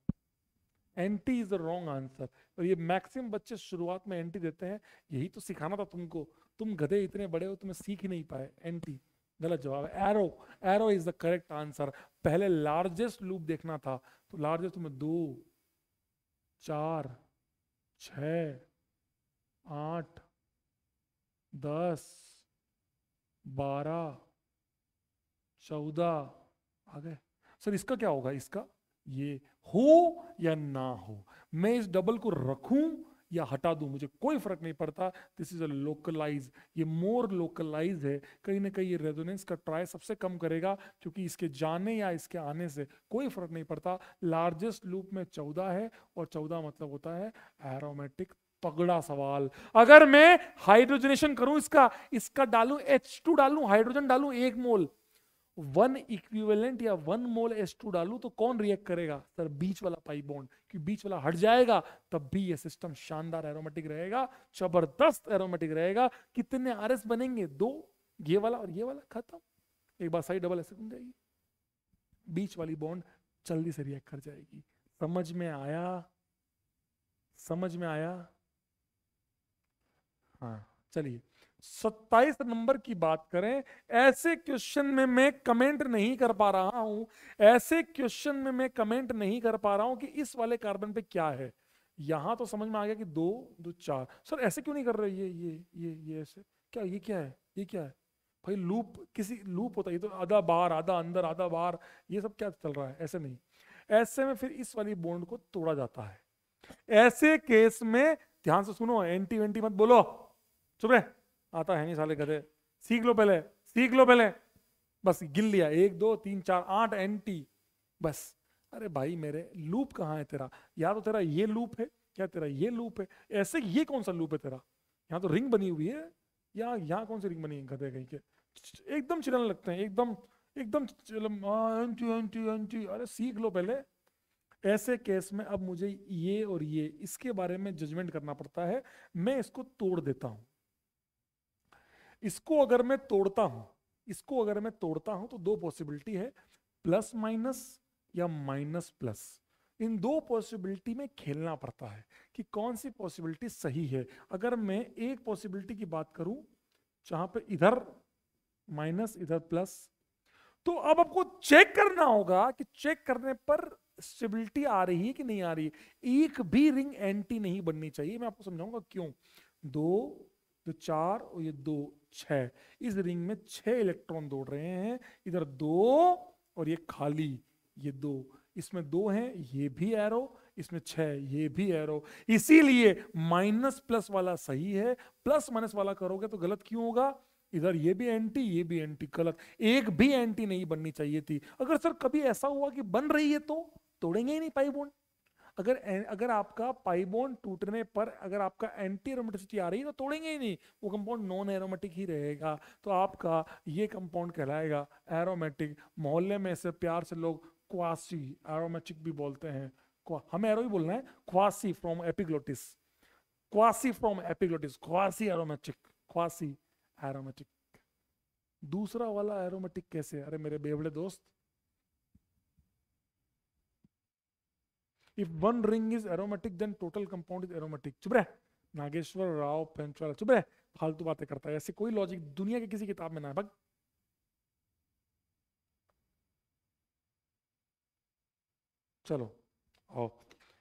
anti is the wrong answer और ये मैक्सिमम बच्चे शुरुआत में एंटी देते हैं यही तो सिखाना था तुमको तुम गधे इतने बड़े हो तुम्हें सीख ही नहीं पाए एंटी गलत जवाब है aro aro is the correct answer पहले लार्जेस्ट लूप देखना था तो लार्जेस्ट तुम्हें दो चार छ आठ दस बारह चौदह आ गए सर इसका क्या होगा इसका ये हो या ना हो मैं इस डबल को रखूं या हटा दूं मुझे कोई फर्क नहीं पड़ता दिस इज अ लोकलाइज ये मोर लोकलाइज है कहीं ना कहीं ये रेजोनेंस का ट्राई सबसे कम करेगा क्योंकि इसके जाने या इसके आने से कोई फर्क नहीं पड़ता लार्जेस्ट लूप में चौदह है और चौदह मतलब होता है एरोमेटिक पगड़ा सवाल अगर मैं हाइड्रोजनेशन करूं इसका इसका डालू H2 डालू हाइड्रोजन डालू एक मोल वन इक्विवेलेंट या वन मोल एस टू डालू तो कौन रिएक्ट करेगा सर बीच वाला पाई बॉन्ड कि बीच वाला हट जाएगा तब भी ये सिस्टम शानदार एरोमेटिक रहेगा जबरदस्त एरोमेटिक रहेगा कितने आर बनेंगे दो ये वाला और ये वाला खत्म एक बार साइड डबल ऐसे बन जाएगी बीच वाली बॉन्ड जल्दी से रिएक्ट कर जाएगी समझ में आया समझ में आया हाँ चलिए सत्ताईस नंबर की बात करें ऐसे क्वेश्चन में मैं कमेंट नहीं कर पा रहा हूं ऐसे क्वेश्चन में मैं कमेंट नहीं कर पा रहा हूं कि इस वाले कार्बन पे क्या है यहां तो समझ में आ गया कि दो दो चार सर ऐसे क्यों नहीं कर रहे ये ये ये ये ऐसे क्या ये क्या है ये क्या है भाई लूप किसी लूप होता है ये तो आधा बार आधा अंदर आधा बार ये सब क्या चल रहा है ऐसे नहीं ऐसे में फिर इस वाली बोन्ड को तोड़ा जाता है ऐसे केस में ध्यान से सुनो एंटी वेंटी मत बोलो चुप रहे आता है नहीं साले गधे सीख लो पहले सीख लो पहले बस गिन लिया एक दो तीन चार आठ एन टी बस अरे भाई मेरे लूप कहाँ है तेरा या तो तेरा ये लूप है या तेरा ये लूप है ऐसे ये कौन सा लूप है तेरा यहाँ तो रिंग बनी हुई है या यहाँ कौन सी रिंग बनी है गधे कहीं के एकदम चिड़ने लगते हैं एकदम एकदम एंटी एंटी एंटी अरे सीख लो पहले ऐसे केस में अब मुझे ये और ये इसके बारे में जजमेंट करना पड़ता है मैं इसको तोड़ देता हूँ इसको अगर मैं तोड़ता हूं इसको अगर मैं तोड़ता हूं तो दो पॉसिबिलिटी है प्लस माइनस या माइनस प्लस इन दो पॉसिबिलिटी में खेलना पड़ता है कि कौन सी पॉसिबिलिटी सही है अगर मैं एक पॉसिबिलिटी की बात करूं जहां पे इधर माइनस इधर प्लस तो अब आपको चेक करना होगा कि चेक करने पर स्टेबिलिटी आ रही है कि नहीं आ रही है एक भी रिंग एंटी नहीं बननी चाहिए मैं आपको समझाऊंगा क्यों दो जो तो चार और ये दो छः इस रिंग में छः इलेक्ट्रॉन दौड़ रहे हैं इधर दो और ये खाली ये दो इसमें दो हैं ये भी एरो इसमें छः ये भी एरो इसीलिए माइनस प्लस वाला सही है प्लस माइनस वाला करोगे तो गलत क्यों होगा इधर ये भी एंटी ये भी एंटी गलत एक भी एंटी नहीं बननी चाहिए थी अगर सर कभी ऐसा हुआ कि बन रही है तो तोड़ेंगे ही नहीं पाई बोन्ड अगर अगर आपका पाइबोन टूटने पर अगर आपका एंटी एरोमेटिसिटी आ रही है तो तोड़ेंगे ही नहीं वो कंपाउंड नॉन एरोमेटिक ही रहेगा तो आपका ये कंपाउंड कहलाएगा एरोमेटिक मोहल्ले में से प्यार से लोग क्वासी एरोमेटिक भी बोलते हैं हमें एरो ही बोलना है quasi from epiglottis quasi from epiglottis quasi aromatic quasi aromatic दूसरा वाला एरोमेटिक कैसे अरे मेरे बेवड़े दोस्त If one ring is aromatic, then total compound is aromatic. चुप रहे नागेश्वर राव पेंचवाला चुप रहे फालतू बातें करता है ऐसे कोई लॉजिक दुनिया के किसी किताब में ना है भग चलो आओ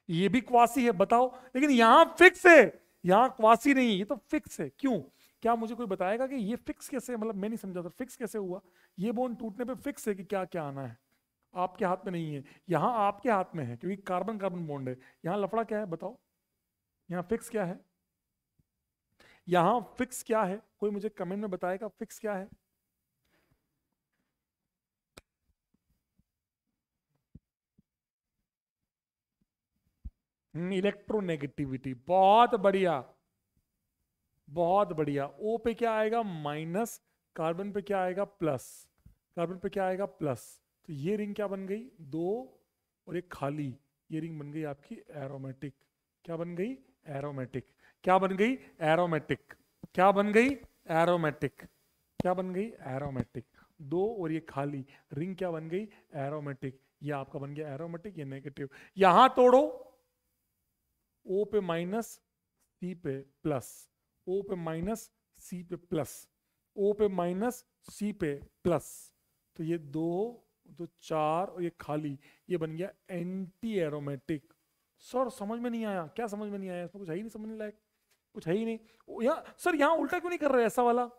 ये भी क्वासी है बताओ लेकिन यहां फिक्स है यहां क्वासी नहीं ये तो फिक्स है क्यों क्या मुझे कोई बताएगा कि ये फिक्स कैसे मतलब मैं नहीं समझा था फिक्स कैसे हुआ ये बोन टूटने पे फिक्स है कि क्या क्या आना है आपके हाथ में नहीं है यहाँ आपके हाथ में है क्योंकि कार्बन कार्बन बॉन्ड है यहाँ लफड़ा क्या है बताओ यहाँ फिक्स क्या है यहाँ फिक्स क्या है कोई मुझे कमेंट में बताएगा फिक्स क्या है इलेक्ट्रोनेगेटिविटी हम्म, बहुत बढ़िया बहुत बढ़िया ओ पे क्या आएगा माइनस कार्बन पे क्या आएगा प्लस कार्बन पे क्या आएगा प्लस तो ये रिंग क्या बन गई दो और एक खाली ये रिंग बन गई आपकी एरोमेटिक क्या बन गई एरोमेटिक क्या बन गई एरोमेटिक क्या बन गई एरोमेटिक क्या बन गई एरोमेटिक दो और ये खाली रिंग क्या बन गई एरोमेटिक ये आपका बन गया एरोमेटिक ये नेगेटिव यहां तोड़ो ओ पे माइनस सी पे प्लस ओ पे माइनस सी पे प्लस ओ पे माइनस सी पे प्लस तो ये दो तो चार और ये खाली ये बन गया एंटी एरोमेटिक सर समझ में नहीं आया क्या समझ में नहीं आया इसमें कुछ है ही नहीं समझने लायक कुछ है ही नहीं यहाँ सर यहाँ उल्टा क्यों नहीं कर रहे ऐसा वाला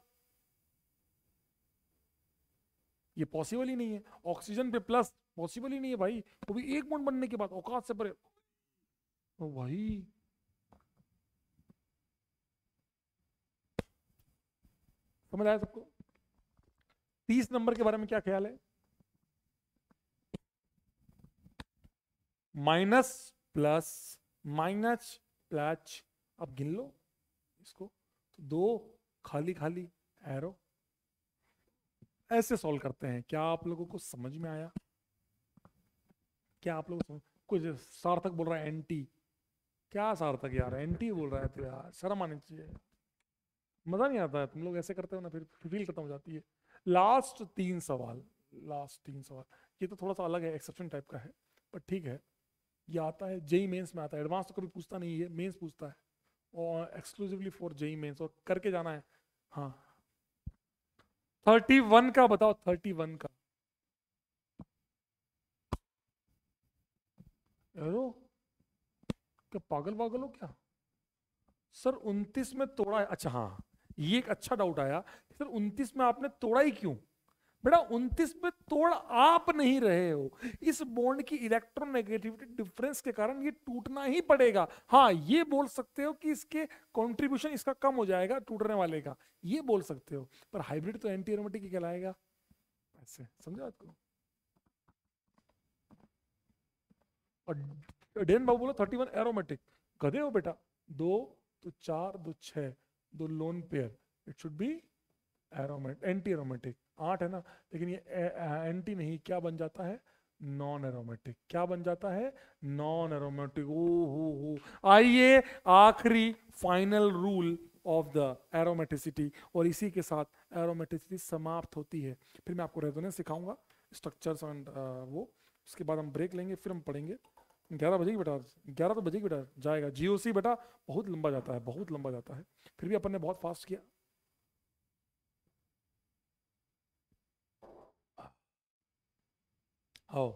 ये पॉसिबल ही नहीं है ऑक्सीजन पे प्लस पॉसिबल ही नहीं है भाई वो भी एक मोड बनने के बाद औकात से परे ओ भाई समझ आया सबको तीस नंबर के बारे में क्या ख्याल है माइनस प्लस माइनस प्लस अब गिन लो इसको तो दो खाली खाली एरो ऐसे सॉल्व करते हैं क्या आप लोगों को समझ में आया क्या आप लोग कुछ सार्थक बोल रहा है एंटी क्या सार्थक यार एंटी बोल रहा है तो यार शर्म आनी चाहिए मजा नहीं आता है तुम लोग ऐसे करते हो ना फिर फील खत्म हो जाती है लास्ट तीन सवाल लास्ट तीन सवाल ये तो थोड़ा सा अलग है एक्सेप्शन टाइप का है पर ठीक है ये आता है जेई मेंस में आता है एडवांस तो कभी पूछता नहीं है मेंस पूछता है और एक्सक्लूसिवली फॉर जेई मेंस और करके जाना है हाँ थर्टी वन का बताओ थर्टी वन का हेलो क्या पागल पागल हो क्या सर उन्तीस में तोड़ा है अच्छा हाँ ये एक अच्छा डाउट आया सर उन्तीस में आपने तोड़ा ही क्यों बेटा उनतीस में तोड़ आप नहीं रहे हो इस बॉन्ड की इलेक्ट्रोनेगेटिविटी डिफरेंस के कारण ये टूटना ही पड़ेगा हाँ ये बोल सकते हो कि इसके कंट्रीब्यूशन इसका कम हो जाएगा टूटने वाले का ये बोल सकते हो पर हाइब्रिड तो एंटी एरोमेटिक कहलाएगा ऐसे समझो आपको डेन बाबू बोला थर्टी वन एरोमेटिक कदे हो बेटा दो तो चार दो छह दो lone pair it should be aromat anti aromatic आठ है ना लेकिन ये एंटी नहीं क्या बन जाता है नॉन एरोमेटिक क्या बन जाता है नॉन एरोमेटिक ओ हो हो आइए आखिरी final rule of the aromaticity और इसी के साथ एरोमेटिसिटी समाप्त होती है फिर मैं आपको रेजोनेंस सिखाऊंगा स्ट्रक्चर्स एंड uh, वो उसके बाद हम ब्रेक लेंगे फिर हम पढ़ेंगे ग्यारह बजे की बेटा ग्यारह तो बजे की बेटा जाएगा जीओसी बेटा बहुत लंबा जाता है बहुत लंबा जाता है फिर भी अपन ने बहुत फास्ट किया आओ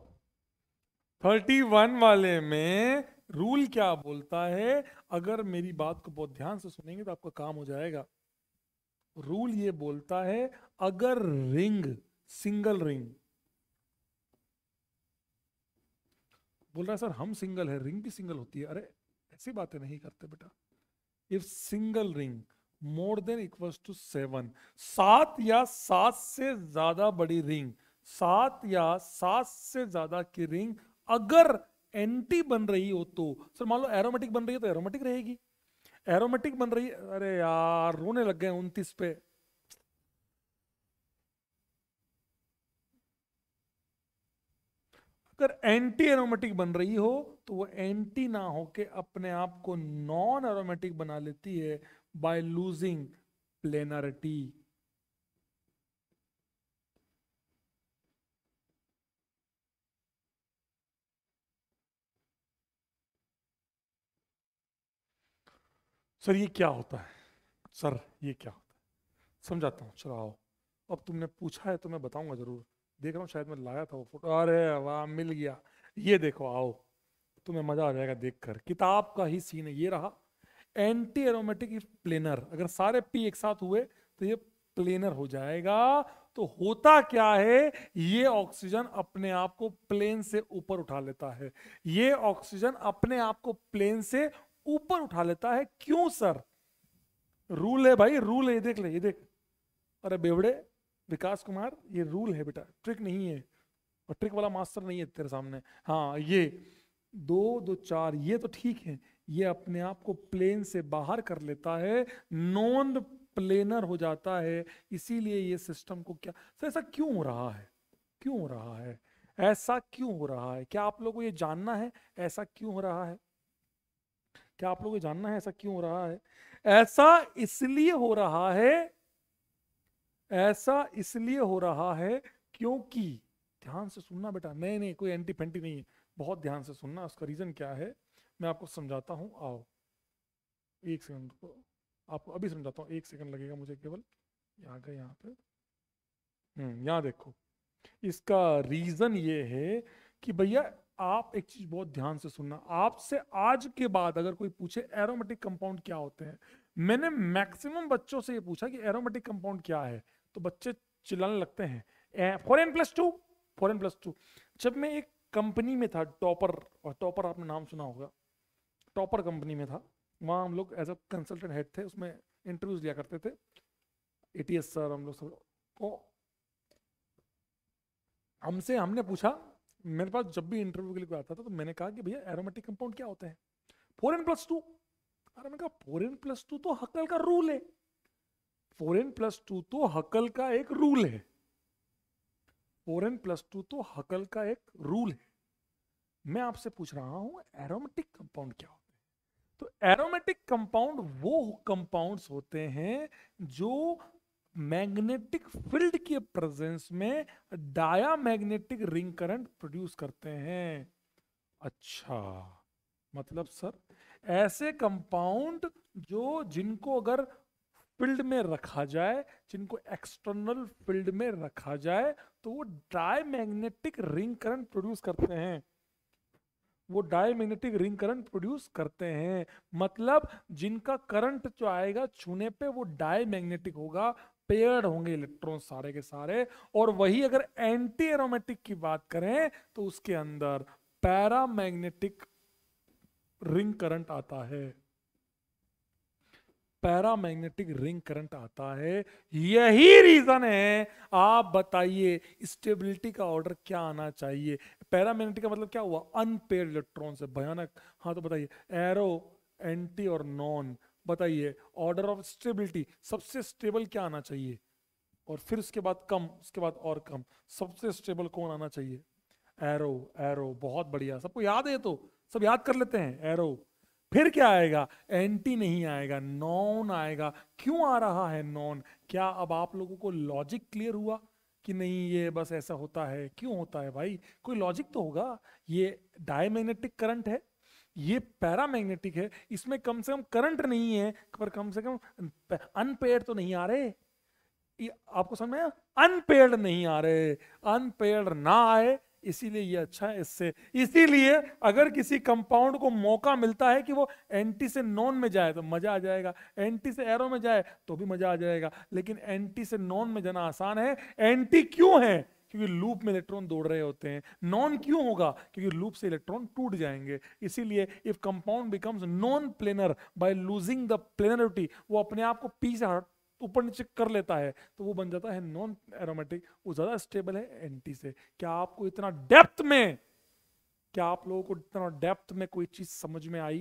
वन वाले में रूल क्या बोलता है अगर मेरी बात को बहुत ध्यान से सुनेंगे तो आपका काम हो जाएगा रूल ये बोलता है अगर रिंग सिंगल रिंग बोल रहा है सर हम सिंगल है रिंग भी सिंगल होती है अरे ऐसी बातें नहीं करते बेटा if single ring more than equals to seven सात या सात से ज्यादा बड़ी रिंग सात या सात से ज्यादा की रिंग अगर एंटी बन रही हो तो सर मान लो एरोमेटिक बन रही है तो एरोमेटिक रहेगी एरोमेटिक बन रही है अरे यार रोने लग गए उन्तीस पे अगर एंटी एरोमेटिक बन रही हो तो वो एंटी ना होके अपने आप को नॉन एरोमेटिक बना लेती है बाय लूजिंग प्लेनरिटी सर ये क्या होता है सर ये क्या होता है समझाता हूँ चलो आओ अब तुमने पूछा है तो मैं बताऊंगा जरूर देख रहा हूँ शायद मैं लाया था वो फोटो अरे वाह मिल गया ये देखो आओ तुम्हें मजा आ जाएगा देखकर किताब का ही सीन है ये रहा एंटी एरोमेटिक प्लेनर अगर सारे पी एक साथ हुए तो ये प्लेनर हो जाएगा तो होता क्या है ये ऑक्सीजन अपने आप को प्लेन से ऊपर उठा लेता है ये ऑक्सीजन अपने आप को प्लेन से ऊपर उठा लेता है क्यों सर रूल है भाई रूल है ये देख ले ये देख अरे बेवड़े विकास कुमार ये रूल है बेटा ट्रिक नहीं है और ट्रिक वाला मास्टर नहीं है तेरे सामने हाँ ये दो दो चार ये तो ठीक है ये अपने आप को प्लेन से बाहर कर लेता है नॉन प्लेनर हो जाता है इसीलिए ये सिस्टम को क्या ऐसा क्यों हो रहा है क्यों हो रहा है ऐसा क्यों हो रहा है क्या आप लोगों को ये जानना है ऐसा क्यों हो रहा है क्या आप लोग को जानना है ऐसा क्यों हो रहा है ऐसा इसलिए हो रहा है ऐसा इसलिए हो रहा है क्योंकि ध्यान से सुनना बेटा नहीं नहीं कोई एंटी फेंटी नहीं है बहुत ध्यान से सुनना उसका रीजन क्या है मैं आपको समझाता हूं आओ एक सेकंड को आपको अभी समझाता हूँ एक सेकंड लगेगा मुझे केवल यहाँ का यहाँ पे हम्म यहाँ देखो इसका रीजन ये है कि भैया आप एक चीज बहुत ध्यान से सुनना आपसे आज के बाद अगर कोई पूछे एरोमेटिक कंपाउंड क्या होते हैं मैंने मैक्सिमम बच्चों से ये पूछा कि एरोमेटिक कंपाउंड क्या है तो बच्चे चिल्लाने लगते हैं four N plus two four N plus two जब मैं एक कंपनी में था टॉपर और टॉपर आपने नाम सुना होगा टॉपर कंपनी में था वहाँ हम लोग एज अ कंसल्टेंट हेड थे उसमें इंटरव्यूज लिया करते थे ए सर हम लोग सब को तो हमसे हमने पूछा मेरे पास जब भी इंटरव्यू के लिए कोई आता था तो मैंने कहा कि भैया एरोमेटिक कंपाउंड क्या होते हैं फोर एन प्लस टू अरे मैंने कहा फोर एन प्लस टू तो हकल का रूल है फोर एन प्लस टू तो हकल का एक रूल है फोर एन प्लस टू तो हकल का एक रूल है मैं आपसे पूछ रहा हूं एरोमेटिक कंपाउंड क्या होते हैं तो एरोमेटिक कंपाउंड वो कंपाउंड्स होते हैं जो मैग्नेटिक फील्ड के प्रेजेंस में diamagnetic ring current produce करते हैं अच्छा मतलब सर ऐसे कंपाउंड जो जिनको अगर फील्ड में रखा जाए जिनको एक्सटर्नल फील्ड में रखा जाए तो वो diamagnetic ring current produce करते हैं वो diamagnetic ring current produce करते हैं मतलब जिनका करंट जो आएगा छूने पे वो डाई मैग्नेटिक होगा पेयर्ड होंगे इलेक्ट्रॉन सारे के सारे और वही अगर एंटी एरोमेटिक की बात करें तो उसके अंदर पैरामैग्नेटिक रिंग करंट आता है पैरामैग्नेटिक रिंग करंट आता है यही रीजन है आप बताइए स्टेबिलिटी का ऑर्डर क्या आना चाहिए पैरामैग्नेटिक का मतलब क्या हुआ अनपेड इलेक्ट्रॉन से भयानक हाँ तो बताइए एरो एंटी और नॉन बताइए ऑर्डर ऑफ स्टेबिलिटी सबसे स्टेबल क्या आना चाहिए और फिर उसके बाद कम उसके बाद और कम सबसे स्टेबल कौन आना चाहिए एरो एरो बहुत बढ़िया सबको याद है तो सब याद कर लेते हैं एरो फिर क्या आएगा एंटी नहीं आएगा नॉन आएगा क्यों आ रहा है नॉन क्या अब आप लोगों को लॉजिक क्लियर हुआ कि नहीं ये बस ऐसा होता है क्यों होता है भाई कोई लॉजिक तो होगा ये डायमैग्नेटिक करंट है ये पैरामैग्नेटिक है इसमें कम से कम करंट नहीं है पर कम से कम अनपेड तो नहीं आ रहे ये आपको समझ में अनपेड नहीं आ रहे अनपेड ना आए इसीलिए ये अच्छा है इससे इसीलिए अगर किसी कंपाउंड को मौका मिलता है कि वो एंटी से नॉन में जाए तो मजा आ जाएगा एंटी से एरो में जाए तो भी मजा आ जाएगा लेकिन एंटी से नॉन में जाना आसान है एंटी क्यों है क्योंकि लूप में इलेक्ट्रॉन दौड़ रहे होते हैं नॉन क्यों होगा क्योंकि लूप से इलेक्ट्रॉन टूट जाएंगे इसीलिए if compound becomes non planar by losing the planarity वो अपने आप को पीछे ऊपर नीचे कर लेता है तो वो बन जाता है नॉन एरोमेटिक वो ज्यादा स्टेबल है एंटी से क्या आपको इतना डेप्थ में क्या आप लोगों को इतना डेप्थ में कोई चीज समझ में आई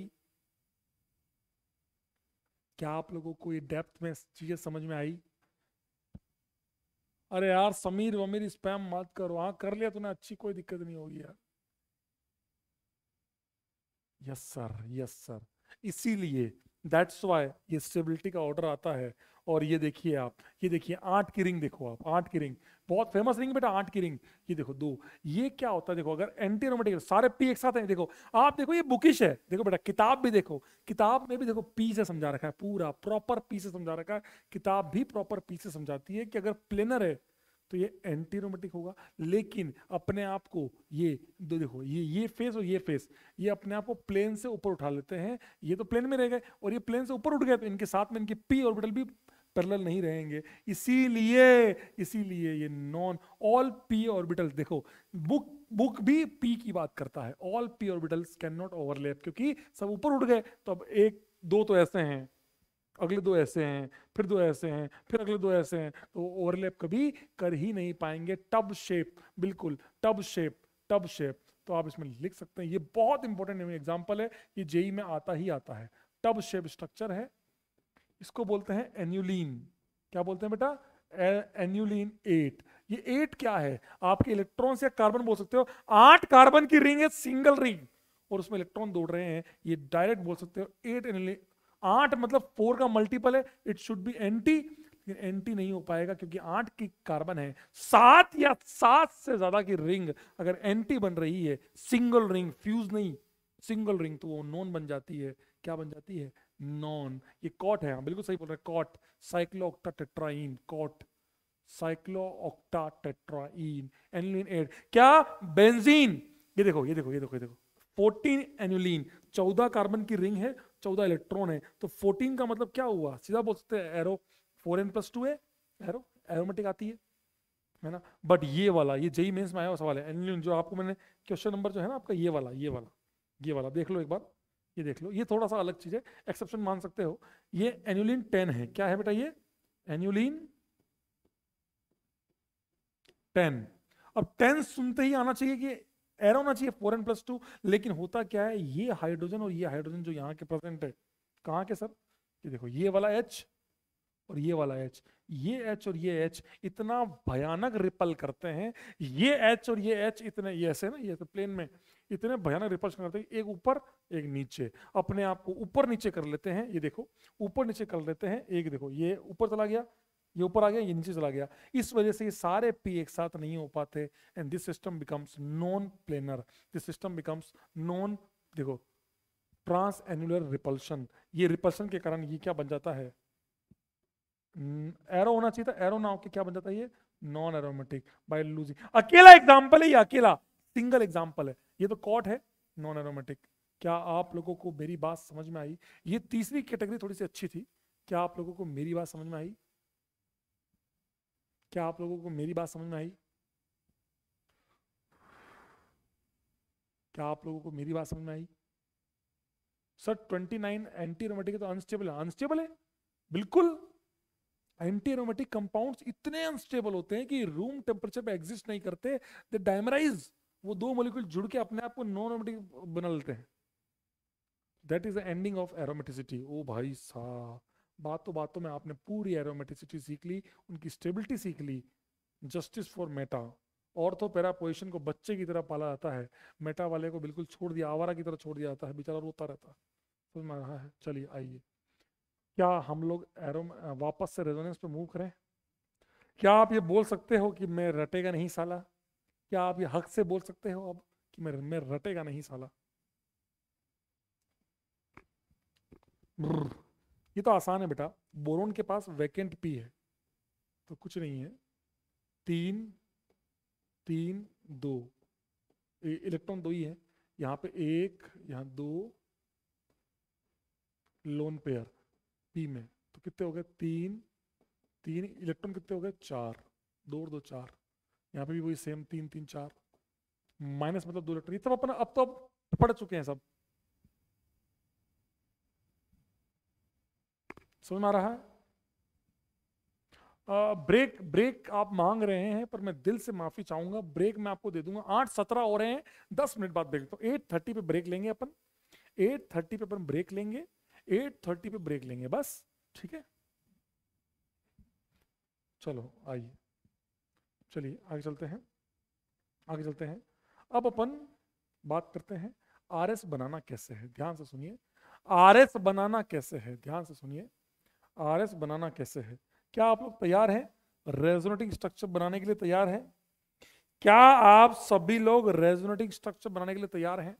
क्या आप लोगों को ये डेप्थ में चीजें समझ में आई अरे यार समीर वमीर स्पैम मत करो हाँ कर लिया तूने अच्छी कोई दिक्कत नहीं होगी यार यस सर यस सर इसीलिए दैट्स वाई ये स्टेबिलिटी का ऑर्डर आता है और ये देखिए आप ये देखिए आठ की रिंग देखो आप आठ की रिंग बहुत फेमस रिंग बेटा आठ की रिंग ये देखो दो ये क्या होता है देखो अगर एंटी रोमेटिक सारे पी एक साथ हैं देखो आप देखो ये बुकिश है देखो बेटा किताब भी देखो किताब में भी देखो पी से समझा रखा है पूरा प्रॉपर पी से समझा रखा है किताब भी प्रॉपर पी से समझाती है कि अगर प्लेनर है तो ये एंटीरोमेटिक होगा लेकिन अपने आप को ये दो देखो ये ये फेस और ये फेस ये अपने आप को प्लेन से ऊपर उठा लेते हैं ये तो प्लेन में रह गए और ये प्लेन से ऊपर उठ गए तो इनके साथ में इनके पी ऑर्बिटल भी पैरेलल नहीं रहेंगे इसीलिए इसीलिए ये नॉन ऑल पी ऑर्बिटल्स देखो बुक बुक भी पी की बात करता है all p orbitals can not overlap क्योंकि सब ऊपर उठ गए तो अब एक दो तो ऐसे हैं अगले दो ऐसे हैं फिर दो ऐसे हैं फिर अगले दो ऐसे हैं तो ओवरलैप कभी कर ही नहीं पाएंगे टब शेप बिल्कुल टब शेप टब शेप तो आप इसमें लिख सकते हैं ये बहुत इंपॉर्टेंट एग्जाम्पल है ये जेई e में आता ही आता है टब शेप स्ट्रक्चर है इसको बोलते हैं एन्यूलिन क्या बोलते हैं बेटा एन्यूलिन एट ये एट क्या है आपके इलेक्ट्रॉन से कार्बन बोल सकते हो आठ कार्बन की रिंग है सिंगल रिंग और उसमें इलेक्ट्रॉन दौड़ रहे हैं ये डायरेक्ट बोल सकते हो एट आठ मतलब फोर का मल्टीपल है इट शुड बी एंटी लेकिन एंटी नहीं हो पाएगा क्योंकि आठ की कार्बन है सात या सात से ज्यादा की रिंग अगर एंटी बन रही है सिंगल रिंग फ्यूज नहीं सिंगल रिंग तो वो नॉन बन जाती है क्या बन जाती है नॉन ये कॉट है हाँ, बिल्कुल सही बोल रहे COT cyclooctatetraene COT cyclooctatetraene annulene eight क्या बेंजीन ये देखो ये देखो ये देखो ये देखो 14 एनुलीन 14 कार्बन की रिंग है चौदह इलेक्ट्रॉन है तो फोर्टीन का मतलब क्या हुआ सीधा बोल सकते हैं aro four N plus two है एरो एरोमेटिक आती है है ना बट ये वाला ये जेई मेन्स में आया सवाल है एनल्यून जो आपको मैंने क्वेश्चन नंबर जो है ना आपका ये वाला ये वाला ये वाला देख लो एक बार ये देख लो ये थोड़ा सा अलग चीज़ है एक्सेप्शन मान सकते हो ये एन्यूलिन टेन है क्या है बेटा ये एन्यूलिन टेन अब टेन सुनते ही आना चाहिए कि एरो होना चाहिए फोर एन प्लस टू लेकिन होता क्या है ये हाइड्रोजन और ये हाइड्रोजन जो यहाँ के प्रेजेंट है कहाँ के सर ये देखो ये वाला एच और ये वाला एच ये एच और ये एच इतना भयानक रिपल करते हैं ये एच और ये एच इतने ये ऐसे ना ये ऐसे प्लेन में इतने भयानक रिपल्शन करते हैं एक ऊपर एक नीचे अपने आप को ऊपर नीचे कर लेते हैं ये देखो ऊपर नीचे कर लेते हैं एक देखो ये ऊपर चला गया ये ऊपर आ गया ये नीचे चला गया इस वजह से ये सारे पी एक साथ नहीं हो पाते and this system becomes non planar this system becomes non देखो ट्रांस एनुलर रिपल्शन ये रिपल्शन के कारण ये क्या बन जाता है एरो होना चाहिए था एरो ना होकर क्या बन जाता है ये नॉन एरोमेटिक बाय लूजिंग अकेला एग्जाम्पल है ये अकेला सिंगल एग्जाम्पल है ये तो कॉट है नॉन एरोमेटिक क्या आप लोगों को मेरी बात समझ में आई ये तीसरी कैटेगरी थोड़ी सी अच्छी थी क्या आप लोगों को मेरी बात समझ में आई क्या आप लोगों को मेरी बात समझ में आई क्या आप लोगों को मेरी बात समझ में आई सर 29 नाइन एंटी रोमेटिक तो अनस्टेबल है अनस्टेबल है बिल्कुल एंटी एरोमेटिक कंपाउंड्स इतने अनस्टेबल होते हैं कि रूम टेम्परेचर पे एग्जिस्ट नहीं करते दे डायमराइज वो दो मोलिक्यूल जुड़ के अपने आप को नॉन रोमेटिक बना लेते हैं that is the ending of aromaticity ओ भाई साहब बातों तो बातों में आपने पूरी एरोमेटिसिटी सीख ली उनकी स्टेबिलिटी सीख ली जस्टिस फॉर मेटा और तो पैरा पोजिशन को बच्चे की तरह पाला जाता है मेटा वाले को बिल्कुल छोड़ दिया आवारा की तरह छोड़ दिया जाता है बेचारा रोता रहता है समझ में आ रहा है चलिए आइए क्या हम लोग एरो वापस से रेजोनेंस पे मूव करें क्या आप ये बोल सकते हो कि मैं रटेगा नहीं साला क्या आप ये हक से बोल सकते हो अब कि मैं मैं रटेगा नहीं साला ये तो आसान है बेटा बोरोन के पास वैकेंट पी है तो कुछ नहीं है तीन तीन दो इलेक्ट्रॉन दो ही है यहाँ पे एक यहाँ दो लोन पेयर पी में तो कितने हो गए तीन तीन इलेक्ट्रॉन कितने हो गए चार दो और दो चार यहाँ पे भी वही सेम तीन तीन चार माइनस मतलब दो इलेक्ट्रॉन ये सब अपन अब तो अब पढ़ चुके हैं सब समझ में आ रहा है आ, ब्रेक ब्रेक आप मांग रहे हैं पर मैं दिल से माफी चाहूंगा ब्रेक मैं आपको दे दूंगा आठ सत्रह हो रहे हैं दस मिनट बाद ब्रेक तो एट थर्टी पे ब्रेक लेंगे अपन एट थर्टी पे अपन ब्रेक लेंगे एट थर्टी पे ब्रेक लेंगे बस ठीक है चलो आइए चलिए आगे चलते हैं आगे चलते हैं अब अपन बात करते हैं आर एस बनाना कैसे है ध्यान से सुनिए आर एस बनाना कैसे है ध्यान से सुनिए आर एस बनाना कैसे है क्या आप लोग तैयार हैं रेजोनेटिंग स्ट्रक्चर बनाने के लिए तैयार हैं क्या आप सभी लोग रेजोनेटिंग स्ट्रक्चर बनाने के लिए तैयार हैं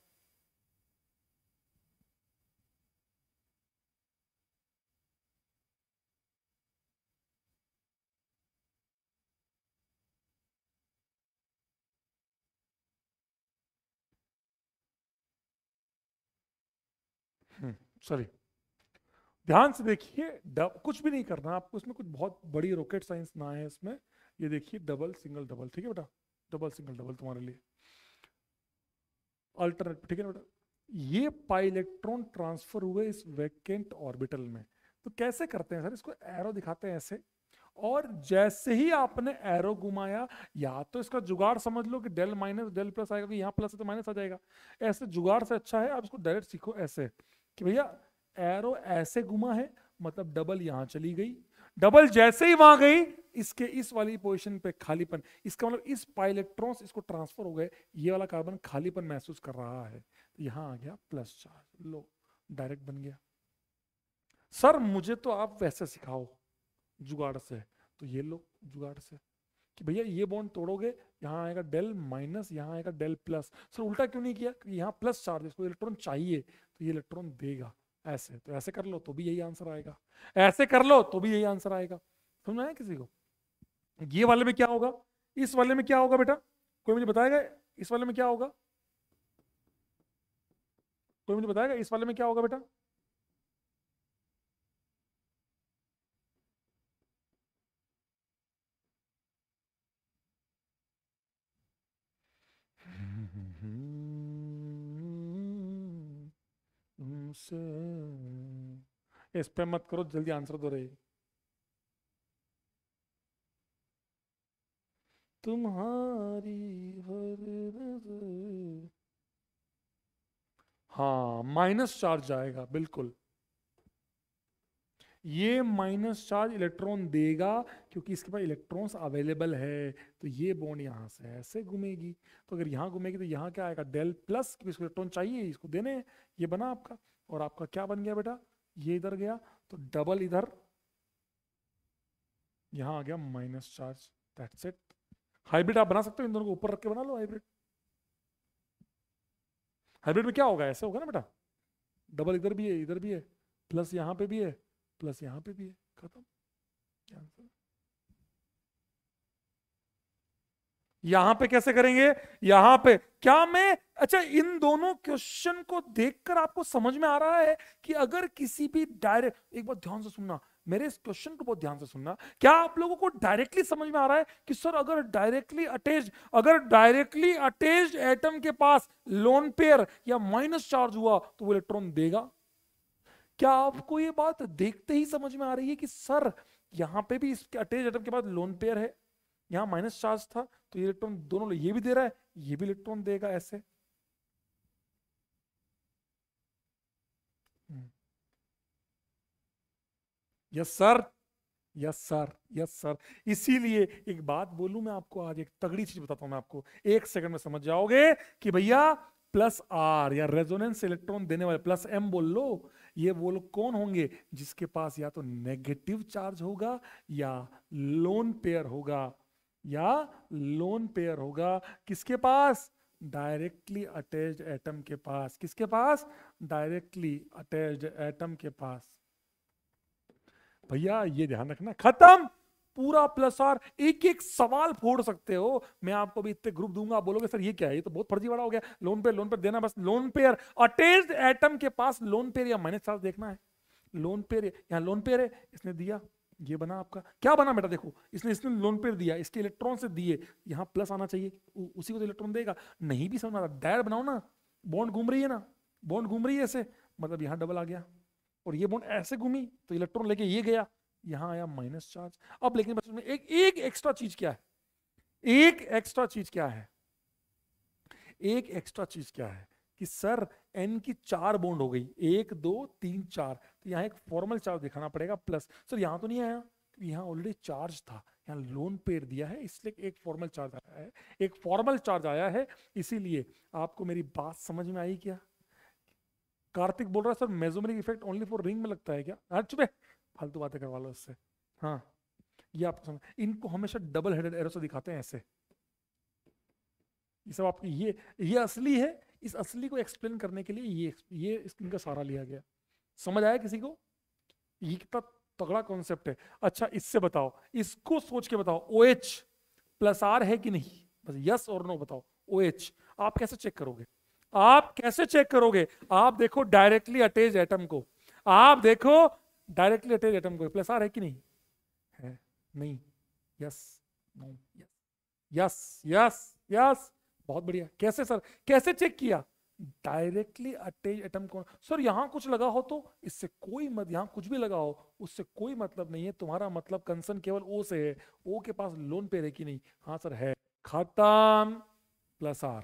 सॉरी हम्म, ध्यान से देखिए कुछ भी नहीं करना आपको इसमें कुछ बहुत बड़ी रॉकेट साइंस ना है इसमें ये देखिए डबल सिंगल डबल ठीक है बेटा डबल सिंगल डबल तुम्हारे लिए अल्टरनेट ठीक है बेटा ये पाई इलेक्ट्रॉन ट्रांसफर हुए इस वैकेंट ऑर्बिटल में तो कैसे करते हैं सर इसको एरो दिखाते हैं ऐसे और जैसे ही आपने एरो घुमाया या तो इसका जुगाड़ समझ लो कि डेल माइनस डेल प्लस आएगा कि यहाँ प्लस है तो माइनस आ जाएगा ऐसे जुगाड़ से अच्छा है आप इसको डायरेक्ट सीखो ऐसे कि भैया एरो ऐसे घुमा है मतलब डबल यहां चली गई डबल जैसे ही वहां गई इसके इस वाली पोजीशन पे खालीपन इसका मतलब इस पाइलेक्ट्रॉन इसको ट्रांसफर हो गए ये वाला कार्बन खालीपन महसूस कर रहा है तो यहां आ गया प्लस चार्ज लो डायरेक्ट बन गया सर मुझे तो आप वैसे सिखाओ जुगाड़ से तो ये लो जुगाड़ से कि भैया ये बॉन्ड तोड़ोगे यहाँ आएगा डेल माइनस यहाँ आएगा डेल प्लस सर उल्टा क्यों नहीं किया क्योंकि यहाँ प्लस चार्ज इसको इलेक्ट्रॉन चाहिए तो ये इलेक्ट्रॉन देगा ऐसे तो ऐसे कर लो तो भी यही आंसर आएगा ऐसे कर लो तो भी यही आंसर आएगा समझ आया किसी को ये वाले में क्या होगा इस वाले में क्या होगा बेटा कोई मुझे बताएगा इस वाले में क्या होगा कोई मुझे बताएगा इस वाले में क्या होगा बेटा say इस पर मत करो जल्दी आंसर दो रही तुम्हारी हर हाँ माइनस चार्ज जाएगा बिल्कुल ये माइनस चार्ज इलेक्ट्रॉन देगा क्योंकि इसके पास इलेक्ट्रॉन्स अवेलेबल है तो ये बॉन्ड यहाँ से ऐसे घूमेगी तो अगर यहाँ घूमेगी तो यहाँ क्या आएगा डेल प्लस इसको इलेक्ट्रॉन चाहिए इसको देने ये बना आपका और आपका क्या बन गया बेटा ये इधर गया तो डबल इधर यहां आ गया minus charge that's it hybrid आप बना सकते हो इन दोनों को ऊपर रख के बना लो हाइब्रिड हाइब्रिड में क्या होगा ऐसे होगा ना बेटा डबल इधर भी है इधर भी है प्लस यहां पे भी है प्लस यहां पे भी है खत्म यहां पे कैसे करेंगे यहां पे क्या मैं अच्छा इन दोनों क्वेश्चन को देखकर आपको समझ में आ रहा है कि अगर किसी भी डायरेक्ट एक बार ध्यान से सुनना मेरे इस क्वेश्चन को बहुत ध्यान से सुनना क्या आप लोगों को डायरेक्टली समझ में आ रहा है कि सर अगर डायरेक्टली अटैच अगर डायरेक्टली अटैच एटम के पास लोन पेयर या माइनस चार्ज हुआ तो वो इलेक्ट्रॉन देगा क्या आपको ये बात देखते ही समझ में आ रही है कि सर यहां पे भी इसके अटैच एटम के पास लोन पेयर है यहां माइनस चार्ज था तो ये इलेक्ट्रॉन दोनों ये भी दे रहा है ये भी इलेक्ट्रॉन देगा ऐसे yes sir yes sir yes sir इसीलिए एक बात बोलू मैं आपको आज एक तगड़ी चीज बताता हूं मैं आपको एक सेकंड में समझ जाओगे कि भैया प्लस आर या रेजोनेंस इलेक्ट्रॉन देने वाले प्लस एम बोल लो ये वो लोग कौन होंगे जिसके पास या तो नेगेटिव चार्ज होगा या लोन पेयर होगा या लोन पेयर होगा किसके पास डायरेक्टली अटैच्ड एटम के पास किसके पास डायरेक्टली अटैच्ड एटम के पास भैया ये ध्यान रखना खत्म पूरा प्लस और एक एक सवाल फोड़ सकते हो मैं आपको भी इतने ग्रुप दूंगा बोलोगे सर ये क्या है ये तो बहुत फर्जी बड़ा हो गया लोन पेयर लोन पेयर देना बस लोन पेयर अटैच्ड एटम के पास लोन पेयर या माइनस चार्ज देखना है लोन पेयर यहाँ लोन पेयर है इसने दिया ये बना आपका क्या बना बेटा देखो इसने इसने लोन पेयर दिया इसके इलेक्ट्रॉन से दिए यहाँ प्लस आना चाहिए उ, उसी को तो इलेक्ट्रॉन देगा नहीं भी समझ डायर बनाओ ना बॉन्ड घूम रही है ना बॉन्ड घूम रही है ऐसे मतलब यहाँ डबल आ गया और ये बॉन्ड ऐसे घूमी तो इलेक्ट्रॉन लेके ये गया यहाँ आया माइनस चार्ज अब लेकिन बच्चों में एक एक एक्स्ट्रा चीज क्या है एक एक्स्ट्रा चीज क्या है एक एक्स्ट्रा चीज क्या है कि सर एन की चार बॉन्ड हो गई एक दो तीन चार तो यहाँ एक फॉर्मल चार्ज दिखाना पड़ेगा प्लस सर यहाँ तो नहीं आया तो यहाँ ऑलरेडी चार्ज था यहाँ लोन पेड दिया है इसलिए एक फॉर्मल चार्ज आया है एक फॉर्मल चार्ज आया है इसीलिए आपको मेरी बात समझ में आई क्या कार्तिक बोल रहा है sir mesomeric effect only for ring में लगता है क्या हर हाँ, चुपे फालतू बातें करवा लो उससे हाँ ये आपको समझ इनको हमेशा डबल हेडेड एरो से दिखाते हैं ऐसे ये सब आपकी ये ये असली है इस असली को एक्सप्लेन करने के लिए ये ये इनका सहारा लिया गया समझ आया किसी को ये कितना तगड़ा कॉन्सेप्ट है अच्छा इससे बताओ इसको सोच के बताओ ओ एच प्लस आर है कि नहीं बस यस और नो बताओ ओ एच आप कैसे चेक करोगे आप कैसे चेक करोगे आप देखो डायरेक्टली अटैच एटम को आप देखो डायरेक्टली अटैच एटम को प्लस आर है कि नहीं है नहीं yes no yes yes yes yes बहुत बढ़िया कैसे सर कैसे चेक किया डायरेक्टली अटैच एटम कौन सर यहाँ कुछ लगा हो तो इससे कोई मत यहाँ कुछ भी लगा हो उससे कोई मतलब नहीं है तुम्हारा मतलब कंसर्न केवल ओ से है ओ के पास लोन पे रहे कि नहीं हाँ सर है खत्म प्लस आर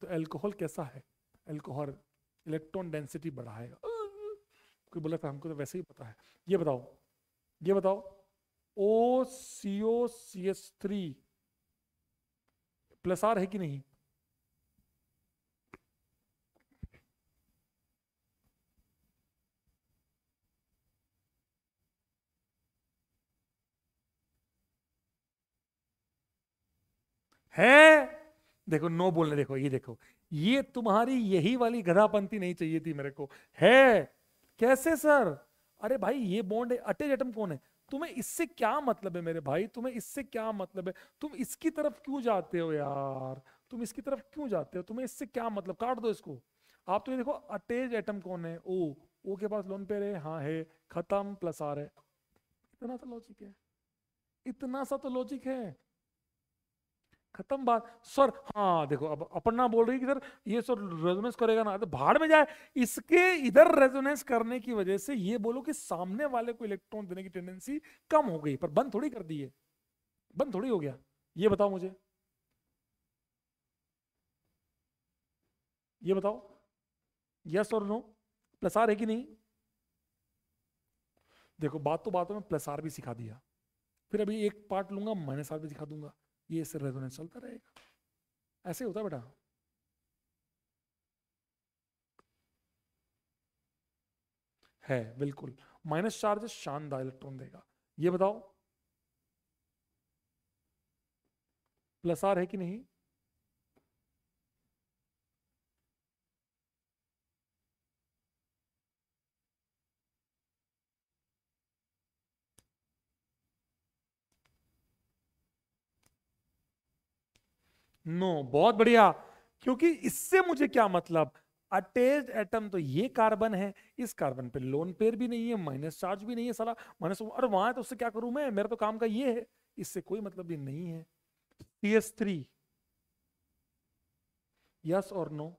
तो एल्कोहल कैसा है एल्कोहल इलेक्ट्रॉन डेंसिटी बढ़ाएगा कोई बोला था हमको तो वैसे ही पता है ये बताओ ये बताओ O C O C S three plus R है कि नहीं है देखो नो बोलने देखो ये देखो ये तुम्हारी यही वाली गधापंथी नहीं चाहिए थी मेरे को है कैसे सर अरे भाई ये बॉन्ड है अटैच एटम कौन है तुम्हें इससे क्या मतलब है मेरे भाई तुम्हें इससे क्या मतलब है तुम इसकी तरफ क्यों जाते हो यार तुम इसकी तरफ क्यों जाते हो तुम्हें इससे क्या मतलब काट दो इसको आप तो ये देखो अटैच एटम कौन है ओ ओ के पास लोन पे रहे हाँ है खत्म प्लस आ रहे इतना सा तो लॉजिक है इतना सा तो लॉजिक है खत्म बात सर हाँ देखो अब अपना बोल रही कि सर ये सर रेजोनेंस करेगा ना तो भाड़ में जाए इसके इधर रेजोनेंस करने की वजह से ये बोलो कि सामने वाले को इलेक्ट्रॉन देने की टेंडेंसी कम हो गई पर बंद थोड़ी कर दी बंद थोड़ी हो गया ये बताओ मुझे ये बताओ यस और नो प्लस आर है कि नहीं देखो बात तो बातों में प्लस आर भी सिखा दिया फिर अभी एक पार्ट लूंगा माइनस आर भी सिखा दूंगा ये इससे रेजोनेंस चलता रहेगा ऐसे होता बेटा है बिल्कुल माइनस चार्ज शानदार इलेक्ट्रॉन देगा ये बताओ प्लस आर है कि नहीं नो no, बहुत बढ़िया क्योंकि इससे मुझे क्या मतलब अटैच एटम तो ये कार्बन है इस कार्बन पे लोन पेयर भी नहीं है माइनस चार्ज भी नहीं है सारा माइनस और वहां तो उससे क्या करूं मैं मेरा तो काम का ये है इससे कोई मतलब भी नहीं है सी एस थ्री यस और नो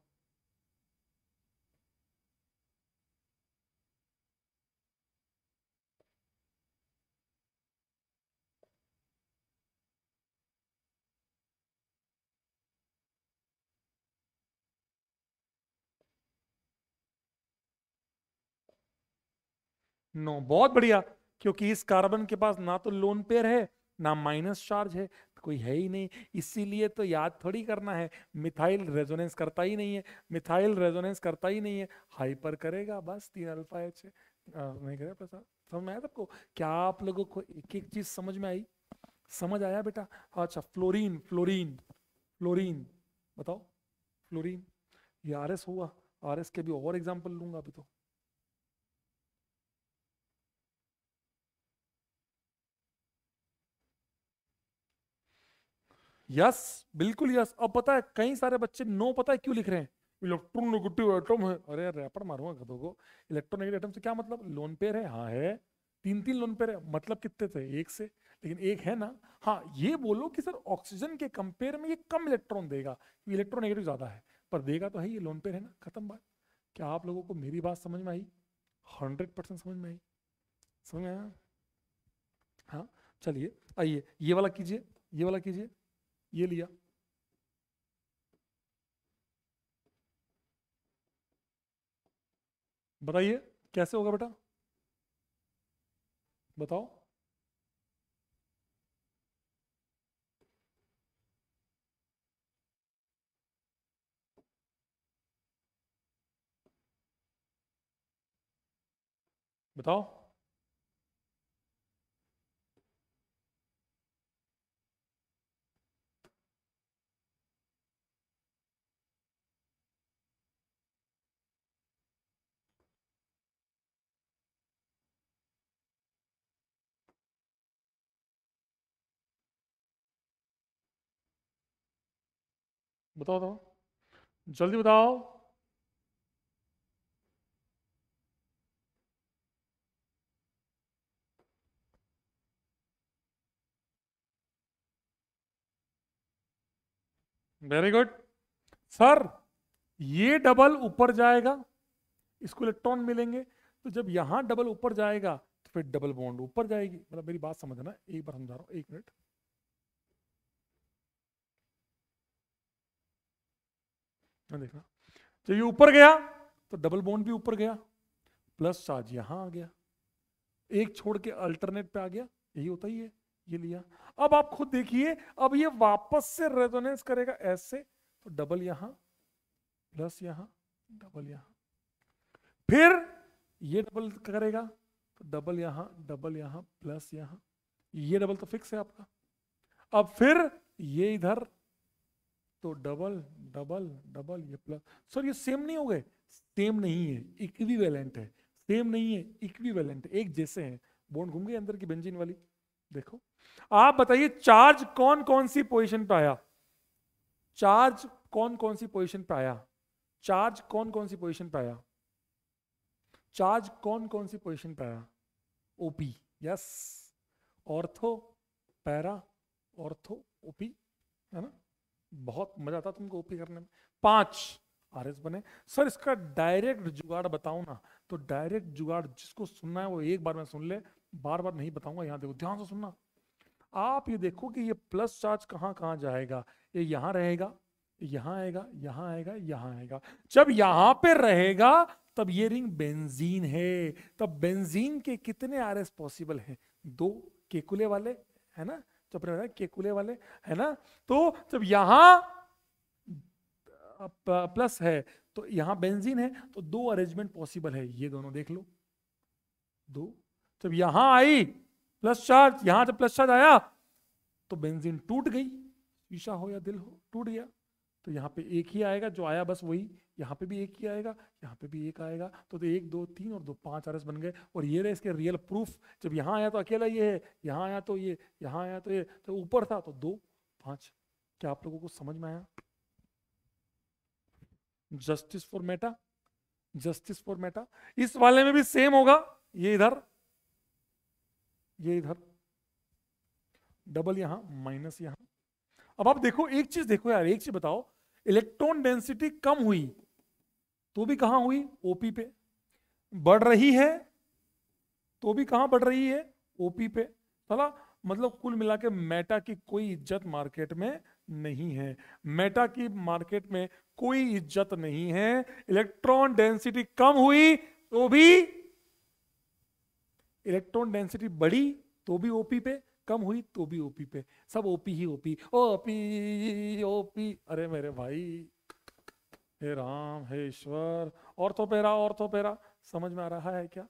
नो बहुत बढ़िया क्योंकि इस कार्बन के पास ना तो लोन पेयर है ना माइनस चार्ज है कोई है ही नहीं इसीलिए तो याद थोड़ी करना है मिथाइल रेजोनेंस करता ही नहीं है मिथाइल रेजोनेंस करता ही नहीं है हाइपर करेगा बस तीन अल्फा एच नहीं प्रसाद समझ में आया सबको क्या आप लोगों को एक एक चीज समझ में आई समझ आया बेटा अच्छा फ्लोरीन फ्लोरीन फ्लोरीन बताओ फ्लोरीन ये आर एस हुआ आर एस के भी और एग्जाम्पल लूंगा अभी तो यस बिल्कुल यस अब पता है कई सारे बच्चे नो पता है क्यों लिख रहे हैं इलेक्ट्रोनेगेटिव एटम है अरे रैपड़ मारूंगा गधों को इलेक्ट्रोनेगेटिव एटम से क्या मतलब लोन पेयर है हाँ है तीन तीन लोन पेयर है मतलब कितने थे एक से लेकिन एक है ना हाँ ये बोलो कि सर ऑक्सीजन के कंपेयर में ये कम इलेक्ट्रॉन देगा इलेक्ट्रोनेगेटिव ज्यादा है पर देगा तो है ये लोन पेयर है ना खत्म बात क्या आप लोगों को मेरी बात समझ में आई हंड्रेड परसेंट समझ में आई समझ में आया हाँ चलिए आइए ये वाला कीजिए ये वाला कीजिए ये लिया बताइए कैसे होगा बेटा बताओ बताओ बताओ बताओ जल्दी बताओ वेरी गुड सर ये डबल ऊपर जाएगा इसको इलेक्ट्रॉन मिलेंगे तो जब यहां डबल ऊपर जाएगा तो फिर डबल बॉन्ड ऊपर जाएगी मतलब मेरी बात समझना एक बार समझा रहा हूं एक मिनट मैं देखना जब ये ऊपर गया तो डबल बॉन्ड भी ऊपर गया प्लस चार्ज यहां आ गया एक छोड़ के अल्टरनेट पे आ गया यही होता ही है ये लिया अब आप खुद देखिए अब ये वापस से रेजोनेंस करेगा ऐसे तो डबल यहां प्लस यहां डबल यहां फिर ये डबल करेगा तो डबल यहां डबल यहां प्लस यहां ये डबल तो फिक्स है आपका अब फिर ये इधर तो डबल डबल डबल ये प्लस सर ये सेम नहीं हो गए सेम नहीं है इक्विवेलेंट है सेम नहीं है इक्विवेलेंट एक जैसे हैं बोन घूम गई अंदर की बेंजीन वाली देखो आप बताइए चार्ज कौन कौन सी पोजीशन पे आया चार्ज कौन कौन सी पोजीशन पे आया चार्ज कौन कौन सी पोजीशन पे आया चार्ज कौन कौन सी पोजीशन पे आया OP yes ortho para ortho OP है ना बहुत मजा आता तुमको ओपी करने में पांच आर एस बने सर इसका डायरेक्ट जुगाड़ बताओ ना तो डायरेक्ट जुगाड़ जिसको सुनना है वो एक बार में सुन ले बार बार नहीं बताऊंगा यहाँ देखो ध्यान से सुनना आप ये देखो कि ये प्लस चार्ज कहाँ कहाँ जाएगा ये यहाँ रहेगा यहाँ आएगा यहाँ आएगा यहाँ आएगा जब यहाँ पे रहेगा तब ये रिंग बेंजीन है तब बेंजीन के कितने आर एस पॉसिबल हैं दो केकुले वाले है ना तो अपने बताया केकुले वाले है ना तो जब यहाँ प्लस है तो यहाँ बेंजीन है तो दो अरेंजमेंट पॉसिबल है ये दोनों देख लो दो जब यहां आई प्लस चार्ज यहां जब प्लस चार्ज आया तो बेंजीन टूट गई ईशा हो या दिल हो टूट गया तो यहाँ पे एक ही आएगा जो आया बस वही यहाँ पे भी एक ही आएगा यहाँ पे भी एक आएगा तो, तो एक दो तीन और दो पांच आर बन गए और ये रहे इसके रियल प्रूफ जब यहाँ आया तो अकेला ये है यहाँ आया तो ये यहाँ आया तो ये तो ऊपर था तो दो पांच क्या आप लोगों को समझ में आया justice for meta justice for meta इस वाले में भी सेम होगा ये इधर ये इधर डबल यहां माइनस यहां अब आप देखो एक चीज देखो यार एक चीज बताओ इलेक्ट्रॉन डेंसिटी कम हुई तो भी कहां हुई ओपी पे बढ़ रही है तो भी कहां बढ़ रही है ओपी पे फला मतलब कुल मिला के मेटा की कोई इज्जत मार्केट में नहीं है मेटा की मार्केट में कोई इज्जत नहीं है इलेक्ट्रॉन डेंसिटी कम हुई तो भी इलेक्ट्रॉन डेंसिटी बढ़ी तो भी ओपी पे कम हुई तो भी ओपी पे सब ओपी ही ओपी ओपी ओपी अरे मेरे भाई हे राम हे ईश्वर और तो पेरा और तो पेरा समझ में आ रहा है क्या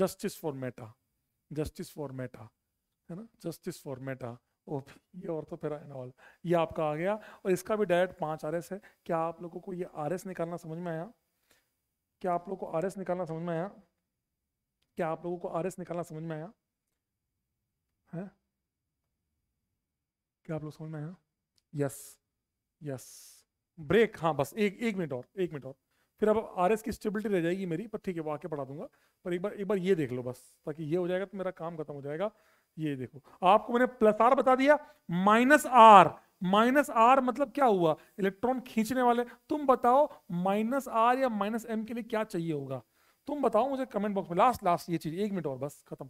justice for meta justice for meta है ना जस्टिस फॉर मेटा ओपी ये और तो फिर ऑल ये आपका आ गया और इसका भी डायरेक्ट पांच आर है क्या आप लोगों को ये आर निकालना समझ में आया क्या आप लोगों को आर निकालना समझ में आया क्या आप लोगों को आर निकालना समझ में आया है क्या आप लोग समझ में यस यस ब्रेक हाँ बस एक एक मिनट और एक मिनट और फिर अब आर एस की स्टेबिलिटी रह जाएगी मेरी पर ठीक है वो आके पढ़ा दूंगा पर एक बार एक बार ये देख लो बस ताकि ये हो जाएगा तो मेरा काम खत्म हो जाएगा ये देखो आपको मैंने प्लस आर बता दिया माइनस आर माइनस आर मतलब क्या हुआ इलेक्ट्रॉन खींचने वाले तुम बताओ माइनस आर या माइनस एम के लिए क्या चाहिए होगा तुम बताओ मुझे कमेंट बॉक्स में लास्ट लास्ट ये चीज एक मिनट और बस खत्म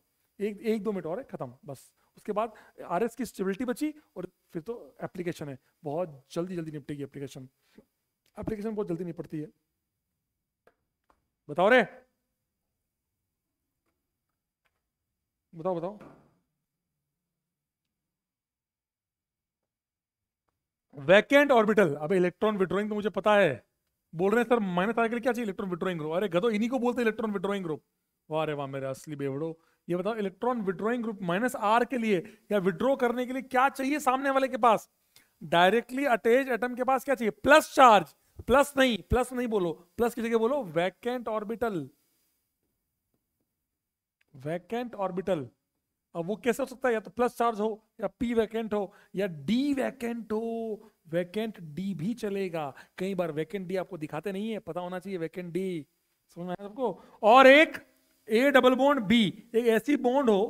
एक एक दो मिनट और है खत्म बस उसके बाद आर की स्टेबिलिटी बची और फिर तो एप्लीकेशन है बहुत जल्दी जल्दी निपटेगी एप्लीकेशन एप्लीकेशन बहुत जल्दी निपटती है बताओ रे बताओ बताओ वैकेंट ऑर्बिटल अब इलेक्ट्रॉन विड्रॉइंग तो मुझे पता है बोल रहे हैं सर माइनस आर के लिए क्या चाहिए इलेक्ट्रॉन विड्रॉइंग ग्रुप अरे गदो इन्हीं को बोलते हैं इलेक्ट्रॉन विड्रॉइंग ग्रुप वाह रे वाह मेरे असली बेवड़ो ये बताओ electron withdrawing group minus R के लिए या विड्रॉ करने के लिए क्या चाहिए सामने वाले के पास डायरेक्टली अटैच एटम के पास क्या चाहिए प्लस चार्ज प्लस नहीं प्लस नहीं बोलो प्लस की जगह बोलो वैकेंट ऑर्बिटल वैकेंट ऑर्बिटल अब वो कैसे हो सकता है या तो प्लस चार्ज हो या पी वैकेंट हो या डी वैकेंट हो वैकेंट डी भी चलेगा कई बार वैकेंट डी आपको दिखाते नहीं है पता होना चाहिए वैकेंट डी समझ में सबको और एक ए डबल बॉन्ड बी एक ऐसी बॉन्ड हो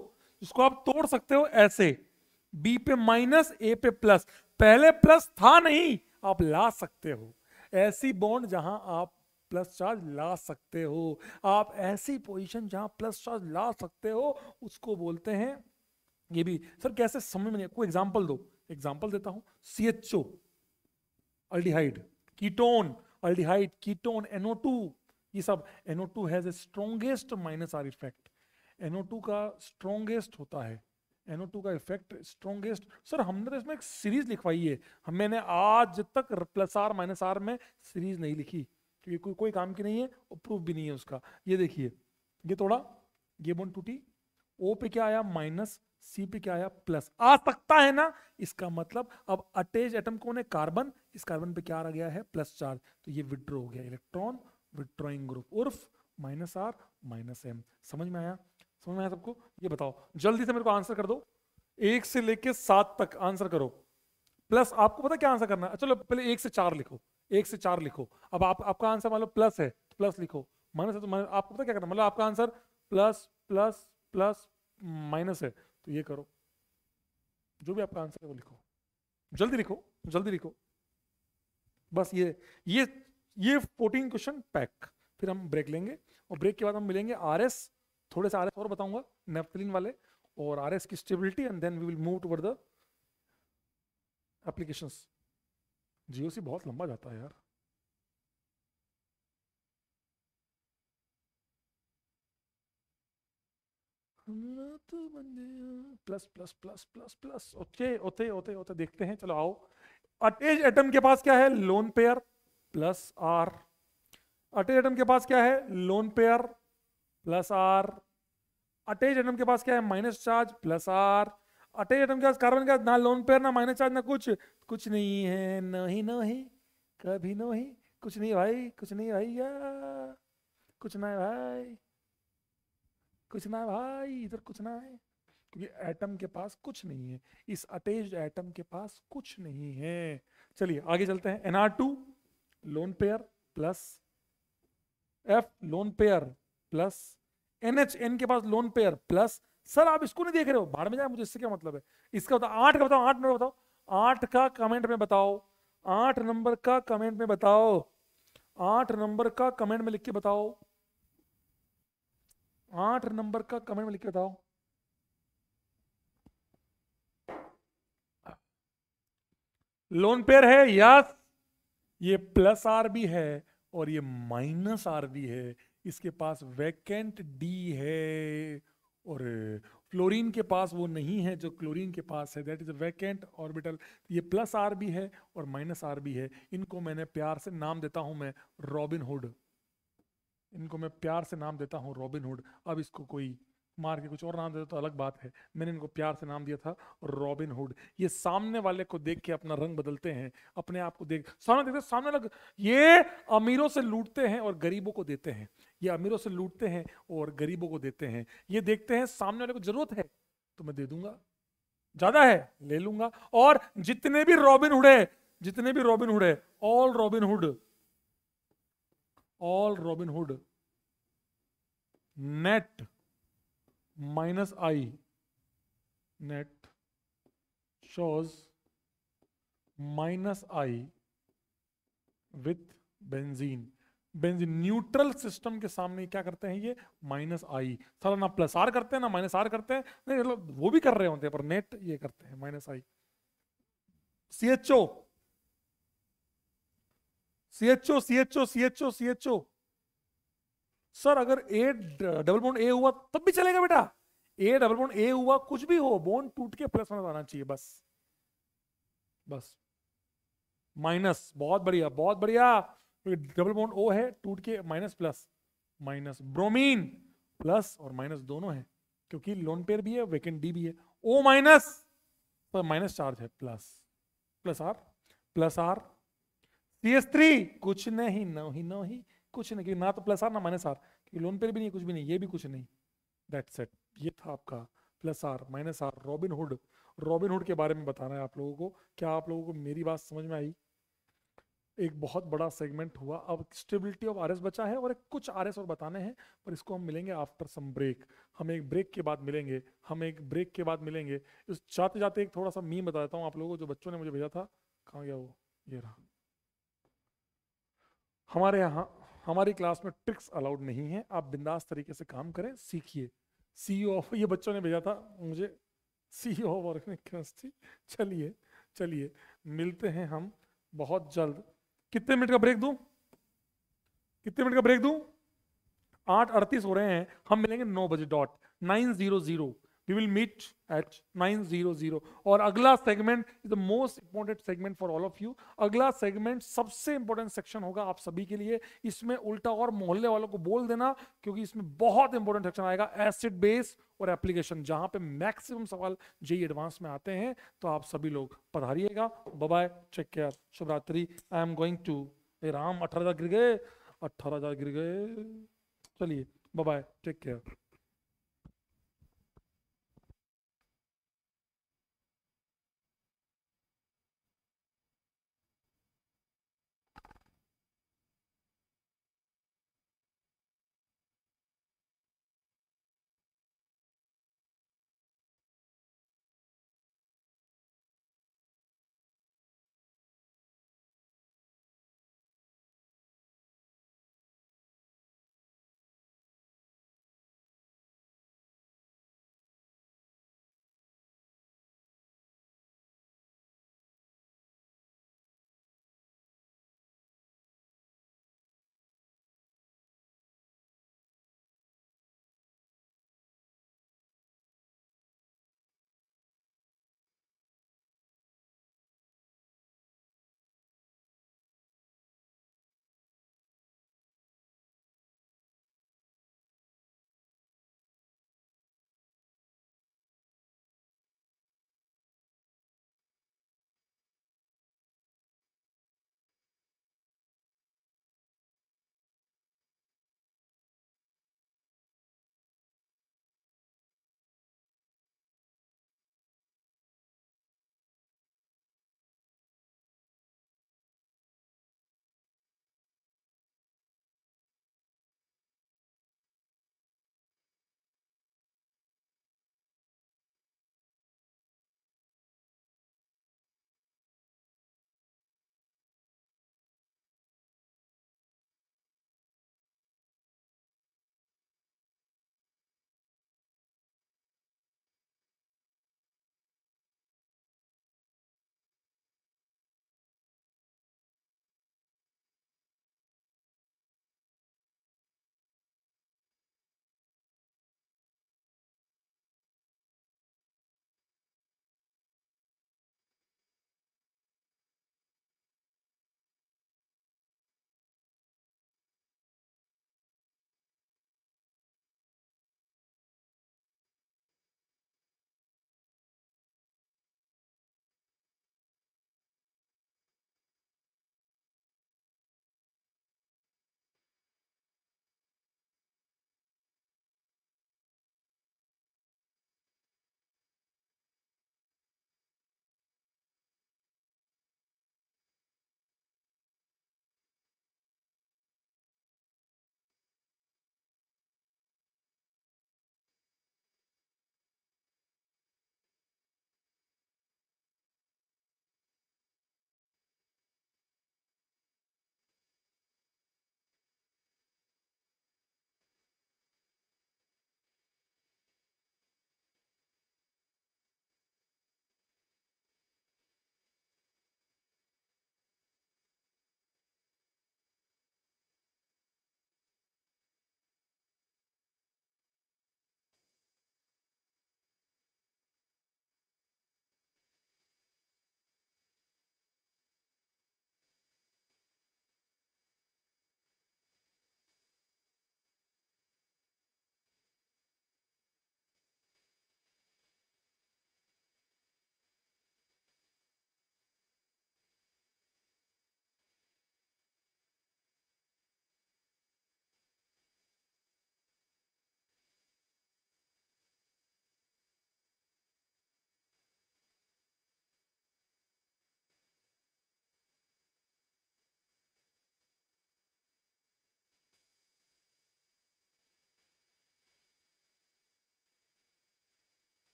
जिसको आप तोड़ सकते हो ऐसे बी पे माइनस ए पे प्लस पहले प्लस था नहीं आप ला सकते हो ऐसी बॉन्ड जहां आप प्लस चार्ज ला सकते हो आप ऐसी पोजीशन जहां प्लस चार्ज ला सकते हो उसको बोलते हैं ये भी सर कैसे समझ में नहीं कोई एग्जांपल दो एग्जांपल देता हूं C H O aldehyde ketone aldehyde ketone NO two ये सब NO2 has a strongest minus R effect NO2 का स्ट्रोंगेस्ट होता है NO2 का इफेक्ट स्ट्रोंगेस्ट सर हमने तो इसमें एक सीरीज लिखवाई है हम मैंने आज तक प्लस आर माइनस आर में सीरीज नहीं लिखी क्योंकि कोई कोई काम की नहीं है और प्रूफ भी नहीं है उसका ये देखिए ये थोड़ा ये बोन टूटी ओ पे क्या आया माइनस सी पे क्या आया प्लस आ सकता है ना इसका मतलब अब अटैच एटम कौन है कार्बन इस कार्बन पे क्या आ गया है प्लस चार्ज तो ये विड्रो हो गया इलेक्ट्रॉन विड्रॉइंग ग्रुप उर्फ माइनस आर माइनस एम समझ में आया समझ में आया सबको ये बताओ जल्दी से मेरे को आंसर कर दो एक से लेके सात तक आंसर करो प्लस आपको पता क्या आंसर करना है चलो पहले एक से चार लिखो एक से चार लिखो अब आप आपका आंसर मान लो प्लस है तो प्लस लिखो माइनस है तो माइनस आपको पता क्या करना मतलब आपका answer plus plus plus minus है तो ये करो जो भी आपका आंसर है वो लिखो जल्दी लिखो जल्दी लिखो बस ये ये ये फोर्टीन क्वेश्चन पैक फिर हम ब्रेक लेंगे और ब्रेक के बाद हम मिलेंगे आर एस थोड़े से आर एस और बताऊंगा नेफ्थलिन वाले और आर एस की stability and then we will move toward the applications see बहुत लंबा जाता है यार plus plus plus plus plus okay ओते ओते ओते देखते हैं चलो आओ एज एटम के पास क्या है lone pair plus R attach atom के पास क्या है lone pair plus R attach atom के पास क्या है minus charge plus R attach atom के पास कार्बन का ना लोन पेयर ना माइनस चार्ज ना कुछ कुछ नहीं है नहीं नहीं कभी नहीं कुछ नहीं भाई कुछ नहीं भाई कुछ ना है भाई कुछ ना है भाई इधर कुछ ना है क्योंकि एटम के पास कुछ नहीं है इस अटैच एटम के पास कुछ नहीं है चलिए आगे चलते हैं NR two lone pair plus F lone pair plus NH N के पास लोन पेयर प्लस सर आप इसको नहीं देख रहे हो बाहर में जाए मुझे इससे क्या मतलब है इसका बताओ आठ का बताओ आठ नंबर बताओ आठ का कमेंट में बताओ आठ नंबर का कमेंट में बताओ आठ नंबर का कमेंट में लिख के बताओ आठ नंबर का कमेंट में लिख के बताओ लोन पेयर है यस ये प्लस आर भी है और ये माइनस आर भी है इसके पास वैकेंट डी है और फ्लोरीन के पास वो नहीं है जो क्लोरीन के पास है दैट इज़ वैकेंट ऑर्बिटल ये प्लस आर भी है और माइनस आर भी है इनको मैंने प्यार से नाम देता हूँ मैं रॉबिन हुड इनको मैं प्यार से नाम देता हूँ रॉबिन हुड अब इसको कोई मार के कुछ और नाम देते तो अलग बात है मैंने इनको प्यार से नाम दिया था रॉबिन हुड ये सामने वाले को देख के अपना रंग बदलते हैं अपने आप को देख सामने देखते सामने लग ये अमीरों से लूटते हैं और गरीबों को देते हैं ये अमीरों से लूटते हैं और गरीबों को देते हैं ये देखते हैं सामने वाले को जरूरत है तो मैं दे दूंगा ज्यादा है ले लूंगा और जितने भी रॉबिन हुड है जितने भी रॉबिन हुड है all Robin Hood all Robin Hood net minus i net shows minus i with benzene benzene neutral system के सामने क्या करते हैं ये माइनस आई सारा ना प्लस आर करते हैं ना माइनस आर करते हैं नहीं मतलब वो भी कर रहे होते हैं पर नेट ये करते हैं minus I C H O C H O C H O C H O C H O sir अगर ए डबल बोन ए हुआ तब भी चलेगा बेटा ए डबल बोन ए हुआ कुछ भी हो बोन टूट के प्लस माइनस आना चाहिए बस बस माइनस बहुत बढ़िया बहुत बढ़िया डबल बोन ओ है टूट के minus plus minus bromine plus और माइनस दोनों है क्योंकि लोन पेयर भी है वेकेंट डी भी है ओ माइनस पर माइनस चार्ज है plus plus R plus R C S three कुछ नहीं नो ही नो ही कुछ नहीं ना तो प्लस आर ना माइनस आर क्योंकि लोन पेयर भी नहीं कुछ भी नहीं ये भी कुछ नहीं दैट सेट ये था आपका plus R minus R Robin Hood Robin Hood के बारे में बताना है आप लोगों को क्या आप लोगों को मेरी बात समझ में आई एक बहुत बड़ा सेगमेंट हुआ अब स्टेबिलिटी ऑफ आरएस बचा है और एक कुछ आरएस और बताने हैं पर इसको हम मिलेंगे आफ्टर सम ब्रेक हम एक ब्रेक के बाद मिलेंगे हम एक ब्रेक के बाद मिलेंगे इस जाते जाते एक थोड़ा सा मीम बता देता हूँ आप लोगों को जो बच्चों ने मुझे भेजा था कहाँ गया वो ये रहा हमारे यहाँ हमारी क्लास में ट्रिक्स अलाउड नहीं है आप बिंदास तरीके से काम करें सीखिए सी ऑफ e ये बच्चों ने भेजा था मुझे सी ऑफ ऑर्गेनिक केमिस्ट्री चलिए चलिए मिलते हैं हम बहुत जल्द कितने मिनट का ब्रेक दूं कितने मिनट का ब्रेक दूं आठ अड़तीस हो रहे हैं हम मिलेंगे नौ बजे dot nine zero zero we will meet at 900 और अगला segment is the most important segment for all of you अगला सेगमेंट सबसे इंपॉर्टेंट सेक्शन होगा आप सभी के लिए इसमें उल्टा और मोहल्ले वालों को बोल देना क्योंकि इसमें बहुत इंपॉर्टेंट सेक्शन आएगा एसिड बेस और एप्लीकेशन जहां पे मैक्सिमम सवाल जेई एडवांस e में आते हैं तो आप सभी लोग पधारिएगा बाय चेक केयर शुभरात्रि I am going to a राम अठारह हजार गिर गए अठारह हजार गिर गए चलिए बाय टेक केयर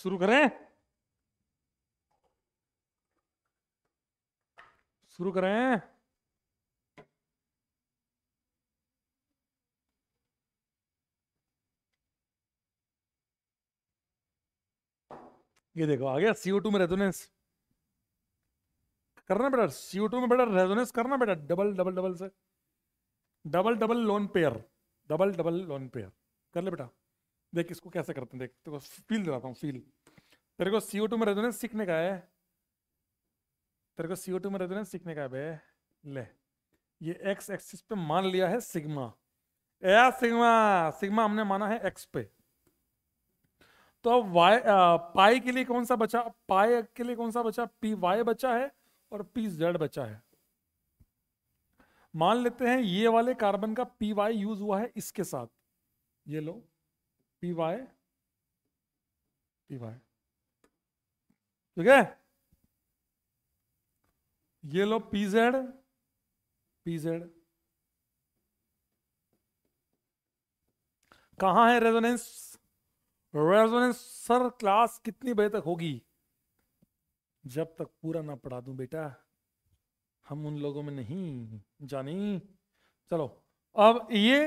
शुरू करें शुरू करें ये देखो आ गया सीओ टू में रेजोनेंस करना बेटा सीओ टू में बेटा रेजोनेंस करना बेटा डबल डबल डबल से double double lone pair double double lone pair कर ले बेटा देख इसको कैसे करते हैं देख तेरे को फील दिलाता हूँ फील तेरे को सीओ टू में रेजोनेंस सीखने का है तेरे को सीओ टू में रेजोनेंस सीखने का है भाई ले ये एक्स एक्सिस पे मान लिया है सिग्मा ए सिग्मा सिग्मा हमने माना है एक्स पे तो अब वाई पाई के लिए कौन सा बचा पाई के लिए कौन सा बचा पी वाई बचा है और पी जेड बचा है मान लेते हैं ये वाले कार्बन का पी वाई यूज हुआ है इसके साथ ये लो पी वाई पी वाई ठीक है ये लो पी जेड पी जेड कहां है रेजोनेंस रेजोनेंस सर क्लास कितनी बजे तक होगी जब तक पूरा ना पढ़ा दूं बेटा हम उन लोगों में नहीं जानी चलो अब ये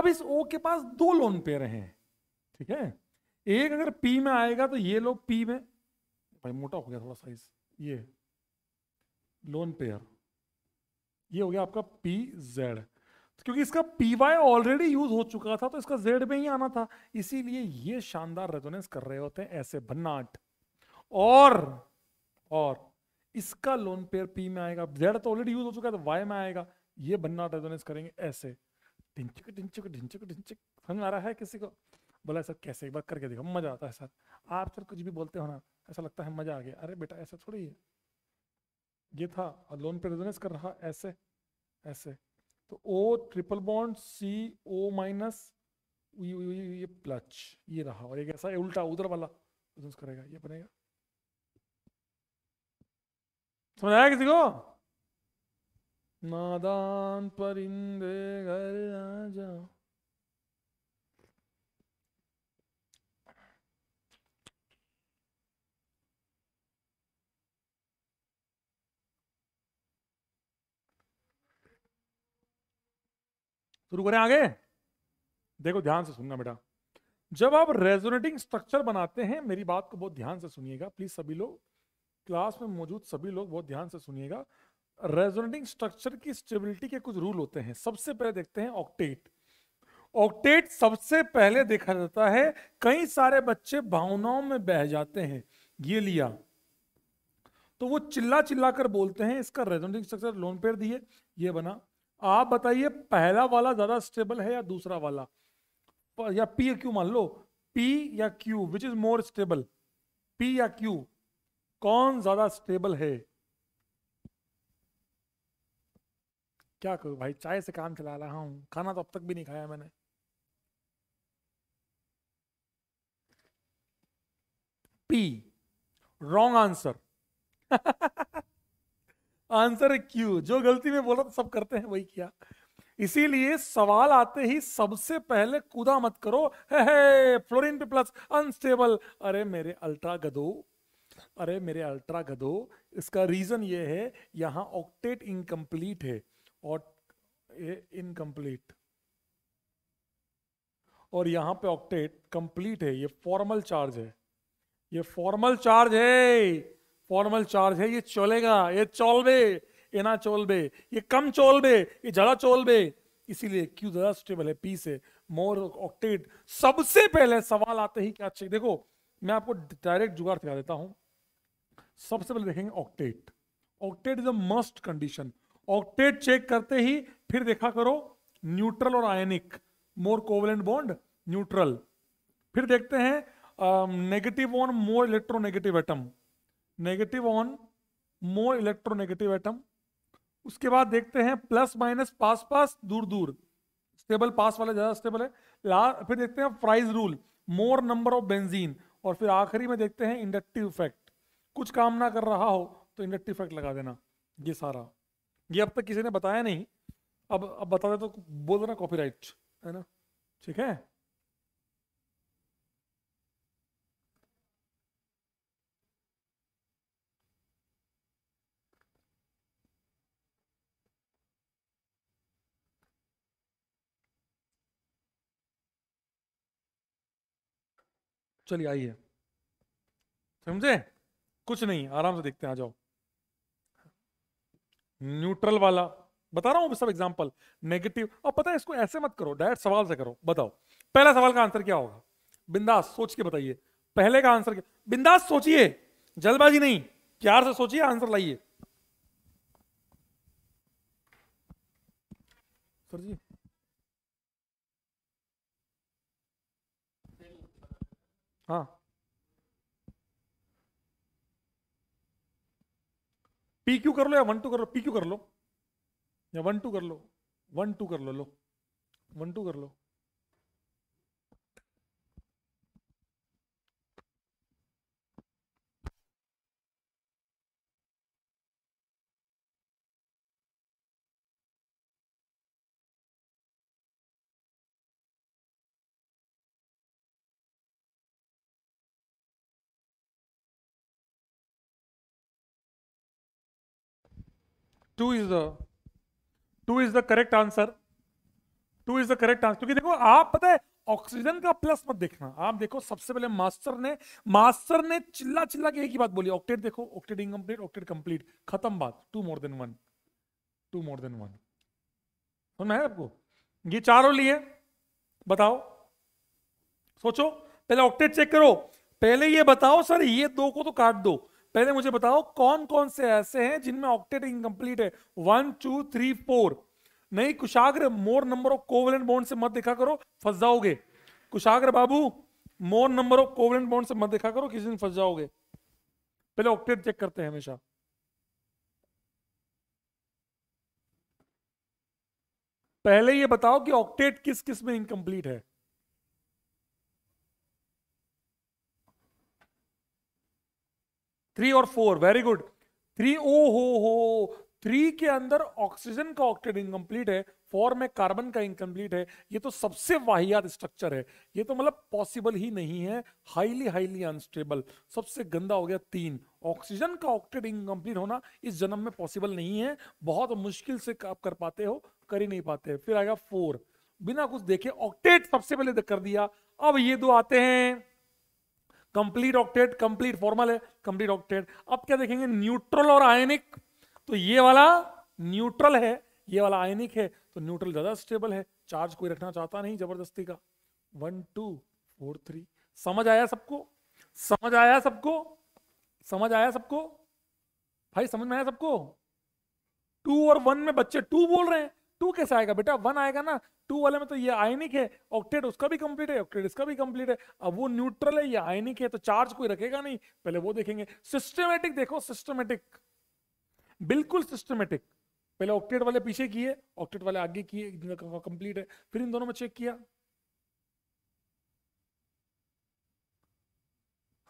अब इस ओ के पास दो लोन पेयर हैं ठीक है एक अगर पी में आएगा तो ये लो पी में भाई मोटा हो गया थोड़ा साइज ये लोन पेयर ये हो गया आपका पी जेड तो क्योंकि इसका पी वाई ऑलरेडी यूज हो चुका था तो इसका जेड में ही आना था इसीलिए ये शानदार रेजोनेंस कर रहे होते हैं ऐसे भन्नाट और और इसका लोन पेयर पी में आएगा जेड तो ऑलरेडी यूज हो चुका है तो वाई में आएगा ये भन्नाट रेजोनेंस करेंगे ऐसे ढिंचक ढिंचक ढिंचक ढिंचक समझ आ रहा है किसी को बोला सर कैसे एक बार करके देखो मज़ा आता है सर आप सर कुछ भी बोलते हो ना ऐसा लगता है मज़ा आ गया अरे बेटा ऐसा थोड़ी है ये था और लोन पे रेजोनेंस कर रहा ऐसे ऐसे तो O triple bond C O minus ये प्लच ये रहा और एक ऐसा उल्टा उधर वाला रेजोनेंस करेगा ये बनेगा समझ आया किसी को नादान परिंदे घर आ जाओ शुरू करें आगे देखो ध्यान से सुनना बेटा जब आप रेजोनेटिंग स्ट्रक्चर बनाते हैं मेरी बात को बहुत ध्यान से सुनिएगा प्लीज सभी लोग क्लास में मौजूद सभी लोग बहुत ध्यान से सुनिएगा रेजोनेटिंग स्ट्रक्चर की स्टेबिलिटी के कुछ रूल होते हैं सबसे पहले देखते हैं ऑक्टेट ऑक्टेट सबसे पहले देखा जाता है कई सारे बच्चे भावनाओं में बह जाते हैं ये लिया तो वो चिल्ला चिल्ला कर बोलते हैं इसका रेजोनेटिंग स्ट्रक्चर लोन पेड़ दिए ये बना आप बताइए पहला वाला ज़्यादा स्टेबल है या दूसरा वाला या पी क्यू मान लो पी या Q which is more stable P या क्यू कौन ज़्यादा स्टेबल है क्या करूं भाई चाय से काम चला रहा हूं खाना तो अब तक भी नहीं खाया मैंने पी रॉन्ग आंसर आंसर है क्यू जो गलती में बोला तो सब करते हैं वही किया इसीलिए सवाल आते ही सबसे पहले कूदा मत करो हे हे फ्लोरिन पे प्लस अनस्टेबल अरे मेरे अल्ट्रा गदो अरे मेरे अल्ट्रा गदो इसका रीजन ये है यहाँ ऑक्टेट इनकम्प्लीट है और इनकम्प्लीट और यहाँ पे ऑक्टेट कंप्लीट है ये फॉर्मल चार्ज है ये फॉर्मल चार्ज है फॉर्मल चार्ज है ये चलेगा ये चौलबे ये ना चोलबे ये कम चोलबे ये ज्यादा चोलबे इसीलिए क्यू ज्यादा स्टेबल है पी से मोर ऑक्टेट सबसे पहले सवाल आते ही क्या चाहिए देखो मैं आपको डायरेक्ट जुगाड़ दिखा देता हूं सबसे पहले देखेंगे octet octet is a must condition octet check करते ही फिर देखा करो न्यूट्रल और ionic more covalent bond neutral फिर देखते हैं negative on more electronegative atom negative on more electronegative atom उसके बाद देखते हैं प्लस माइनस पास पास दूर दूर स्टेबल पास वाले ज़्यादा स्टेबल है ला फिर देखते हैं prize rule more number of benzene और फिर आखिरी में देखते हैं इंडक्टिव इफेक्ट कुछ काम ना कर रहा हो तो इंडक्टिव इफेक्ट लगा देना ये सारा ये अब तक किसी ने बताया नहीं अब अब बता दे तो बोल देना कॉपी है ना ठीक है चलिए आइए समझे कुछ नहीं आराम से देखते हैं आ जाओ न्यूट्रल वाला बता रहा हूं सब एग्जांपल नेगेटिव और पता है इसको ऐसे मत करो डायरेक्ट सवाल से करो बताओ पहला सवाल का आंसर क्या होगा बिंदास सोच के बताइए पहले का आंसर क्या बिंदास सोचिए जल्दबाजी नहीं प्यार से सोचिए आंसर लाइए सर जी हाँ पी क्यू कर लो या वन टू कर लो पी क्यू कर लो या वन टू कर लो वन टू कर लो लो वन टू कर लो two is the two is the correct answer two is the correct answer क्योंकि देखो आप पता है ऑक्सीजन का प्लस मत देखना आप देखो सबसे पहले मास्टर ने मास्टर ने चिल्ला चिल्ला के एक ही बात बोली ऑक्टेट देखो ऑक्टेट इनकम्प्लीट ऑक्टेट कंप्लीट खत्म बात two more than one two more than one सुनना है आपको ये चारों लिए बताओ सोचो पहले ऑक्टेट चेक करो पहले ये बताओ सर ये दो को तो काट दो पहले मुझे बताओ कौन कौन से ऐसे हैं जिनमें ऑक्टेट इनकम्प्लीट है वन टू थ्री फोर नहीं Kushagra more number of covalent bond से मत देखा करो फंस जाओगे कुशाग्र बाबू more number of covalent bond से मत देखा करो किसी दिन फंस जाओगे पहले ऑक्टेट चेक करते हैं हमेशा पहले ये बताओ कि ऑक्टेट किस किस में इनकम्प्लीट है थ्री और four very good three O हो हो थ्री के अंदर ऑक्सीजन का ऑक्टेट इनकम्प्लीट है फोर में कार्बन का इनकम्प्लीट है ये तो सबसे वाहियात स्ट्रक्चर है ये तो मतलब पॉसिबल ही नहीं है हाईली हाईली अनस्टेबल सबसे गंदा हो गया तीन ऑक्सीजन का ऑक्टेट इनकम्प्लीट होना इस जन्म में पॉसिबल नहीं है बहुत मुश्किल से आप कर पाते हो कर ही नहीं पाते फिर आएगा फोर बिना कुछ देखे ऑक्टेट सबसे पहले कर दिया अब ये दो आते हैं कंप्लीट ऑक्टेट कंप्लीट फॉर्मल है कंप्लीट ऑक्टेट अब क्या देखेंगे न्यूट्रल और आयनिक तो ये वाला न्यूट्रल है ये वाला आयनिक है तो न्यूट्रल ज्यादा स्टेबल है चार्ज कोई रखना चाहता नहीं जबरदस्ती का वन टू फोर थ्री समझ आया सबको समझ आया सबको समझ आया सबको भाई समझ में आया सबको टू और वन में बच्चे टू बोल रहे हैं टू कैसे आएगा बेटा वन आएगा ना टू वाले में तो ये आयनिक है ऑक्टेट उसका भी कंप्लीट है ऑक्टेट इसका भी कंप्लीट है अब वो न्यूट्रल है ये आयनिक है तो चार्ज कोई रखेगा नहीं पहले वो देखेंगे सिस्टमेटिक देखो सिस्टमेटिक बिल्कुल सिस्टमेटिक पहले ऑक्टेट वाले पीछे किए ऑक्टेट वाले आगे किए कंप्लीट है फिर इन दोनों में चेक किया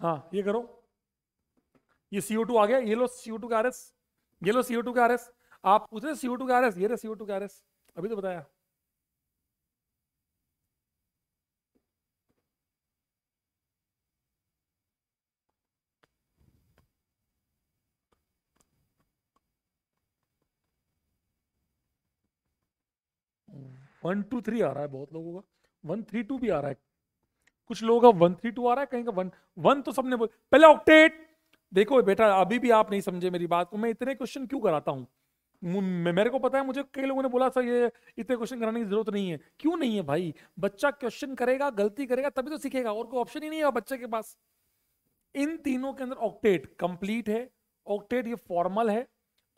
हाँ ये करो ये सीओ टू आ गया ये लो सीओ टू का आर एस ये लो सीओ टू का आर एस आप पूछ रहे सीओ टू का ये रहे सीओ टू का अभी तो बताया वन टू थ्री आ रहा है बहुत लोगों का वन थ्री टू भी आ रहा है कुछ लोगों का वन थ्री टू आ रहा है कहीं का वन वन तो सबने बोल पहले ऑक्टेट देखो बेटा अभी भी आप नहीं समझे मेरी बात को मैं इतने क्वेश्चन क्यों कराता हूं मेरे को पता है मुझे कई लोगों ने बोला सर ये इतने क्वेश्चन कराने की जरूरत नहीं है क्यों नहीं है भाई बच्चा क्वेश्चन करेगा गलती करेगा तभी तो सीखेगा और कोई ऑप्शन ही नहीं है बच्चे के पास इन तीनों के अंदर ऑक्टेट कंप्लीट है ऑक्टेट ये फॉर्मल है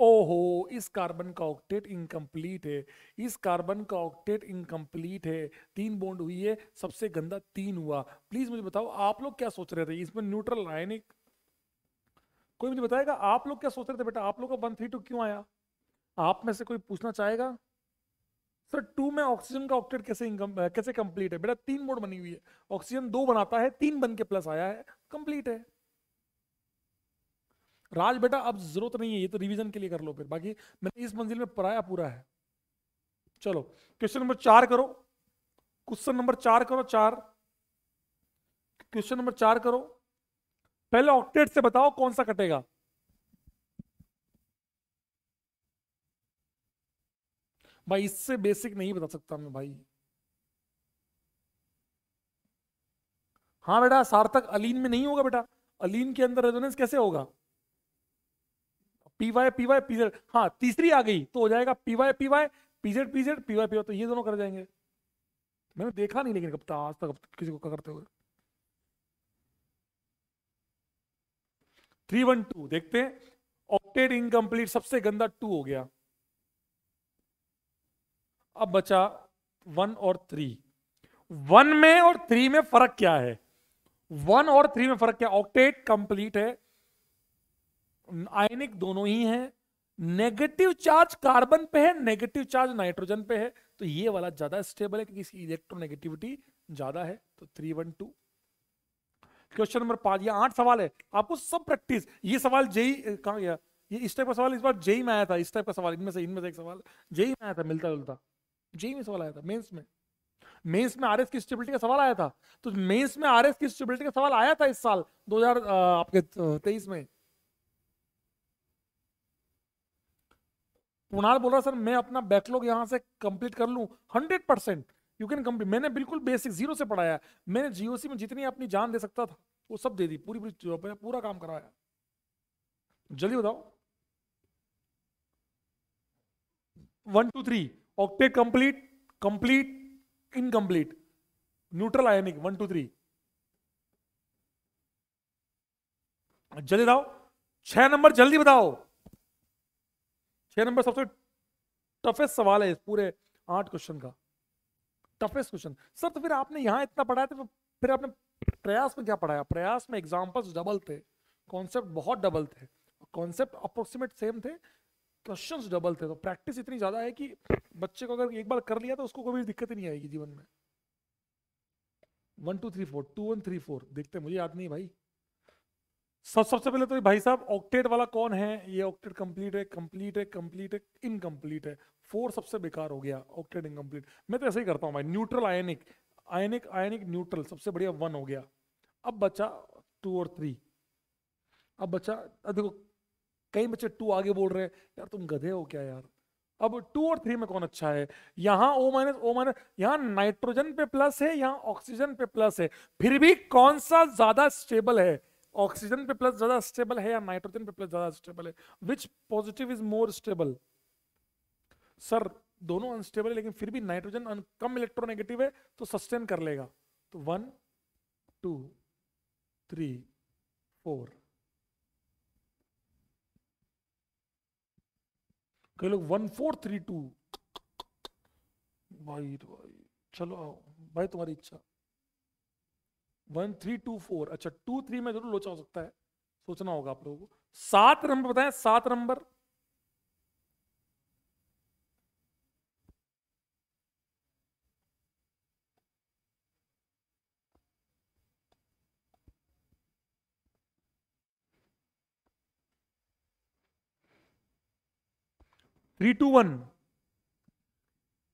ओहो इस कार्बन का ऑक्टेट इनकम्प्लीट है इस कार्बन का ऑक्टेट इनकम्प्लीट है तीन बॉन्ड हुई है सबसे गंदा तीन हुआ प्लीज मुझे बताओ आप लोग क्या सोच रहे थे इसमें न्यूट्रल आयनिक कोई मुझे बताएगा आप लोग क्या सोच रहे थे बेटा आप लोग का वन थ्री टू क्यों आया आप में से कोई पूछना चाहेगा सर टू में ऑक्सीजन का ऑक्टेट कैसे इनकम कैसे कंप्लीट है बेटा तीन मोड बनी हुई है ऑक्सीजन दो बनाता है तीन बन के प्लस आया है कंप्लीट है राज बेटा अब जरूरत नहीं है ये तो रिवीजन के लिए कर लो फिर बाकी मैंने इस मंजिल में पराया पूरा है चलो क्वेश्चन नंबर चार करो क्वेश्चन नंबर चार करो चार क्वेश्चन नंबर चार करो पहले ऑक्टेट से बताओ कौन सा कटेगा भाई इससे बेसिक नहीं बता सकता मैं भाई हाँ बेटा सार्थक अलीन में नहीं होगा बेटा अलीन के अंदर रेजोनेंस कैसे होगा पीवाय पीवाय पीजेड हाँ तीसरी आ गई तो हो जाएगा P Y P Y P Z P Z P Y P Y तो ये दोनों कर जाएंगे मैंने देखा नहीं लेकिन कब तक आज तक किसी को करते हुए थ्री वन टू देखते हैं ऑप्टेड इनकम्प्लीट सबसे गंदा टू हो गया अब बचा वन और थ्री वन में और थ्री में फर्क क्या है वन और थ्री में फर्क क्या ऑक्टेट कंप्लीट है आयनिक दोनों ही हैं नेगेटिव चार्ज कार्बन पे है नेगेटिव चार्ज नाइट्रोजन पे है तो ये वाला ज्यादा स्टेबल है क्योंकि इसकी इलेक्ट्रोनेगेटिविटी ज्यादा है तो three one two question number पांच ये आठ सवाल है आपको सब प्रैक्टिस ये सवाल जेई कहा गया ये इस टाइप का सवाल इस बार जेई में आया था इस टाइप का सवाल इनमें से इनमें से एक सवाल जेई में आया था मिलता जुलता जेई में सवाल आया था मेंस में मेंस में आरएस की स्टेबिलिटी का सवाल आया था तो मेंस में आरएस की स्टेबिलिटी का सवाल आया था इस साल 2000 आपके तेईस में कुणाल बोल रहा सर मैं अपना बैकलॉग यहां से कंप्लीट कर लूँ hundred percent you can complete मैंने बिल्कुल बेसिक जीरो से पढ़ाया मैंने जीओसी में जितनी अपनी जान दे सकता था वो सब दे दी पूरी पूरी पूरा काम करवाया जल्दी बताओ one two three octet complete complete incomplete neutral ionic one two three जल्दी बताओ छह नंबर जल्दी बताओ छह नंबर सबसे टफेस्ट सवाल है इस पूरे आठ क्वेश्चन का टफेस्ट क्वेश्चन सर तो फिर आपने यहां इतना पढ़ाया था तो फिर आपने प्रयास में क्या पढ़ाया प्रयास में एग्जाम्पल्स डबल थे कॉन्सेप्ट बहुत डबल थे कॉन्सेप्ट अप्रोक्सीमेट सेम थे क्वेश्चन डबल थे तो प्रैक्टिस इतनी ज़्यादा है कि बच्चे को अगर एक बार कर लिया तो उसको कोई दिक्कत ही नहीं आएगी जीवन में one two three four two one three four देखते मुझे याद नहीं भाई सब सबसे पहले तो भाई साहब ऑक्टेट वाला कौन है ये ऑक्टेट कंप्लीट है कंप्लीट है कंप्लीट है इनकम्प्लीट है फोर सबसे बेकार हो गया ऑक्टेट इनकम्प्लीट मैं तो ऐसे ही करता हूँ भाई न्यूट्रल आयनिक आयनिक आयनिक न्यूट्रल सबसे बढ़िया वन हो गया अब बचा टू और थ्री अब बचा देखो कई बच्चे टू आगे बोल रहे हैं यार तुम गधे हो क्या यार अब टू और थ्री में कौन अच्छा है यहाँ ओ माइनस ओ माइनस यहाँ नाइट्रोजन पे प्लस है यहाँ ऑक्सीजन पे प्लस है फिर भी कौन सा ज्यादा स्टेबल है ऑक्सीजन पे प्लस ज्यादा स्टेबल है या नाइट्रोजन पे प्लस ज्यादा स्टेबल है which positive is more stable sir दोनों अनस्टेबल है लेकिन फिर भी नाइट्रोजन कम इलेक्ट्रोनेगेटिव है तो सस्टेन कर लेगा तो वन टू थ्री फोर कई लोग वन फोर थ्री टू भाई भाई चलो आओ भाई तुम्हारी इच्छा वन थ्री टू फोर अच्छा टू थ्री में जरूर लोचा हो सकता है सोचना होगा आप लोगों को सात नंबर बताएं सात number three two one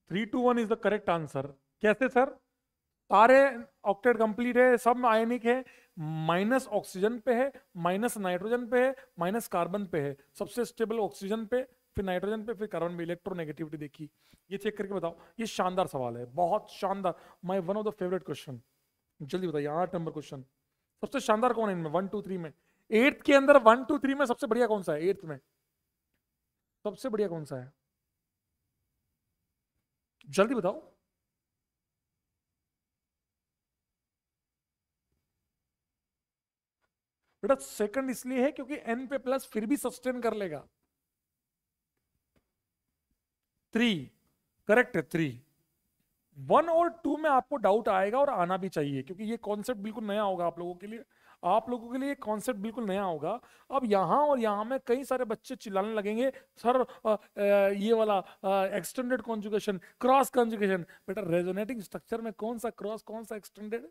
three two one is the correct answer कैसे सर सारे ऑक्टेट कंप्लीट है सब आयनिक है माइनस ऑक्सीजन पे है माइनस नाइट्रोजन पे है माइनस कार्बन पे है सबसे स्टेबल ऑक्सीजन पे फिर नाइट्रोजन पे फिर कार्बन में इलेक्ट्रोनेगेटिविटी देखी ये चेक करके बताओ ये शानदार सवाल है बहुत शानदार my one of the favourite question जल्दी बताइए आठ नंबर क्वेश्चन सबसे शानदार कौन है इनमें वन टू थ्री में एट्थ के अंदर वन टू थ्री में सबसे बढ़िया कौन सा है एट्थ में तो सबसे बढ़िया कौन सा है जल्दी बताओ बेटा सेकंड इसलिए है क्योंकि एन पे प्लस फिर भी सस्टेन कर लेगा थ्री करेक्ट है थ्री वन और टू में आपको डाउट आएगा और आना भी चाहिए क्योंकि ये कॉन्सेप्ट बिल्कुल नया होगा आप लोगों के लिए आप लोगों के लिए कॉन्सेप्ट बिल्कुल नया होगा अब यहाँ और यहाँ में कई सारे बच्चे चिल्लाने लगेंगे सर आ, ये वाला एक्सटेंडेड कॉन्जुकेशन क्रॉस कॉन्जुकेशन बेटा रेजोनेटिंग स्ट्रक्चर में कौन सा क्रॉस कौन सा एक्सटेंडेड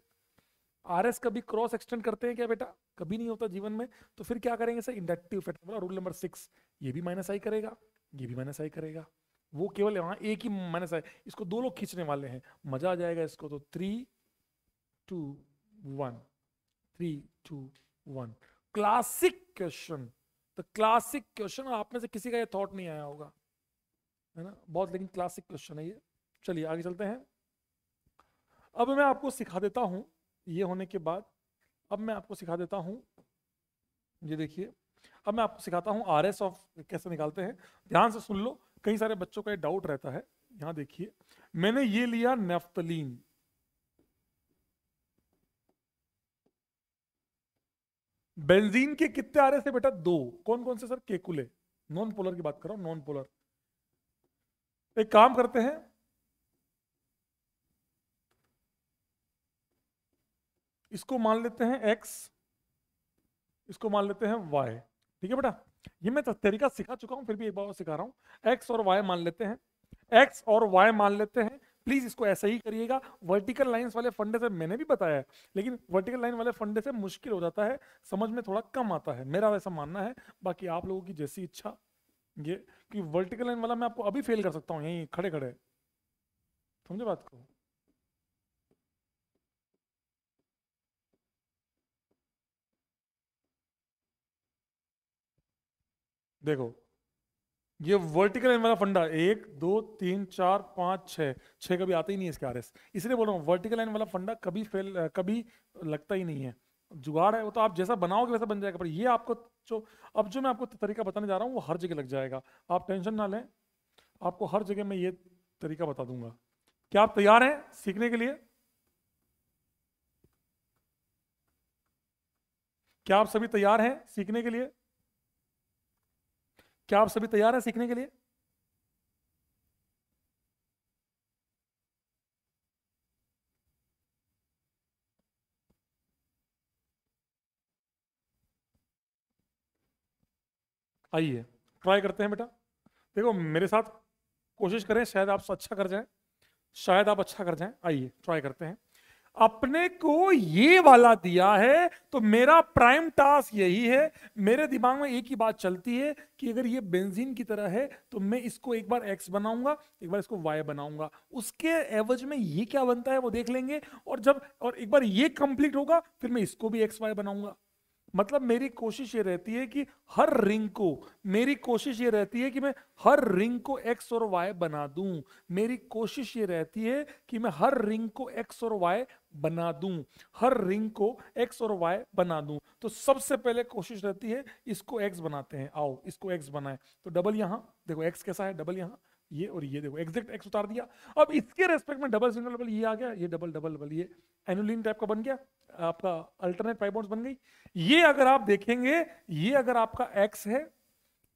आर एस कभी क्रॉस एक्सटेंड करते हैं क्या बेटा कभी नहीं होता जीवन में तो फिर क्या करेंगे सर इंडक्टिव इफेक्ट बोला रूल नंबर सिक्स ये भी माइनस आई करेगा ये भी माइनस आई करेगा वो केवल वहाँ एक ही माइनस आई इसको दो लोग खींचने वाले हैं मजा आ जाएगा इसको तो three two one three two one classic question the classic question आप में से किसी का ये थॉट नहीं आया होगा है ना बहुत लेकिन क्लासिक क्वेश्चन है ये चलिए आगे चलते हैं अब मैं आपको सिखा देता हूं ये होने के बाद अब मैं आपको सिखा देता हूं ये देखिए अब मैं आपको सिखाता हूं आर एस ऑफ कैसे निकालते हैं ध्यान से सुन लो कई सारे बच्चों का ये डाउट रहता है यहाँ देखिए मैंने ये लिया नेफ्तलीन बेंजीन के कितने आ रहे थे बेटा दो कौन कौन से सर केकुले नॉन पोलर की बात कर रहा हूं नॉन पोलर एक काम करते हैं इसको मान लेते हैं एक्स इसको मान लेते हैं वाई ठीक है बेटा ये मैं तो तरीका सिखा चुका हूं फिर भी एक बार सिखा रहा हूं एक्स और वाई मान लेते हैं एक्स और वाई मान लेते हैं प्लीज इसको ऐसा ही करिएगा वर्टिकल लाइन वाले फंडे से मैंने भी बताया है लेकिन वर्टिकल लाइन वाले फंडे से मुश्किल हो जाता है समझ में थोड़ा कम आता है मेरा वैसा मानना है बाकी आप लोगों की जैसी इच्छा ये कि वर्टिकल लाइन वाला मैं आपको अभी फेल कर सकता हूँ यहीं खड़े खड़े समझे बात को देखो ये वर्टिकल लाइन वाला फंडा एक दो तीन चार पांच छह छह कभी आता ही नहीं है आर इसलिए बोल रहा हूँ वर्टिकल लाइन वाला फंडा कभी फेल कभी लगता ही नहीं है जुगाड़ है वो तो आप जैसा बनाओगे वैसा बन जाएगा पर ये आपको जो अब जो मैं आपको तरीका बताने जा रहा हूँ वो हर जगह लग जाएगा आप टेंशन ना लें आपको हर जगह मैं ये तरीका बता दूंगा क्या आप तैयार हैं सीखने के लिए क्या आप सभी तैयार हैं सीखने के लिए क्या आप सभी तैयार हैं सीखने के लिए आइए ट्राई करते हैं बेटा देखो मेरे साथ कोशिश करें शायद आप अच्छा कर जाएं शायद आप अच्छा कर जाएं आइए ट्राई करते हैं अपने को ये वाला दिया है तो मेरा प्राइम टास्क यही है मेरे दिमाग में एक ही बात चलती है कि अगर ये बेंजीन की तरह है तो मैं इसको एक बार एक्स बनाऊंगा एक बार इसको वाई बनाऊंगा उसके एवज में ये क्या बनता है वो देख लेंगे और जब और एक बार ये कंप्लीट होगा फिर मैं इसको भी एक्स वाई बनाऊंगा मतलब मेरी कोशिश ये रहती है कि हर रिंग को मेरी कोशिश ये रहती है कि मैं हर रिंग को एक्स और वाई बना दूं मेरी कोशिश ये रहती है कि मैं हर रिंग को एक्स और वाई बना दूं हर रिंग को एक्स और वाई बना दूं तो सबसे पहले कोशिश रहती है इसको एक्स बनाते हैं आओ इसको एक्स बनाए तो डबल यहाँ देखो एक्स कैसा है डबल यहाँ ये और ये देखो एग्जैक्ट एक्स उतार दिया अब इसके रेस्पेक्ट में डबल सिंगल डबल ये आ गया ये डबल डबल डबल ये एनुलिन टाइप का बन गया आपका अल्टरनेट पाइबॉन्ड्स बन गई ये अगर आप देखेंगे ये अगर आपका एक्स है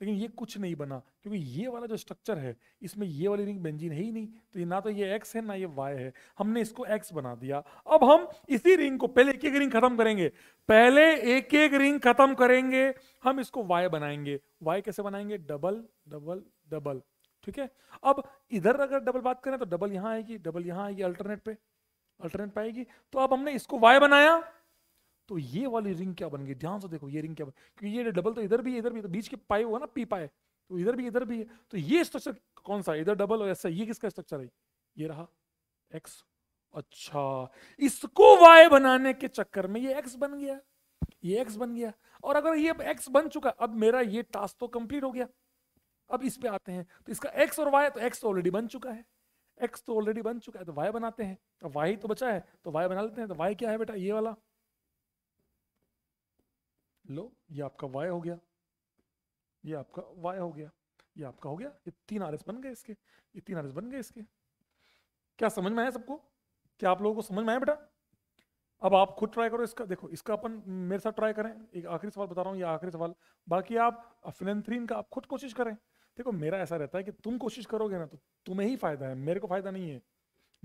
लेकिन ये कुछ नहीं बना क्योंकि ये वाला जो स्ट्रक्चर है इसमें ये वाली रिंग बेंजीन है ही नहीं तो ये ना तो ये एक्स है ना ये वाई है हमने इसको एक्स बना दिया अब हम इसी रिंग को पहले एक एक रिंग खत्म करेंगे पहले एक एक रिंग खत्म करेंगे हम इसको वाई बनाएंगे वाई कैसे बनाएंगे डबल डबल डबल ठीक है अब इधर अगर डबल बात करें तो डबल यहां आएगी डबल यहां आएगी अल्टरनेट पे अल्टरनेट पाएगी तो अब हमने इसको वाई बनाया तो ये वाली रिंग क्या बन गई ध्यान से देखो ये रिंग क्या बन क्योंकि ये डबल तो इधर भी इधर भी तो बीच के पाए हुआ ना पी पाए तो इधर भी इधर भी है तो ये स्ट्रक्चर कौन सा इधर डबल और ऐसा ये किसका स्ट्रक्चर है ये रहा एक्स अच्छा इसको वाई बनाने के चक्कर में ये एक्स बन गया ये एक्स बन गया और अगर ये एक्स बन चुका अब मेरा ये टास्क तो कंप्लीट हो गया अब इस पे आते हैं तो इसका एक्स और वाई तो एक्स तो ऑलरेडी बन चुका है एक्स तो ऑलरेडी बन चुका है तो वाई बनाते हैं तो वाई तो बचा है तो वाई बना लेते हैं तो वाई क्या है बेटा ये वाला लो ये आपका वाय हो गया ये आपका वाई हो गया ये आपका हो गया ये तीन आर बन गए इसके ये तीन आर बन गए इसके क्या समझ में आया सबको क्या आप लोगों को समझ में आया बेटा अब आप खुद ट्राई करो इसका देखो इसका अपन मेरे साथ ट्राई करें एक आखिरी सवाल बता रहा हूँ ये आखिरी सवाल बाकी आप फिलेंथ्रीन का आप खुद कोशिश करें देखो मेरा ऐसा रहता है कि तुम कोशिश करोगे ना तो तुम्हें ही फायदा है मेरे को फायदा नहीं है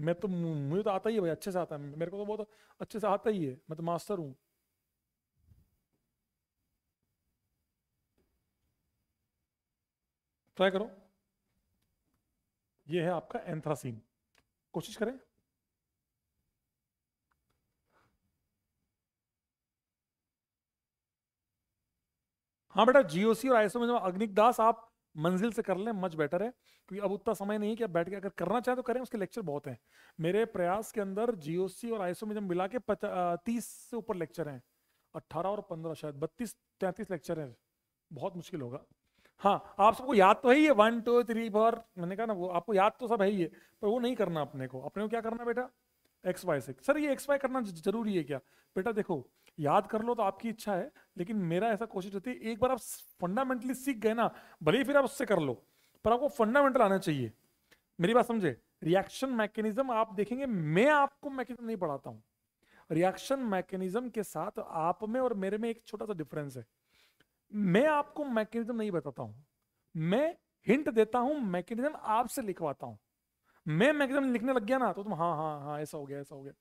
मैं तो मुझे तो आता ही है भाई अच्छे से आता है मेरे को तो बहुत अच्छे से आता ही है मैं तो मास्टर हूँ ट्राई करो ये है आपका एंथ्रासीन कोशिश करें हाँ बेटा जीओसी और आईएसओ में अग्निक दास आप मंजिल से कर लें मच बेटर है क्योंकि अब उतना समय नहीं है कि आप बैठ के अगर करना चाहें तो करें उसके लेक्चर बहुत हैं मेरे प्रयास के अंदर जीओसी और आईएसओ में जब मिला के तीस से ऊपर लेक्चर हैं अट्ठारह और पंद्रह शायद बत्तीस तैंतीस लेक्चर हैं बहुत मुश्किल होगा हाँ आप सबको याद तो है ये वन टू थ्री फोर मैंने कहा ना वो आपको याद तो सब है ही है पर वो नहीं करना अपने को अपने को क्या करना बेटा एक्स वाई से सर ये एक्स वाई करना जरूरी है क्या बेटा देखो याद कर लो तो आपकी इच्छा है लेकिन मेरा ऐसा कोशिश होती है एक बार आप फंडामेंटली सीख गए ना भले ही फिर आप उससे कर लो पर आपको फंडामेंटल आना चाहिए मेरी बात समझे रिएक्शन मैकेनिज्म आप देखेंगे मैं आपको मैकेनिज्म नहीं पढ़ाता हूँ रिएक्शन मैकेनिज्म के साथ आप में और मेरे में एक छोटा सा डिफरेंस है मैं आपको मैकेनिज्म नहीं बताता हूं मैं हिंट देता हूं मैकेनिज्म आपसे लिखवाता हूं मैं मैकेनिज्म लिखने लग गया ना तो तुम हाँ हाँ हाँ ऐसा हो गया ऐसा हो गया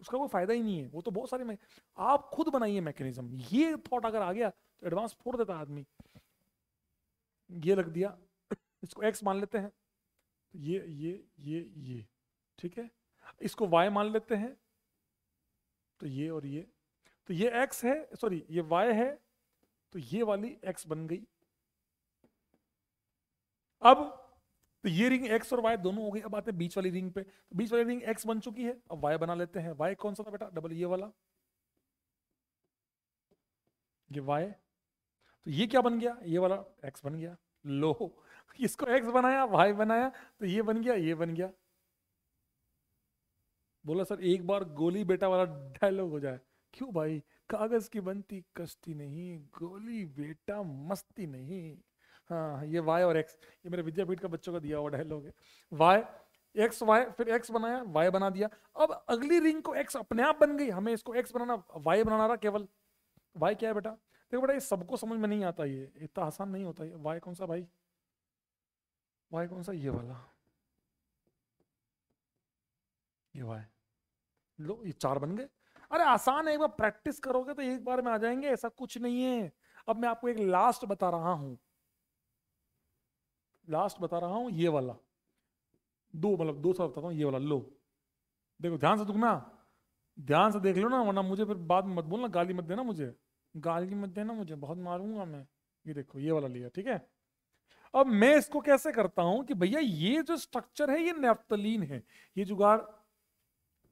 उसका कोई फायदा ही नहीं है वो तो बहुत सारे आप खुद बनाइए मैकेनिज्म ये थॉट अगर आ गया तो एडवांस फोड़ देता आदमी ये लग दिया इसको एक्स मान लेते हैं तो ये ये ये ये ठीक है इसको वाई मान लेते हैं तो ये और ये तो ये एक्स है सॉरी ये वाई है तो ये वाली x बन गई अब तो ये रिंग x और y दोनों हो गई अब आते हैं बीच वाली रिंग पे तो बीच वाली रिंग x बन चुकी है अब y बना लेते हैं y कौन सा था बेटा डबल ये वाला ये y तो ये क्या बन गया ये वाला x बन गया लो इसको x बनाया y बनाया तो ये बन गया ये बन गया बोला सर एक बार गोली बेटा वाला डायलॉग हो जाए क्यों भाई कागज की बनती कश्ती नहीं गोली बेटा मस्ती नहीं हाँ ये वाई और एक्स ये मेरे विद्यापीठ का बच्चों का दिया हुआ डायलॉग है वाई एक्स वाई फिर एक्स बनाया वाई बना दिया अब अगली रिंग को एक्स अपने आप बन गई हमें इसको एक्स बनाना वाई बनाना रहा केवल वाई क्या है बेटा देखो बेटा ये सबको समझ में नहीं आता ये इतना आसान नहीं होता ये वाई कौन सा भाई वाई कौन सा ये वाला ये वाई लो ये चार बन गए अरे आसान है एक बार प्रैक्टिस करोगे तो एक बार में आ जाएंगे ऐसा कुछ नहीं है अब मैं आपको एक लास्ट बता रहा हूं लास्ट बता रहा हूं ये वाला दो मतलब दो साल बताता हूँ ये वाला लो देखो ध्यान से दुखना ध्यान से देख लो ना वरना मुझे फिर बाद में मत बोलना गाली मत देना मुझे गाली मत देना मुझे बहुत मारूंगा मैं ये देखो ये वाला लिया ठीक है अब मैं इसको कैसे करता हूं कि भैया ये जो स्ट्रक्चर है ये नेफ्तलीन है ये जुगाड़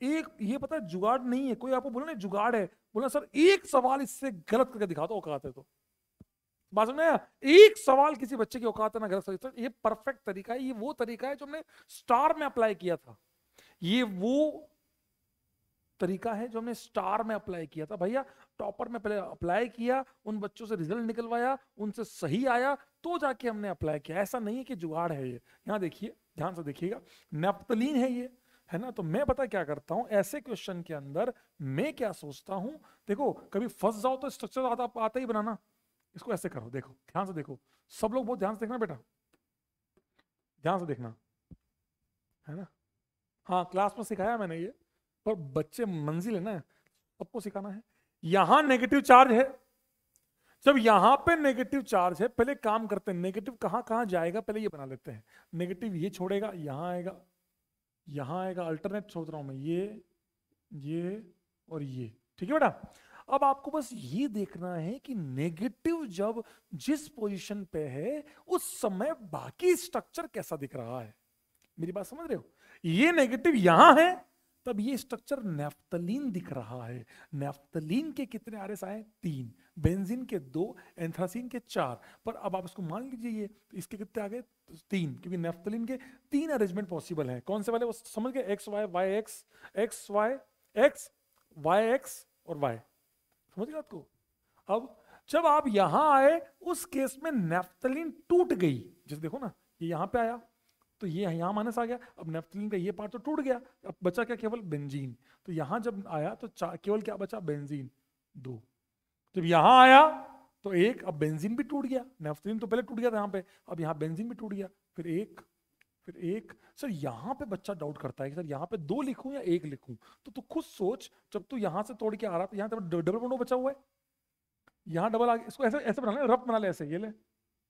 एक ये पता है जुगाड़ नहीं है कोई आपको बोला ना जुगाड़ है बोला सर एक सवाल इससे गलत करके दिखा दो औकात है तो बात समझ आया एक सवाल किसी बच्चे की औकात है ना गलत सर तो ये परफेक्ट तरीका है ये वो तरीका है जो हमने स्टार में अप्लाई किया था ये वो तरीका है जो हमने स्टार में अप्लाई किया था भैया टॉपर में पहले अप्लाई किया उन बच्चों से रिजल्ट निकलवाया उनसे सही आया तो जाके हमने अप्लाई किया ऐसा नहीं है कि जुगाड़ है ये यहाँ देखिए ध्यान से देखिएगा नेपतलीन है ये है ना तो मैं पता क्या करता हूं ऐसे क्वेश्चन के अंदर मैं क्या सोचता हूं देखो कभी फंस जाओ तो स्ट्रक्चर आता आता ही बनाना इसको ऐसे करो देखो ध्यान से देखो सब लोग बहुत ध्यान से देखना बेटा ध्यान से देखना है ना हाँ क्लास में सिखाया मैंने ये पर बच्चे मंजिल है ना सबको सिखाना है यहां नेगेटिव चार्ज है जब यहां पे नेगेटिव चार्ज है पहले काम करते हैं नेगेटिव कहाँ कहाँ जाएगा पहले ये बना लेते हैं नेगेटिव ये छोड़ेगा यहाँ आएगा यहाँ आएगा अल्टरनेट सोच रहा हूँ मैं ये ये और ये ठीक है बेटा अब आपको बस ये देखना है कि नेगेटिव जब जिस पोजीशन पे है उस समय बाकी स्ट्रक्चर कैसा दिख रहा है मेरी बात समझ रहे हो ये नेगेटिव यहां है तब ये स्ट्रक्चर नेफ्तलीन दिख रहा है नेफ्तलीन के कितने आर एस आए तीन बेंजीन के दो एंथ्रासीन के चार पर अब आप इसको मान लीजिए ये तो इसके कितने आ गए तीन क्योंकि नेफ्तलीन के तीन अरेंजमेंट पॉसिबल हैं कौन से वाले वो समझ गए X Y Y X X Y X Y X और वाई समझ गए आपको अब जब आप यहां आए उस केस में नेफ्तलीन टूट गई जैसे देखो ना ये यहां पे आया तो ये यहाँ माइनस आ गया अब नेफ्थलीन का ये पार्ट तो टूट गया अब बचा क्या केवल बेंजीन तो यहाँ जब आया तो केवल क्या बचा बेंजीन दो जब यहाँ आया तो एक अब बेंजीन भी टूट गया नेफ्थलीन तो पहले टूट गया था यहाँ पे अब यहाँ बेंजीन भी टूट गया फिर एक फिर एक सर यहाँ पे बच्चा डाउट करता है कि सर यहाँ पे दो लिखूँ या एक लिखूँ तो तू खुद सोच जब तू यहाँ से तोड़ के आ रहा तो यहाँ डबल बोनो बचा हुआ है यहाँ डबल आ गया इसको ऐसे ऐसे बना ले रफ बना ले ऐसे ये ले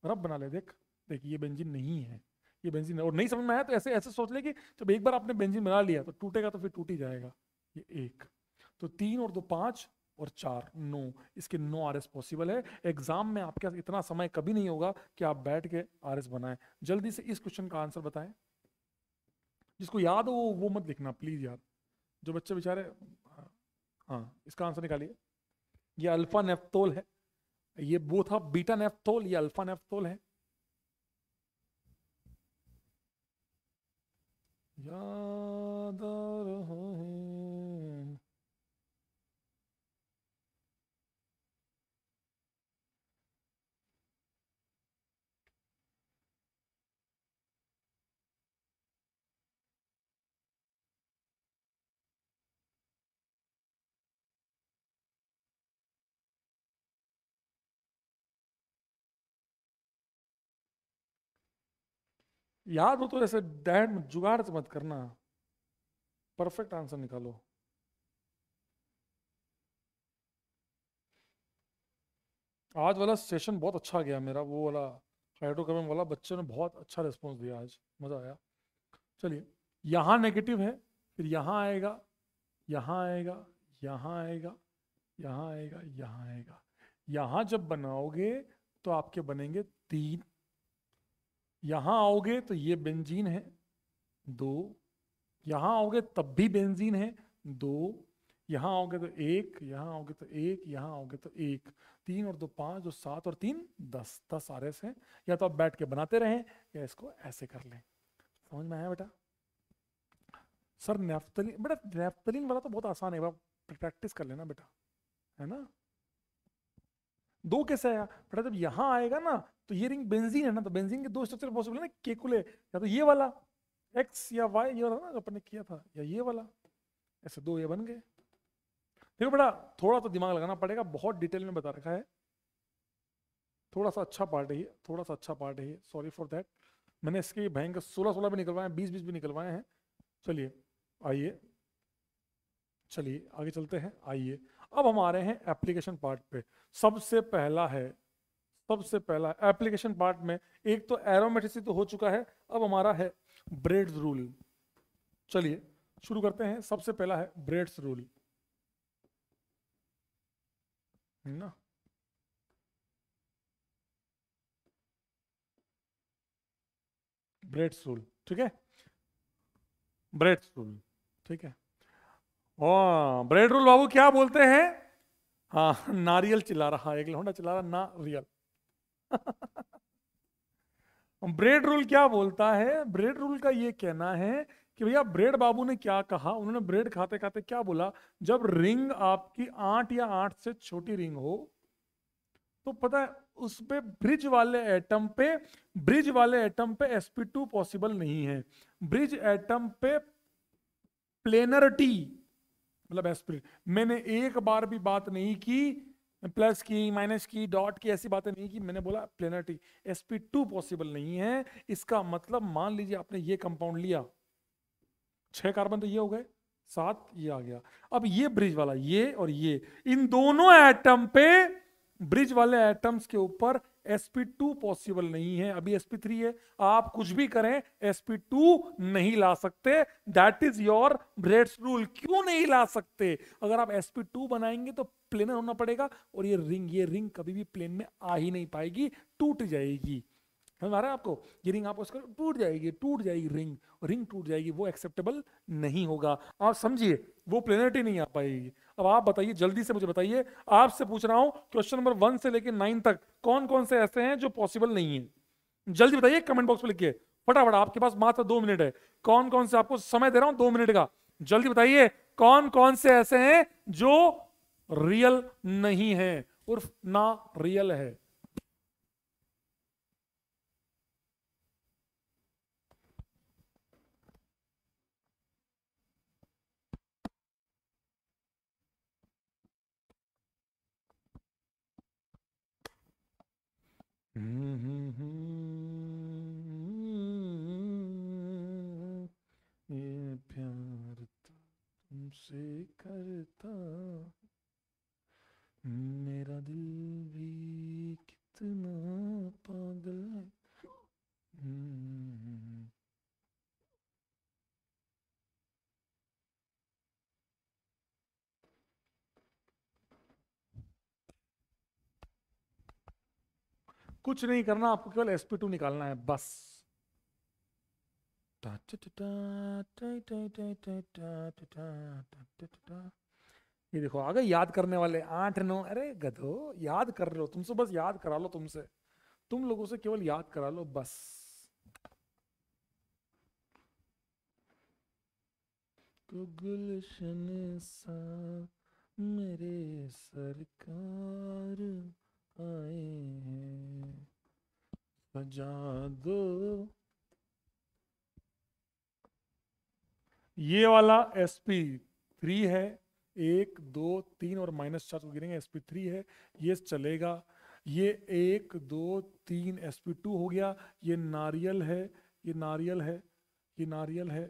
रफ बना ले देख देखिए ये बेंजीन नहीं है ये बेंजीन है और नहीं समझ में आया तो ऐसे ऐसे सोच ले कि जब एक बार आपने बेंजीन बना लिया तो टूटेगा तो फिर टूट ही जाएगा ये एक तो तीन और दो पाँच और चार नो इसके नो आर एस पॉसिबल है एग्जाम में आपके इतना समय कभी नहीं होगा कि आप बैठ के आर एस बनाएं जल्दी से इस क्वेश्चन का आंसर बताएं जिसको याद हो वो मत लिखना प्लीज यार जो बच्चे बेचारे हाँ इसका आंसर निकालिए ये अल्फा नेफ्थोल है ये वो था बीटा नेफ्तोल ये अल्फा नेफ्तोल है Yadaraha. याद हो तो ऐसे डैड जुगाड़ मत करना परफेक्ट आंसर निकालो आज वाला सेशन बहुत अच्छा गया मेरा वो वाला हाइड्रोकार्बन वाला बच्चे ने बहुत अच्छा रिस्पॉन्स दिया आज मज़ा आया चलिए यहाँ नेगेटिव है फिर यहाँ आएगा यहाँ आएगा यहाँ आएगा यहाँ आएगा यहाँ आएगा यहाँ जब बनाओगे तो आपके बनेंगे तीन यहाँ आओगे तो ये बेंजीन है दो यहाँ आओगे तब भी बेंजीन है दो यहां आओगे तो एक यहाँ आओगे तो एक यहाँ आओगे तो एक तीन और दो पांच और सात और तीन दस दस आर एस है या तो आप बैठ के बनाते रहें या इसको ऐसे कर लें समझ में आया बेटा सर नेफ्तलिन बेटा नेफ्तलिन वाला तो बहुत आसान है प्रैक्टिस कर लेना बेटा है ना दो कैसे आया बेटा जब यहाँ आएगा ना तो ये रिंग बेंजीन है ना तो बेंजीन के दो स्ट्रक्चर पॉसिबल है ना केकुले या तो ये वाला एक्स या वाई ये वाला ना अपन ने किया था या ये वाला ऐसे दो ये बन गए देखो बेटा थोड़ा तो दिमाग लगाना पड़ेगा बहुत डिटेल में बता रखा है थोड़ा सा अच्छा पार्ट है थोड़ा सा अच्छा पार्ट है सॉरी फॉर देट मैंने इसके भयंकर सोलह सोलह भी निकलवाए हैं बीस बीस भी निकलवाए हैं चलिए आइए चलिए आगे चलते हैं आइए अब हम आ रहे हैं एप्लीकेशन पार्ट पे सबसे पहला है सबसे पहला एप्लीकेशन पार्ट में एक तो एरोमेटिसी तो हो चुका है अब हमारा है ब्रेड रूल चलिए शुरू करते हैं सबसे पहला है ब्रेड्स रूल ना ब्रेड्स रूल ठीक है ब्रेड्स रूल ठीक है ओ ब्रेड रूल बाबू क्या बोलते हैं हाँ नारियल चिल्ला रहा एक लौंडा चिल्ला रहा नारियल ब्रेड रूल क्या बोलता है ब्रेड रूल का ये कहना है कि भैया ब्रेड बाबू ने क्या कहा उन्होंने ब्रेड खाते खाते क्या बोला जब रिंग आपकी आठ या आठ से छोटी रिंग हो तो पता है उस पे ब्रिज वाले एटम पे ब्रिज वाले एटम पे sp2 पॉसिबल नहीं है ब्रिज एटम पे प्लेनरिटी मतलब एस्पिरिट मैंने एक बार भी बात नहीं की प्लस की माइनस की डॉट की ऐसी बातें नहीं कि मैंने बोला planarity S P two possible नहीं है इसका मतलब मान लीजिए आपने ये कंपाउंड लिया छह कार्बन तो ये हो गए सात ये आ गया अब ये ब्रिज वाला ये और ये इन दोनों एटम पे ब्रिज वाले एटम्स के ऊपर sp2 पॉसिबल नहीं है अभी sp3 है आप कुछ भी करें sp2 नहीं ला सकते that is your Bredt's rule क्यों नहीं ला सकते अगर आप sp2 बनाएंगे तो प्लेनर होना पड़ेगा और ये रिंग ये रिंग कभी भी प्लेन में आ ही नहीं पाएगी टूट जाएगी हमारे आपको ये रिंग आप उसका टूट जाएगी टूट जाएगी रिंग रिंग टूट जाएगी वो एक्सेप्टेबल नहीं होगा आप समझिए वो प्लेनेट ही नहीं आ पाएगी अब आप बताइए जल्दी से मुझे बताइए आपसे पूछ रहा हूं क्वेश्चन नंबर वन से लेकर नाइन तक कौन कौन से ऐसे हैं जो पॉसिबल नहीं है जल्दी बताइए कमेंट बॉक्स में लिखिए फटाफट आपके पास मात्र दो मिनट है कौन कौन से आपको समय दे रहा हूं दो मिनट का जल्दी बताइए कौन कौन से ऐसे हैं जो रियल नहीं है उर्फ ना रियल है ये प्यार तुमसे करता मेरा दिल भी कितना पागल है कुछ नहीं करना आपको केवल एसपी टू निकालना है बस ये देखो आ गए याद करने वाले आठ नौ अरे गधो याद कर लो तुमसे बस याद करा लो तुमसे तुम लोगों से केवल याद करा लो बस गुलशन सा मेरे सरकार आए हैं सजा दो ये वाला एस पी थ्री है एक दो तीन और माइनस चार को तो गिरेंगे एस पी थ्री है ये चलेगा ये एक दो तीन एस पी टू हो गया ये नारियल है ये नारियल है ये नारियल है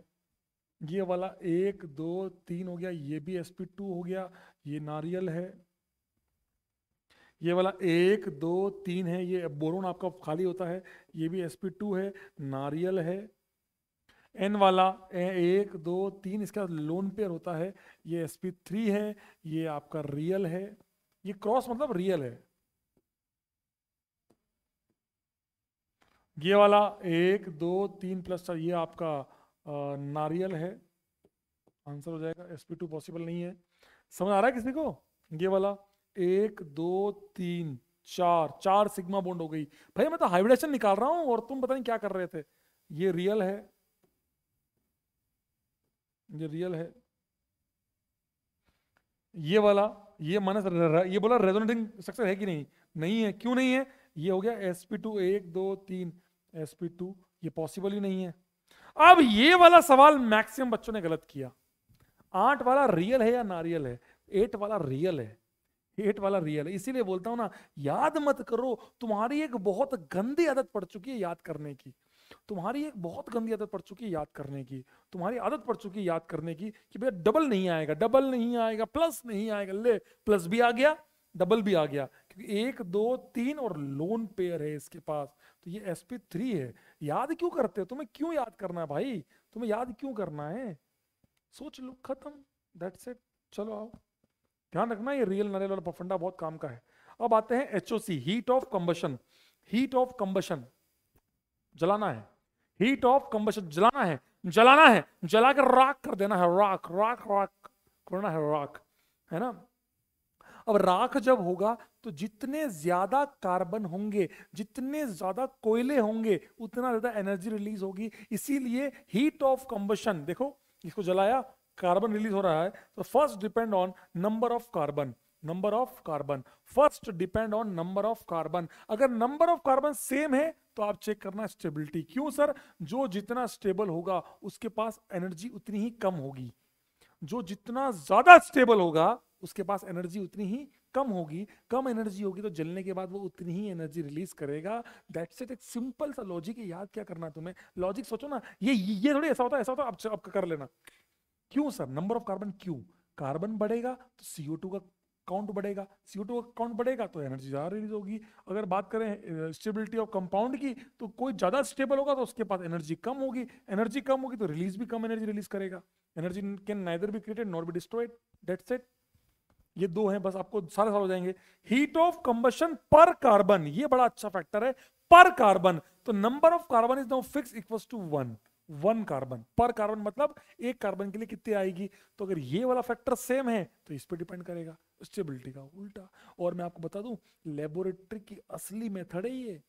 ये वाला एक दो तीन हो गया ये भी एस पी टू हो गया ये नारियल है ये वाला एक दो तीन है ये बोरोन आपका खाली होता है ये भी एस पी टू है नारियल है एन वाला एक दो तीन इसका लोन पेयर होता है ये एस पी थ्री है ये आपका रियल है ये क्रॉस मतलब रियल है ये वाला एक दो तीन प्लस चार ये आपका आ, नारियल है आंसर हो जाएगा एस पी टू पॉसिबल नहीं है समझ आ रहा है किसी को ये वाला एक दो तीन चार चार सिग्मा बॉन्ड हो गई भाई मैं तो हाइब्रिडेशन निकाल रहा हूं और तुम पता नहीं क्या कर रहे थे ये रियल है ये रियल है ये वाला ये माइनस ये बोला रेजोनेटिंग स्ट्रक्चर है कि नहीं नहीं है क्यों नहीं है ये हो गया एस पी टू एक दो तीन एस पी टू ये पॉसिबल ही नहीं है अब ये वाला सवाल मैक्सिमम बच्चों ने गलत किया आठ वाला रियल है या नारियल है एट वाला रियल है हेट वाला रियल है इसीलिए बोलता हूँ ना याद मत करो तुम्हारी एक बहुत गंदी आदत पड़ चुकी है याद करने की तुम्हारी एक बहुत गंदी आदत पड़ चुकी है याद करने की तुम्हारी आदत पड़ चुकी है याद करने की कि भैया डबल नहीं आएगा डबल नहीं आएगा प्लस नहीं आएगा ले प्लस भी आ गया डबल भी आ गया क्योंकि एक दो तीन और लोन पेयर है इसके पास तो ये एस पी थ्री है याद क्यों करते हो तुम्हें क्यों याद करना है भाई तुम्हें याद क्यों करना है सोच लो खत्म दैट्स इट चलो आओ ध्यान रखना ये रियल नरेल वाला फफंडा बहुत काम का है अब आते हैं H heat of combustion heat of combustion जलाना है हीट ऑफ कंबशन जलाना है जलाना है जला कर राख कर देना है राख राख राख करना है राख है ना अब राख जब होगा तो जितने ज्यादा कार्बन होंगे जितने ज्यादा कोयले होंगे उतना ज्यादा एनर्जी रिलीज होगी इसीलिए हीट ऑफ कंबशन देखो इसको जलाया कार्बन रिलीज हो रहा है तो first depend on number of carbon number of carbon first depend on number of carbon अगर नंबर ऑफ कार्बन सेम है तो आप चेक करना स्टेबिलिटी क्यों सर जो जितना स्टेबल होगा उसके पास एनर्जी उतनी ही कम होगी जो जितना ज्यादा स्टेबल होगा उसके पास एनर्जी उतनी ही कम होगी कम एनर्जी होगी तो जलने के बाद वो उतनी ही एनर्जी रिलीज करेगा दैट्स इट एक सिंपल सा लॉजिक याद क्या करना तुम्हें लॉजिक सोचो ना ये ये थोड़ी ऐसा होता है ऐसा होता है आप कर लेना क्यों सर नंबर ऑफ कार्बन क्यों कार्बन बढ़ेगा तो सीओ टू का काउंट बढ़ेगा सीओ टू का काउंट बढ़ेगा तो एनर्जी ज़्यादा रिलीज होगी अगर बात करें स्टेबिलिटी ऑफ कंपाउंड की तो कोई ज़्यादा स्टेबल होगा तो उसके पास एनर्जी कम होगी एनर्जी कम होगी तो रिलीज भी कम एनर्जी रिलीज करेगा energy can neither be created not be destroyed that's ये दो हैं बस आपको सारे साल हो जाएंगे heat of combustion per carbon ये बड़ा अच्छा फैक्टर है पर कार्बन तो number of carbon is now fix equals to one one carbon per carbon मतलब एक कार्बन के लिए कितनी आएगी तो अगर ये वाला फैक्टर सेम है तो इस पर डिपेंड करेगा स्टेबिलिटी का उल्टा और मैं आपको बता दूं लेबोरेटरी की असली मेथड है ये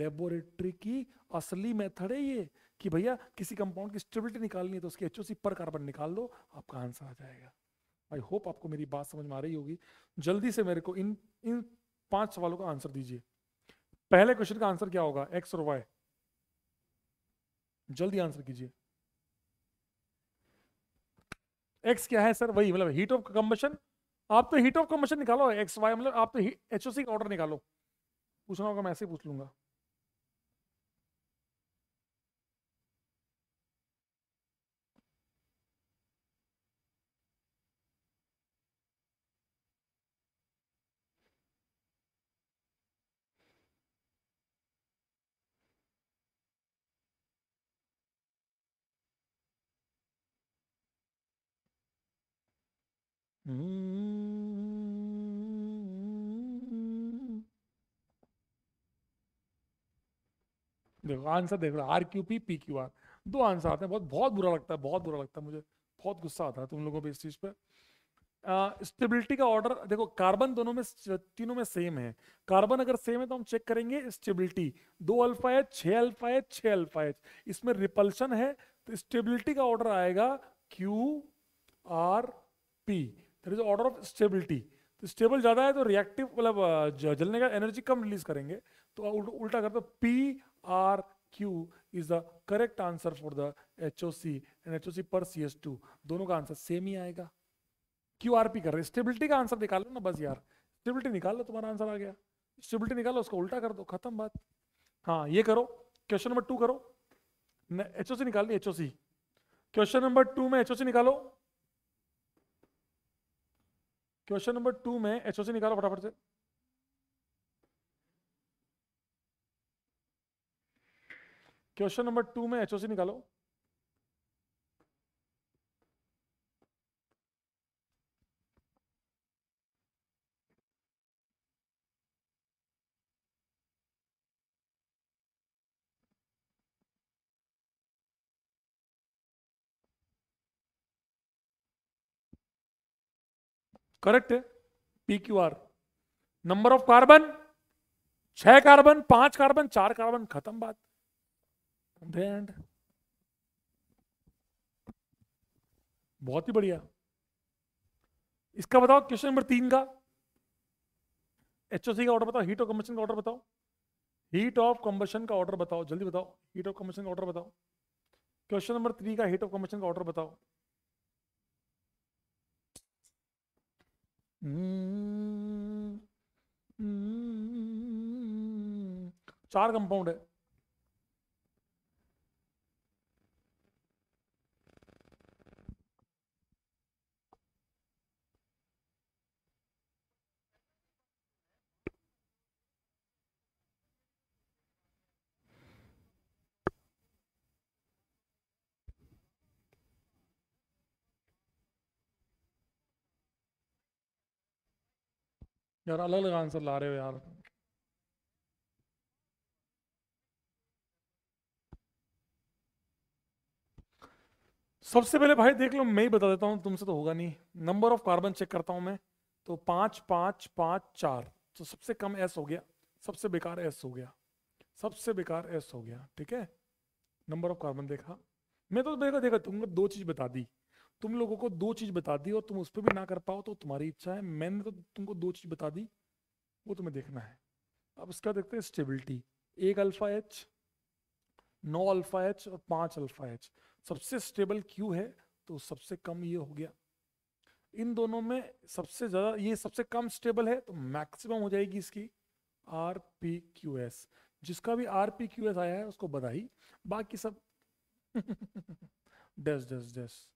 लेबोरेटरी की असली मेथड है ये कि भैया किसी कंपाउंड की स्टेबिलिटी निकालनी है तो उसके एचओसी पर कार्बन निकाल दो आपका आंसर आ जाएगा आई होप आपको मेरी बात समझ में आ रही होगी जल्दी से मेरे को इन इन पांच सवालों का आंसर दीजिए पहले क्वेश्चन का आंसर क्या होगा एक्स और वाई जल्दी आंसर कीजिए एक्स क्या है सर वही मतलब हीट ऑफ कंबशन आप तो हीट ऑफ कंबशन निकालो एक्स वाई मतलब आप तो सी का ऑर्डर निकालो पूछना होगा मैं ऐसे पूछ लूंगा देखो आंसर देख लो R Q P P Q R दो आंसर आते हैं बहुत बहुत बुरा लगता है बहुत बुरा लगता है मुझे बहुत गुस्सा आता है तुम लोगों पे इस चीज पे स्टेबिलिटी का ऑर्डर देखो कार्बन दोनों में तीनों में सेम है कार्बन अगर सेम है तो हम चेक करेंगे स्टेबिलिटी दो अल्फा एच छह अल्फा एच छह अल्फा एच इसमें रिपल्शन है तो स्टेबिलिटी का ऑर्डर आएगा Q R P there is order of stability तो स्टेबल ज़्यादा है तो रिएक्टिव मतलब जलने का एनर्जी कम रिलीज करेंगे तो उल्टा करते तो P R Q is the correct answer for the H O C and H O C पर सी एस टू दोनों का आंसर सेम ही आएगा क्यू आर पी कर रहे स्टेबिलिटी का आंसर निकाल लो ना बस यार स्टेबिलिटी निकाल लो तुम्हारा आंसर आ गया स्टेबिलिटी निकालो उसका उल्टा कर दो खत्म बात हाँ ये करो क्वेश्चन नंबर टू करो एच ओ सी निकाल दी H O C question number two में एच ओ सी निकालो क्वेश्चन नंबर टू में एसओसी निकालो फटाफट से क्वेश्चन नंबर टू में एचओसी निकालो करेक्ट है P Q R number of carbon छह कार्बन पांच कार्बन चार कार्बन खत्म बात एंड बहुत ही बढ़िया इसका बताओ क्वेश्चन नंबर तीन का एचओसी का ऑर्डर बताओ हीट ऑफ कम्बशन का ऑर्डर बताओ हीट ऑफ कम्बशन का ऑर्डर बताओ जल्दी बताओ हीट ऑफ कम्बशन का ऑर्डर बताओ क्वेश्चन नंबर थ्री का हीट ऑफ कम्बशन का ऑर्डर बताओ சார் கம்பவுண்டு यार अलग अलग आंसर ला रहे हो यार सबसे पहले भाई देख लो मैं ही बता देता हूं तुमसे तो होगा नहीं नंबर ऑफ कार्बन चेक करता हूँ मैं तो पांच पांच पांच चार तो सबसे कम एस हो गया सबसे बेकार एस हो गया सबसे बेकार एस हो गया ठीक है नंबर ऑफ कार्बन देखा मैं तो देखा देखा तुमको दो चीज़ बता दी तुम लोगों को दो चीज बता दी और तुम उस पर भी ना कर पाओ तो तुम्हारी इच्छा है मैंने तो तुमको दो चीज बता दी वो तुम्हें देखना है अब इसका देखते हैं स्टेबिलिटी एक अल्फा एच नौ अल्फा एच और पांच अल्फा एच सबसे स्टेबल क्यू है तो सबसे कम ये हो गया इन दोनों में सबसे ज्यादा ये सबसे कम स्टेबल है तो मैक्सिमम हो जाएगी इसकी आर पी क्यू एस जिसका भी आर पी क्यू एस आया है उसको बधाई बाकी सब डस डस डस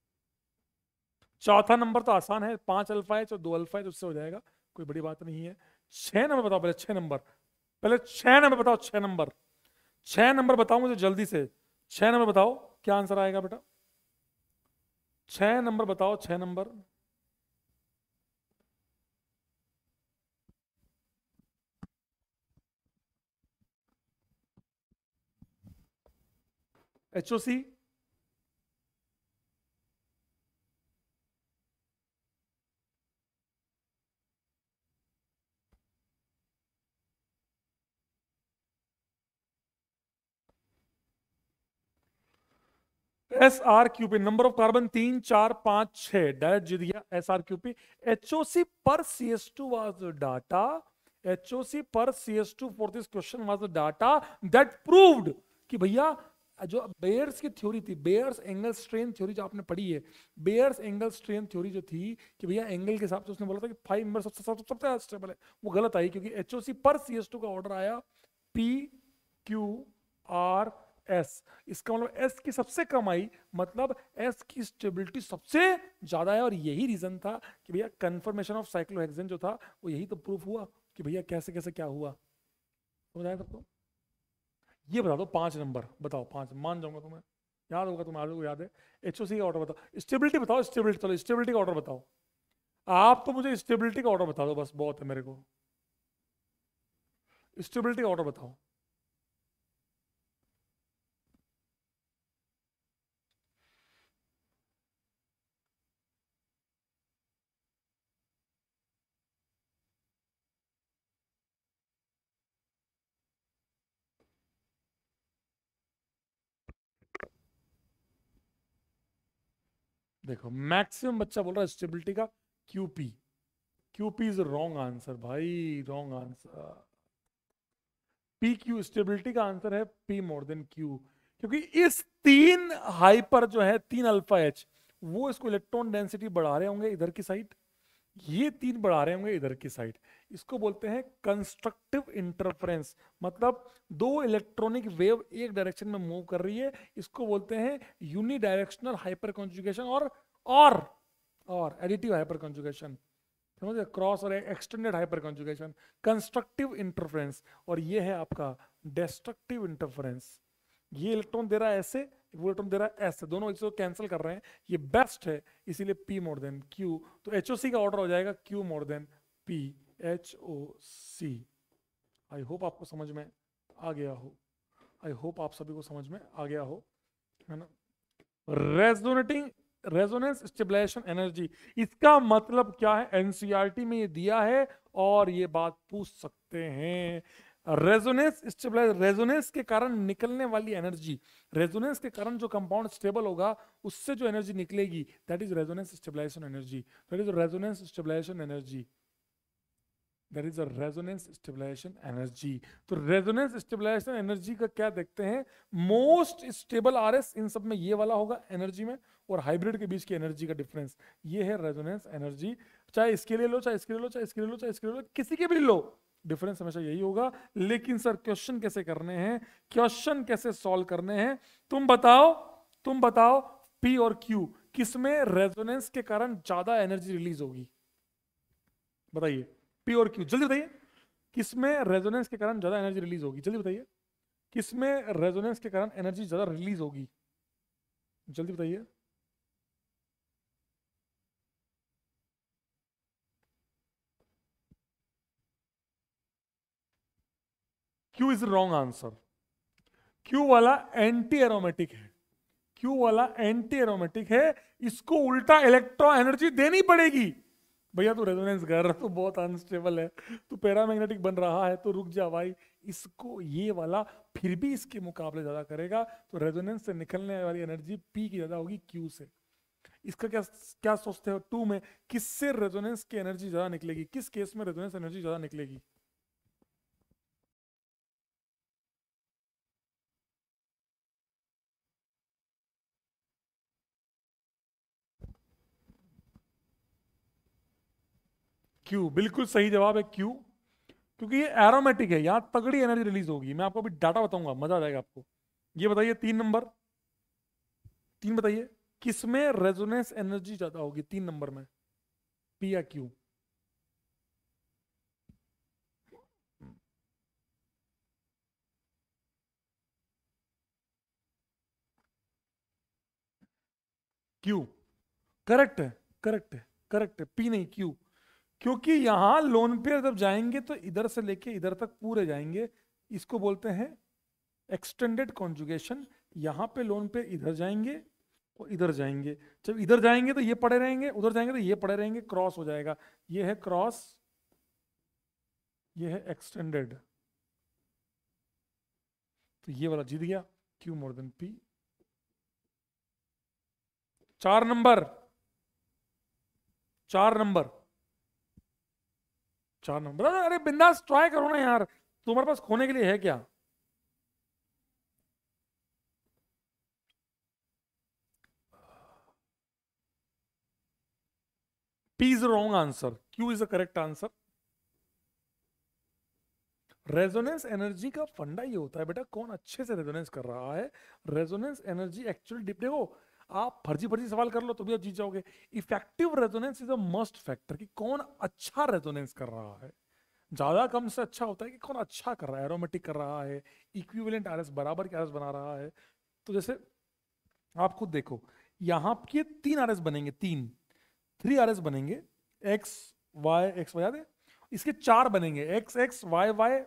चौथा नंबर तो आसान है पांच अल्फा है तो दो अल्फा है तो उससे हो जाएगा कोई बड़ी बात नहीं है छह नंबर बताओ पहले छह नंबर पहले छह नंबर बताओ छह नंबर छह नंबर बताओ मुझे जल्दी से छह नंबर बताओ क्या आंसर आएगा बेटा छह नंबर बताओ छह number H O C S R QP number of carbon तीन चार पांच छह डायरेक्ट जी दिया S R QP H O C पर C S two was data H O C पर C S two for this question was data that proved कि भैया जो बेयर्स की थ्योरी थी बेयर्स एंगल स्ट्रेन थ्योरी जो आपने पढ़ी है बेयर्स एंगल स्ट्रेन थ्योरी जो थी कि भैया एंगल के हिसाब से उसने बोला था कि फाइव मेंबर सबसे सबसे सबसे स्टेबल है वो गलत आई क्योंकि एच ओ सी पर सी एस टू का ऑर्डर आया पी क्यू आर एस इसका मतलब एस की सबसे कम आई मतलब एस की स्टेबिलिटी सबसे ज़्यादा है और यही रीज़न था कि भैया कन्फर्मेशन ऑफ साइक्लोहेक्सेन जो था वो यही तो प्रूफ हुआ कि भैया कैसे कैसे क्या हुआ समझ आया सबको ये बता दो पांच नंबर बताओ पांच मान जाऊंगा तुम्हें याद होगा तुम्हें आज याद है एच का ऑर्डर बताओ स्टेबिलिटी बताओ स्टेबिलिटी चलो स्टेबिलिटी का ऑर्डर बताओ आप तो मुझे स्टेबिलिटी का ऑर्डर बता दो बस बहुत है मेरे को स्टेबिलिटी का ऑर्डर बताओ देखो मैक्सिमम बच्चा बोल रहा है स्टेबिलिटी का QP QP is wrong answer भाई wrong answer P Q stability का आंसर है पी मोर देन क्यू क्योंकि इस तीन हाइपर जो है तीन अल्फा एच वो इसको इलेक्ट्रॉन डेंसिटी बढ़ा रहे होंगे इधर की साइड ये तीन बढ़ा रहे होंगे इधर की साइड इसको बोलते हैं कंस्ट्रक्टिव इंटरफ्रेंस मतलब दो इलेक्ट्रॉनिक वेव एक डायरेक्शन में मूव कर रही है इसको बोलते हैं यूनिडायरेक्शनल हाइपर कॉन्जुगेशन और और और एडिटिव हाइपर कॉन्जुगेशन समझे क्रॉस और extended hyper conjugation constructive interference और ये है आपका डेस्ट्रक्टिव इंटरफ्रेंस ये इलेक्ट्रॉन दे रहा है ऐसे वो इलेक्ट्रॉन दे रहा है ऐसे दोनों एक कैंसिल कर रहे हैं ये बेस्ट है इसीलिए पी मोर देन क्यू तो एच का ऑर्डर हो जाएगा Q more than P H O C I hope आपको समझ में आ गया हो आई होप आप सभी को समझ में आ गया हो है ना रेजोनेटिंग रेजोनेंस स्टेबलाइजेशन एनर्जी इसका मतलब क्या है एनसीईआरटी e में ये दिया है और ये बात पूछ सकते हैं रेजोनेंस स्टेबलाइज रेजोनेंस के कारण निकलने वाली एनर्जी रेजोनेंस के कारण जो कंपाउंड स्टेबल होगा उससे जो एनर्जी निकलेगी that is resonance stabilization energy that is resonance stabilization energy that is a resonance stabilization energy तो रेजोनेंस स्टेबलाइजेशन एनर्जी का क्या देखते हैं मोस्ट स्टेबल आर एस इन सब में ये वाला होगा एनर्जी में और हाइब्रिड के बीच की एनर्जी का डिफरेंस ये है रेजोनेंस एनर्जी चाहे इसके लिए लो चाहे इसके लिए लो चाहे इसके लिए लो चाहे इसके लिए लो किसी के भी लो डिफरेंस हमेशा यही होगा लेकिन सर क्वेश्चन कैसे करने हैं क्वेश्चन कैसे सॉल्व करने हैं तुम बताओ तुम बताओ पी और क्यू किसमें रेजोनेंस के कारण ज्यादा एनर्जी रिलीज होगी बताइए और क्यू जल्दी बताइए किसमें रेजोनेंस के कारण ज़्यादा एनर्जी रिलीज होगी जल्दी बताइए किसमें रेजोनेंस के कारण एनर्जी ज़्यादा रिलीज होगी जल्दी बताइए Q is wrong answer Q वाला एंटी एरोमेटिक है क्यू वाला एंटी एरोमेटिक है इसको उल्टा इलेक्ट्रॉन एनर्जी देनी पड़ेगी भैया तू रेजोनेंस कर रहा तू बहुत अनस्टेबल है तू पैरामैग्नेटिक बन रहा है तो रुक जा भाई इसको ये वाला फिर भी इसके मुकाबले ज़्यादा करेगा तो रेजोनेंस से निकलने वाली एनर्जी पी की ज़्यादा होगी क्यू से इसका क्या क्या सोचते हो टू में किससे रेजोनेंस की एनर्जी ज़्यादा निकलेगी किस केस में रेजोनेंस एनर्जी ज़्यादा निकलेगी क्यू बिल्कुल सही जवाब है क्यू क्योंकि ये एरोमेटिक है यहाँ तगड़ी एनर्जी रिलीज होगी मैं आपको अभी डाटा बताऊंगा मजा आ जाएगा आपको ये बताइए तीन नंबर तीन बताइए किसमें रेजोनेंस एनर्जी ज्यादा होगी तीन नंबर में पी या क्यू क्यू करेक्ट है करेक्ट है करेक्ट है पी नहीं क्यू क्योंकि यहां लोन पे जब जाएंगे तो इधर से लेके इधर तक पूरे जाएंगे इसको बोलते हैं एक्सटेंडेड कॉन्जुगेशन यहां पे लोन पे इधर जाएंगे और इधर जाएंगे जब इधर जाएंगे तो ये पड़े रहेंगे उधर जाएंगे तो ये पड़े रहेंगे क्रॉस हो जाएगा ये है क्रॉस ये है एक्सटेंडेड तो ये वाला जीत गया क्यू मोर देन पी चार नंबर चार नंबर चार नंबर अरे बिंदास ट्राई करो ना यार तुम्हारे पास खोने के लिए है क्या P is the wrong answer. Q is the correct answer. Resonance energy का फंडा ये होता है बेटा कौन अच्छे से रेजोनेंस कर रहा है रेजोनेंस एनर्जी एक्चुअली डिप देखो आप फर्जी फर्जी सवाल कर लो तो भी आप जीत जाओगे effective resonance is a must factor कि कौन अच्छा रेजोनेंस कर रहा है ज़्यादा कम से अच्छा होता है कि कौन अच्छा कर रहा है एरोमेटिक कर रहा है इक्विवेलेंट आर बराबर के आर बना रहा है तो जैसे आप खुद देखो यहाँ के तीन आर बनेंगे तीन थ्री आर बनेंगे एक्स वाई एक्स वाई याद है इसके चार बनेंगे X X Y Y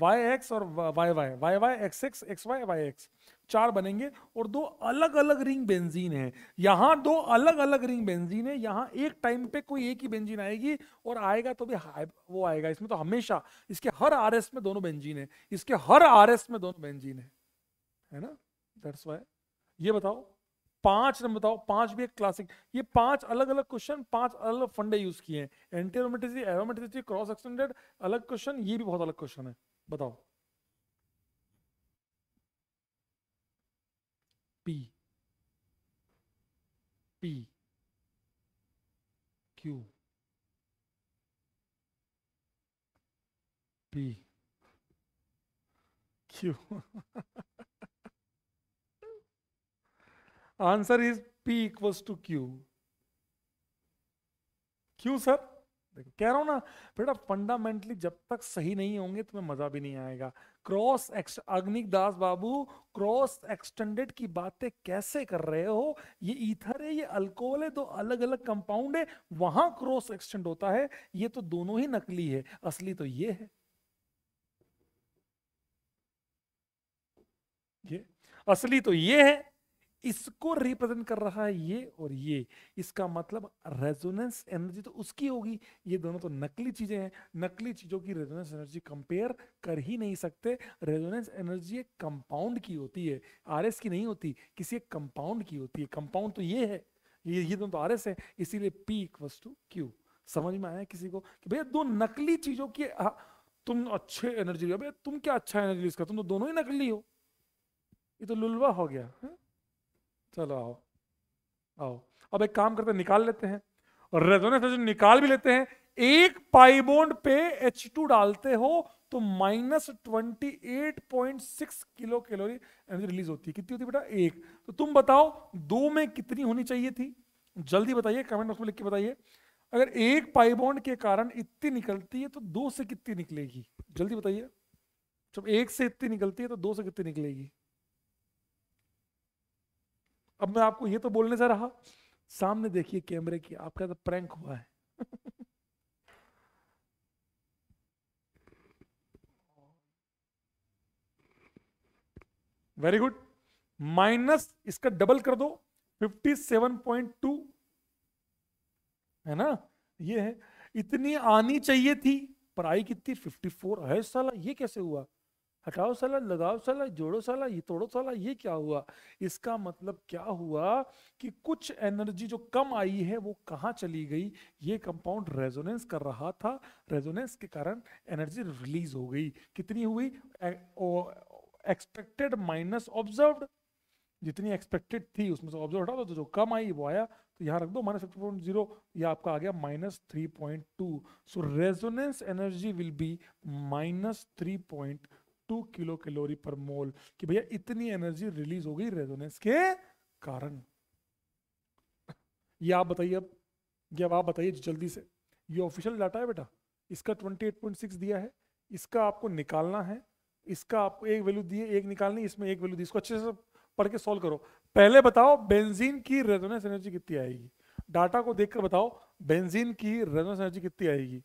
Y X और Y Y Y Y X X X Y Y X चार बनेंगे और दो अलग अलग रिंग बेंजीन है यहाँ दो अलग अलग रिंग बेंजीन है यहाँ एक टाइम पे कोई एक ही बेंजीन आएगी और आएगा तो भी वो आएगा इसमें तो हमेशा इसके हर आर में दोनों बेंजीन है इसके हर आर में दोनों बेंजीन है है ना दैट्स वाई ये बताओ पांच नंबर बताओ पांच भी एक क्लासिक ये पांच अलग अलग क्वेश्चन पांच अलग अलग फंडे यूज किए हैं एंटीरोमेटिसिटी एरोमेटिसिटी क्रॉस एक्सटेंडेड अलग क्वेश्चन ये भी बहुत अलग क्वेश्चन है बताओ P P Q P Q answer is P equals to Q क्यों सर देखो कह रहा हूं ना बेटा फंडामेंटली जब तक सही नहीं होंगे तुम्हें मजा भी नहीं आएगा क्रॉस अग्निक दास बाबू क्रॉस एक्सटेंडेड की बातें कैसे कर रहे हो ये ईथर है ये अल्कोहल है दो अलग अलग कंपाउंड है वहां क्रॉस एक्सटेंड होता है ये तो दोनों ही नकली है असली तो ये है ये असली तो ये है इसको रिप्रेजेंट कर रहा है ये और ये इसका मतलब रेजोनेंस एनर्जी तो उसकी होगी ये दोनों तो नकली चीजें हैं नकली चीजों की रेजोनेंस एनर्जी कंपेयर कर ही नहीं सकते रेजोनेंस एनर्जी एक कंपाउंड की होती है आर की नहीं होती किसी एक कंपाउंड की होती है कंपाउंड तो ये है ये ये दोनों तो आर है इसीलिए पी इक्वस टू क्यू समझ में आया किसी को कि भैया दो नकली चीजों की आ, हाँ, तुम अच्छे एनर्जी भैया तुम क्या अच्छा एनर्जी यूज तुम तो दोनों ही नकली हो ये तो लुलवा हो गया है? हाँ? चलो आओ आओ अब एक काम करते हैं निकाल लेते हैं और रेजोनेंस जो निकाल भी लेते हैं एक पाइबोंड पे एच टू डालते हो तो minus twenty eight point six kilocalorie energy release होती है कितनी होती है बेटा एक तो तुम बताओ दो में कितनी होनी चाहिए थी जल्दी बताइए कमेंट बॉक्स में लिख के बताइए अगर एक पाइबोंड के कारण इतनी निकलती है तो दो से कितनी निकलेगी जल्दी बताइए जब एक से इतनी निकलती है तो दो से कितनी निकलेगी अब मैं आपको ये तो बोलने से रहा सामने देखिए कैमरे की आपका तो प्रैंक हुआ है वेरी गुड माइनस इसका डबल कर दो 57.2 है ना ये है इतनी आनी चाहिए थी पर आई कितनी 54 है साला ये कैसे हुआ हटाओ साला लगाओ साला जोड़ो साला ये तोड़ो साला ये क्या हुआ इसका मतलब क्या हुआ कि कुछ एनर्जी जो कम आई है वो कहाँ चली गई ये कंपाउंड रेजोनेंस कर रहा था रेजोनेंस के कारण एनर्जी रिलीज हो गई कितनी हुई एक्सपेक्टेड माइनस ऑब्जर्व जितनी एक्सपेक्टेड थी उसमें से ऑब्जर्व हटा दो जो कम आई वो आया तो यहाँ रख दो माइनस फिफ्टी पॉइंट जीरो आपका आ गया minus three point two so resonance energy will be minus three point two kilocalorie पर मोल कि भैया इतनी एनर्जी रिलीज हो गई रेजोनेंस के कारण ये आप बताइए अब ये आप बताइए जल्दी से ये ऑफिशियल डाटा है बेटा इसका 28.6 दिया है इसका आपको निकालना है इसका आपको एक वैल्यू दिए एक निकालनी इसमें एक वैल्यू दी इसको अच्छे से पढ़ के सॉल्व करो पहले बताओ बेंजीन की रेजोनेंस एनर्जी कितनी आएगी डाटा को देखकर बताओ बेंजीन की रेजोनेंस एनर्जी कितनी आएगी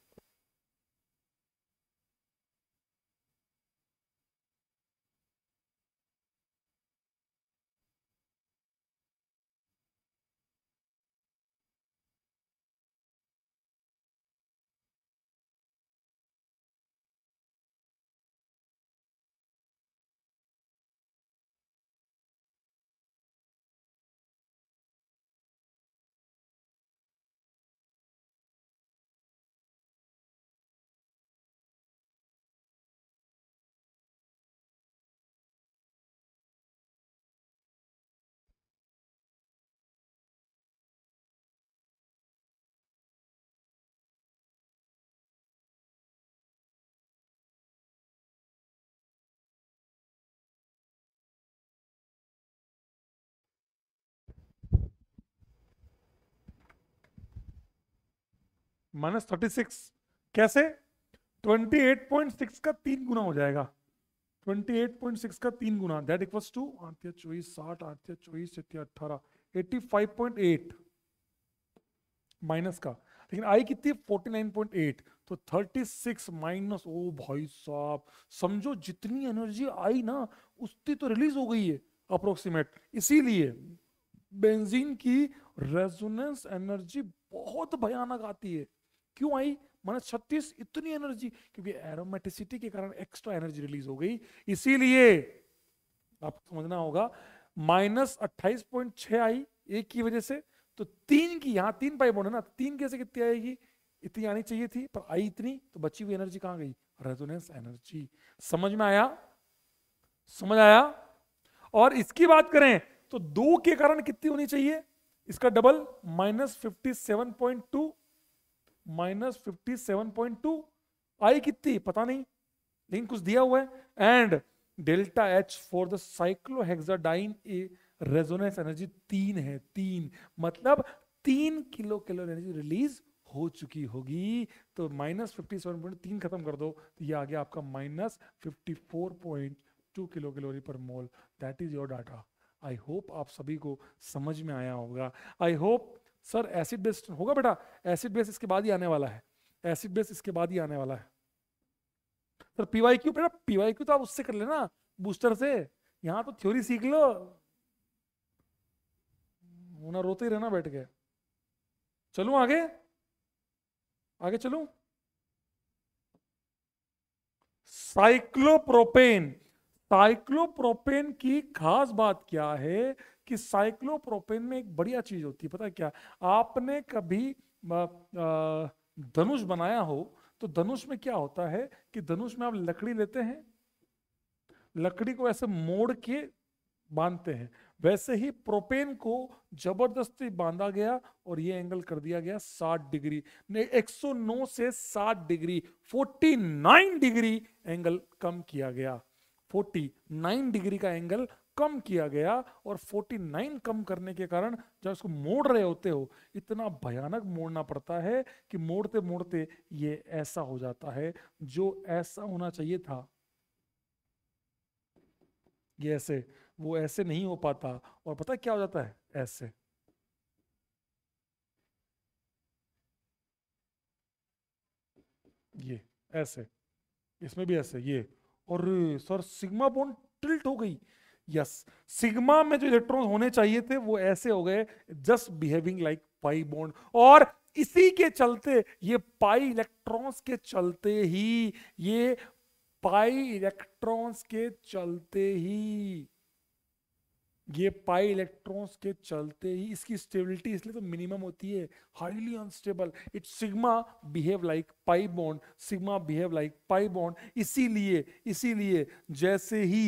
माइनस थर्टी सिक्स कैसे ट्वेंटी एट पॉइंट सिक्स का तीन गुना हो जाएगा ट्वेंटी एट पॉइंट सिक्स का तीन गुना दैट इक्वल्स टू आठ चौबीस साठ आठ चौबीस अट्ठारह eighty five point eight minus का लेकिन आई कितनी फोर्टी नाइन पॉइंट एट तो थर्टी सिक्स माइनस ओ भाई साहब समझो जितनी एनर्जी आई ना उतनी तो रिलीज हो गई है अप्रोक्सीमेट इसीलिए बेंजीन की रेजोनेंस एनर्जी बहुत भयानक आती है क्यों आई माइनस छत्तीस इतनी एनर्जी क्योंकि एरोमेटिसिटी के कारण एक्स्ट्रा एनर्जी रिलीज हो गई इसीलिए आप समझना होगा माइनस अट्ठाईस पॉइंट छह आई एक की वजह से तो तीन की यहां तीन पाई बोर्ड है ना तो तीन कैसे कितनी आएगी इतनी आनी चाहिए थी पर आई इतनी तो बची हुई एनर्जी कहां गई रेजोनेंस एनर्जी समझ में आया समझ आया और इसकी बात करें तो दो के कारण कितनी होनी चाहिए इसका double minus fifty seven point two minus fifty seven point two आई कितनी पता नहीं लेकिन कुछ दिया हुआ है and delta H for the cyclohexadiene a resonance energy तीन है तीन मतलब तीन किलो किलो एनर्जी रिलीज हो चुकी होगी तो माइनस फिफ्टी सेवन पॉइंट तीन खत्म कर दो तो ये आ गया आपका minus fifty four point two kilocalorie पर mole that is your data I hope आप सभी को समझ में आया होगा I hope sir acid base होगा बेटा एसिड बेस इसके बाद ही आने वाला है एसिड बेस इसके बाद ही आने वाला है सर पीवाई क्यू बेटा पीवाई क्यू तो आप उससे कर लेना बूस्टर से यहाँ तो थ्योरी सीख लो ना रोते ही रहना बैठ के चलू आगे आगे चलू साइक्लोप्रोपेन साइक्लोप्रोपेन की खास बात क्या है कि साइक्लोप्रोपेन में एक बढ़िया चीज होती है पता है क्या आपने कभी धनुष बनाया हो तो धनुष में क्या होता है कि धनुष में आप लकड़ी लेते हैं लकड़ी को ऐसे मोड़ के बांधते हैं वैसे ही प्रोपेन को जबरदस्ती बांधा गया और ये एंगल कर दिया गया 60 डिग्री 109 से 60 डिग्री 49 डिग्री एंगल कम किया गया 49 डिग्री का एंगल कम किया गया और 49 कम करने के कारण जब इसको मोड़ रहे होते हो इतना भयानक मोड़ना पड़ता है कि मोड़ते मोड़ते ये ऐसा हो जाता है जो ऐसा होना चाहिए था ये ऐसे वो ऐसे नहीं हो पाता और पता क्या हो जाता है ऐसे ये ऐसे इसमें भी ऐसे ये और सर सिग्मा बोन टिल्ट हो गई यस सिग्मा में जो इलेक्ट्रॉन होने चाहिए थे वो ऐसे हो गए just behaving like pi bond और इसी के चलते ये पाई इलेक्ट्रॉन्स के चलते ही ये पाई इलेक्ट्रॉन्स के चलते ही ये पाई इलेक्ट्रॉन्स के चलते ही इसकी स्टेबिलिटी इसलिए तो मिनिमम होती है highly unstable it sigma behave like pi bond sigma behave like pi bond इसीलिए इसीलिए जैसे ही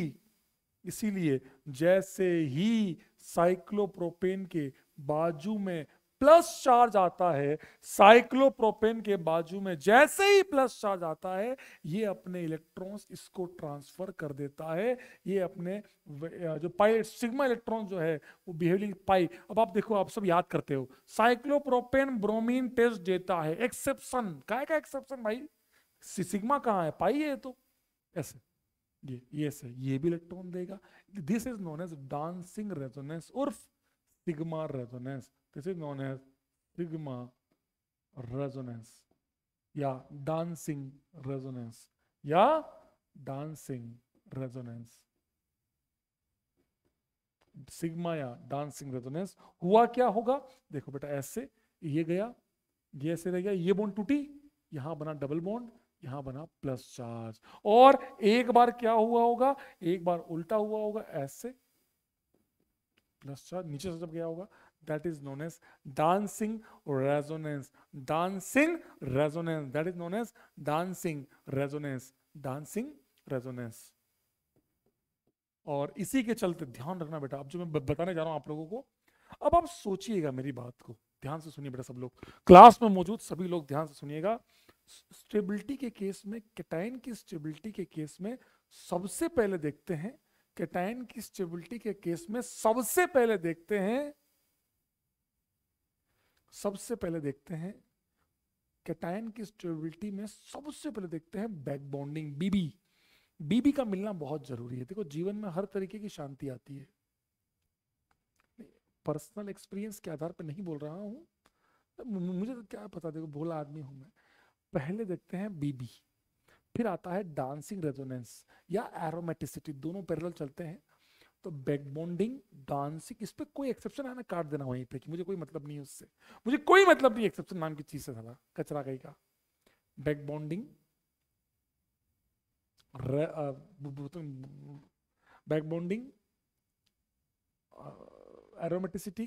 इसीलिए जैसे ही साइक्लोप्रोपेन के बाजू में प्लस चार्ज आता है साइक्लोप्रोपेन के बाजू में जैसे ही प्लस चार्ज आता है ये अपने इलेक्ट्रॉन्स इसको ट्रांसफर कर देता है ये अपने जो पाई सिग्मा इलेक्ट्रॉन जो है वो बिहेविंग पाई अब आप देखो आप सब याद करते हो साइक्लोप्रोपेन ब्रोमीन टेस्ट देता है एक्सेप्शन का एक्सेप्शन भाई सिग्मा कहाँ है पाई है तो ऐसे ये ये है ये भी इलेक्ट्रॉन देगा this is known as dancing resonance उर्फ sigma resonance this is known as sigma resonance या डांसिंग रेजोनेंस या डांसिंग रेजोनेंस सिग्मा या डांसिंग रेजोनेंस हुआ क्या होगा देखो बेटा ऐसे ये गया ये ऐसे रह गया ये बॉन्ड टूटी यहां बना डबल बॉन्ड यहां बना प्लस चार्ज और एक बार क्या हुआ होगा एक बार उल्टा हुआ होगा ऐसे प्लस चार्ज नीचे से जब गया होगा that is known as dancing resonance dancing resonance that is known as dancing resonance dancing resonance और इसी के चलते ध्यान रखना बेटा अब जो मैं बताने जा रहा हूं आप लोगों को अब आप सोचिएगा मेरी बात को ध्यान से सुनिए बेटा सब लोग क्लास में मौजूद सभी लोग ध्यान से सुनिएगा स्टेबिलिटी के केस में कैटाइन की स्टेबिलिटी के केस में सबसे पहले देखते हैं कैटाइन की स्टेबिलिटी के केस में सबसे पहले देखते हैं सबसे पहले देखते हैं कैटाइन की स्टेबिलिटी में सबसे पहले देखते हैं बैक बॉन्डिंग बीबी बीबी का मिलना बहुत जरूरी है देखो जीवन में हर तरीके की शांति आती है पर्सनल एक्सपीरियंस के आधार पर नहीं बोल रहा हूं तो मुझे तो क्या पता देखो भोला आदमी हूं मैं पहले देखते हैं बीबी फिर आता है डांसिंग रेजोनेंस या एरोमेटिसिटी दोनों पैरल चलते हैं तो बेड बॉन्डिंग डांसिंग इस पर कोई एक्सेप्शन है आना काट देना वहीं पे कि मुझे कोई मतलब नहीं है उससे मुझे कोई मतलब नहीं एक्सेप्शन नाम की चीज से था कचरा कहीं का bad bonding back bonding aromaticity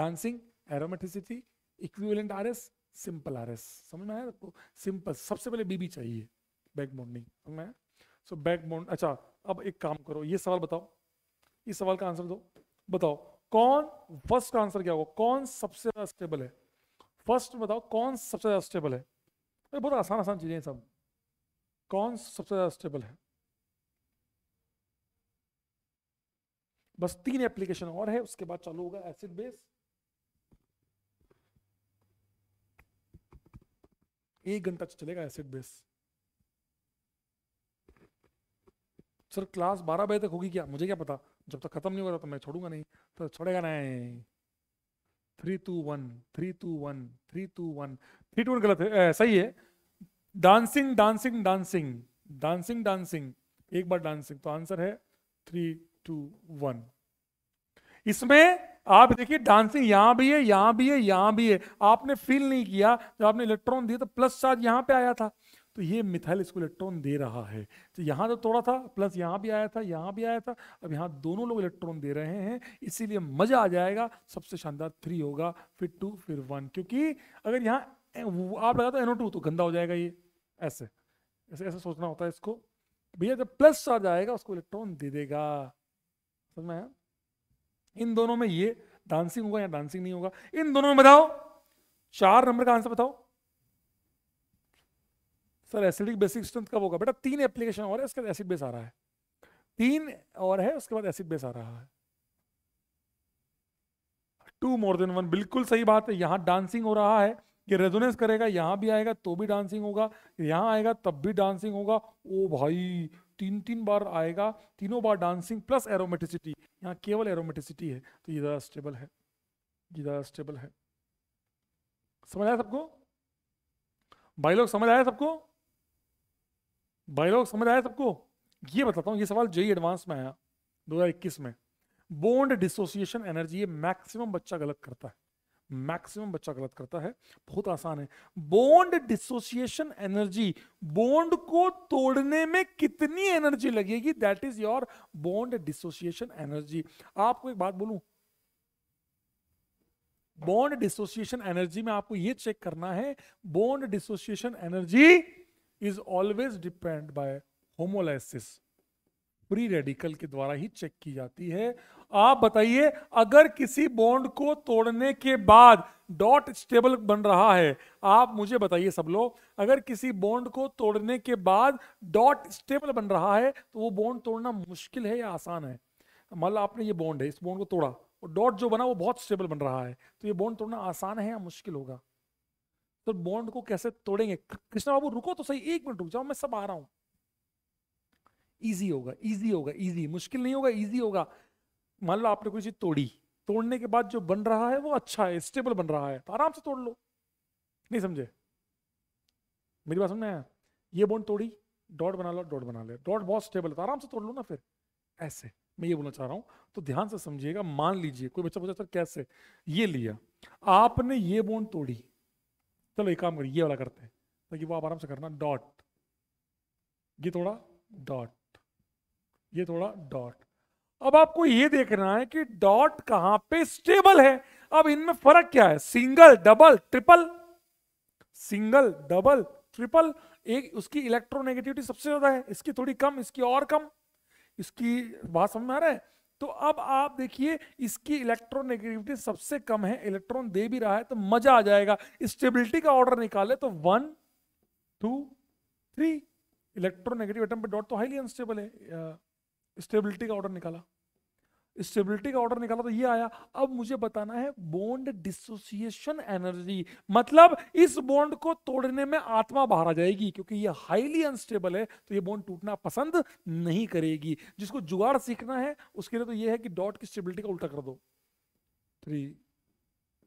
dancing aromaticity equivalent R S simple R S समझ में आया आपको तो सिंपल सबसे पहले बीबी चाहिए बैक बॉन्डिंग समझ में आया सो बैकबोन अच्छा अब एक काम करो ये सवाल बताओ इस सवाल का आंसर दो बताओ कौन फर्स्ट का आंसर क्या होगा कौन सबसे ज्यादा स्टेबल है फर्स्ट बताओ कौन सबसे ज्यादा स्टेबल है अरे बहुत आसान आसान चीजें सब कौन सबसे ज्यादा स्टेबल है बस तीन एप्लीकेशन और है उसके बाद चालू होगा एसिड बेस एक घंटा तो चलेगा एसिड बेस सर क्लास बारह बजे तक होगी क्या मुझे क्या पता जब तक खत्म नहीं हो रहा तो मैं छोड़ूंगा नहीं तो छोड़ेगा नहीं three two one three two one three two one three two one गलत है ए, सही है dancing dancing dancing dancing dancing एक बार डांसिंग तो आंसर है थ्री टू वन इसमें आप देखिए डांसिंग यहाँ भी है यहाँ भी है यहां भी है आपने फील नहीं किया जब आपने इलेक्ट्रॉन दिया तो प्लस चार्ज यहाँ पे आया था तो ये मिथाइल इसको इलेक्ट्रॉन दे रहा है तो यहां तो थोड़ा था प्लस यहाँ भी आया था यहाँ भी आया था अब यहाँ दोनों लोग इलेक्ट्रॉन दे रहे हैं इसीलिए मजा आ जाएगा सबसे शानदार थ्री होगा फिर टू फिर वन क्योंकि अगर यहाँ आप लगा तो एनो टू तो गंदा हो जाएगा ये ऐसे ऐसे ऐसे सोचना होता है इसको भैया जब प्लस चार्ज आएगा उसको इलेक्ट्रॉन दे देगा समझ में आया इन दोनों में ये डांसिंग होगा या डांसिंग नहीं होगा इन दोनों में बताओ चार नंबर का आंसर बताओ सर एसिडिक बेसिक स्ट्रेंथ कब होगा बेटा तीन एप्लीकेशन और है उसके बाद एसिड बेस आ रहा है तीन और है उसके बाद एसिड बेस आ रहा है टू मोर देन वन बिल्कुल सही बात है यहां डांसिंग हो रहा है ये रेजोनेंस करेगा यहां भी आएगा तो भी डांसिंग होगा यहां आएगा तब भी डांसिंग होगा ओ भाई तीन तीन बार आएगा तीनों बार डांसिंग प्लस एरोमेटिसिटी यहाँ केवल एरोमेटिसिटी है तो ये ज़्यादा स्टेबल है ये ज़्यादा स्टेबल है समझ आया सबको भाई लोग समझ आया सबको भाई लोग समझ आया सबको ये बताता हूँ ये सवाल जेई एडवांस e में आया 2021 में बोन्ड डिसोसिएशन एनर्जी ये मैक्सिमम बच्चा गलत करता है मैक्सिमम बच्चा गलत करता है बहुत आसान है बोन्ड डिसोसिएशन एनर्जी बोन्ड को तोड़ने में कितनी एनर्जी लगेगी that is your bond dissociation energy आपको एक बात बोलू बॉन्ड डिसोसिएशन एनर्जी में आपको यह चेक करना है bond dissociation energy is always depend by homolysis free radical के द्वारा ही चेक की जाती है आप बताइए अगर किसी बॉन्ड को तोड़ने के बाद डॉट स्टेबल बन रहा है आप मुझे बताइए सब लोग अगर किसी बॉन्ड को तोड़ने के बाद डॉट स्टेबल बन रहा है तो वो बॉन्ड तोड़ना मुश्किल है या आसान है मान लो आपने ये बॉन्ड है इस बॉन्ड को तोड़ा और डॉट जो बना वो बहुत स्टेबल बन रहा है तो ये बॉन्ड तोड़ना आसान है या मुश्किल होगा तो बॉन्ड को कैसे तोड़ेंगे कृष्णा बाबू रुको तो सही एक मिनट रुक जाओ मैं सब आ रहा हूं इजी होगा ईजी होगा ईजी मुश्किल नहीं होगा ईजी होगा मान लो आपने कोई चीज तोड़ी तोड़ने के बाद जो बन रहा है वो अच्छा है स्टेबल बन रहा है तो आराम से तोड़ लो नहीं समझे मेरी बात समझ में ये बोन तोड़ी डॉट बना लो डॉट बना ले डॉट बहुत स्टेबल है तो आराम से तोड़ लो ना फिर ऐसे मैं ये बोलना चाह रहा हूँ तो ध्यान से समझिएगा मान लीजिए कोई बच्चा पूछा सर कैसे ये लिया आपने ये बोन तोड़ी चलो एक काम करिए ये वाला करते हैं ताकि वो आप आराम से करना डॉट ये थोड़ा डॉट ये थोड़ा डॉट अब आपको ये देखना है कि डॉट कहां पे स्टेबल है अब इनमें फर्क क्या है single double triple single double triple एक उसकी इलेक्ट्रोनेगेटिविटी सबसे ज्यादा है इसकी थोड़ी कम इसकी और कम इसकी बात समझ में आ रहा है तो अब आप देखिए इसकी इलेक्ट्रोनेगेटिविटी सबसे कम है इलेक्ट्रॉन दे भी रहा है तो मजा आ जाएगा स्टेबिलिटी का ऑर्डर निकाले तो one two three electronegative atom पे डॉट तो हाईली अनस्टेबल है स्टेबिलिटी का ऑर्डर निकाला स्टेबिलिटी का ऑर्डर निकाला तो ये आया अब मुझे बताना है बॉन्ड डिसोसिएशन एनर्जी मतलब इस बॉन्ड को तोड़ने में आत्मा बाहर आ जाएगी क्योंकि ये हाईली अनस्टेबल है तो ये बॉन्ड टूटना पसंद नहीं करेगी जिसको जुगाड़ सीखना है उसके लिए तो ये है कि डॉट की स्टेबिलिटी का उल्टा कर दो थ्री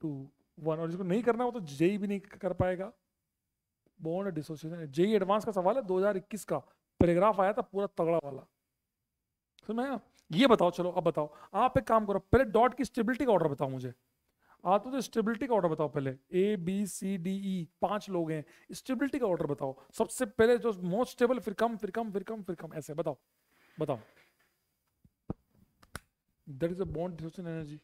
टू वन और जिसको नहीं करना वो तो जेई भी नहीं कर पाएगा बॉन्ड डिसोसिएशन जेई एडवांस का सवाल है दो का पैराग्राफ आया था पूरा तगड़ा वाला समझ में आया ये बताओ चलो अब बताओ आप एक काम करो पहले डॉट की स्टेबिलिटी का ऑर्डर बताओ मुझे हाँ तो स्टेबिलिटी का ऑर्डर बताओ पहले A B C D E पांच लोग हैं स्टेबिलिटी का ऑर्डर बताओ सबसे पहले जो मोस्ट स्टेबल फिर कम फिर कम फिर कम फिर कम ऐसे बताओ बताओ that is a bond energy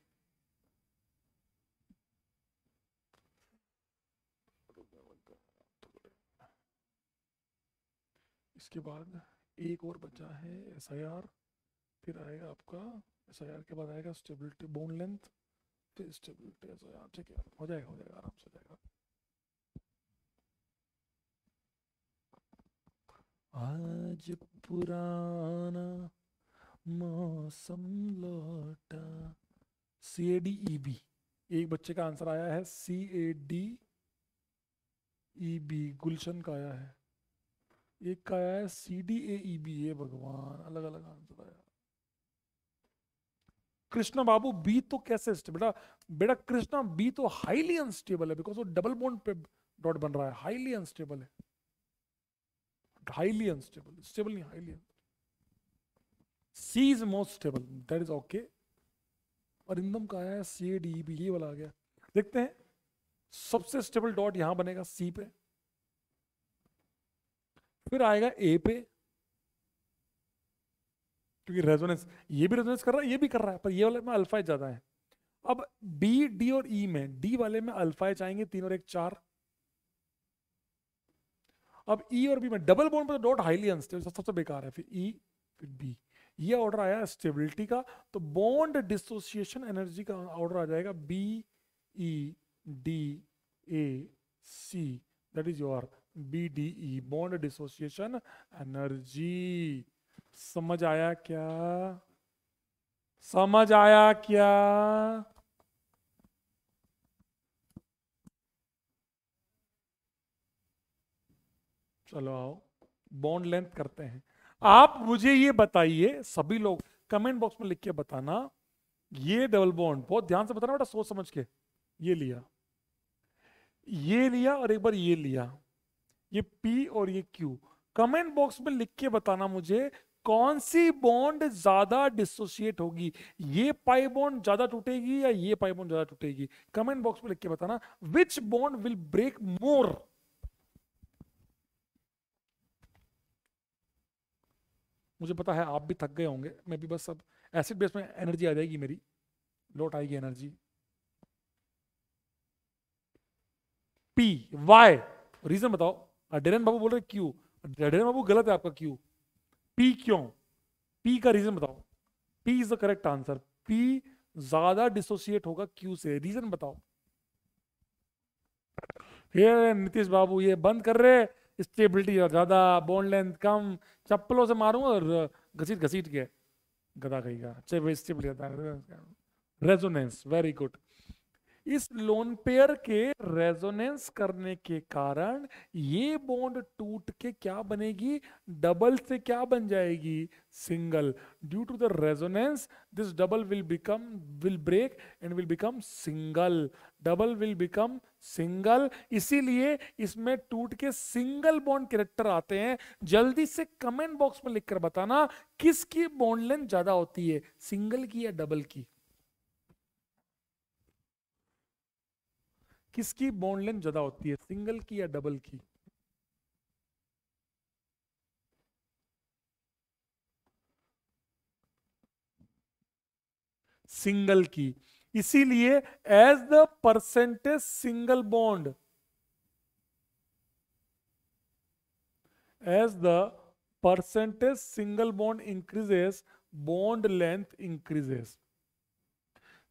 इसके बाद एक और बचा है एस आई आर फिर आएगा आपका एस आई आर के बाद आएगा स्टेबिलिटी बोन लेंथ फिर स्टेबिलिटी एस आई आर ठीक है हो जाएगा हो जाएगा आराम से हो जाएगा आज पुराना मौसम लौटा सी ए डी ई बी एक बच्चे का आंसर आया है सी ए डी ई बी गुलशन का आया है एक का आया है C D A E B ए भगवान अलग अलग आंसर आया कृष्णा बाबू बी तो कैसे बेटा बेटा कृष्णा बी तो हाईली अनस्टेबल है बिकॉज वो डबल बोन्ड पे डॉट बन रहा है हाईली अनस्टेबल है हाईली अनस्टेबल स्टेबल नहीं highly C is most stable that is okay okay. Arindam का आया है सी डी बी ये वाला आ गया देखते हैं सबसे स्टेबल डॉट यहां बनेगा सी पे फिर आएगा ए पे क्योंकि रेजोनेंस ये भी रेजोनेंस कर रहा है ये भी कर रहा है पर ये वाले में अल्फाइज ज़्यादा है अब बी डी और ई e में डी वाले में अल्फाइज आएंगे तीन और एक चार अब ई e और बी में डबल बोन पर डॉट हाईली अनस्टेबल सबसे सब बेकार है फिर ई e, फिर बी ये ऑर्डर आया स्टेबिलिटी का तो बॉन्ड डिसोसिएशन एनर्जी का ऑर्डर आ जाएगा B E D A C that is your B D E bond dissociation energy समझ आया क्या समझ आया क्या चलो आओ बॉन्ड लेंथ करते हैं आप मुझे ये बताइए सभी लोग कमेंट बॉक्स में लिख के बताना ये डबल बॉन्ड बहुत ध्यान से बताना बेटा सोच समझ के ये लिया ये लिया और एक बार ये लिया ये पी और ये क्यू कमेंट बॉक्स में लिख के बताना मुझे कौन सी बॉन्ड ज्यादा डिसोसिएट होगी ये पाई बॉन्ड ज्यादा टूटेगी या ये पाई बॉन्ड ज्यादा टूटेगी कमेंट बॉक्स में लिख के बताना which bond will break more मुझे पता है आप भी थक गए होंगे मैं भी बस अब एसिड बेस में एनर्जी आ जाएगी मेरी लौट आएगी एनर्जी पी वाई रीजन बताओ डेरन बाबू बोल रहे क्यू डेरन बाबू गलत है आपका क्यू पी क्यों पी का रीजन बताओ P is the correct answer P ज्यादा डिसोसिएट होगा क्यू से रीजन बताओ ये नीतीश बाबू ये बंद कर रहे स्टेबिलिटी ज्यादा बोन लेंथ कम चप्पलों से मारूंगा और घसीट घसीट के गदा कही का स्टेबिलिटी रेजोनेंस वेरी गुड इस लोन पेयर के रेजोनेंस करने के कारण ये बॉन्ड टूट के क्या बनेगी डबल से क्या बन जाएगी single due to the resonance this double will become will break and will become single double will become single इसीलिए इसमें टूट के सिंगल बॉन्ड कैरेक्टर आते हैं जल्दी से कमेंट बॉक्स में लिखकर बताना किसकी बॉन्ड लेंथ ज्यादा होती है सिंगल की या डबल की किसकी बॉन्ड ज्यादा होती है सिंगल की या डबल की सिंगल की इसीलिए as the percentage single bond as the percentage single bond increases bond length increases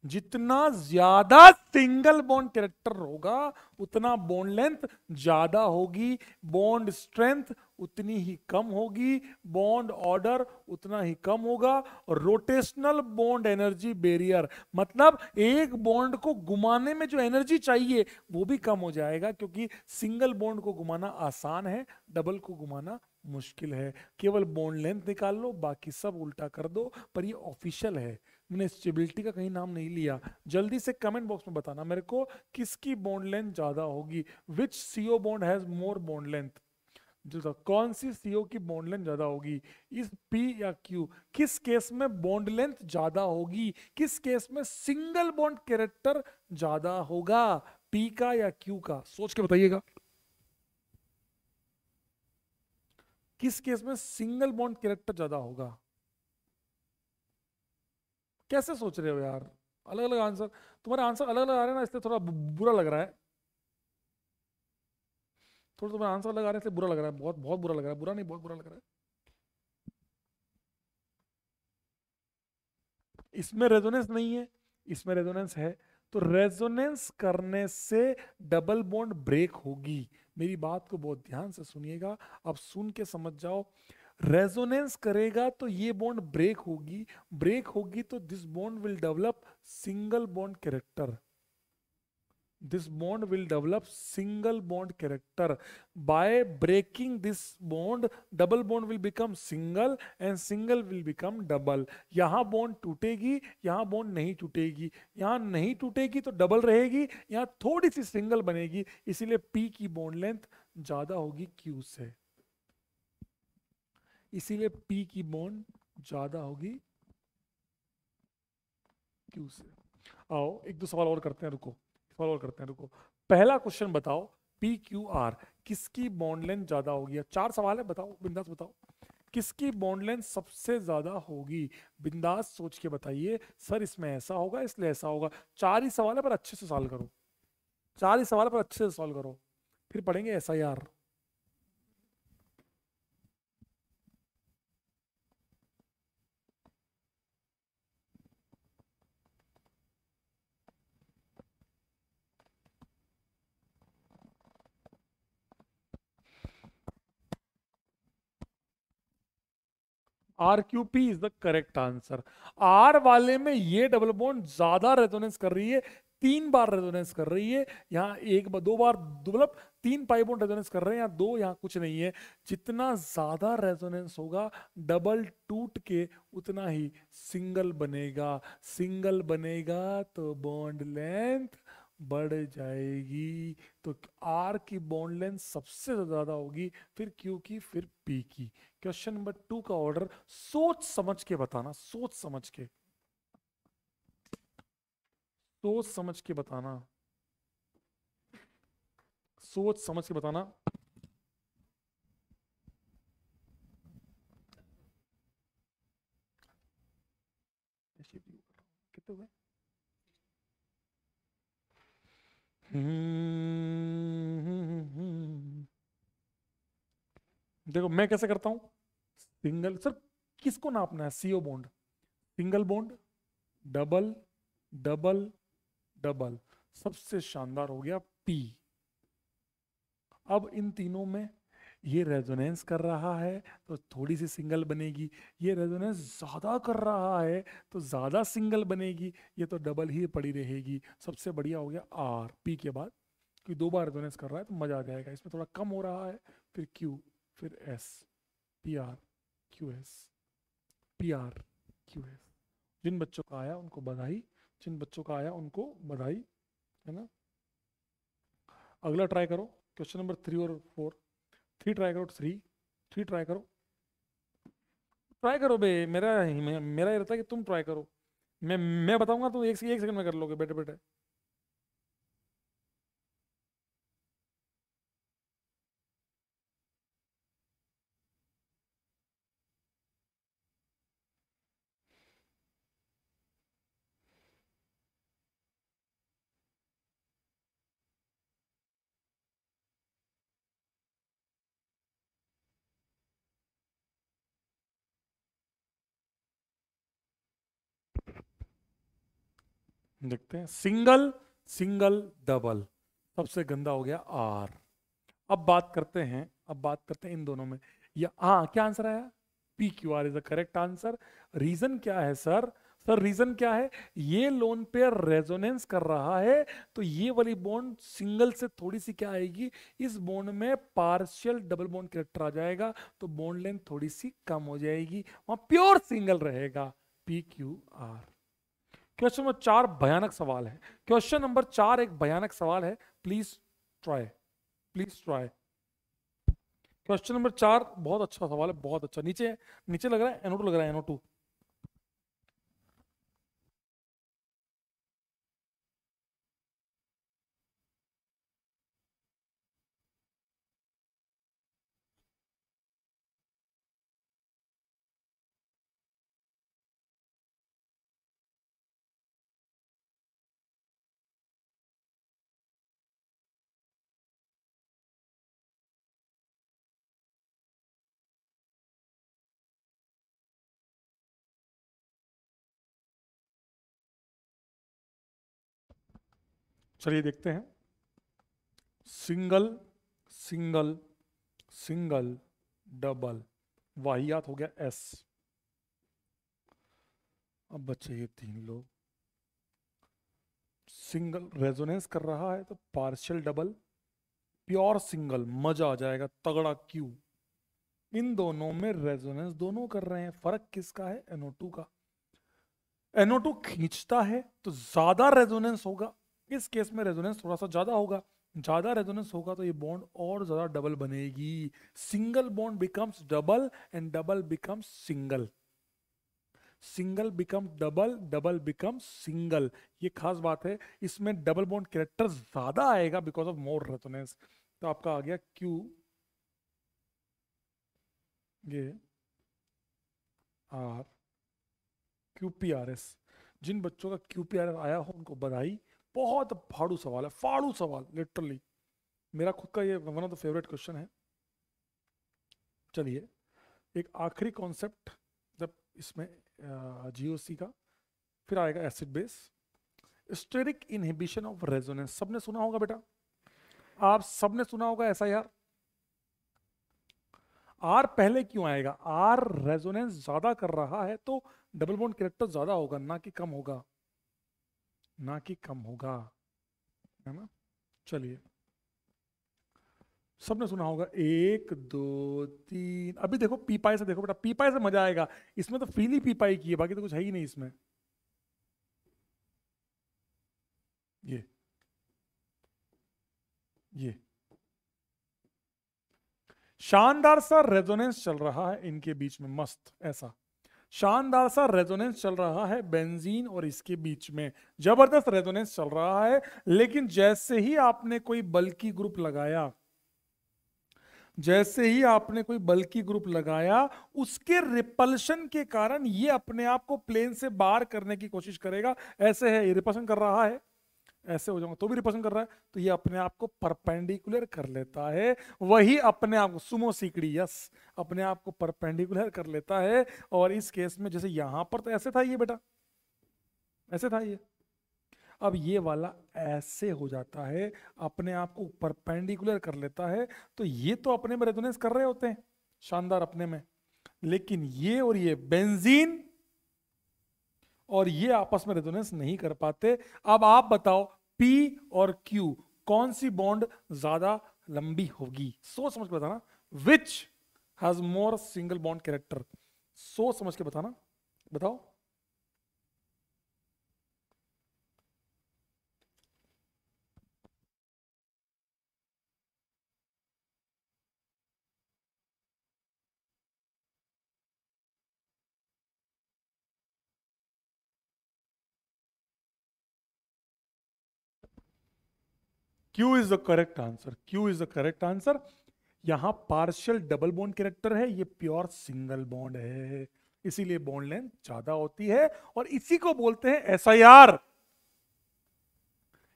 जितना ज्यादा सिंगल बॉन्ड कैरेक्टर होगा उतना बॉन्ड लेंथ ज्यादा होगी बॉन्ड स्ट्रेंथ उतनी ही कम होगी बॉन्ड ऑर्डर उतना ही कम होगा और रोटेशनल बॉन्ड एनर्जी बेरियर मतलब एक बॉन्ड को घुमाने में जो एनर्जी चाहिए वो भी कम हो जाएगा क्योंकि सिंगल बॉन्ड को घुमाना आसान है डबल को घुमाना मुश्किल है केवल बॉन्ड लेंथ निकाल लो बाकी सब उल्टा कर दो पर ये ऑफिशियल है मैंने स्टेबिलिटी का कहीं नाम नहीं लिया जल्दी से कमेंट बॉक्स में बताना मेरे को किसकी बॉन्ड लेंथ ज़्यादा होगी which CO bond has more bond length जो कौन सी सीओ e की बॉन्ड लेंथ ज्यादा होगी इस पी या क्यू किस केस में बॉन्ड लेंथ ज्यादा होगी किस केस में सिंगल बॉन्ड कैरेक्टर ज्यादा होगा पी का या क्यू का सोच के बताइएगा किस केस में सिंगल बॉन्ड कैरेक्टर ज्यादा होगा कैसे सोच रहे हो यार अलग अलग आंसर तुम्हारे आंसर अलग अलग आ रहे हैं ना इसलिए थोड़ा बुरा लग रहा है थोड़ा तुम्हारे आंसर अलग आ रहे हैं इसलिए बुरा लग रहा है बहुत बहुत बुरा लग रहा है बुरा नहीं बहुत बुरा लग रहा है इसमें रेजोनेंस नहीं है इसमें रेजोनेंस है तो रेजोनेंस करने से डबल बॉन्ड ब्रेक होगी मेरी बात को बहुत ध्यान से सुनिएगा अब सुन के समझ जाओ रेजोनेंस करेगा तो ये बॉन्ड ब्रेक होगी ब्रेक होगी तो this bond will develop single bond character this bond will develop single bond character by breaking this bond double bond will become single and single will become double यहां bond टूटेगी यहां bond नहीं टूटेगी यहां नहीं टूटेगी तो double रहेगी यहाँ थोड़ी सी सिंगल बनेगी इसीलिए पी की बॉन्ड लेंथ ज़्यादा होगी क्यू से इसीलिए पी की बॉन्ड ज़्यादा होगी Q से आओ एक दो सवाल और करते हैं रुको सवाल और करते हैं रुको पहला क्वेश्चन बताओ पी क्यू आर किसकी बॉन्डलेंथ ज़्यादा होगी चार सवाल है बताओ बिंदास बताओ किसकी बॉन्डलेंथ सबसे ज़्यादा होगी बिंदास सोच के बताइए सर इसमें ऐसा होगा इसलिए ऐसा होगा चार ही सवाल है पर अच्छे से सॉल्व करो चार ही सवाल पर अच्छे से सॉल्व करो फिर पढ़ेंगे ऐसा यार R Q P is the correct answer R वाले में ये डबल बॉन्ड ज्यादा रेजोनेंस कर रही है तीन बार रेजोनेंस कर रही है यहाँ एक बार दो बार मतलब तीन पाई बॉन्ड रेजोनेंस कर रहे हैं यहाँ दो यहाँ कुछ नहीं है जितना ज्यादा रेजोनेंस होगा डबल टूट के उतना ही सिंगल बनेगा सिंगल बनेगा तो बॉन्ड लेंथ बढ़ जाएगी तो आर की बॉन्ड लेंथ सबसे ज्यादा होगी फिर क्यू की फिर पी की क्वेश्चन नंबर टू का ऑर्डर सोच समझ के बताना सोच समझ के सोच समझ के बताना सोच समझ के बताना देखो मैं कैसे करता हूं सिंगल सर किसको नापना है CO bond single bond double double double सबसे शानदार हो गया पी अब इन तीनों में ये रेजोनेंस कर रहा है तो थोड़ी सी सिंगल बनेगी ये रेजोनेंस ज़्यादा कर रहा है तो ज़्यादा सिंगल बनेगी ये तो डबल ही पड़ी रहेगी सबसे बढ़िया हो गया आर पी के बाद कि दो बार रेजोनेंस कर रहा है तो मज़ा आ जाएगा इसमें थोड़ा कम हो रहा है फिर क्यू फिर S P R Q S P R Q S जिन बच्चों का आया उनको बधाई जिन बच्चों का आया उनको बधाई है ना अगला ट्राई करो क्वेश्चन नंबर थ्री और फोर थ्री ट्राई करो थ्री थ्री ट्राई करो ट्राई करो बे मेरा मेरा ये रहता है कि तुम ट्राई करो मैं मैं बताऊंगा तुम तो एक एक सेकंड में कर लोगे बेटे बेटे देखते हैं सिंगल सिंगल डबल सबसे गंदा हो गया आर अब बात करते हैं अब बात करते हैं इन दोनों में या हाँ क्या आंसर आया P Q R is the correct answer reason क्या है सर सर रीजन क्या है ये लोन पेयर रेजोनेंस कर रहा है तो ये वाली बॉन्ड सिंगल से थोड़ी सी क्या आएगी इस बॉन्ड में पार्शियल डबल बॉन्ड करेक्टर आ जाएगा तो बॉन्ड लेंथ थोड़ी सी कम हो जाएगी वहां प्योर सिंगल रहेगा P Q R question number चार भयानक सवाल है क्वेश्चन नंबर चार एक भयानक सवाल है please try please try question number चार बहुत अच्छा सवाल है बहुत अच्छा नीचे नीचे लग रहा है एनो टू लग रहा है एनो टू चलिए देखते हैं सिंगल सिंगल सिंगल डबल वाहियात हो गया एस अब बचे ये तीन लोग सिंगल रेजोनेंस कर रहा है तो पार्शियल डबल प्योर सिंगल मजा आ जाएगा तगड़ा क्यू इन दोनों में रेजोनेंस दोनों कर रहे हैं फर्क किसका है एनओ टू का एनओ टू खींचता है तो ज्यादा रेजोनेंस होगा इस केस में रेजोनेंस थोड़ा सा ज़्यादा होगा ज़्यादा रेजोनेंस होगा तो ये बॉन्ड और ज़्यादा डबल बनेगी single bond becomes double and double becomes single single become double double become single ये खास बात है इसमें डबल बॉन्ड कैरेक्टर ज़्यादा आएगा बिकॉज ऑफ मोर रेजोनेंस तो आपका आ गया क्यू ये R Q P R S जिन बच्चों का क्यू पी आर एस आया हो उनको बधाई बहुत फाड़ू सवाल है फाड़ू सवाल लिटरली मेरा खुद का ये one of the favourite question है चलिए एक आखिरी कॉन्सेप्ट जब इसमें जीओसी का फिर आएगा acid base steric inhibition of resonance सबने सुना होगा बेटा आप सबने सुना होगा ऐसा यार आर पहले क्यों आएगा आर रेजोनेंस ज्यादा कर रहा है तो डबल बोन कैरेक्टर ज्यादा होगा ना कि कम होगा ना कि कम होगा है ना चलिए सबने सुना होगा एक दो तीन अभी देखो पीपाई से देखो बेटा पीपाई से मजा आएगा इसमें तो फ्रीली पीपाई की है बाकी तो कुछ है ही नहीं इसमें ये ये शानदार सा रेजोनेंस चल रहा है इनके बीच में मस्त ऐसा शानदार सा रेजोनेंस चल रहा है बेंजीन और इसके बीच में जबरदस्त रेजोनेंस चल रहा है लेकिन जैसे ही आपने कोई बल्कि ग्रुप लगाया जैसे ही आपने कोई बल्कि ग्रुप लगाया उसके रिपल्शन के कारण ये अपने आप को प्लेन से बाहर करने की कोशिश करेगा ऐसे है ये रिपल्शन कर रहा है ऐसे हो जाऊंगा तो भी रिपल्शन कर रहा है तो ये अपने आप को परपेंडिकुलर कर लेता है वही अपने आप को सुमो सीकड़ी यस अपने आप को परपेंडिकुलर कर लेता है और इस केस में जैसे यहां पर तो ऐसे था ये बेटा ऐसे था ये अब ये वाला ऐसे हो जाता है अपने आप को परपेंडिकुलर कर लेता है तो ये तो अपने में रेजोनेंस कर रहे होते हैं शानदार अपने में लेकिन ये और ये बेंजीन और ये आपस में रेजोनेंस नहीं कर पाते अब आप बताओ पी और क्यू कौन सी बॉन्ड ज्यादा लंबी होगी सोच समझ के बताना which has more single bond character सोच समझ के बताना बताओ Q is the correct answer Q is the correct answer यहां पार्शियल डबल बॉन्ड कैरेक्टर है ये प्योर सिंगल बॉन्ड है इसीलिए बॉन्ड लेंथ ज्यादा होती है और इसी को बोलते हैं एस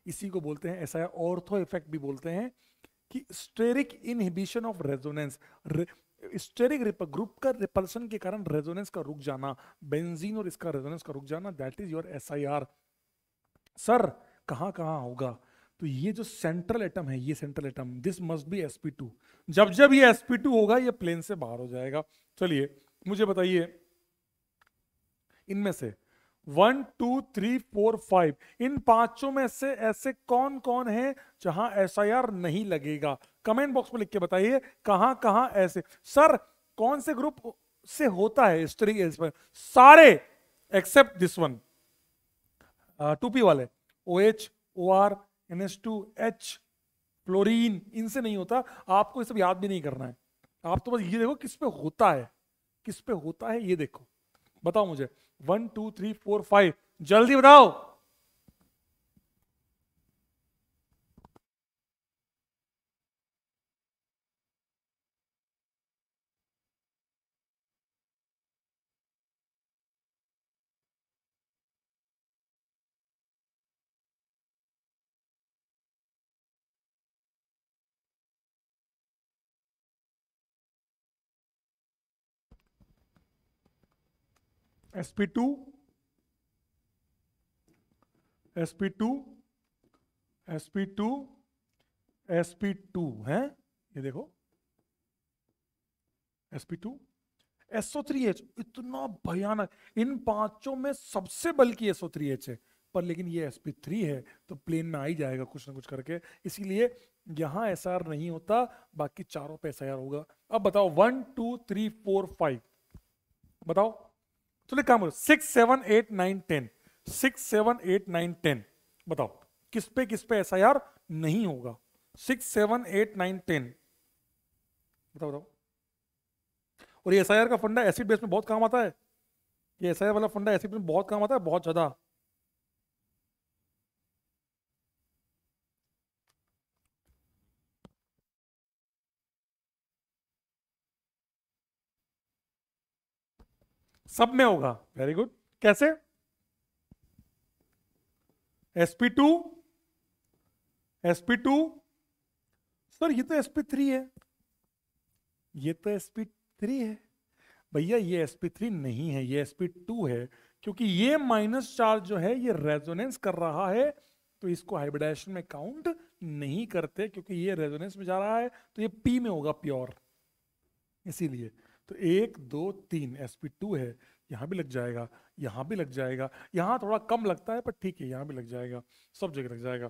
इसी को बोलते हैं एस ऑर्थो इफेक्ट भी बोलते हैं कि steric inhibition of resonance steric group का रिपल्सन के कारण रेजोनेंस का रुक जाना बेंजीन और इसका रेजोनेंस का रुक जाना that is your S I R sir कहां कहां होगा तो ये जो सेंट्रल एटम है ये central atom this must be S जब जब ये एस होगा ये प्लेन से बाहर हो जाएगा चलिए मुझे बताइए इनमें से one two three four five इन पांचों में से ऐसे कौन कौन है जहां एस नहीं लगेगा कमेंट बॉक्स में लिख के बताइए कहां कहां ऐसे सर कौन से ग्रुप से होता है हिस्ट्री सारे एक्सेप्ट दिस वन टूपी वाले O H O R N H chlorine इनसे नहीं होता आपको ये सब याद भी नहीं करना है आप तो बस ये देखो किस पे होता है किस पे होता है ये देखो बताओ मुझे one two three four five जल्दी बताओ sp2 sp2 sp2 sp2 है ये देखो sp2 SO3H इतना भयानक इन पांचों में सबसे बल्कि SO3H है पर लेकिन ये sp3 है तो प्लेन में आ ही जाएगा कुछ ना कुछ करके इसीलिए यहां एस नहीं होता बाकी चारों पे एस होगा अब बताओ one two three four five बताओ चलो काम करो six seven eight nine ten six seven eight nine ten बताओ किस पे किस पे एस आई आर नहीं होगा six seven eight nine ten बताओ बताओ और ये एस का फंडा एसिड बेस में बहुत काम आता है ये एस वाला फंडा एसिड बेस में बहुत काम आता है बहुत ज़्यादा सब में होगा वेरी गुड कैसे SP two SP two sir ये तो एसपी थ्री है ये तो एसपी थ्री है भैया ये एसपी थ्री नहीं है ये एसपी टू है क्योंकि ये माइनस चार्ज जो है ये रेजोनेंस कर रहा है तो इसको हाइब्रिडाइजेशन में काउंट नहीं करते क्योंकि ये रेजोनेंस में जा रहा है तो ये पी में होगा प्योर इसीलिए तो एक दो तीन एस पी टू है यहाँ भी लग जाएगा यहाँ भी लग जाएगा यहाँ थोड़ा कम लगता है पर ठीक है यहाँ भी लग जाएगा सब जगह लग जाएगा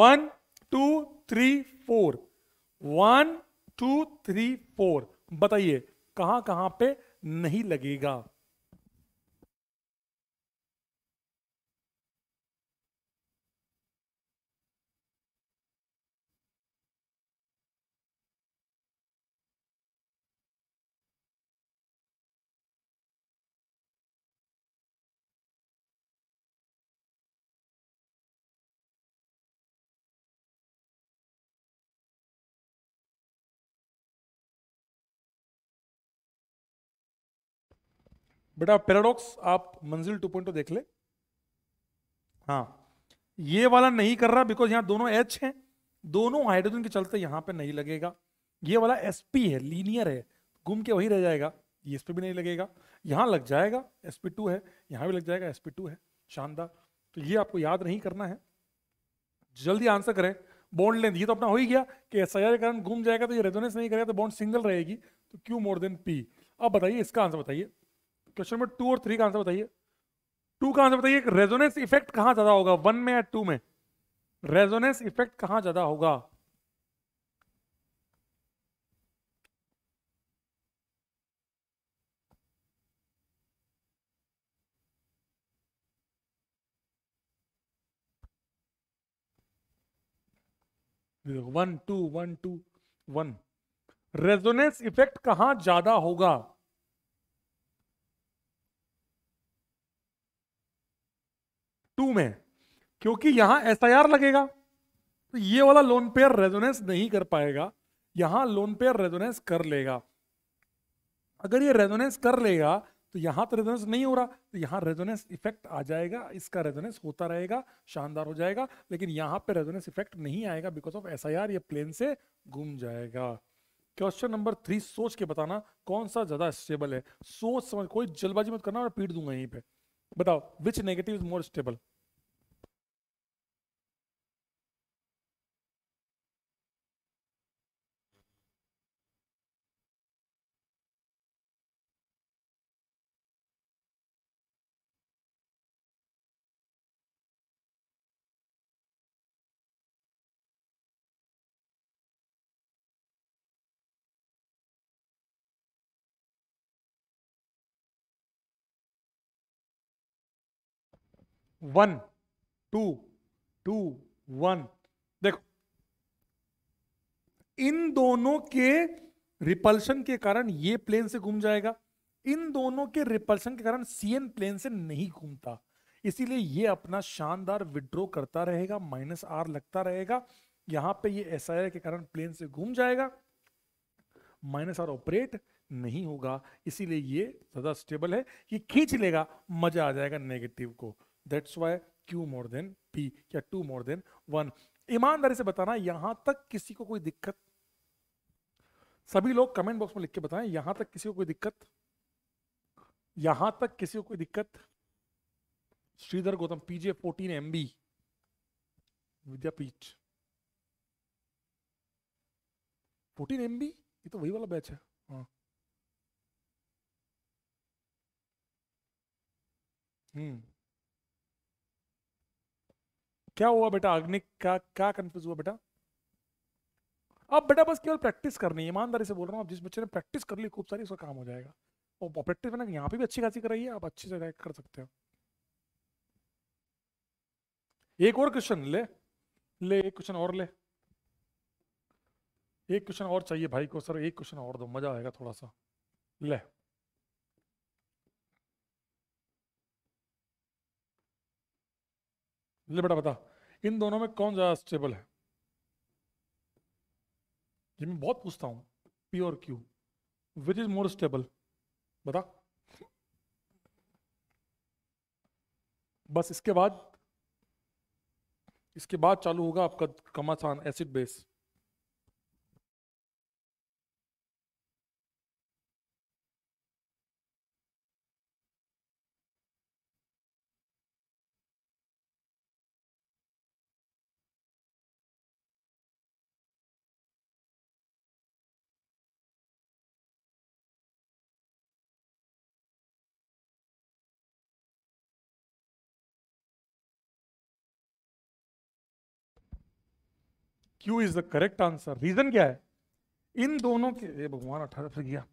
one two three four one two three four बताइए कहाँ कहाँ पे नहीं लगेगा बेटा पैराडॉक्स आप मंजिल टू पॉइंट oh देख ले हाँ ये वाला नहीं कर रहा बिकॉज यहाँ दोनों एच हैं दोनों हाइड्रोजन के चलते यहाँ पे नहीं लगेगा ये वाला एस पी है लीनियर है घूम के वही रह जाएगा ये इस पर भी नहीं लगेगा यहाँ लग जाएगा एस पी टू है यहाँ भी लग जाएगा एस पी टू है शानदार तो ये आपको याद नहीं करना है जल्दी आंसर करें बॉन्ड लेंथ ये तो अपना हो ही गया कि एस के कारण घूम जाएगा तो ये रेजोनेंस नहीं करेगा तो बॉन्ड सिंगल रहेगी तो क्यू मोर देन पी अब बताइए इसका आंसर बताइए क्वेश्चन नंबर टू और थ्री का आंसर बताइए टू का आंसर बताइए रेजोनेंस इफेक्ट कहां ज्यादा होगा वन में या टू में रेजोनेंस इफेक्ट कहां ज्यादा होगा one two one two one resonance effect कहां ज्यादा होगा टू में क्योंकि यहां एस लगेगा तो ये वाला लोन पेयर रेजोनेंस नहीं कर पाएगा यहां लोन पेयर रेजोनेंस कर लेगा अगर ये रेजोनेंस कर लेगा तो यहां तो रेजोनेंस नहीं हो रहा तो यहां रेजोनेंस इफेक्ट आ जाएगा इसका रेजोनेंस होता रहेगा शानदार हो जाएगा लेकिन यहां पे रेजोनेंस इफेक्ट नहीं आएगा बिकॉज ऑफ एस ये प्लेन से घूम जाएगा क्वेश्चन नंबर थ्री सोच के बताना कौन सा ज्यादा स्टेबल है सोच समझ कोई जल्दबाजी मत करना और पीट दूंगा यहीं पर बताओ which negative is more stable one two two one देखो इन दोनों के रिपल्शन के कारण ये प्लेन से घूम जाएगा इन दोनों के रिपल्शन के कारण सीएन प्लेन से नहीं घूमता इसीलिए ये अपना शानदार विड्रो करता रहेगा माइनस आर लगता रहेगा यहां पे ये एस के कारण प्लेन से घूम जाएगा माइनस आर ऑपरेट नहीं होगा इसीलिए ये ज्यादा स्टेबल है ये खींच लेगा मजा आ जाएगा नेगेटिव को that's why Q more than P या टू मोर देन वन ईमानदारी से बताना यहां तक किसी को कोई दिक्कत सभी लोग कमेंट बॉक्स में लिख के बताएं यहां तक किसी को कोई दिक्कत यहां तक किसी को कोई दिक्कत Sridhar Gautam PJ fourteen M B Vidyapeeth fourteen M B ये तो वही वाला बैच है हाँ हम्म क्या हुआ बेटा अग्नि का क्या कंफ्यूज हुआ बेटा अब बेटा बस केवल प्रैक्टिस करनी है ईमानदारी से बोल रहा हूँ जिस बच्चे ने प्रैक्टिस कर ली खूब सारी उसका काम हो जाएगा और प्रैक्टिस मैंने यहाँ पे भी अच्छी खासी कराई है आप अच्छी से कर सकते हो एक और क्वेश्चन ले ले एक क्वेश्चन और ले एक क्वेश्चन और चाहिए भाई को सर एक क्वेश्चन और दो मजा आएगा थोड़ा सा ले ले बेटा बता इन दोनों में कौन ज़्यादा स्टेबल है ये मैं बहुत पूछता हूं पी और Q which is more stable बता बस इसके बाद इसके बाद चालू होगा आपका कमासान acid base Q is the correct answer reason क्या है इन दोनों के भगवान अठारह फिर गया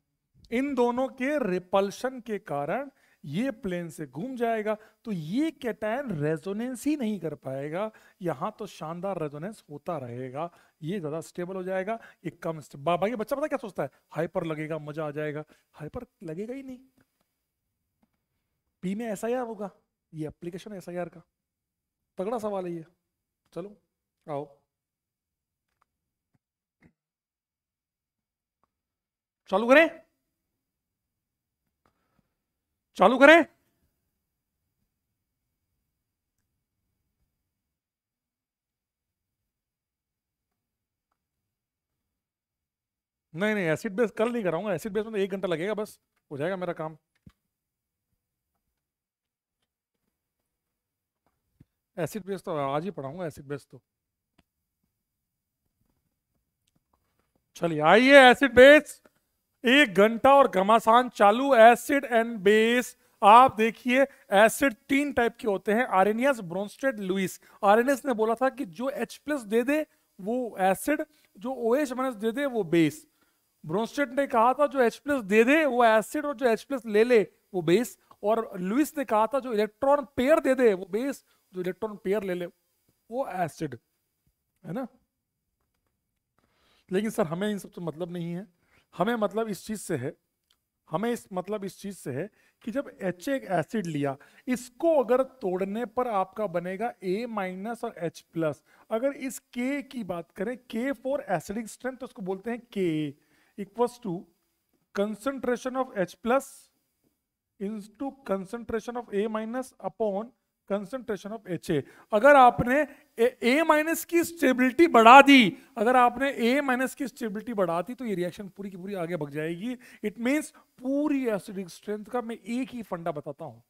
इन दोनों के रिपल्शन के कारण ये प्लेन से घूम जाएगा तो ये कैटायन रेजोनेंस ही नहीं कर पाएगा यहां तो शानदार रेजोनेंस होता रहेगा ये ज़्यादा स्टेबल हो जाएगा ये कम बाबा ये बच्चा पता क्या सोचता है हाइपर लगेगा मजा आ जाएगा हाइपर लगेगा ही नहीं पी में एस होगा ये एप्लीकेशन एस का तगड़ा सवाल है ये चलो आओ चालू करें चालू करें नहीं नहीं एसिड बेस कल नहीं कराऊंगा एसिड बेस में तो एक घंटा लगेगा बस हो जाएगा मेरा काम एसिड बेस तो आज ही पढ़ाऊंगा एसिड बेस तो चलिए आइए एसिड बेस एक घंटा और घमासान चालू एसिड एंड बेस आप देखिए एसिड तीन टाइप के होते हैं आरेनियस ब्रोन्स्टेड लुइस आरेनियस ने बोला था कि जो एच प्लस दे दे वो एसिड जो ओ एच माइनस दे दे वो बेस ब्रोन्स्टेड ने कहा था जो एच प्लस दे दे वो एसिड और जो एच प्लस ले ले वो बेस और लुइस ने कहा था जो इलेक्ट्रॉन पेयर दे दे वो बेस जो इलेक्ट्रॉन पेयर ले ले वो एसिड है ना लेकिन सर हमें इन सबसे मतलब नहीं है हमें मतलब इस चीज़ से है हमें इस मतलब इस चीज़ से है कि जब एच एक एसिड लिया इसको अगर तोड़ने पर आपका बनेगा ए माइनस और एच प्लस अगर इस के की बात करें के फॉर एसिडिक स्ट्रेंथ तो उसको बोलते हैं K equals to concentration of H plus into concentration of A minus upon concentration of H अगर आपने ए माइनस की स्टेबिलिटी बढ़ा दी अगर आपने ए माइनस की स्टेबिलिटी बढ़ा दी तो ये रिएक्शन पूरी की पूरी आगे भग जाएगी इट मीन्स पूरी एसिडिक स्ट्रेंथ का मैं एक ही फंडा बताता हूँ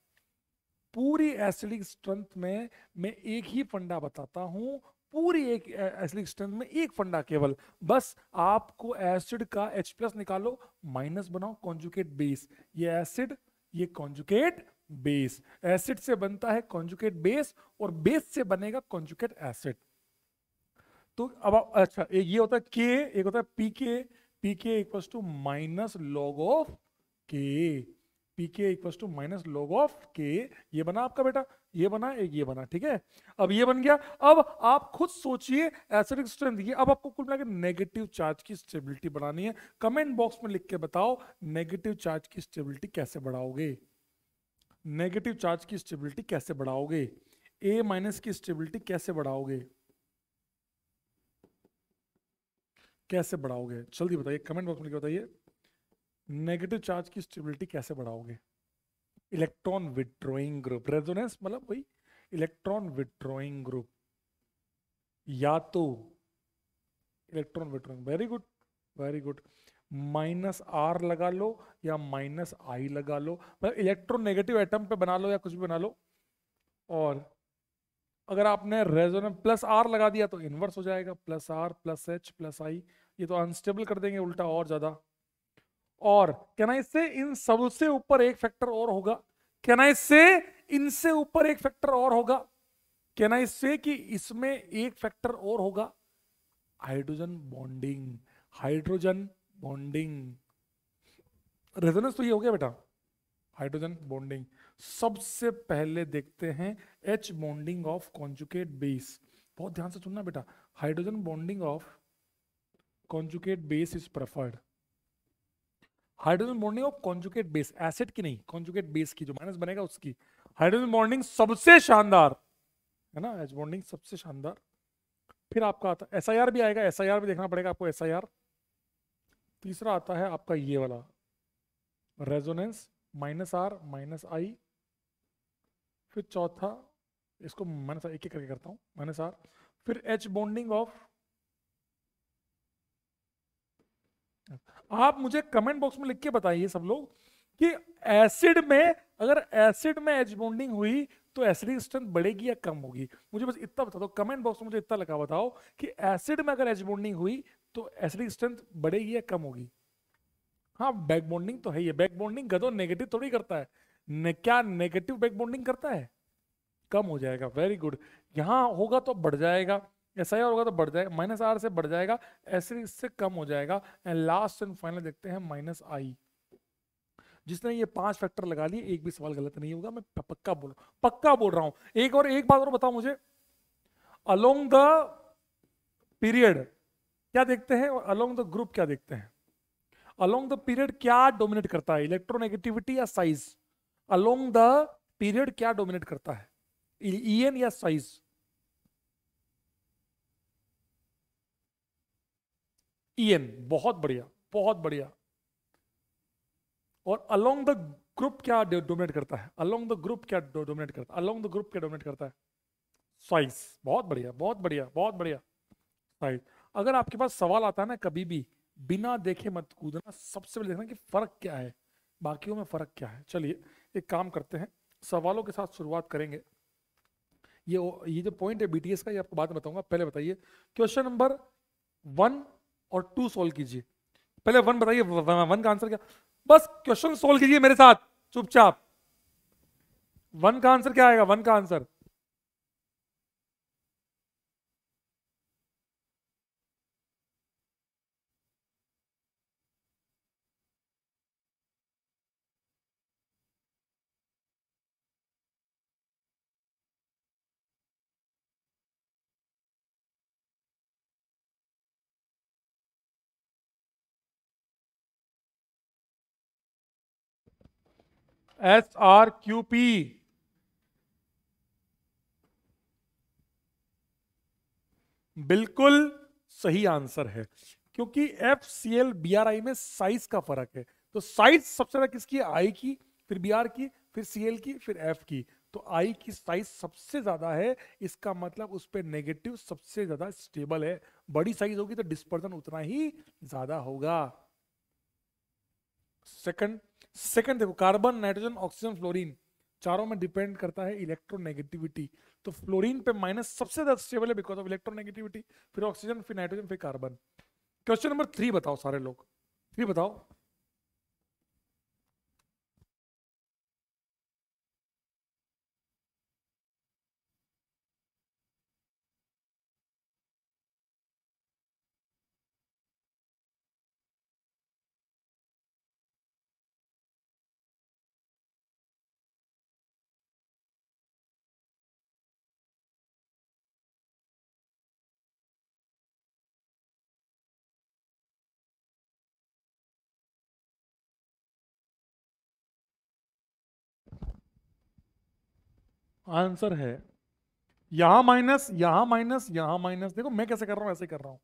पूरी एसिडिक स्ट्रेंथ में मैं एक ही फंडा बताता हूँ पूरी एक एसिडिक स्ट्रेंथ में एक फंडा केवल बस आपको एसिड का एच प्लस निकालो माइनस बनाओ कॉन्जुकेट बेस ये एसिड ये कॉन्जुकेट बेस एसिड से बनता है कॉन्जुकेट बेस और बेस से बनेगा कॉन्जुकेट एसिड तो अब अच्छा एक ये होता है के एक होता है P K P K equal to minus log of K P K equal to minus log of K ये बना आपका बेटा ये बना एक ये बना ठीक है अब ये बन गया अब आप खुद सोचिए एसिडिक स्ट्रेंथ ये अब आपको कुल मिलाकर नेगेटिव चार्ज की स्टेबिलिटी बनानी है कमेंट बॉक्स में लिख के बताओ नेगेटिव चार्ज की स्टेबिलिटी कैसे बढ़ाओगे नेगेटिव चार्ज की स्टेबिलिटी कैसे बढ़ाओगे ए माइनस की स्टेबिलिटी कैसे बढ़ाओगे कैसे बढ़ाओगे जल्दी बताइए कमेंट बॉक्स में बताइए नेगेटिव चार्ज की स्टेबिलिटी कैसे बढ़ाओगे इलेक्ट्रॉन विड्रॉइंग ग्रुप रेजोनेंस मतलब वही इलेक्ट्रॉन विड्रॉइंग ग्रुप या तो electron withdrawing very good very good minus R लगा लो या माइनस आई लगा लो मतलब इलेक्ट्रोनेगेटिव एटम पे बना लो या कुछ भी बना लो और अगर आपने रेजोनेंस प्लस आर लगा दिया तो इन्वर्स हो जाएगा plus R plus H plus I ये तो अनस्टेबल कर देंगे उल्टा और ज़्यादा और कहना इससे इन सबसे ऊपर एक फैक्टर और होगा कहना इससे इनसे ऊपर एक फैक्टर और होगा कहना इससे कि इसमें एक फैक्टर और होगा hydrogen bonding hydrogen bonding resonance तो ये हो गया बेटा हाइड्रोजन बॉन्डिंग सबसे पहले देखते हैं H bonding of conjugate base बहुत ध्यान से सुनना बेटा hydrogen bonding of conjugate base is preferred hydrogen bonding of conjugate base acid की नहीं कॉन्जुकेट बेस की जो माइनस बनेगा उसकी हाइड्रोजन बॉन्डिंग सबसे शानदार है ना एच बॉन्डिंग सबसे शानदार फिर आपका आता एस आई आर भी आएगा एस आई आर भी देखना पड़ेगा आपको एस आई आर तीसरा आता है आपका ये वाला resonance minus R minus I फिर चौथा इसको माइनस एक एक करके करता हूं माइनस आर फिर एच बॉन्डिंग ऑफ आप मुझे कमेंट बॉक्स में लिख के बताइए सब लोग कि एसिड में अगर एसिड में एच बॉन्डिंग हुई तो एसिडिक स्ट्रेंथ बढ़ेगी या कम होगी मुझे बस इतना बता दो कमेंट बॉक्स में मुझे इतना लगा बताओ कि एसिड में अगर एच बॉन्डिंग हुई तो एसिडिक स्ट्रेंथ बढ़ेगी या कम होगी हाँ बैक बॉन्डिंग तो है ये बैक बॉन्डिंग गधो नेगेटिव थोड़ी करता है ने, क्या नेगेटिव बैक बॉन्डिंग करता है कम हो जाएगा वेरी गुड यहाँ होगा तो बढ़ जाएगा ऐसा ही होगा तो बढ़ जाएगा माइनस आर से बढ़ जाएगा एसिड से कम हो जाएगा एंड लास्ट एंड फाइनल देखते हैं माइनस आई जिसने ये पांच फैक्टर लगा लिए एक भी सवाल गलत नहीं होगा मैं पक्का बोल पक्का बोल रहा हूं एक और एक बात और बताओ मुझे अलोंग द पीरियड क्या देखते हैं और अलोंग द ग्रुप क्या देखते हैं अलोंग द पीरियड क्या डोमिनेट करता है इलेक्ट्रोनेगेटिविटी या साइज अलोंग द पीरियड क्या डोमिनेट करता है ईएन e, या साइज ईएन बहुत बढ़िया बहुत बढ़िया और अलोंग द ग्रुप क्या डोमिनेट करता है अलोंग द ग्रुप क्या डोमिनेट करता है अलोंग द ग्रुप क्या डोमिनेट करता है साइज बहुत बढ़िया बहुत बढ़िया बहुत बढ़िया साइज अगर आपके पास सवाल आता है ना कभी भी बिना देखे मत कूदना सबसे पहले देखना कि फर्क क्या है बाकियों में फर्क क्या है चलिए एक काम करते हैं सवालों के साथ शुरुआत करेंगे ये ये जो पॉइंट है बीटीएस का ये आपको बाद में बताऊंगा पहले बताइए क्वेश्चन नंबर वन और टू सोल्व कीजिए पहले वन बताइए वन का आंसर क्या बस क्वेश्चन सोल्व कीजिए मेरे साथ चुपचाप वन का आंसर क्या आएगा वन का answer S R Q P बिल्कुल सही आंसर है क्योंकि F C L B R I में साइज का फर्क है तो साइज सबसे ज्यादा किसकी आई की फिर बी आर की फिर सी एल की फिर एफ की तो आई की साइज सबसे ज्यादा है इसका मतलब उस पर नेगेटिव सबसे ज्यादा स्टेबल है बड़ी साइज होगी तो डिस्पर्जन उतना ही ज्यादा होगा सेकंड सेकंड देखो कार्बन नाइट्रोजन ऑक्सीजन फ्लोरीन चारों में डिपेंड करता है इलेक्ट्रोनेगेटिविटी तो फ्लोरीन पे माइनस सबसे ज्यादा स्टेबल है बिकॉज ऑफ इलेक्ट्रोनेगेटिविटी फिर ऑक्सीजन फिर नाइट्रोजन फिर कार्बन क्वेश्चन नंबर थ्री बताओ सारे लोग थ्री बताओ आंसर है यहां माइनस यहां माइनस यहां माइनस देखो मैं कैसे कर रहा हूं ऐसे कर रहा हूं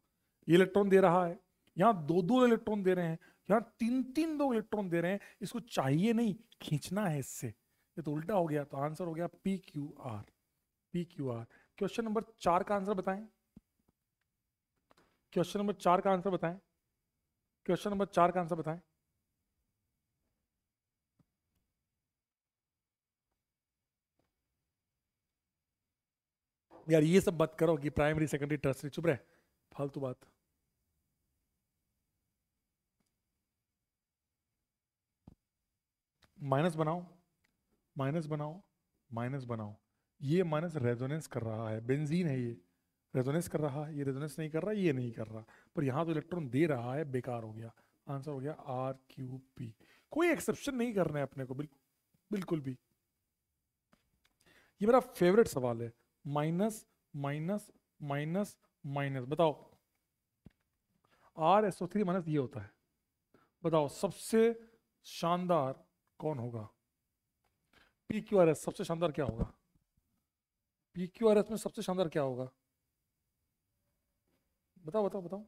ये इलेक्ट्रॉन दे रहा है यहां दो दो इलेक्ट्रॉन दे रहे हैं यहां तीन तीन दो इलेक्ट्रॉन दे रहे हैं इसको चाहिए नहीं खींचना है इससे ये तो उल्टा हो गया तो आंसर हो गया P Q R P Q R question number चार का आंसर बताएं क्वेश्चन नंबर चार का आंसर बताएं क्वेश्चन नंबर चार का आंसर बताएं यार ये सब बात करो कि प्राइमरी सेकेंडरी टर्सरी चुप रहे फालतू बात माइनस बनाओ माइनस बनाओ माइनस बनाओ ये माइनस रेजोनेंस कर रहा है बेंजीन है ये रेजोनेंस कर रहा है ये रेजोनेंस नहीं कर रहा ये नहीं कर रहा पर यहाँ तो इलेक्ट्रॉन दे रहा है बेकार हो गया आंसर हो गया आर क्यू पी कोई एक्सेप्शन नहीं करना है अपने को बिल्कुल बिल्कुल भी ये मेरा फेवरेट सवाल है माइनस माइनस माइनस माइनस बताओ R S O three minus ये होता है बताओ सबसे शानदार कौन होगा पी क्यू आर एस सबसे शानदार क्या होगा पी क्यू आर एस में सबसे शानदार क्या होगा बताओ बताओ बताओ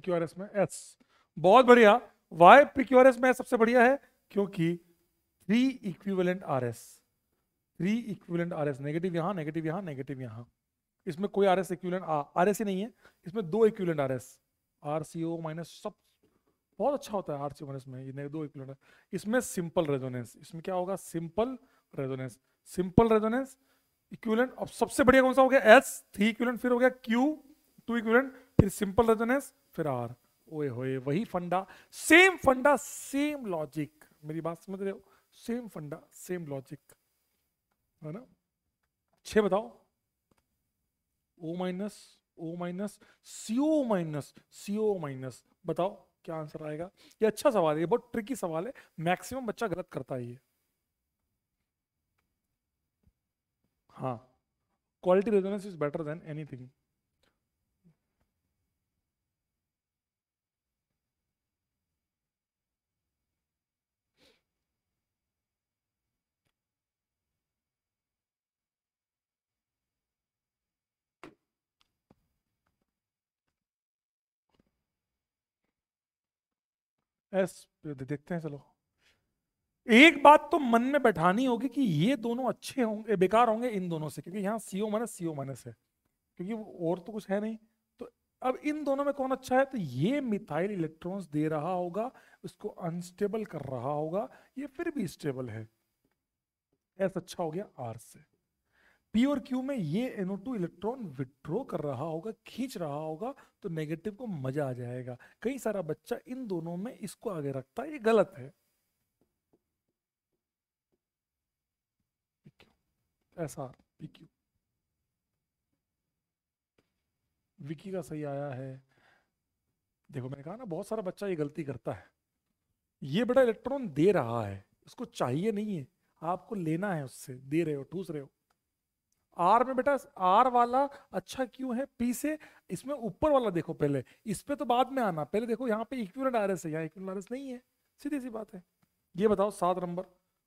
पी में एस बहुत बढ़िया वाई पी में सबसे बढ़िया है क्योंकि three equivalent R S three equivalent R S negative यहां नेगेटिव यहां नेगेटिव यहां इसमें कोई R S equivalent R S ही नहीं है इसमें दो equivalent R S R C O minus सब बहुत अच्छा होता है आर सी ओ माइनस में दो इक्विवेलेंट इसमें सिंपल रेजोनेंस इसमें क्या होगा simple resonance simple resonance equivalent अब सबसे बढ़िया कौन सा हो गया एस थ्री इक्विवेलेंट फिर हो गया क्यू टू इक्विवेलेंट फिर सिंपल रेजोनेंस फिरार ओए होए वही फंडा सेम फंडा सेम लॉजिक मेरी बात समझ रहे हो सेम फंडा सेम लॉजिक है ना छह बताओ O minus O minus CO minus CO minus बताओ क्या आंसर आएगा ये अच्छा सवाल है ये बहुत ट्रिकी सवाल है मैक्सिमम बच्चा गलत करता है ये हाँ quality resonance is better than anything S देखते हैं चलो एक बात तो मन में बैठानी होगी कि ये दोनों अच्छे होंगे बेकार होंगे इन दोनों से क्योंकि यहाँ सीओ माइनस सीओ माइनस है क्योंकि और तो कुछ है नहीं तो अब इन दोनों में कौन अच्छा है तो ये मिथाइल इलेक्ट्रॉन्स दे रहा होगा उसको अनस्टेबल कर रहा होगा ये फिर भी स्टेबल है एस अच्छा हो गया आर से पी और क्यू में ये एनओ टू इलेक्ट्रॉन विड्रो कर रहा होगा खींच रहा होगा तो नेगेटिव को मजा आ जाएगा कई सारा बच्चा इन दोनों में इसको आगे रखता है ये गलत है एस विकी का सही आया है देखो मैंने कहा ना बहुत सारा बच्चा ये गलती करता है ये बड़ा इलेक्ट्रॉन दे रहा है उसको चाहिए नहीं है आपको लेना है उससे दे रहे हो ठूस रहे हो आर में बेटा आर वाला अच्छा क्यों है पी से इसमें ऊपर वाला देखो पहले इस पे तो बाद में आना पहले देखो यहाँ पे इक्विवेलेंट आर एस है यहाँ इक्विवेलेंट आर एस नहीं है सीधी सी बात है ये बताओ सात नंबर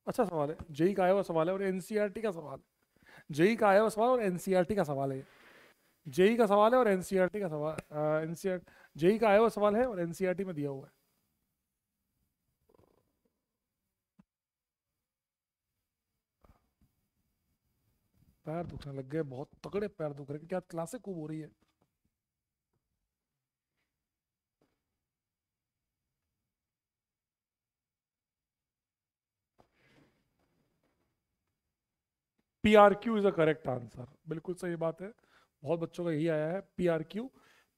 अच्छा सवाल है जेई का आया हुआ सवाल है और एनसीईआरटी e का सवाल है जेई का आया हुआ सवाल और एनसीईआरटी e का सवाल है जेई का सवाल है और एनसीईआरटी e का सवाल एनसीआर जेई का आया हुआ सवाल है और एनसीईआरटी में दिया हुआ है पैर दुखने लग गए बहुत तगड़े पैर दुख रहे क्या क्लासे खूब हो रही है PRQ is a correct answer बिल्कुल सही बात है बहुत बच्चों का यही आया है P R Q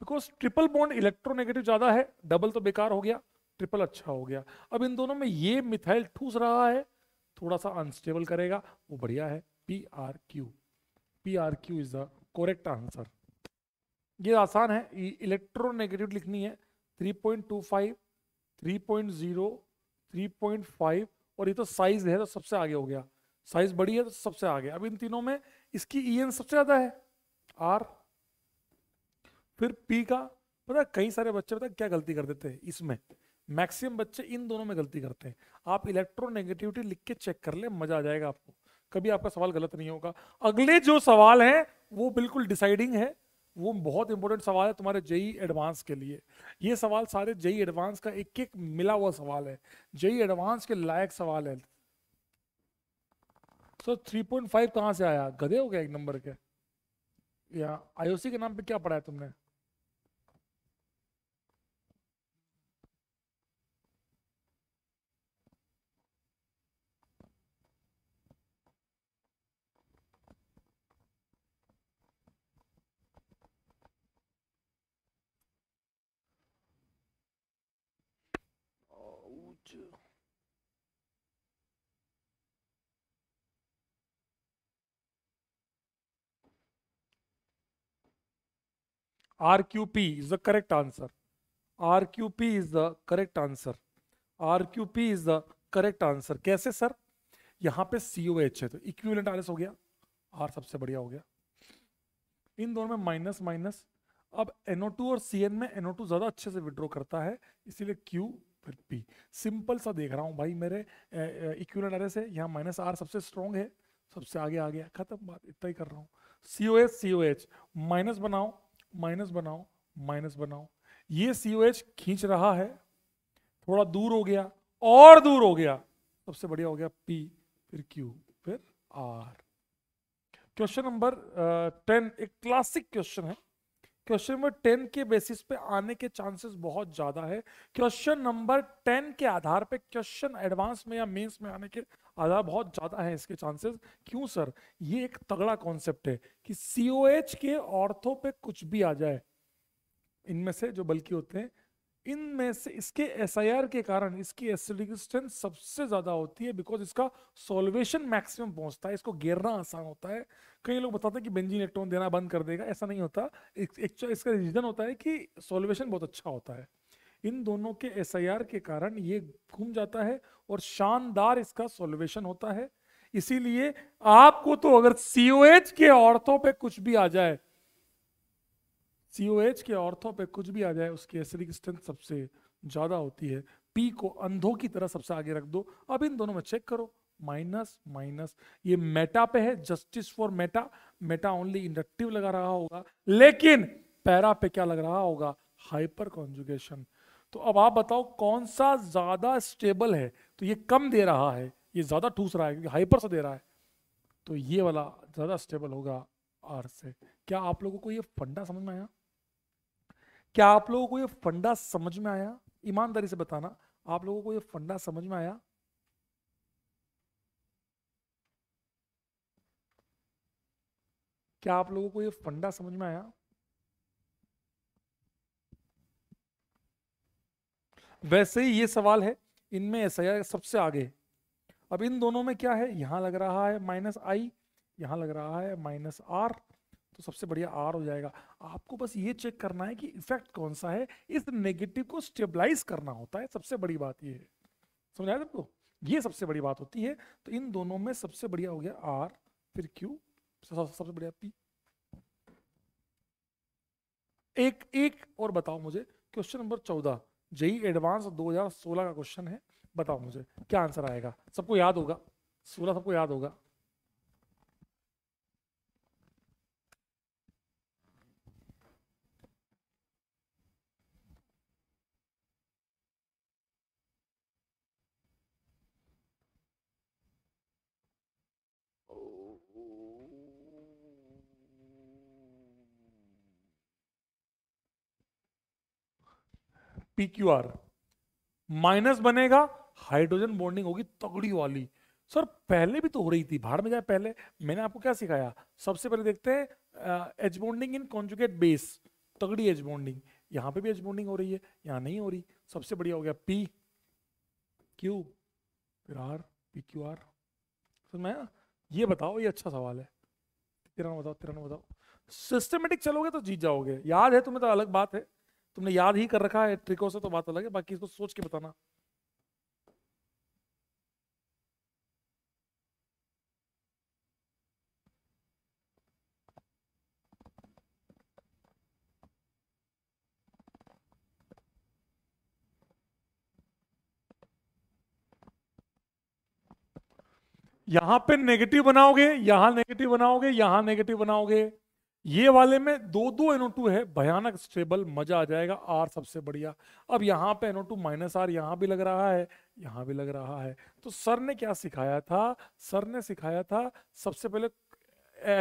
because triple bond electronegative ज्यादा है डबल तो बेकार हो गया ट्रिपल अच्छा हो गया अब इन दोनों में ये मिथाइल ठूस रहा है थोड़ा सा अनस्टेबल करेगा वो बढ़िया है P R Q P R Q is the correct answer ये आसान है इलेक्ट्रोनेगेटिव लिखनी है 3.25 3.0 3.5 और ये तो साइज है तो सबसे आगे हो गया साइज बड़ी है तो सबसे आगे अब इन तीनों में इसकी ई e एन सबसे ज्यादा है आर फिर पी का पता कई सारे बच्चे पता क्या गलती कर देते हैं इसमें मैक्सिमम बच्चे इन दोनों में गलती करते हैं आप इलेक्ट्रोनेगेटिविटी लिख के चेक कर ले मजा आ जाएगा आपको कभी आपका सवाल गलत नहीं होगा अगले जो सवाल हैं वो बिल्कुल डिसाइडिंग है वो बहुत इंपॉर्टेंट सवाल है तुम्हारे जेई एडवांस के लिए ये सवाल सारे जेई एडवांस का एक एक मिला हुआ सवाल है जेई एडवांस के लायक सवाल है सो थ्री पॉइंट फाइव कहाँ से आया गधे हो गया एक नंबर के या आईओसी के नाम पे क्या पढ़ा है तुमने RQP is the correct answer. RQP is the correct answer. RQP is the correct answer. कैसे सर यहाँ पे COH है तो इक्विवेलेंट आरएस हो गया R सबसे बढ़िया हो गया इन दोनों में माइनस माइनस अब NO2 और CN में NO2 ज़्यादा अच्छे से विड्रॉ करता है इसीलिए Q फिर P सिंपल सा देख रहा हूँ भाई मेरे इक्विवेलेंट आरएस है यहाँ माइनस आर सबसे स्ट्रॉन्ग है सबसे आगे आ गया खत्म बात इतना ही कर रहा हूँ C O H C O H minus बनाओ माइनस बनाओ माइनस बनाओ ये सीओ खींच रहा है थोड़ा दूर हो गया और दूर हो गया सबसे बढ़िया हो गया P फिर Q फिर R क्वेश्चन नंबर टेन एक क्लासिक क्वेश्चन है क्वेश्चन नंबर टेन के बेसिस पे आने के चांसेस बहुत ज्यादा है क्वेश्चन नंबर टेन के आधार पे क्वेश्चन एडवांस में या मेंस में आने के आधा बहुत ज़्यादा है इसके चांसेस क्यों सर ये एक तगड़ा कॉन्सेप्ट है कि सी ओ एच के ऑर्थो पे कुछ भी आ जाए इनमें से जो बल्कि होते हैं इनमें से इसके एस आई आर के कारण इसकी एसिडिक स्ट्रेंथ सबसे ज़्यादा होती है बिकॉज इसका सोल्वेशन मैक्सिमम पहुंचता है इसको घेरना आसान होता है कई लोग बताते हैं कि बेंजीन इलेक्ट्रॉन देना बंद कर देगा ऐसा नहीं होता एक, एक, इसका रीजन होता है कि सोल्वेशन बहुत अच्छा होता है इन दोनों के एस के कारण ये घूम जाता है और शानदार इसका सॉल्वेशन होता है इसीलिए आपको तो अगर सीओएच के औरतों पे कुछ भी आ जाए सीओएच के औरतों पे कुछ भी आ जाए उसकी एसिडिक स्ट्रेंथ सबसे ज्यादा होती है पी को अंधों की तरह सबसे आगे रख दो अब इन दोनों में चेक करो माइनस माइनस ये मेटा पे है justice for meta meta only inductive लगा रहा होगा लेकिन पैरा पे क्या लग रहा होगा हाइपर कॉन्जुगेशन तो अब आप बताओ कौन सा ज़्यादा स्टेबल है तो ये कम दे रहा है ये ज़्यादा ठूस रहा है क्योंकि हाइपर से दे रहा है तो ये वाला ज़्यादा स्टेबल होगा आर से क्या आप लोगों को ये फंडा समझ में आया क्या आप लोगों को ये फंडा समझ में आया ईमानदारी से बताना आप लोगों को ये फंडा समझ में आया क्या आप लोगों को ये फंडा समझ में आया वैसे ही ये सवाल है इनमें एस आई सबसे आगे अब इन दोनों में क्या है यहाँ लग रहा है माइनस आई यहाँ लग रहा है माइनस आर तो सबसे बढ़िया आर हो जाएगा आपको बस ये चेक करना है कि इफेक्ट कौन सा है इस नेगेटिव को स्टेबलाइज करना होता है सबसे बड़ी बात ये है समझ आया ये सबसे बड़ी बात होती है तो इन दोनों में सबसे बढ़िया हो गया आर फिर क्यू सबसे बढ़िया पी एक एक और बताओ मुझे क्वेश्चन नंबर चौदह जेई एडवांस 2016 का क्वेश्चन है बताओ मुझे क्या आंसर आएगा सबको याद होगा सोलह सबको याद होगा पी क्यू आर माइनस बनेगा हाइड्रोजन बॉन्डिंग होगी तगड़ी वाली सर पहले भी तो हो रही थी बाहर में जाए पहले मैंने आपको क्या सिखाया सबसे पहले देखते हैं H bonding in conjugate base तगड़ी एच बॉन्डिंग यहां पे भी एच बॉन्डिंग हो रही है यहां नहीं हो रही सबसे बढ़िया हो गया पी क्यू फिर R P Q R sir मैं ये बताओ ये अच्छा सवाल है तिराना बताओ तिराना बताओ सिस्टमेटिक चलोगे तो जीत जाओगे याद है तुम्हें तो अलग बात है तुमने याद ही कर रखा है ट्रिकों से तो बात अलग है बाकी इसको सोच के बताना यहां पे नेगेटिव बनाओगे यहां नेगेटिव बनाओगे यहां नेगेटिव बनाओगे ये वाले में दो दो एनओ है भयानक स्टेबल मजा आ जाएगा आर सबसे बढ़िया अब यहाँ पे एनओ टू माइनस आर यहाँ भी लग रहा है यहाँ भी लग रहा है तो सर ने क्या सिखाया था सर ने सिखाया था सबसे पहले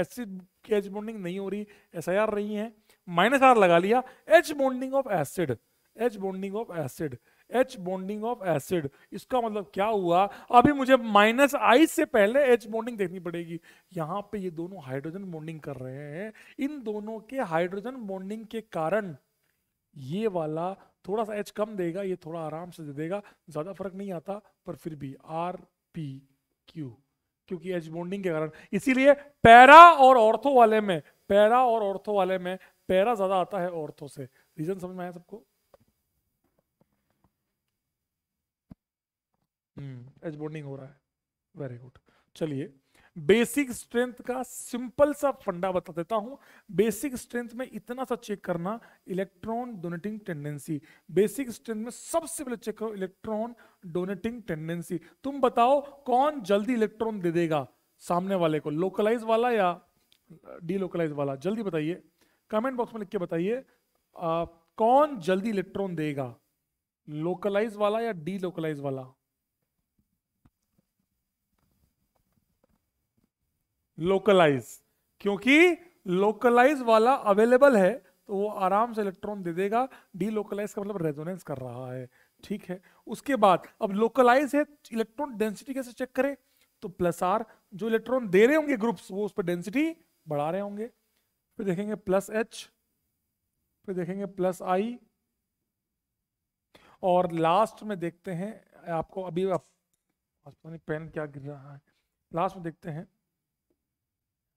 एसिड एच बॉन्डिंग नहीं हो रही एस आई आर रही है माइनस आर लगा लिया H bonding of acid H bonding of acid H bonding of acid इसका मतलब क्या हुआ अभी मुझे माइनस आई से पहले एच बॉन्डिंग देखनी पड़ेगी यहाँ पे ये दोनों हाइड्रोजन बॉन्डिंग कर रहे हैं इन दोनों के हाइड्रोजन बॉन्डिंग के कारण ये वाला थोड़ा सा एच कम देगा ये थोड़ा आराम से दे देगा ज़्यादा फर्क नहीं आता पर फिर भी आर पी क्यू क्योंकि एच बॉन्डिंग के कारण इसीलिए पैरा और ऑर्थो वाले में पैरा और ऑर्थो वाले में पैरा ज़्यादा आता है ऑर्थो से रीज़न समझ में आया सबको एज हम्म, बॉन्डिंग हो रहा है वेरी गुड चलिए बेसिक स्ट्रेंथ का सिंपल सा फंडा बता देता हूं बेसिक स्ट्रेंथ में इतना सा चेक करना electron donating tendency basic strength में सबसे पहले चेक करो इलेक्ट्रॉन डोनेटिंग टेंडेंसी तुम बताओ कौन जल्दी इलेक्ट्रॉन दे देगा सामने वाले को लोकलाइज वाला या डीलोकलाइज वाला जल्दी बताइए कमेंट बॉक्स में लिख के बताइए कौन जल्दी इलेक्ट्रॉन देगा लोकलाइज वाला या डीलोकलाइज वाला लोकलाइज क्योंकि लोकलाइज वाला अवेलेबल है तो वो आराम से इलेक्ट्रॉन दे देगा डी लोकलाइज का मतलब रेजोनेंस कर रहा है ठीक है उसके बाद अब लोकलाइज है इलेक्ट्रॉन डेंसिटी कैसे चेक करें तो प्लस आर जो इलेक्ट्रॉन दे रहे होंगे ग्रुप्स वो उस पर डेंसिटी बढ़ा रहे होंगे फिर देखेंगे प्लस एच फिर देखेंगे प्लस आई और लास्ट में देखते हैं आपको अभी आप पेन क्या गिर रहा है लास्ट में देखते हैं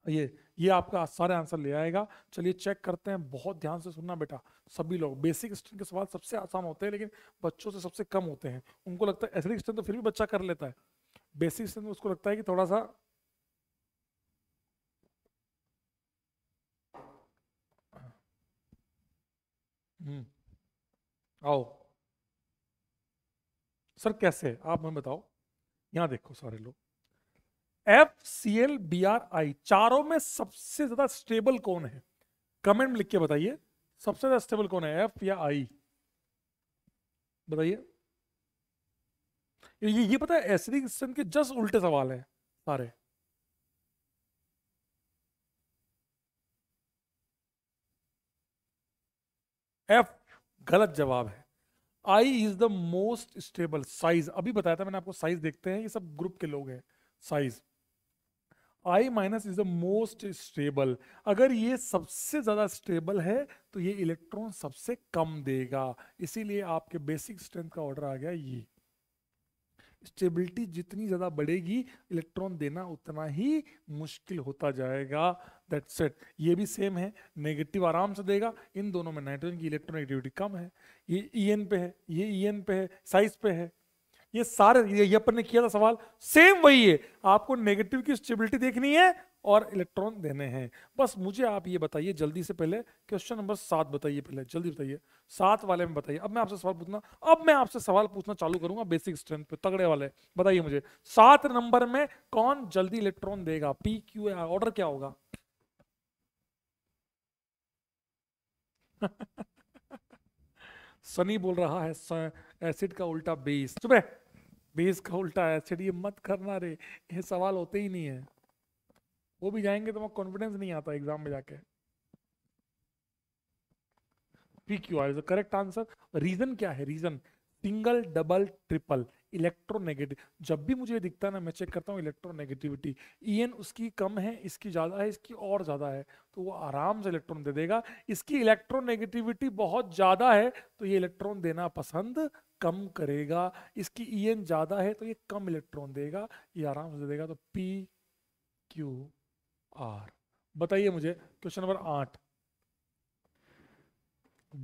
ये ये आपका सारे आंसर ले आएगा चलिए चेक करते हैं बहुत ध्यान से सुनना बेटा सभी लोग बेसिक स्ट्रेंथ के सवाल सबसे आसान होते हैं लेकिन बच्चों से सबसे कम होते हैं उनको लगता है एथलिक स्ट्रेंथ तो फिर भी बच्चा कर लेता है बेसिक स्ट्रेंथ उसको लगता है कि थोड़ा सा हम्म, आओ सर कैसे आप हमें बताओ यहां देखो सारे लोग F C L B R I चारों में सबसे ज्यादा स्टेबल कौन है कमेंट में लिख के बताइए सबसे ज्यादा स्टेबल कौन है एफ या आई बताइए ये ये पता है एसिडिक स्ट्रेंथ के जस्ट उल्टे सवाल है सारे एफ गलत जवाब है I is the most stable size अभी बताया था मैंने आपको साइज देखते हैं ये सब ग्रुप के लोग हैं size I minus is the most stable अगर ये सबसे ज़्यादा स्टेबल है तो ये इलेक्ट्रॉन सबसे कम देगा इसीलिए आपके बेसिक स्ट्रेंथ का ऑर्डर आ गया ये स्टेबिलिटी जितनी ज़्यादा बढ़ेगी इलेक्ट्रॉन देना उतना ही मुश्किल होता जाएगा दैट सेट ये भी सेम है नेगेटिव आराम से देगा इन दोनों में नाइट्रोजन की इलेक्ट्रोनेगेटिविटी कम है ये ई पे है ये ई पे है साइज पे है ये सारे ये, अपन ने किया था सवाल सेम वही है आपको नेगेटिव की स्टेबिलिटी देखनी है और इलेक्ट्रॉन देने हैं बस मुझे आप ये बताइए जल्दी से पहले क्वेश्चन नंबर सात बताइए पहले जल्दी बताइए सात वाले में बताइए अब मैं आपसे सवाल पूछना अब मैं आपसे सवाल पूछना चालू करूंगा बेसिक स्ट्रेंथ पे तगड़े वाले बताइए मुझे सात नंबर में कौन जल्दी इलेक्ट्रॉन देगा पी क्यू ऑर्डर क्या होगा सनी बोल रहा है एसिड का उल्टा बेस सुबह बेस का उल्टा है एसिड ये मत करना रे ये सवाल होते ही नहीं है वो भी जाएंगे तो वहां कॉन्फिडेंस नहीं आता एग्जाम में जाके P Q R is the correct answer reason क्या है reason single double triple electronegative जब भी मुझे दिखता है ना मैं चेक करता हूँ इलेक्ट्रोनेगेटिविटी ई एन उसकी कम है इसकी ज़्यादा है इसकी और ज़्यादा है तो वो आराम से इलेक्ट्रॉन दे देगा इसकी इलेक्ट्रोनेगेटिविटी बहुत ज़्यादा है तो ये इलेक्ट्रॉन देना पसंद कम करेगा इसकी ई e एन ज़्यादा है तो ये कम इलेक्ट्रॉन देगा ये आराम से देगा तो पी क्यू आर बताइए मुझे क्वेश्चन नंबर आठ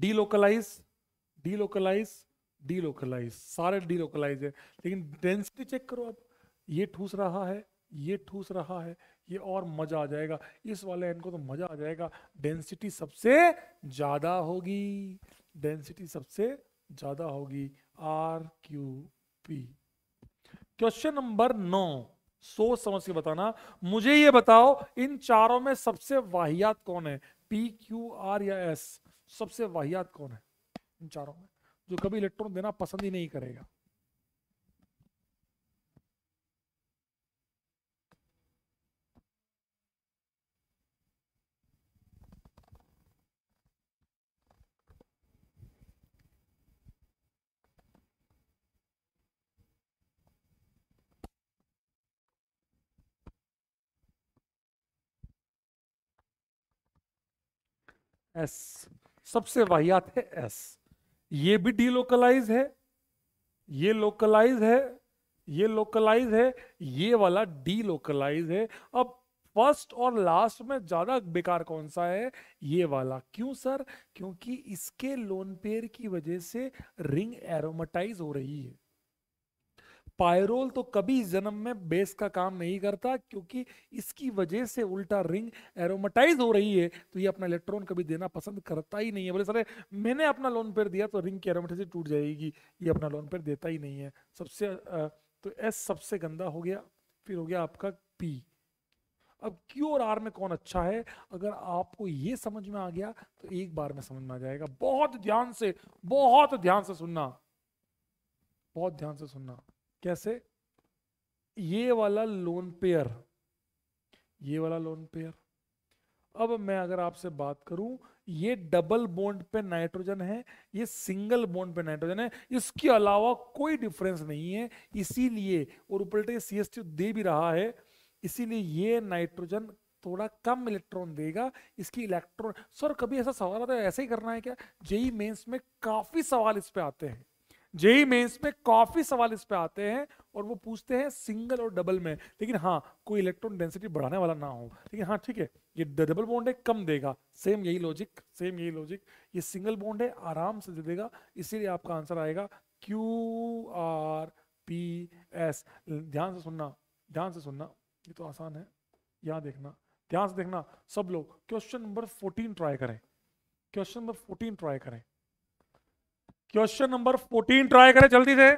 डीलोकलाइज डीलोकलाइज डीलोकलाइज सारे डीलोकलाइज है लेकिन डेंसिटी चेक करो आप ये ठूस रहा है ये ठूस रहा है ये और मजा आ जाएगा इस वाले एन को तो मजा आ जाएगा डेंसिटी सबसे ज्यादा होगी डेंसिटी सबसे ज्यादा होगी R Q P question number नौ सोच समझ के बताना मुझे ये बताओ इन चारों में सबसे वाहियात कौन है पी क्यू आर या एस सबसे वाहियात कौन है इन चारों में जो कभी इलेक्ट्रॉन देना पसंद ही नहीं करेगा एस सबसे वाहियात है एस ये भी डीलोकलाइज है ये लोकलाइज है ये लोकलाइज है ये वाला डीलोकलाइज है अब फर्स्ट और लास्ट में ज्यादा बेकार कौन सा है ये वाला क्यों सर क्योंकि इसके लोन पेयर की वजह से रिंग एरोमेटाइज हो रही है पायरोल तो कभी जन्म में बेस का काम नहीं करता क्योंकि इसकी वजह से उल्टा रिंग एरोमेटाइज हो रही है तो ये अपना इलेक्ट्रॉन कभी देना पसंद करता ही नहीं है बोले सर मैंने अपना लोन पेयर दिया तो रिंग की एरोमेटाइज टूट जाएगी ये अपना लोन पेयर देता ही नहीं है सबसे तो एस सबसे गंदा हो गया फिर हो गया आपका पी अब क्यू और आर में कौन अच्छा है अगर आपको ये समझ में आ गया तो एक बार में समझ में आ जाएगा बहुत ध्यान से बहुत ध्यान से सुनना बहुत ध्यान से सुनना कैसे ये वाला लोन पेयर ये वाला लोन पेयर अब मैं अगर आपसे बात करूं ये डबल बॉन्ड पे नाइट्रोजन है ये सिंगल बॉन्ड पे नाइट्रोजन है इसके अलावा कोई डिफरेंस नहीं है इसीलिए और ऊपर सी एस टी दे भी रहा है इसीलिए ये नाइट्रोजन थोड़ा कम इलेक्ट्रॉन देगा इसकी इलेक्ट्रॉन सर कभी ऐसा सवाल आता है ऐसे ही करना है क्या जेई मेंस e में काफी सवाल इस पे आते हैं जेई मेंस में काफी सवाल इस पे आते हैं और वो पूछते हैं सिंगल और डबल में लेकिन हाँ कोई इलेक्ट्रॉन डेंसिटी बढ़ाने वाला ना हो लेकिन हाँ ठीक है ये डबल बॉन्ड है कम देगा सेम यही लॉजिक सेम यही लॉजिक ये सिंगल बॉन्ड है आराम से दे देगा इसीलिए आपका आंसर आएगा क्यू आर पी एस ध्यान से सुनना ध्यान से सुनना ये तो आसान है यहाँ देखना ध्यान से देखना सब लोग क्वेश्चन नंबर फोर्टीन ट्राई करें क्वेश्चन नंबर फोर्टीन ट्राई करें क्वेश्चन नंबर फोर्टीन ट्राई करें जल्दी से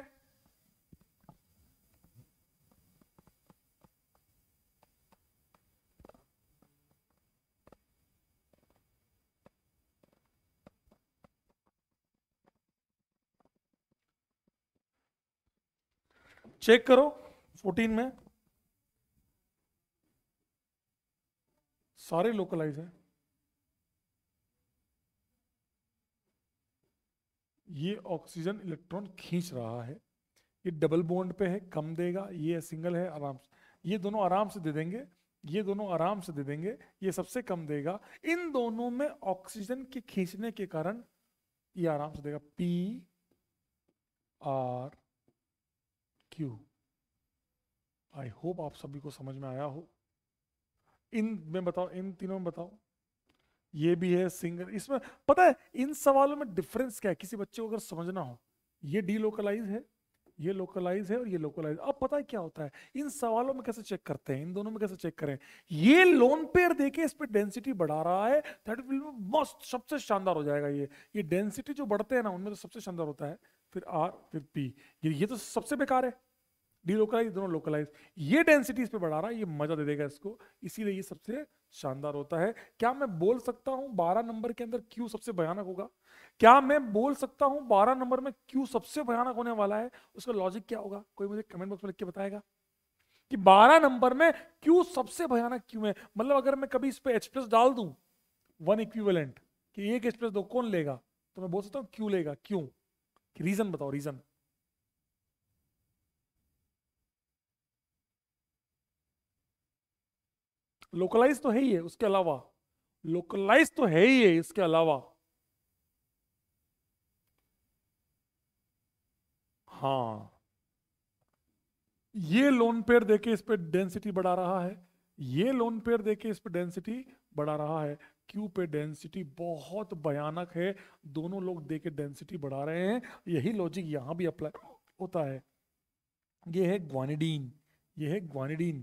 चेक करो 14 में सारे लोकलाइज हैं ये ऑक्सीजन इलेक्ट्रॉन खींच रहा है ये डबल बॉन्ड पे है कम देगा ये सिंगल है आराम से ये दोनों आराम से दे देंगे ये दोनों आराम से दे देंगे ये सबसे कम देगा इन दोनों में ऑक्सीजन के खींचने के कारण ये आराम से देगा P R Q I hope आप सभी को समझ में आया हो इन में बताओ इन तीनों में बताओ ये भी है सिंगर इसमें पता है इन सवालों में डिफरेंस क्या है किसी बच्चे को अगर समझना हो ये डी लोकलाइज है ये लोकलाइज है और ये लोकलाइज अब पता है क्या होता है इन सवालों में कैसे चेक करते हैं इन दोनों में कैसे चेक करें ये लोन पेयर देखे इस पर डेंसिटी बढ़ा रहा है थर्ड फिल्म मस्ट सबसे शानदार हो जाएगा ये ये डेंसिटी जो बढ़ते हैं ना उनमें तो सबसे शानदार होता है फिर आर फिर पी ये ये तो सबसे बेकार है डी लोकलाइज दोनों लोकलाइज ये डेंसिटी इस पर बढ़ा रहा है ये मजा दे देगा इसको इसीलिए ये सबसे शानदार होता है क्या मैं बोल सकता हूं बारह नंबर के अंदर क्यू सबसे भयानक होगा क्या मैं बोल सकता हूं बारह नंबर में क्यू सबसे भयानक होने वाला है उसका लॉजिक क्या होगा कोई मुझे कमेंट बॉक्स में लिख के बताएगा कि बारह नंबर में क्यू सबसे भयानक क्यों है मतलब अगर मैं कभी इस पर एक्सप्रेस डाल दू वन इक्विवेलेंट कि एक एक्सप्रेस दो कौन लेगा तो मैं बोल सकता हूँ क्यों लेगा क्यों रीजन बताओ रीजन लोकलाइज तो है ही है उसके अलावा लोकलाइज तो है ही है इसके अलावा हाँ ये लोन पेयर देके इस पर डेंसिटी बढ़ा रहा है ये लोन पेयर देके इस पर डेंसिटी बढ़ा रहा है क्यू पे डेंसिटी बहुत भयानक है दोनों लोग देके डेंसिटी बढ़ा रहे हैं यही लॉजिक यहां भी अप्लाई होता है ये है ग्वानिडीन ये है ग्वानिडीन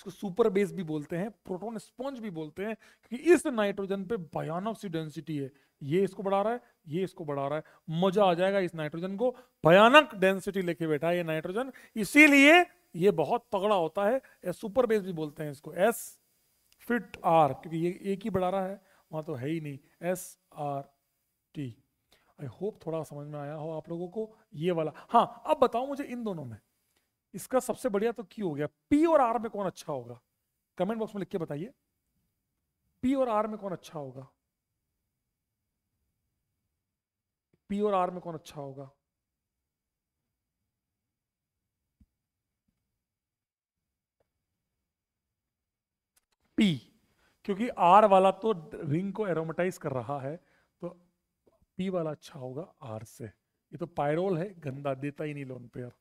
इसको सुपर बेस भी बोलते हैं प्रोटोन स्पॉन्ज भी बोलते हैं क्योंकि इस नाइट्रोजन पे भयानक सी डेंसिटी है ये इसको बढ़ा रहा है ये इसको बढ़ा रहा है मजा आ जाएगा इस नाइट्रोजन को भयानक डेंसिटी लेके बैठा है ये नाइट्रोजन इसीलिए ये बहुत तगड़ा होता है सुपर बेस भी बोलते हैं इसको एस फिट आर क्योंकि ये एक ही बढ़ा रहा है वहां तो है ही नहीं S R T I hope थोड़ा समझ में आया हो आप लोगों को ये वाला हाँ अब बताओ मुझे इन दोनों में इसका सबसे बढ़िया तो क्यों हो गया पी और आर में कौन अच्छा होगा कमेंट बॉक्स में लिख के बताइए पी और आर में कौन अच्छा होगा पी और आर में कौन अच्छा होगा पी क्योंकि आर वाला तो रिंग को एरोमेटाइज कर रहा है तो पी वाला अच्छा होगा आर से ये तो पायरोल है गंदा देता ही नहीं लोन पेयर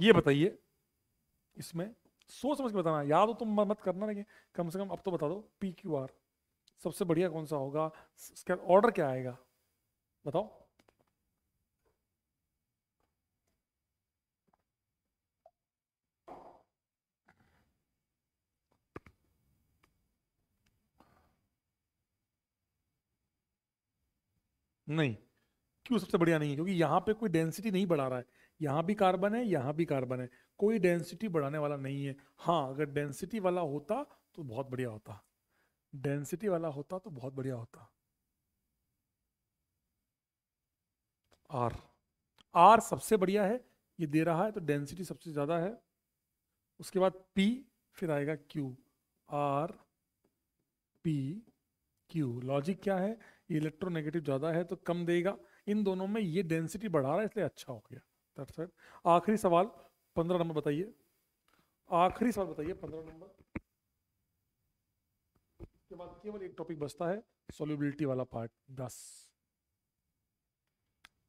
ये बताइए इसमें सोच समझ के बताना याद तो तुम मत करना लेकिन कम से कम अब तो बता दो पी क्यू आर सबसे बढ़िया कौन सा होगा इसका ऑर्डर क्या आएगा बताओ नहीं क्यों सबसे बढ़िया नहीं है क्योंकि यहां पे कोई डेंसिटी नहीं बढ़ा रहा है यहाँ भी कार्बन है यहाँ भी कार्बन है कोई डेंसिटी बढ़ाने वाला नहीं है हाँ अगर डेंसिटी वाला होता तो बहुत बढ़िया होता डेंसिटी वाला होता तो बहुत बढ़िया होता आर आर सबसे बढ़िया है ये दे रहा है तो डेंसिटी सबसे ज़्यादा है उसके बाद पी फिर आएगा Q R P Q logic क्या है इलेक्ट्रोनेगेटिव ज़्यादा है तो कम देगा इन दोनों में ये डेंसिटी बढ़ा रहा है इसलिए अच्छा हो गया आखिरी सवाल पंद्रह नंबर बताइए आखिरी सवाल बताइए पंद्रह नंबर उसके बाद केवल एक टॉपिक बचता है सोल्यूबिलिटी वाला पार्ट दस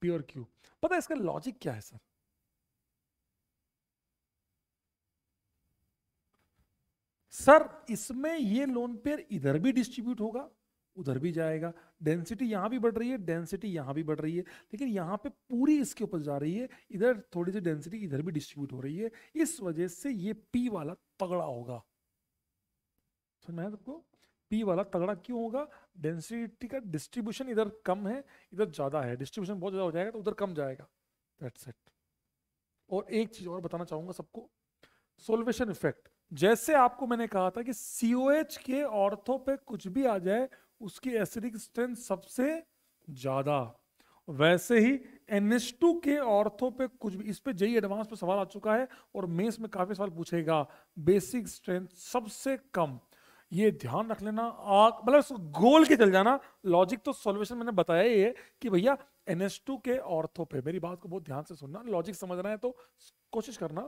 प्योर क्यू पता है इसका लॉजिक क्या है सर सर इसमें ये लोन पेयर इधर भी डिस्ट्रीब्यूट होगा उधर भी जाएगा डेंसिटी यहाँ भी बढ़ रही है डेंसिटी यहाँ भी बढ़ रही है लेकिन यहाँ पे पूरी इसके ऊपर जा रही है इधर थोड़ी सी डेंसिटी इधर भी डिस्ट्रीब्यूट हो रही है इस वजह से ये पी वाला तगड़ा होगा समझ में सबको पी वाला तगड़ा क्यों होगा डेंसिटी का डिस्ट्रीब्यूशन इधर कम है इधर ज़्यादा है डिस्ट्रीब्यूशन बहुत ज़्यादा हो जाएगा तो उधर कम जाएगा दैट्स और एक चीज़ और बताना चाहूंगा सबको सोल्वेशन इफेक्ट जैसे आपको मैंने कहा था कि सीओ के ऑर्थो पे कुछ भी आ जाए उसकी एसिडिक स्ट्रेंथ सबसे ज्यादा वैसे ही टू के ऑर्थो पे कुछ भी इस पे जई एडवांस e पे सवाल आ चुका है और मेंस में काफी सवाल पूछेगा बेसिक स्ट्रेंथ सबसे कम ये ध्यान रख लेना आग मतलब गोल के चल जाना लॉजिक तो सॉल्यूशन मैंने बताया ही है कि भैया टू के ऑर्थो पे मेरी बात को बहुत ध्यान से सुनना लॉजिक समझना है तो कोशिश करना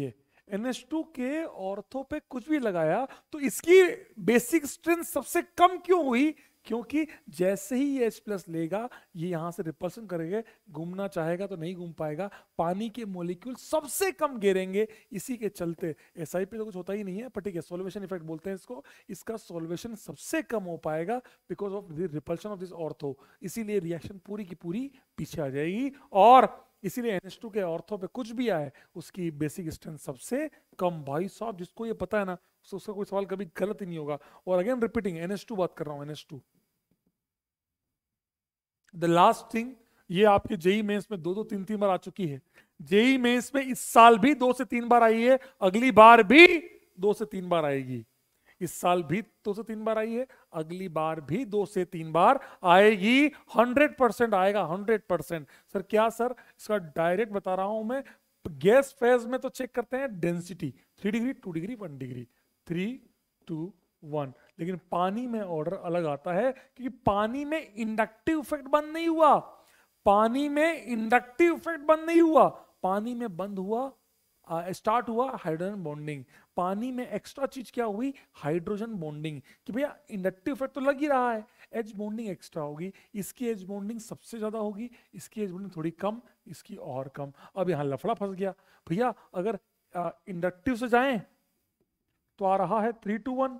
ये NH2 के ऑर्थो पे कुछ भी लगाया तो इसकी बेसिक स्ट्रेंथ सबसे कम क्यों हुई क्योंकि जैसे ही ये एच प्लस लेगा ये यहां से रिपल्सन करेंगे घूमना चाहेगा तो नहीं घूम पाएगा पानी के मोलिक्यूल सबसे कम गिरेंगे इसी के चलते एस आई पे तो कुछ होता ही नहीं है पर ठीक है सोलवेशन इफेक्ट बोलते हैं इसको इसका सोलवेशन सबसे कम हो पाएगा because of the repulsion of this ortho इसीलिए रिएक्शन पूरी की पूरी पीछे आ जाएगी और इसीलिए एन के औरतों पे कुछ भी आए उसकी बेसिक स्ट्रेंथ सबसे कम भाई साहब जिसको ये पता है ना उसका कोई सवाल कभी गलत ही नहीं होगा और अगेन रिपीटिंग एन बात कर रहा हूं एन द लास्ट थिंग ये आपके जेई मेंस e में दो दो तीन तीन बार आ चुकी है जेई मेंस e में इस साल भी दो से तीन बार आई है अगली बार भी दो से तीन बार आएगी इस साल भी दो से तीन बार आई है अगली बार भी दो से तीन बार आएगी हंड्रेड परसेंट आएगा हंड्रेड परसेंट सर क्या सर इसका डायरेक्ट बता रहा हूं मैं गैस फेज में तो चेक करते हैं density three degree two degree one degree three two one लेकिन पानी में ऑर्डर अलग आता है क्योंकि पानी में इंडक्टिव इफेक्ट बंद नहीं हुआ पानी में इंडक्टिव इफेक्ट बंद नहीं हुआ पानी में बंद हुआ स्टार्ट हुआ हाइड्रोजन बॉन्डिंग पानी में एक्स्ट्रा चीज क्या हुई हाइड्रोजन बॉन्डिंग कि भैया इंडक्टिव इफेक्ट तो लग ही रहा है एज बॉन्डिंग एक्स्ट्रा होगी इसकी एज बॉन्डिंग सबसे ज्यादा होगी इसकी एज बॉन्डिंग थोड़ी कम इसकी और कम अब यहाँ लफड़ा फंस गया भैया अगर इंडक्टिव से जाए तो आ रहा है थ्री टू वन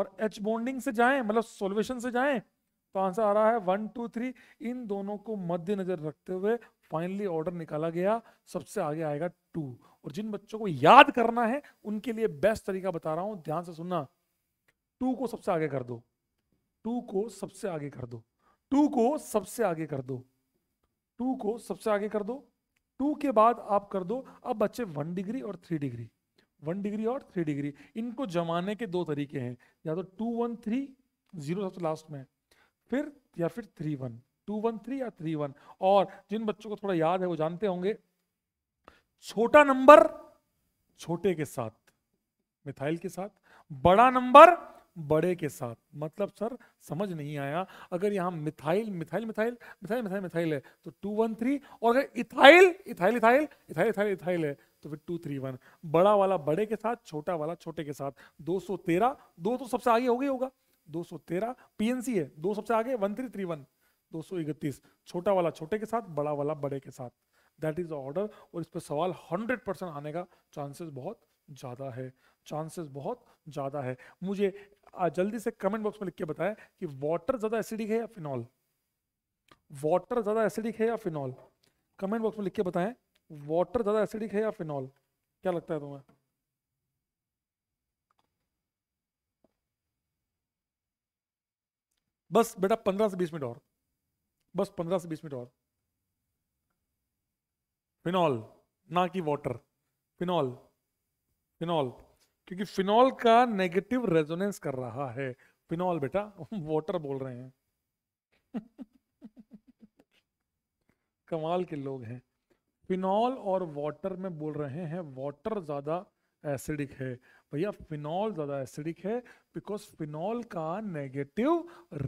और एच बॉन्डिंग से जाए मतलब सोल्यूशन से जाए तो आंसर आ रहा है वन टू थ्री इन दोनों को मद्देनजर रखते हुए फाइनली ऑर्डर निकाला गया सबसे आगे आएगा टू और जिन बच्चों को याद करना है उनके लिए बेस्ट तरीका बता रहा हूं ध्यान से सुनना टू को सबसे आगे कर दो टू को सबसे आगे कर दो टू को सबसे आगे कर दो टू को सबसे आगे कर दो टू के बाद आप कर दो अब बच्चे वन डिग्री और थ्री डिग्री वन डिग्री और थ्री डिग्री इनको जमाने के दो तरीके हैं या तो टू वन थ्री जीरो सबसे लास्ट में फिर या फिर three one two one three या थ्री वन और जिन बच्चों को थोड़ा याद है वो जानते होंगे छोटा नंबर छोटे के साथ मिथाइल के साथ बड़ा नंबर बड़े के साथ मतलब सर समझ नहीं आया अगर यहां methyl methyl methyl methyl methyl methyl है तो टू वन थ्री और अगर ethyl ethyl ethyl ethyl ethyl ethyl है तो फिर टू थ्री वन बड़ा वाला बड़े के साथ छोटा वाला छोटे के साथ दो सौ तेरह दो तो सबसे आगे हो गई होगा दो सौ तेरह पीएनसी है दो सबसे आगे वन थ्री थ्री वन दो छोटा वाला छोटे के साथ बड़ा वाला बड़े के साथ दैट इज ऑर्डर और इस पर सवाल 100 परसेंट आने का चांसेस बहुत ज़्यादा है चांसेस बहुत ज़्यादा है मुझे जल्दी से कमेंट बॉक्स में लिख के बताएं कि वाटर ज़्यादा एसिडिक है या फिनॉल वाटर ज़्यादा एसिडिक है या फिनॉल कमेंट बॉक्स में लिख के बताए वाटर ज़्यादा एसिडिक है या फिनॉल क्या लगता है तुम्हें बस बेटा पंद्रह से बीस मिनट और बस पंद्रह से बीस मिनट और फिनॉल ना कि वाटर फिनॉल फिनॉल क्योंकि फिनॉल का नेगेटिव रेजोनेंस कर रहा है फिनॉल बेटा वाटर बोल रहे हैं कमाल के लोग हैं फिनॉल और वाटर में बोल रहे हैं वाटर ज़्यादा एसिडिक है भैया फिनॉल ज़्यादा एसिडिक है बिकॉज फिनॉल का नेगेटिव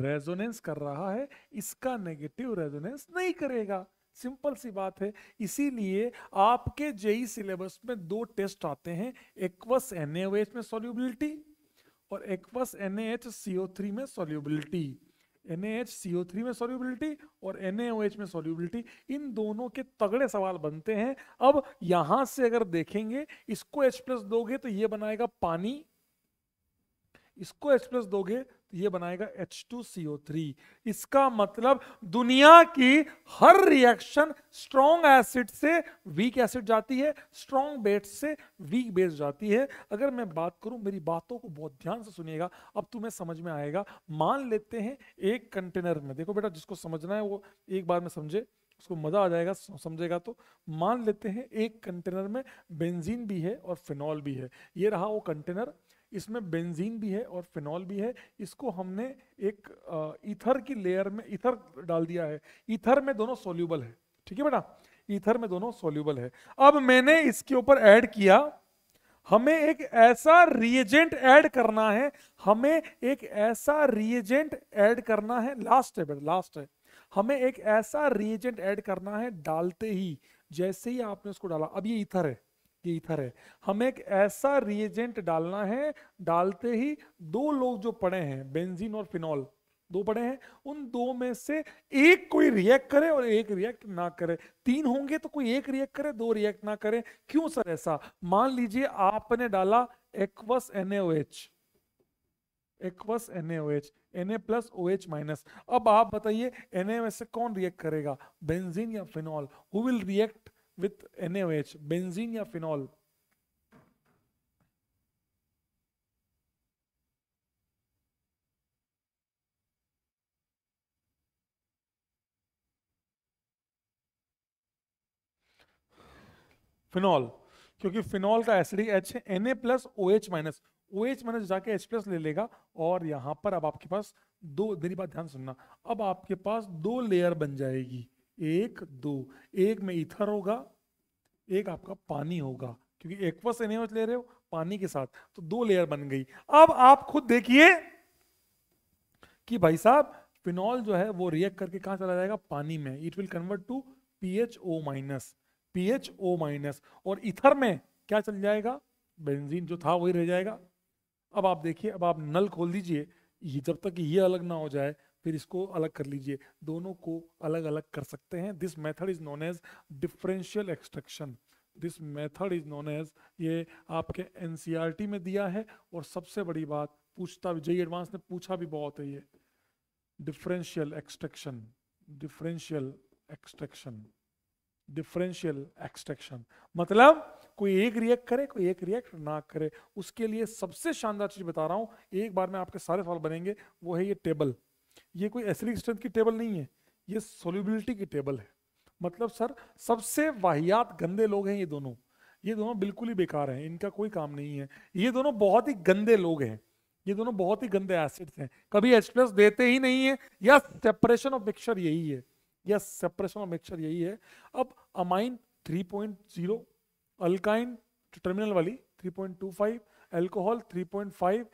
रेजोनेंस कर रहा है इसका नेगेटिव रेजोनेंस नहीं करेगा सिंपल सी बात है इसीलिए आपके जेई सिलेबस में दो टेस्ट आते हैं एक्वस एनएच में सोल्यूबिलिटी और एक्वस एन में सोल्यूबिलिटी NaHCO3 में सॉल्युबिलिटी और NaOH में सॉल्युबिलिटी इन दोनों के तगड़े सवाल बनते हैं अब यहां से अगर देखेंगे इसको H प्लस दोगे तो ये बनाएगा पानी इसको H प्लस दोगे तो ये बनाएगा एच टू थ्री इसका मतलब दुनिया की हर रिएक्शन स्ट्रॉन्ग एसिड से वीक एसिड जाती है स्ट्रॉन्ग बेट से वीक बेस जाती है अगर मैं बात करूं मेरी बातों को बहुत ध्यान से सुनिएगा अब तुम्हें समझ में आएगा मान लेते हैं एक कंटेनर में देखो बेटा जिसको समझना है वो एक बार में समझे उसको मजा आ जाएगा समझेगा तो मान लेते हैं एक कंटेनर में बेंजीन भी है और फिनॉल भी है ये रहा वो कंटेनर इसमें बेंजीन भी है और फिनॉल भी है इसको हमने एक ईथर की लेयर में ईथर डाल दिया है ईथर में दोनों सोल्यूबल है ठीक है बेटा ईथर में दोनों सोल्यूबल है अब मैंने इसके ऊपर ऐड किया हमें एक ऐसा रिएजेंट ऐड करना है हमें एक ऐसा रिएजेंट ऐड करना है लास्ट है बेटा लास्ट है हमें एक ऐसा रिएजेंट ऐड करना है डालते ही जैसे ही आपने उसको डाला अब ये इथर है ये ईथर है हमें एक ऐसा रिएजेंट डालना है डालते ही दो लोग जो पड़े हैं बेंजीन और फिनॉल दो पड़े हैं उन दो में से एक कोई रिएक्ट करे और एक रिएक्ट ना करे तीन होंगे तो कोई एक रिएक्ट करे दो रिएक्ट ना करे क्यों सर ऐसा मान लीजिए आपने डाला aqueous NaOH aqueous NaOH N plus O H minus अब आप बताइए एन में से कौन रिएक्ट करेगा बेंजीन या phenol who will react with NaOH, benzene या phenol फिनॉल क्योंकि फिनॉल का एसिडिक एच है N A plus O H minus O H minus जाके एच प्लस ले लेगा और यहां पर अब आपके पास दो देरी बात ध्यान सुनना अब आपके पास दो लेयर बन जाएगी एक दो एक में इथर होगा एक आपका पानी होगा क्योंकि एक्वस एनेमस ले रहे हो पानी के साथ तो दो लेयर बन गई अब आप खुद देखिए कि भाई साहब फिनॉल जो है वो रिएक्ट करके कहा चला जाएगा पानी में it will convert to P H O minus P H O minus और इथर में क्या चल जाएगा बेंजीन जो था वही रह जाएगा अब आप देखिए अब आप नल खोल दीजिए ये जब तक ये अलग ना हो जाए फिर इसको अलग कर लीजिए दोनों को अलग अलग कर सकते हैं this method is known as differential extraction this method is known as ये आपके एन e में दिया है और सबसे बड़ी बात पूछता भी जय एडवांस ने पूछा भी बहुत है ये differential extraction differential extraction differential extraction मतलब कोई एक रिएक्ट करे कोई एक रिएक्ट ना करे उसके लिए सबसे शानदार चीज बता रहा हूं एक बार में आपके सारे सवाल बनेंगे वो है ये टेबल ये कोई एसिडिक स्ट्रेंथ की टेबल नहीं है ये सोल्यूबिलिटी की टेबल है मतलब सर सबसे वाहियात गंदे लोग हैं ये दोनों ये दोनों बिल्कुल ही बेकार हैं इनका कोई काम नहीं है ये दोनों बहुत ही गंदे लोग हैं ये दोनों बहुत ही गंदे एसिड्स हैं कभी एच प्लस देते ही नहीं है या सेपरेशन ऑफ मिक्सचर यही है या सेपरेशन ऑफ मिक्सचर यही है अब अमाइन 3.0 अल्काइन टर्मिनल वाली 3.25 पॉइंट 3.5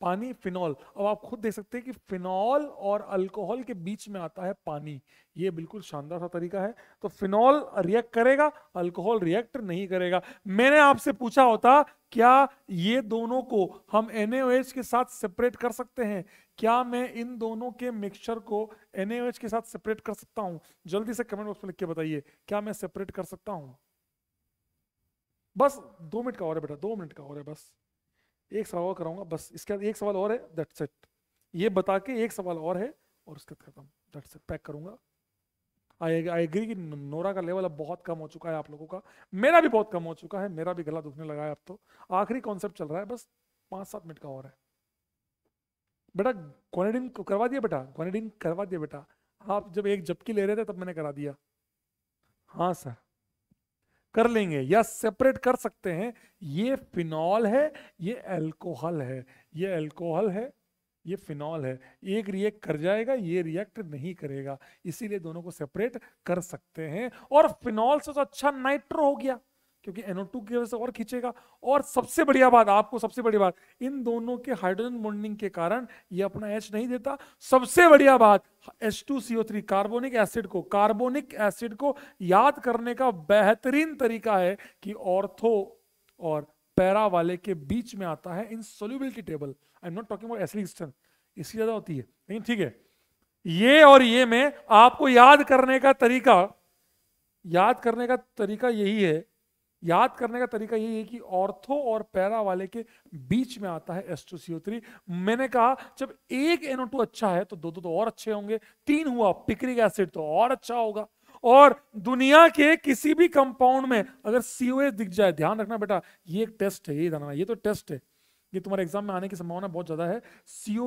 पानी फिनॉल अब आप खुद देख सकते हैं कि फिनॉल और अल्कोहल के बीच में आता है पानी ये बिल्कुल शानदार सा तरीका है तो फिनॉल रिएक्ट करेगा अल्कोहल रिएक्ट नहीं करेगा मैंने आपसे पूछा होता क्या ये दोनों को हम एन के साथ सेपरेट कर सकते हैं क्या मैं इन दोनों के मिक्सचर को एन के साथ सेपरेट कर सकता हूँ जल्दी से कमेंट बॉक्स में लिख के बताइए क्या मैं सेपरेट कर सकता हूँ बस दो मिनट का और है बेटा दो मिनट का और है बस एक सवाल और कराऊंगा बस इसके बाद एक सवाल और है दैट्स इट ये बता के एक सवाल और है और उसके बाद खत्म दैट्स इट पैक करूंगा आई आई एग्री कि नोरा का लेवल अब बहुत कम हो चुका है आप लोगों का मेरा भी बहुत कम हो चुका है मेरा भी गला दुखने लगा है अब तो आखिरी कॉन्सेप्ट चल रहा है बस पाँच सात मिनट का और है बेटा क्वानिडिन करवा दिया बेटा क्वानिडिन करवा दिया बेटा आप जब एक जबकि ले रहे थे तब मैंने करा दिया हाँ सर कर लेंगे या सेपरेट कर सकते हैं ये फिनॉल है ये एल्कोहल है ये एल्कोहल है ये फिनॉल है एक रिएक्ट कर जाएगा ये रिएक्ट नहीं करेगा इसीलिए दोनों को सेपरेट कर सकते हैं और फिनॉल से तो अच्छा नाइट्रो हो गया क्योंकि NO2 की वजह से और खींचेगा और सबसे बढ़िया बात आपको सबसे बड़ी बात इन दोनों के हाइड्रोजन बॉन्डिंग के कारण ये अपना H नहीं देता सबसे बढ़िया बात H2CO3 कार्बोनिक एसिड को कार्बोनिक एसिड को याद करने का बेहतरीन तरीका है कि ऑर्थो और पैरा वाले के बीच में आता है in solubility table I am not talking about strength इसकी ज्यादा होती है लेकिन ठीक है ये और ये में आपको याद करने का तरीका याद करने का तरीका यही है याद करने का तरीका यही है कि ऑर्थो और पैरा वाले के बीच में आता है एस टू सीओ थ्री मैंने कहा जब एक एनओ टू अच्छा है तो दो दो तो और अच्छे होंगे तीन हुआ पिक्रिक एसिड तो और अच्छा होगा और दुनिया के किसी भी कंपाउंड में अगर सीओएस दिख जाए ध्यान रखना बेटा ये एक टेस्ट है ये ध्यान ये तो टेस्ट है ये तुम्हारे एग्जाम में आने की संभावना बहुत ज्यादा है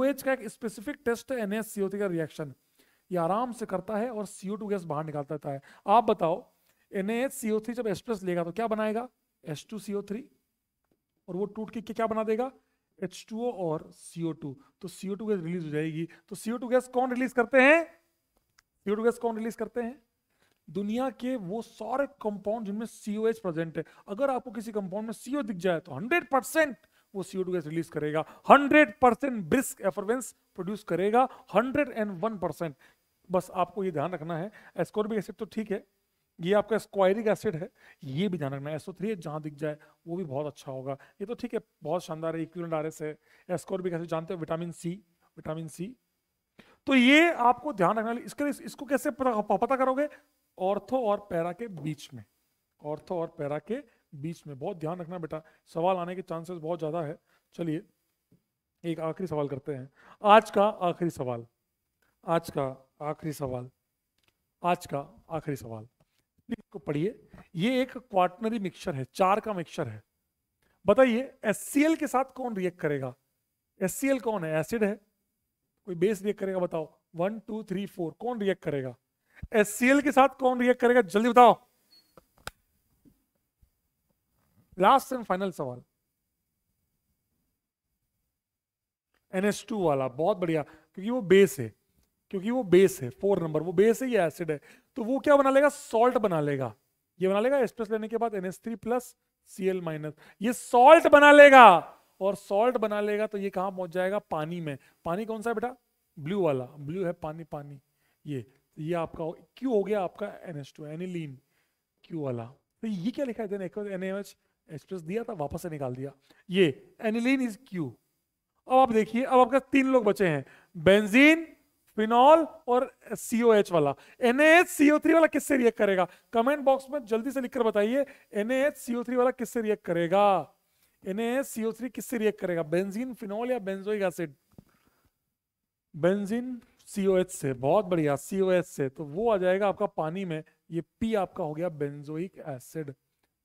एच का एक स्पेसिफिक टेस्ट है एनएससीओ का रिएक्शन ये आराम से करता है और सीओ टू गैस बाहर निकालता है आप बताओ NaHCO3 जब H+ लेगा तो क्या बनाएगा H2CO3 और वो टूट के क्या बना देगा H2O और CO2 तो CO2 गैस रिलीज हो जाएगी तो CO2 गैस कौन रिलीज करते हैं CO2 गैस कौन रिलीज करते हैं दुनिया के वो सारे कंपाउंड जिनमें COH प्रेजेंट है अगर आपको किसी कंपाउंड में CO दिख जाए तो 100 परसेंट वो CO2 गैस रिलीज करेगा 100 परसेंट ब्रिस्क एफरवेंस प्रोड्यूस करेगा 101 परसेंट बस आपको ये ध्यान रखना है एस्कॉर्बिक एसिड तो ठीक है ये आपका स्क्वायरिक एसिड है ये भी ध्यान रखना एसओ थ्री है जहाँ दिख जाए वो भी बहुत अच्छा होगा ये तो ठीक है बहुत शानदार है इक्विलेंट आर एस है एस्कोर्बिक एसिड जानते हो विटामिन सी विटामिन सी तो ये आपको ध्यान रखना इसके लिए इसको कैसे पता, पता करोगे ऑर्थो और पैरा के बीच में ऑर्थो और पैरा के बीच में बहुत ध्यान रखना बेटा सवाल आने के चांसेस बहुत ज़्यादा है चलिए एक आखिरी सवाल करते हैं आज का आखिरी सवाल आज का आखिरी सवाल आज का आखिरी सवाल इसको पढ़िए ये एक क्वार्टनरी मिक्सचर है चार का मिक्सचर है बताइए एस के साथ कौन रिएक्ट करेगा एस कौन है एसिड है कोई बेस रिएक्ट करेगा बताओ वन टू थ्री फोर कौन रिएक्ट करेगा एस के साथ कौन रिएक्ट करेगा जल्दी बताओ लास्ट एंड फाइनल सवाल एनएस टू वाला बहुत बढ़िया क्योंकि वो बेस है क्योंकि वो बेस है फोर नंबर वो बेस है या एसिड है तो वो क्या बना लेगा सॉल्ट बना लेगा ये बना लेगा एस्ट्रेस लेने के बाद NS three plus C L minus ये सॉल्ट बना लेगा और सॉल्ट बना लेगा तो ये कहा पहुंच जाएगा पानी में पानी कौन सा है बेटा ब्लू वाला ब्लू है पानी पानी ये ये आपका क्यू हो गया आपका एन टू एनिलीन क्यू वाला तो ये क्या लिखा है एक्सप्रेस दिया था वापस से निकाल दिया ये एनिलीन इज क्यू अब आप देखिए अब आपका तीन लोग बचे हैं बेंजीन फिनॉल और सीओ एच वाला एनएच सीओ थ्री वाला किससे रिएक्ट करेगा कमेंट बॉक्स में जल्दी से लिखकर बताइए एनएच सीओ थ्री वाला किससे रिएक्ट करेगा एनएच सीओ थ्री किससे रिएक्ट करेगा बेंजीन फिनॉल या benzoic acid benzene CO H से बहुत बढ़िया सीओ एच से तो वो आ जाएगा आपका पानी में ये पी आपका हो गया बेंजोइक एसिड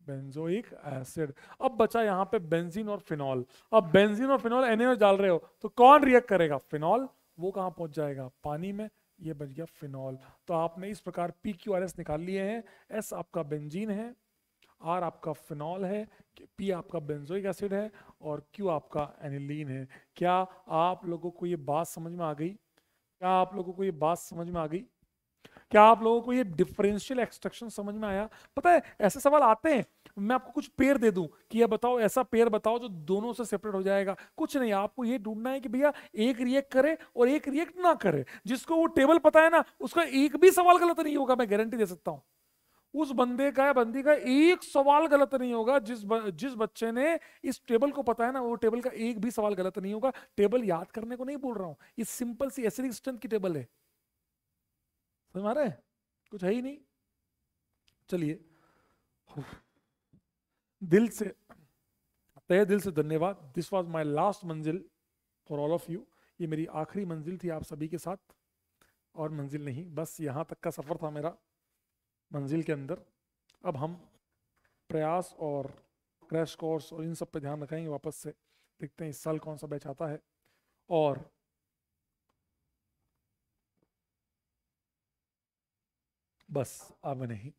बेंजोइक एसिड अब बचा यहाँ पे बेंजीन और फिनॉल अब बेंजीन और फिनॉल एनएच डाल रहे हो तो कौन रिएक्ट करेगा फिनॉल वो कहाँ पहुँच जाएगा पानी में ये बन गया फिनॉल तो आपने इस प्रकार पी क्यू आर एस निकाल लिए हैं एस आपका बेंजीन है आर आपका फिनॉल है पी आपका बेंजोइक एसिड है और क्यू आपका एनिलीन है क्या आप लोगों को ये बात समझ में आ गई क्या आप लोगों को ये बात समझ में आ गई क्या आप लोगों को ये डिफरेंशियल एक्सट्रक्शन समझ में आया पता है ऐसे सवाल आते हैं मैं आपको कुछ पेयर दे दूं कि ये बताओ ऐसा पेयर बताओ जो दोनों से सेपरेट हो जाएगा कुछ नहीं आपको ये ढूंढना है कि भैया एक रिएक्ट करे और एक रिएक्ट ना करे जिसको वो टेबल पता है ना उसका एक भी सवाल गलत नहीं होगा मैं गारंटी दे सकता हूँ उस बंदे का या बंदी का एक सवाल गलत नहीं होगा जिस ब, जिस बच्चे ने इस टेबल को पता है ना वो टेबल का एक भी सवाल गलत नहीं होगा टेबल याद करने को नहीं बोल रहा हूँ इस सिंपल सी एसिडिक स्ट्रेंथ की टेबल है समझ मारे कुछ है ही नहीं चलिए दिल से तय दिल से धन्यवाद दिस वॉज माई लास्ट मंजिल फॉर ऑल ऑफ यू ये मेरी आखिरी मंजिल थी आप सभी के साथ और मंजिल नहीं बस यहाँ तक का सफ़र था मेरा मंजिल के अंदर अब हम प्रयास और क्रैश कोर्स और इन सब पे ध्यान रखेंगे वापस से देखते हैं इस साल कौन सा बैच आता है और बस अब नहीं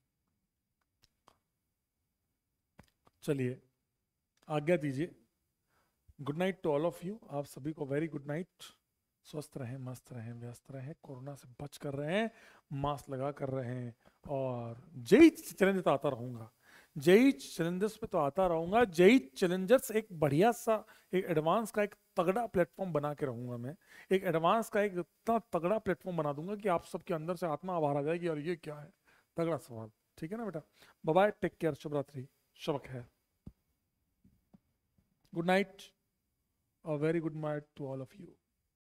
चलिए आज्ञा दीजिए good night to all of you आप सभी को वेरी गुड नाइट स्वस्थ रहें मस्त रहें व्यस्त रहें कोरोना से बच कर रहे हैं मास्क लगा कर रहे हैं और जय चैलेंज तो आता रहूंगा जय चैलेंजर्स पे तो आता रहूंगा जय चैलेंजर्स एक बढ़िया सा एक एडवांस का एक तगड़ा प्लेटफॉर्म बना के रहूंगा मैं एक एडवांस का एक इतना तगड़ा प्लेटफॉर्म बना दूंगा कि आप सबके अंदर से आत्मा आभार आ जाएगी और ये क्या है तगड़ा सवाल ठीक है ना बेटा बबाई टेक केयर शुभ रात्रि शबक है good night a very good night to all of you